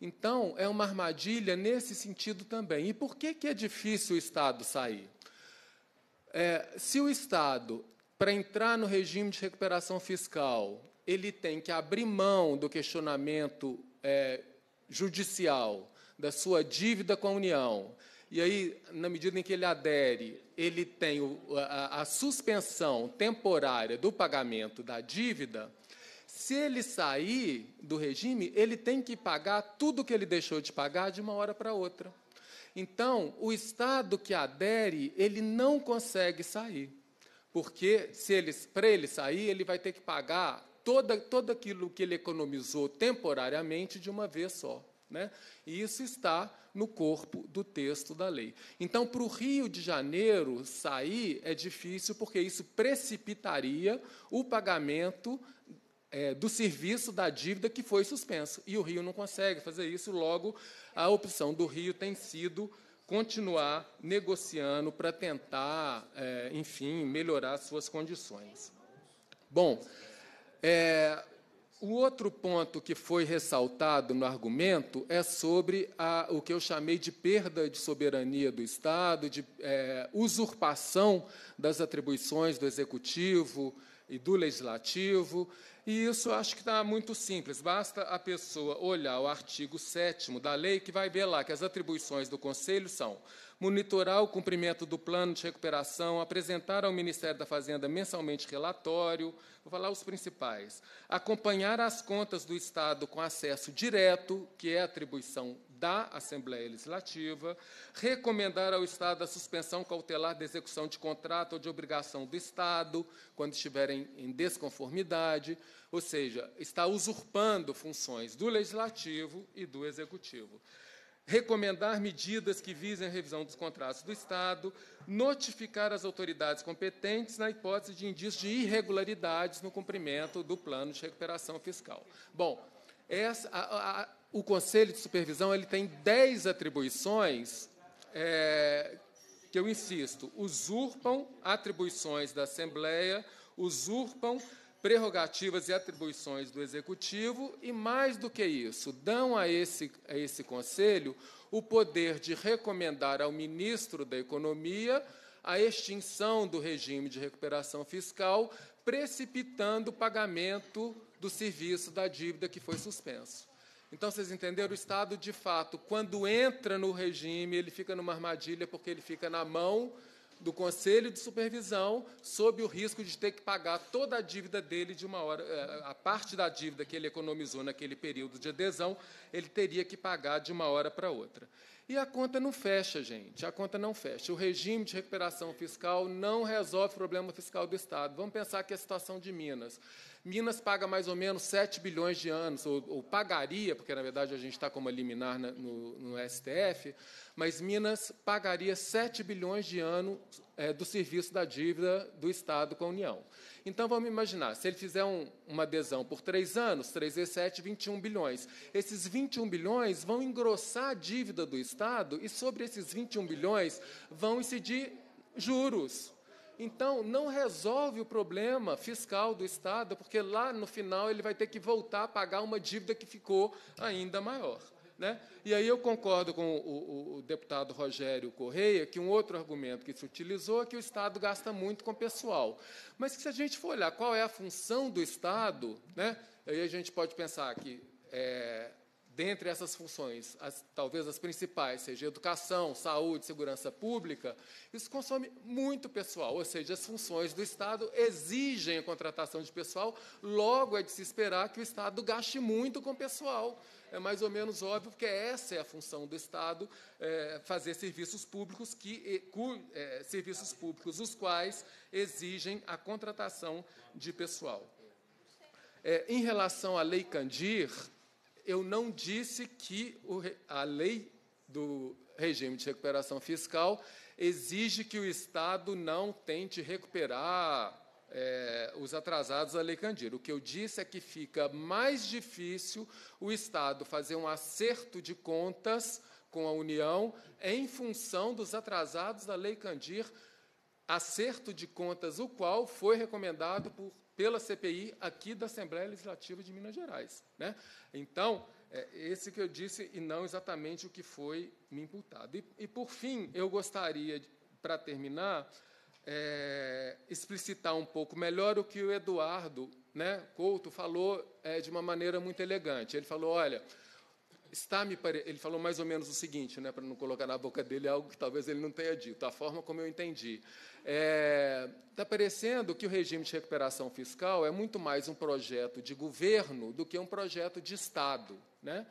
Então, é uma armadilha nesse sentido também. E por que, que é difícil o Estado sair? É, se o Estado, para entrar no regime de recuperação fiscal, ele tem que abrir mão do questionamento é, judicial da sua dívida com a União, e aí, na medida em que ele adere ele tem a, a suspensão temporária do pagamento da dívida, se ele sair do regime, ele tem que pagar tudo que ele deixou de pagar de uma hora para outra. Então, o Estado que adere, ele não consegue sair. Porque se ele, para ele sair, ele vai ter que pagar toda, todo aquilo que ele economizou temporariamente de uma vez só. Né? E isso está no corpo do texto da lei. Então, para o Rio de Janeiro sair é difícil, porque isso precipitaria o pagamento é, do serviço da dívida que foi suspenso. E o Rio não consegue fazer isso, logo, a opção do Rio tem sido continuar negociando para tentar, é, enfim, melhorar suas condições. Bom, é, o outro ponto que foi ressaltado no argumento é sobre a, o que eu chamei de perda de soberania do Estado, de é, usurpação das atribuições do Executivo e do Legislativo. E isso acho que está muito simples. Basta a pessoa olhar o artigo 7 da lei, que vai ver lá que as atribuições do Conselho são monitorar o cumprimento do plano de recuperação, apresentar ao Ministério da Fazenda mensalmente relatório, vou falar os principais, acompanhar as contas do Estado com acesso direto, que é atribuição da Assembleia Legislativa, recomendar ao Estado a suspensão cautelar da execução de contrato ou de obrigação do Estado, quando estiverem em desconformidade, ou seja, está usurpando funções do Legislativo e do Executivo recomendar medidas que visem a revisão dos contratos do Estado, notificar as autoridades competentes na hipótese de indícios de irregularidades no cumprimento do plano de recuperação fiscal. Bom, essa, a, a, o Conselho de Supervisão ele tem dez atribuições é, que eu insisto, usurpam atribuições da Assembleia, usurpam prerrogativas e atribuições do Executivo e, mais do que isso, dão a esse, a esse Conselho o poder de recomendar ao ministro da Economia a extinção do regime de recuperação fiscal, precipitando o pagamento do serviço da dívida que foi suspenso. Então, vocês entenderam? O Estado, de fato, quando entra no regime, ele fica numa armadilha porque ele fica na mão do Conselho de Supervisão, sob o risco de ter que pagar toda a dívida dele de uma hora, eh, a parte da dívida que ele economizou naquele período de adesão, ele teria que pagar de uma hora para outra. E a conta não fecha, gente. A conta não fecha. O regime de recuperação fiscal não resolve o problema fiscal do Estado. Vamos pensar que é a situação de Minas. Minas paga mais ou menos 7 bilhões de anos, ou, ou pagaria, porque na verdade a gente está com uma liminar na, no, no, STF, mas Minas pagaria 7 bilhões de anos é, do serviço da dívida do Estado com a União. Então vamos imaginar, se ele fizer um, uma adesão por três anos, 3 vezes 7, 21 bilhões. Esses 21 bilhões vão engrossar a dívida do Estado e sobre esses 21 bilhões vão incidir juros. Então, não resolve o problema fiscal do Estado, porque lá no final ele vai ter que voltar a pagar uma dívida que ficou ainda maior. Né? E aí eu concordo com o, o, o, deputado Rogério Correia que um outro argumento que se utilizou é que o Estado gasta muito com pessoal. Mas se a gente for olhar qual é a função do Estado, né? aí a gente pode pensar que é, dentre essas funções, as, talvez as principais, seja educação, saúde, segurança pública, isso consome muito pessoal, ou seja, as funções do Estado exigem a contratação de pessoal, logo é de se esperar que o Estado gaste muito com pessoal. É mais ou menos óbvio, porque essa é a função do Estado, é, fazer serviços públicos, que, é, serviços públicos os quais exigem a contratação de pessoal. É, em relação à Lei Candir, eu não disse que o, a lei do regime de recuperação fiscal exige que o Estado não tente recuperar é, os atrasados da Lei Candir. O que eu disse é que fica mais difícil o Estado fazer um acerto de contas com a União em função dos atrasados da Lei Candir, acerto de contas o qual foi recomendado por pela CPI aqui da Assembleia Legislativa de Minas Gerais. Né? Então, é esse que eu disse e não exatamente o que foi me imputado. E, e por fim, eu gostaria, para terminar, é, explicitar um pouco melhor o que o Eduardo né, Couto falou é, de uma maneira muito elegante. Ele falou: olha, está me pare... ele falou mais ou menos o seguinte, né, para não colocar na boca dele algo que talvez ele não tenha dito, a forma como eu entendi. É... Está parecendo que o regime de recuperação fiscal é muito mais um projeto de governo do que um projeto de Estado. Né?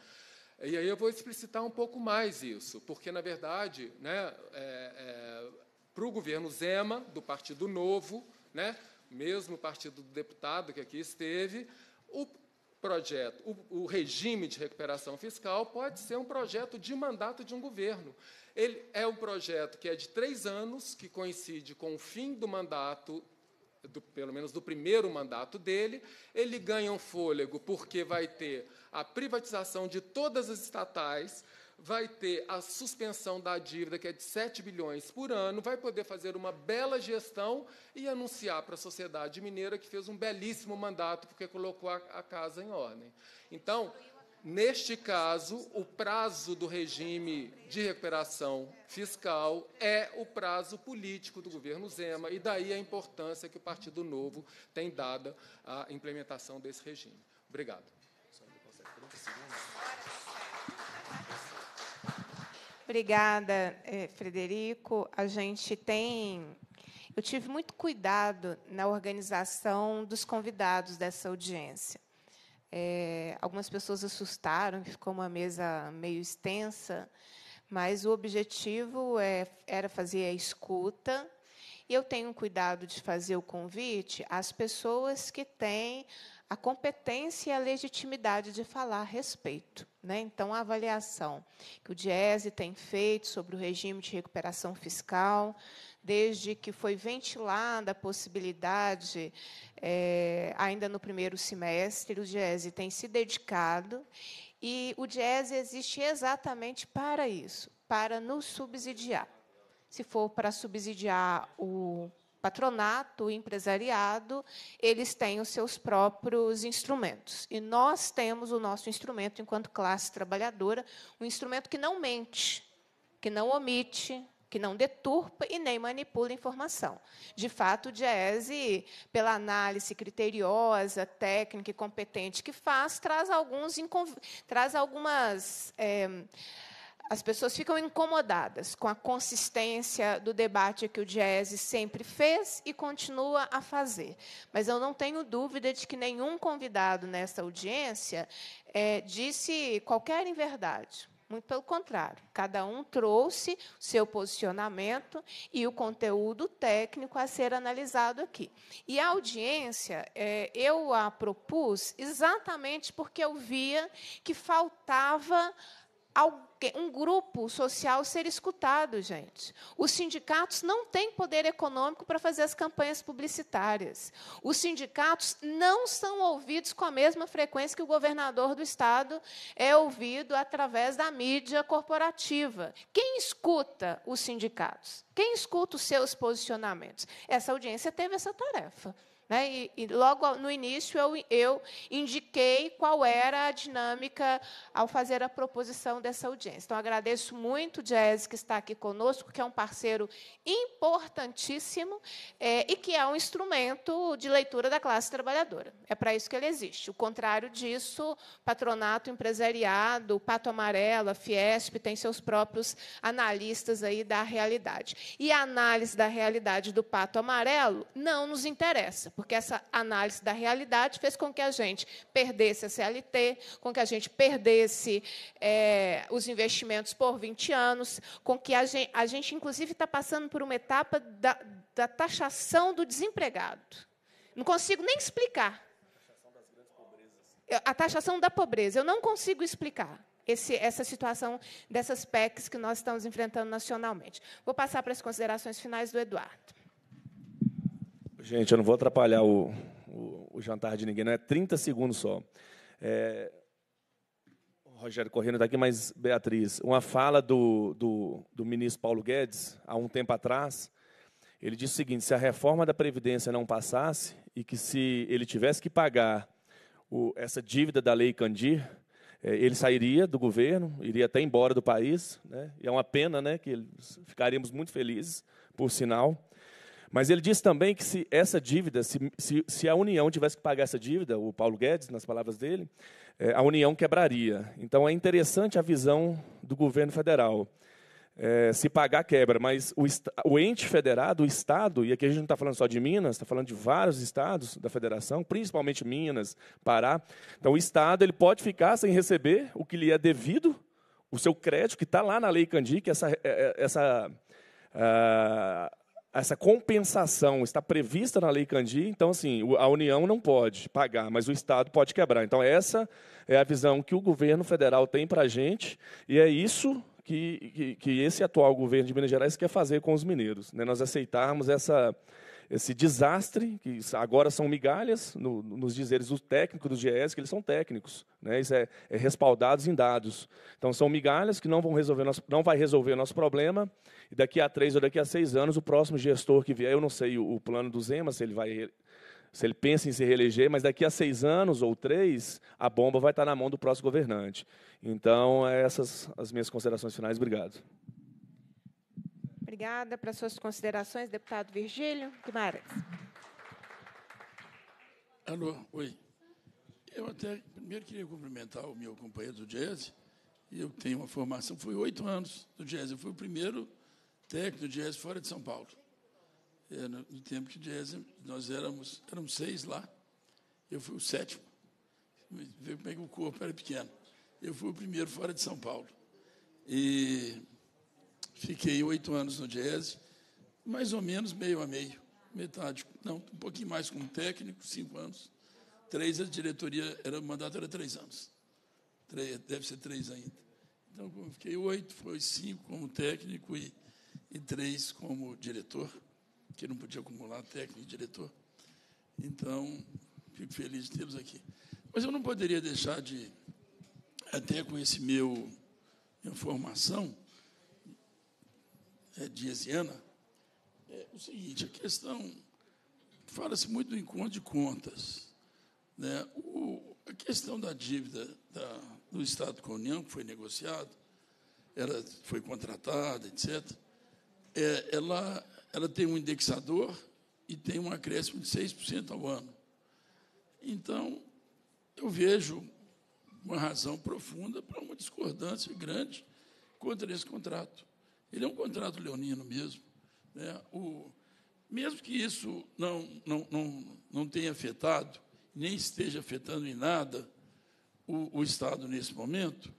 E aí eu vou explicitar um pouco mais isso, porque, na verdade, né, é, é, para o governo Zema, do Partido Novo, né, mesmo o partido do deputado que aqui esteve, o projeto, o, o, regime de recuperação fiscal pode ser um projeto de mandato de um governo. Ele é um projeto que é de três anos, que coincide com o fim do mandato, do, pelo menos do primeiro mandato dele. Ele ganha um fôlego porque vai ter a privatização de todas as estatais, vai ter a suspensão da dívida, que é de 7 bilhões por ano, vai poder fazer uma bela gestão e anunciar para a sociedade mineira que fez um belíssimo mandato, porque colocou a, a casa em ordem. Então, neste caso, o prazo do regime de recuperação fiscal é o prazo político do governo Zema, e daí a importância que o Partido Novo tem dada à implementação desse regime. Obrigado. Obrigada, eh, Frederico. A gente tem. Eu tive muito cuidado na organização dos convidados dessa audiência. É, algumas pessoas assustaram, ficou uma mesa meio extensa, mas o objetivo é, era fazer a escuta. E eu tenho cuidado de fazer o convite às pessoas que têm a competência e a legitimidade de falar a respeito. Né? Então, a avaliação que o Diese tem feito sobre o regime de recuperação fiscal, desde que foi ventilada a possibilidade, é, ainda no primeiro semestre, o Diese tem se dedicado, e o Diese existe exatamente para isso para nos subsidiar. Se for para subsidiar o patronato, o empresariado, eles têm os seus próprios instrumentos. E nós temos o nosso instrumento, enquanto classe trabalhadora, um instrumento que não mente, que não omite, que não deturpa e nem manipula informação. De fato, o Diese, pela análise criteriosa, técnica e competente que faz, traz, alguns, traz algumas. É, as pessoas ficam incomodadas com a consistência do debate que o Diese sempre fez e continua a fazer. Mas eu não tenho dúvida de que nenhum convidado nesta audiência é, disse qualquer inverdade. Muito pelo contrário, cada um trouxe o seu posicionamento e o conteúdo técnico a ser analisado aqui. E a audiência, é, eu a propus exatamente porque eu via que faltava algum um grupo social ser escutado, gente. Os sindicatos não têm poder econômico para fazer as campanhas publicitárias. Os sindicatos não são ouvidos com a mesma frequência que o governador do estado é ouvido através da mídia corporativa. Quem escuta os sindicatos? Quem escuta os seus posicionamentos? Essa audiência teve essa tarefa. Né? E, e, logo no início eu, eu indiquei qual era a dinâmica ao fazer a proposição dessa audiência. Então, agradeço muito o Jazz, que está aqui conosco, que é um parceiro importantíssimo é, e que é um instrumento de leitura da classe trabalhadora. É para isso que ele existe. O contrário disso, patronato empresariado, Pato Amarelo, a Fiesp, tem seus próprios analistas aí da realidade. E a análise da realidade do Pato Amarelo não nos interessa porque essa análise da realidade fez com que a gente perdesse a CLT, com que a gente perdesse é, os investimentos por 20 anos, com que a gente, a gente inclusive, está passando por uma etapa da, da taxação do desempregado. Não consigo nem explicar. A taxação da pobreza, eu não consigo explicar. Esse, essa situação dessas PECs que nós estamos enfrentando nacionalmente. Vou passar para as considerações finais do Eduardo. Gente, eu não vou atrapalhar o, o, o jantar de ninguém, não é 30 segundos só. É, Rogério Correndo está aqui, mas Beatriz, uma fala do, do, do, ministro Paulo Guedes, há um tempo atrás, ele disse o seguinte: se a reforma da Previdência não passasse e que se ele tivesse que pagar o, essa dívida da Lei Candir, é, ele sairia do governo, iria até embora do país, né? e é uma pena, né, que ele, ficaríamos muito felizes, por sinal. Mas ele diz também que se essa dívida, se, se, se, a União tivesse que pagar essa dívida, o Paulo Guedes, nas palavras dele, é, a União quebraria. Então é interessante a visão do governo federal. É, se pagar, quebra, mas o, o, ente federado, o Estado, e aqui a gente não está falando só de Minas, está falando de vários estados da federação, principalmente Minas, Pará. Então o Estado ele pode ficar sem receber o que lhe é devido, o seu crédito, que está lá na Lei Candir, que essa. Eh, essa ah, essa compensação está prevista na Lei Candir, então, assim, a União não pode pagar, mas o Estado pode quebrar. Então, essa é a visão que o governo federal tem para a gente, e é isso que, que, que, esse atual governo de Minas Gerais quer fazer com os mineiros, né? nós aceitarmos essa esse desastre, que agora são migalhas, no, nos dizeres dos técnicos do GES, que eles são técnicos, né? isso é, é respaldados em dados. Então, são migalhas que não vão resolver nosso, não vai resolver nosso problema, e daqui a três ou daqui a seis anos, o próximo gestor que vier, eu não sei o, o plano do Zema, se ele vai se ele pensa em se reeleger, mas daqui a seis anos ou três, a bomba vai estar na mão do próximo governante. Então, é essas as minhas considerações finais. Obrigado. Obrigada para suas considerações, deputado Virgílio Guimarães. Alô, oi. Eu até primeiro queria cumprimentar o meu companheiro do jazz. Eu tenho uma formação, foi oito anos do jazz. Eu fui o primeiro técnico do jazz fora de São Paulo. É, no tempo que jazz nós éramos, éramos seis lá. Eu fui o sétimo. Vê como é que o corpo era pequeno. Eu fui o primeiro fora de São Paulo. E Fiquei oito anos no Diese, mais ou menos meio a meio, metade, não, um pouquinho mais como técnico, cinco anos. Três, a diretoria, era, o mandato era três anos. Três, deve ser três ainda. Então, fiquei oito, foi cinco como técnico e, e três como diretor, que não podia acumular técnico e diretor. Então, fico feliz de tê-los aqui. Mas eu não poderia deixar de, até com esse meu minha formação, é, Diesiana, é, é o seguinte, a questão, fala-se muito do encontro de contas. Né? O, a questão da dívida da, do Estado com a União, que foi negociado, ela foi contratada, etc., é, ela, ela tem um indexador e tem um acréscimo de 6% ao ano. Então, eu vejo uma razão profunda para uma discordância grande contra esse contrato. Ele é um contrato leonino mesmo. Né? O, mesmo que isso não, não, não, não tenha afetado, nem esteja afetando em nada o, o Estado nesse momento,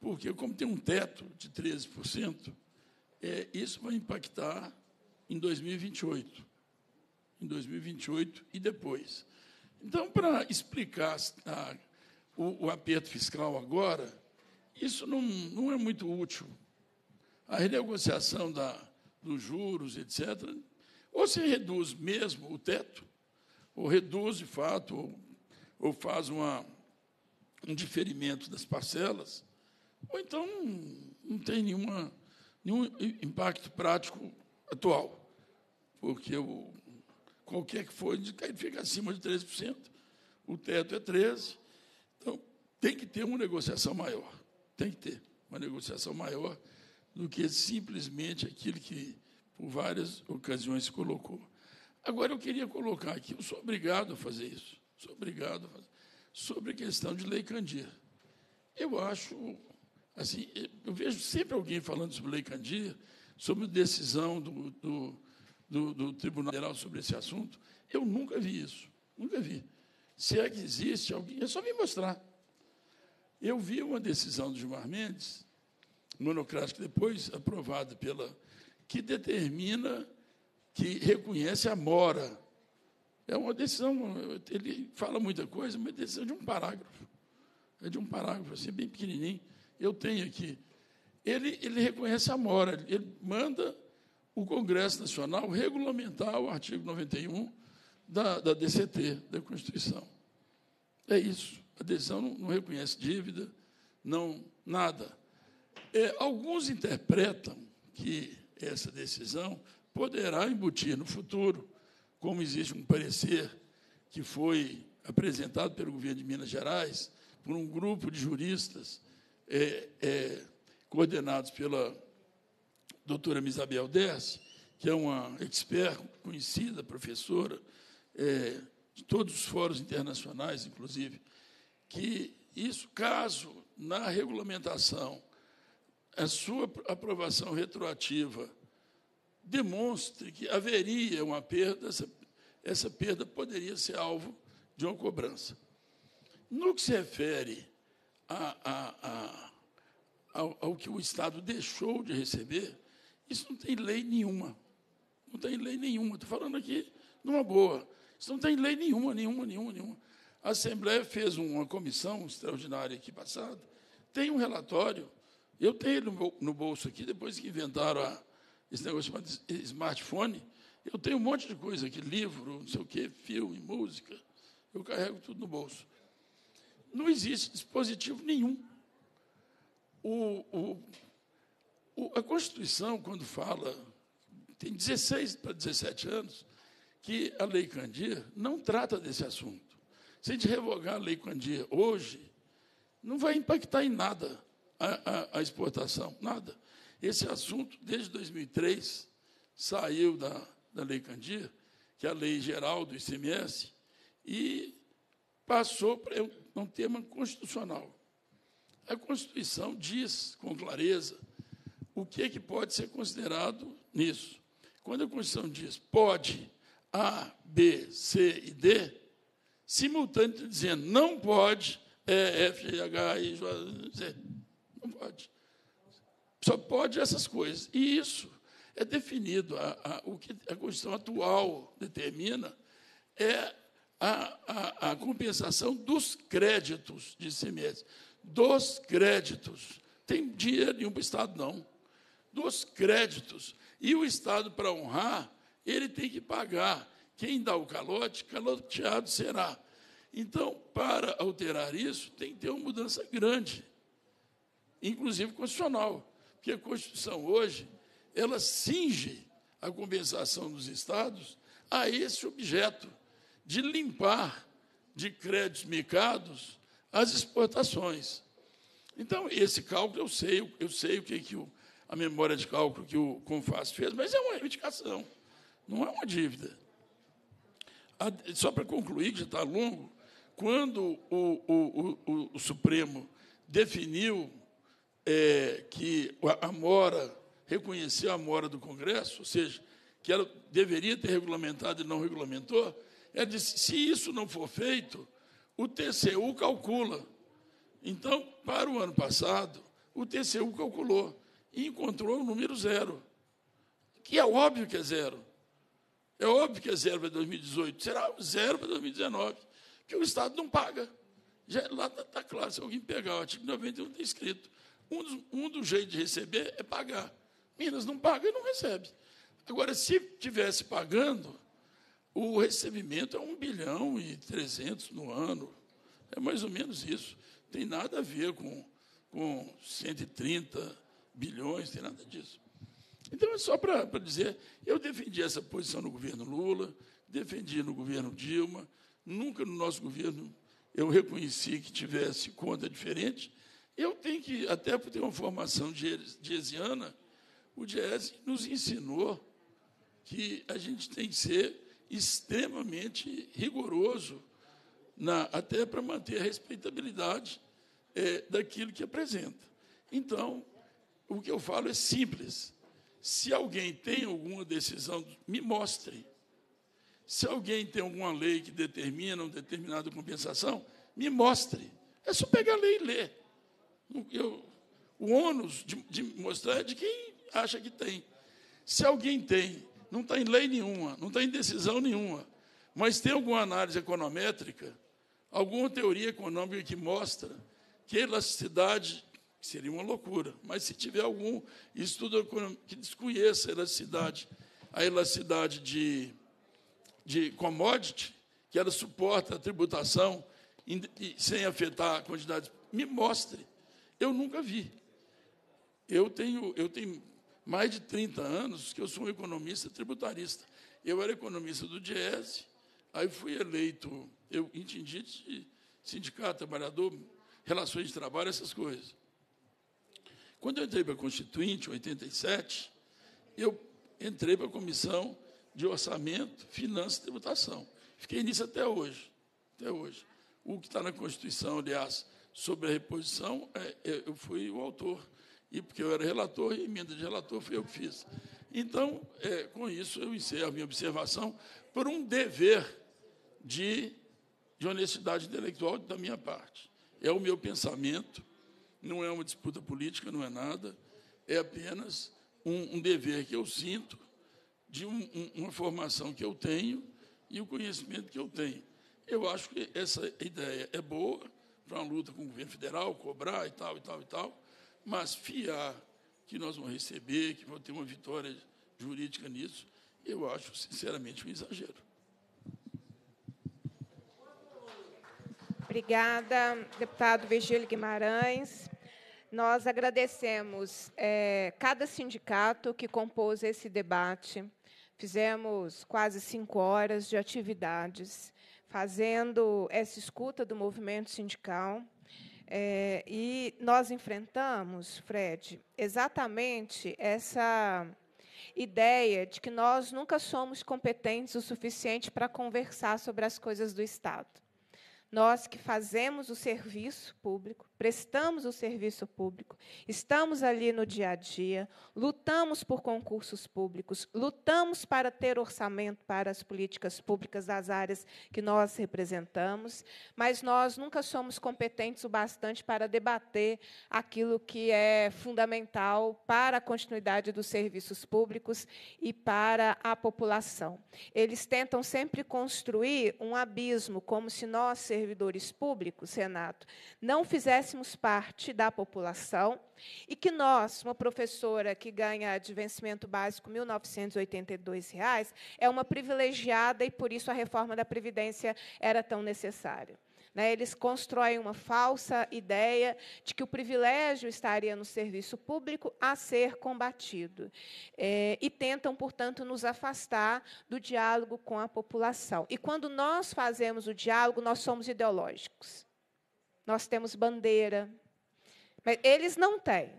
porque, como tem um teto de 13%, é, isso vai impactar em 2028. Em 2028 e depois. Então, para explicar a, o, o aperto fiscal agora, isso não, não é muito útil, a renegociação da, dos juros, etc., ou se reduz mesmo o teto, ou reduz de fato, ou, ou faz uma, um diferimento das parcelas, ou então não tem nenhuma, nenhum impacto prático atual, porque o, qualquer que for, ele fica acima de 13%, o teto é 13%, então tem que ter uma negociação maior, tem que ter uma negociação maior do que simplesmente aquilo que, por várias ocasiões, se colocou. Agora, eu queria colocar aqui, eu sou obrigado a fazer isso, sou obrigado a fazer, sobre a questão de Lei Candir. Eu acho, assim, eu vejo sempre alguém falando sobre Lei Candir, sobre a decisão do, do, do, do Tribunal Federal sobre esse assunto. Eu nunca vi isso, nunca vi. Se é que existe alguém, é só me mostrar. Eu vi uma decisão do Gilmar Mendes, monocrático depois aprovado pela. que determina, que reconhece a mora. É uma decisão, ele fala muita coisa, mas é decisão de um parágrafo. É de um parágrafo, assim, bem pequenininho. Eu tenho aqui. Ele, ele reconhece a mora, ele manda o Congresso Nacional regulamentar o artigo 91 da, da DCT, da Constituição. É isso. A decisão não, não reconhece dívida, não nada. É, alguns interpretam que essa decisão poderá embutir no futuro, como existe um parecer que foi apresentado pelo governo de Minas Gerais, por um grupo de juristas é, é, coordenados pela doutora Isabel Derce, que é uma expert conhecida, professora é, de todos os fóruns internacionais, inclusive, que isso, caso na regulamentação a sua aprovação retroativa demonstre que haveria uma perda, essa, essa perda poderia ser alvo de uma cobrança. No que se refere a, a, a, ao, ao que o Estado deixou de receber, isso não tem lei nenhuma. Não tem lei nenhuma. Estou falando aqui numa boa. Isso não tem lei nenhuma, nenhuma, nenhuma, nenhuma. A Assembleia fez uma comissão extraordinária aqui passada, tem um relatório eu tenho no, no bolso aqui, depois que inventaram a, esse negócio chamado smartphone, eu tenho um monte de coisa aqui, livro, não sei o quê, filme, música. Eu carrego tudo no bolso. Não existe dispositivo nenhum. O, o, o, a Constituição, quando fala, tem 16 para 17 anos, que a Lei Candir não trata desse assunto. Se a gente revogar a Lei Candir hoje, não vai impactar em nada a, a, a exportação, nada. Esse assunto, desde 2003, saiu da, da Lei Candir, que é a lei geral do ICMS, e passou para um tema constitucional. A Constituição diz com clareza o que, é que pode ser considerado nisso. Quando a Constituição diz pode A, B, C e D, simultâneo dizendo não pode é, F, H, I, J, Z. Não pode. Só pode essas coisas. E isso é definido. A, a, o que a Constituição atual determina é a, a, compensação dos créditos de ICMS. Dos créditos. Tem dinheiro nenhum para o Estado, não. Dos créditos. E o Estado, para honrar, ele tem que pagar. Quem dá o calote, caloteado será. Então, para alterar isso, tem que ter uma mudança grande inclusive constitucional, porque a Constituição hoje ela cinge a compensação dos estados a esse objeto de limpar de créditos micados as exportações. Então, esse cálculo eu sei, eu sei o que, é que o, a memória de cálculo que o Confas fez, mas é uma reivindicação, não é uma dívida. A, só para concluir, que já está longo, quando o, o, o Supremo definiu é, que a Mora reconheceu a Mora do Congresso, ou seja, que ela deveria ter regulamentado e não regulamentou, ela é disse: se isso não for feito, o TCU calcula. Então, para o ano passado, o TCU calculou e encontrou o número zero, que é óbvio que é zero. É óbvio que é zero para 2018, será zero para 2019, que o Estado não paga. Já, lá está tá claro, se alguém pegar o artigo 91, está escrito um dos, um dos jeitos de receber é pagar. Minas não paga e não recebe. Agora, se tivesse pagando, o recebimento é 1 bilhão e 300 no ano. É mais ou menos isso. Tem nada a ver com, com 130 bilhões, tem nada disso. Então, é só para dizer, eu defendi essa posição no governo Lula, defendi no governo Dilma, nunca no nosso governo eu reconheci que tivesse conta diferente, eu tenho que, até por ter uma formação diesiana, o Diese nos ensinou que a gente tem que ser extremamente rigoroso, na, até para manter a respeitabilidade é, daquilo que apresenta. Então, o que eu falo é simples. Se alguém tem alguma decisão, me mostre. Se alguém tem alguma lei que determina uma determinada compensação, me mostre. É só pegar a lei e ler. Eu, o ônus de, de mostrar é de quem acha que tem. Se alguém tem, não está em lei nenhuma, não está em decisão nenhuma, mas tem alguma análise econométrica, alguma teoria econômica que mostra que a elasticidade seria uma loucura, mas se tiver algum estudo que desconheça a elasticidade, a elasticidade de, de commodity, que ela suporta a tributação sem afetar a quantidade, me mostre. Eu nunca vi. Eu tenho, eu tenho mais de 30 anos que eu sou um economista tributarista. Eu era economista do Diese, aí fui eleito, eu entendi de sindicato, trabalhador, relações de trabalho, essas coisas. Quando eu entrei para a Constituinte, em 87, eu entrei para a Comissão de Orçamento, Finanças e Tributação. Fiquei nisso até hoje. Até hoje. O que está na Constituição, aliás, sobre a reposição, é, eu fui o autor, e porque eu era relator, e emenda de relator foi eu que fiz. Então, é, com isso, eu encerro a minha observação por um dever de, de honestidade intelectual da minha parte. É o meu pensamento, não é uma disputa política, não é nada, é apenas um, um dever que eu sinto de um, um, uma formação que eu tenho e o conhecimento que eu tenho. Eu acho que essa ideia é boa, para uma luta com o governo federal, cobrar e tal, e tal, e tal, mas fiar que nós vamos receber, que vamos ter uma vitória jurídica nisso, eu acho, sinceramente, um exagero. Obrigada, deputado Virgílio Guimarães. Nós agradecemos é, cada sindicato que compôs esse debate. Fizemos quase cinco horas de atividades fazendo essa escuta do movimento sindical. É, e nós enfrentamos, Fred, exatamente essa ideia de que nós nunca somos competentes o suficiente para conversar sobre as coisas do Estado. Nós que fazemos o serviço público, prestamos o serviço público, estamos ali no dia a dia, lutamos por concursos públicos, lutamos para ter orçamento para as políticas públicas das áreas que nós representamos, mas nós nunca somos competentes o bastante para debater aquilo que é fundamental para a continuidade dos serviços públicos e para a população. Eles tentam sempre construir um abismo, como se nós, servidores públicos, Renato, não fizéssemos fizéssemos parte da população e que nós, uma professora que ganha de vencimento básico R$ 1.982, reais, é uma privilegiada e, por isso, a reforma da Previdência era tão necessária. Né? Eles constroem uma falsa ideia de que o privilégio estaria no serviço público a ser combatido. Eh, e tentam, portanto, nos afastar do diálogo com a população. E quando nós fazemos o diálogo, nós somos ideológicos nós temos bandeira. Mas eles não têm.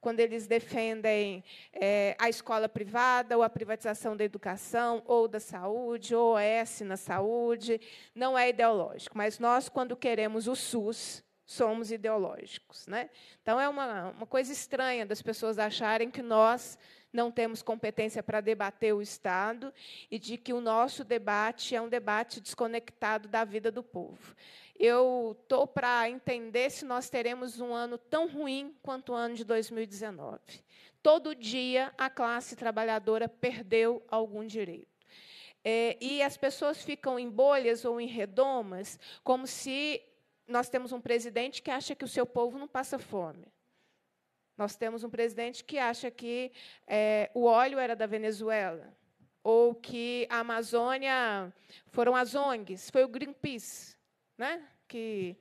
Quando eles defendem é, a escola privada, ou a privatização da educação, ou da saúde, ou S na saúde, não é ideológico. Mas nós, quando queremos o SUS, somos ideológicos. Né? Então, é uma, uma coisa estranha das pessoas acharem que nós não temos competência para debater o Estado e de que o nosso debate é um debate desconectado da vida do povo eu estou para entender se nós teremos um ano tão ruim quanto o ano de 2019. Todo dia a classe trabalhadora perdeu algum direito. É, e as pessoas ficam em bolhas ou em redomas, como se nós temos um presidente que acha que o seu povo não passa fome. Nós temos um presidente que acha que é, o óleo era da Venezuela, ou que a Amazônia foram as ONGs, foi o Greenpeace né? que,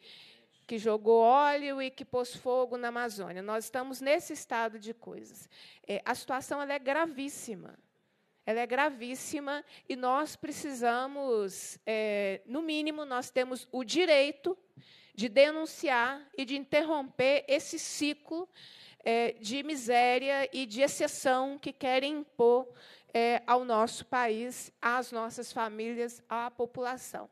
que jogou óleo e que pôs fogo na Amazônia. Nós estamos nesse estado de coisas. É, a situação ela é gravíssima. Ela é gravíssima e nós precisamos, é, no mínimo, nós temos o direito de denunciar e de interromper esse ciclo é, de miséria e de exceção que querem impor é, ao nosso país, às nossas famílias, à população.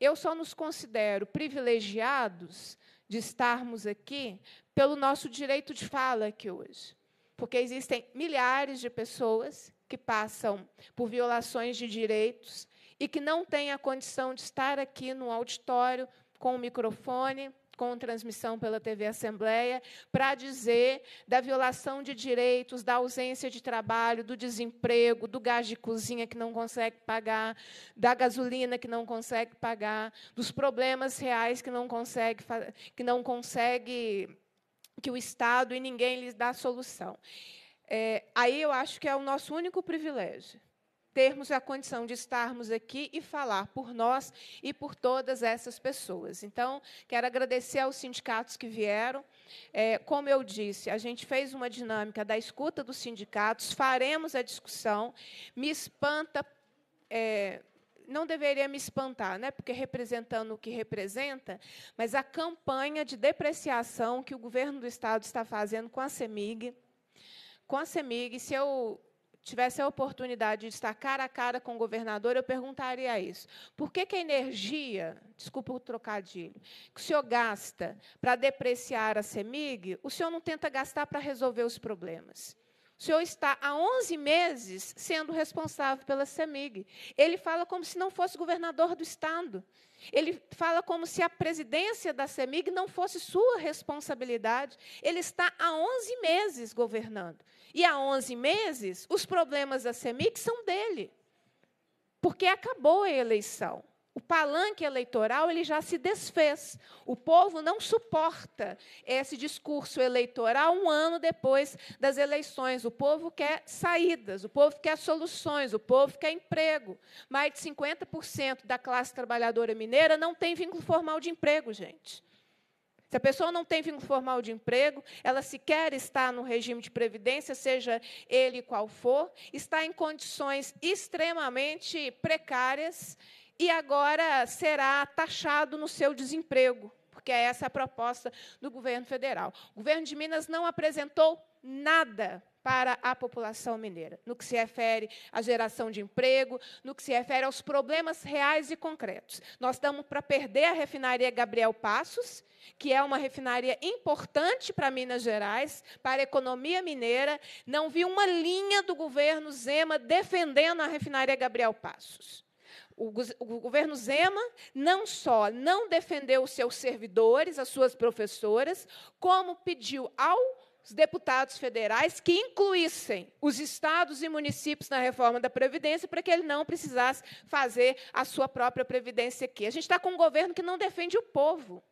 Eu só nos considero privilegiados de estarmos aqui pelo nosso direito de fala aqui hoje. Porque existem milhares de pessoas que passam por violações de direitos e que não têm a condição de estar aqui no auditório com o microfone, com transmissão pela TV Assembleia, para dizer da violação de direitos, da ausência de trabalho, do desemprego, do gás de cozinha que não consegue pagar, da gasolina que não consegue pagar, dos problemas reais que não consegue que não consegue que o Estado e ninguém lhes dá solução. É, aí eu acho que é o nosso único privilégio termos a condição de estarmos aqui e falar por nós e por todas essas pessoas. Então, quero agradecer aos sindicatos que vieram. É, como eu disse, a gente fez uma dinâmica da escuta dos sindicatos, faremos a discussão. Me espanta. É, não deveria me espantar, né? porque representando o que representa, mas a campanha de depreciação que o governo do Estado está fazendo com a CEMIG, com a CEMIG, se eu tivesse a oportunidade de estar cara a cara com o governador, eu perguntaria isso. Por que, que a energia, desculpa o trocadilho, que o senhor gasta para depreciar a CEMIG, o senhor não tenta gastar para resolver os problemas? O senhor está há 11 meses sendo responsável pela CEMIG. Ele fala como se não fosse governador do Estado. Ele fala como se a presidência da CEMIG não fosse sua responsabilidade. Ele está há 11 meses governando. E há 11 meses, os problemas da CEMIG são dele. Porque acabou a eleição. O palanque eleitoral ele já se desfez. O povo não suporta esse discurso eleitoral um ano depois das eleições. O povo quer saídas, o povo quer soluções, o povo quer emprego. Mais de 50% da classe trabalhadora mineira não tem vínculo formal de emprego, gente. Se a pessoa não tem vínculo formal de emprego, ela sequer está no regime de previdência, seja ele qual for, está em condições extremamente precárias e agora será taxado no seu desemprego, porque é essa a proposta do governo federal. O governo de Minas não apresentou nada para a população mineira, no que se refere à geração de emprego, no que se refere aos problemas reais e concretos. Nós estamos para perder a refinaria Gabriel Passos, que é uma refinaria importante para Minas Gerais, para a economia mineira. Não vi uma linha do governo Zema defendendo a refinaria Gabriel Passos o, o governo Zema não só não defendeu os seus servidores, as suas professoras, como pediu aos deputados federais que incluíssem os estados e municípios na reforma da Previdência para que ele não precisasse fazer a sua própria Previdência aqui. A gente está com um governo que não defende o povo.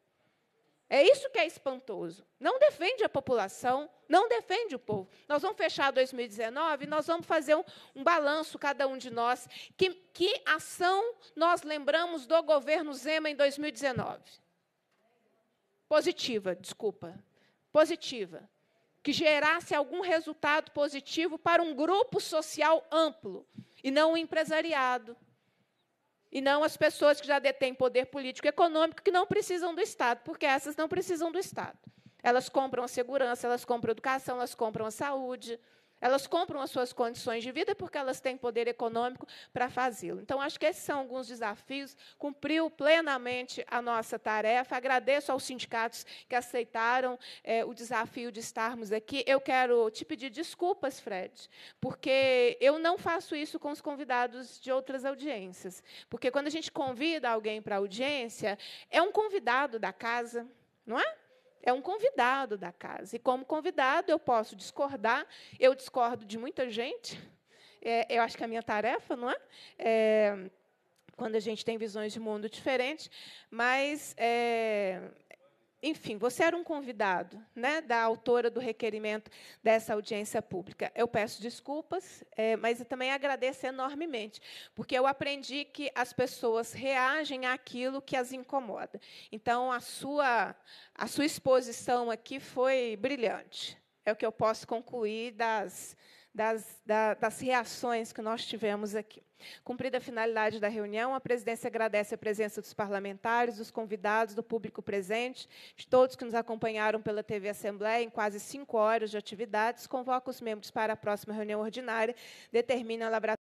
É isso que é espantoso. Não defende a população, não defende o povo. Nós vamos fechar 2019, nós vamos fazer um, um balanço, cada um de nós. Que, que ação nós lembramos do governo Zema em 2019? Positiva, desculpa. Positiva. Que gerasse algum resultado positivo para um grupo social amplo, e não um empresariado, e não as pessoas que já detêm poder político e econômico que não precisam do Estado, porque essas não precisam do Estado. Elas compram a segurança, elas compram a educação, elas compram a saúde, elas compram as suas condições de vida porque elas têm poder econômico para fazê-lo. Então, acho que esses são alguns desafios. Cumpriu plenamente a nossa tarefa. Agradeço aos sindicatos que aceitaram é, o desafio de estarmos aqui. Eu quero te pedir desculpas, Fred, porque eu não faço isso com os convidados de outras audiências. Porque quando a gente convida alguém para a audiência, é um convidado da casa, não é? é um convidado da casa. E como convidado, eu posso discordar. Eu discordo de muita gente. É, eu acho que é a minha tarefa, não é? é? Quando a gente tem visões de mundo diferentes. Mas é, enfim, você era um convidado né, da autora do requerimento dessa audiência pública. Eu peço desculpas, é, mas também agradeço enormemente, porque eu aprendi que as pessoas reagem àquilo que as incomoda. Então, a sua, a sua exposição aqui foi brilhante. É o que eu posso concluir das, das, da, das reações que nós tivemos aqui. Cumprida a finalidade da reunião, a presidência agradece a presença dos parlamentares, dos convidados, do público presente, de todos que nos acompanharam pela TV Assembleia em quase cinco horas de atividades, convoca os membros para a próxima reunião ordinária, determina a elaboração.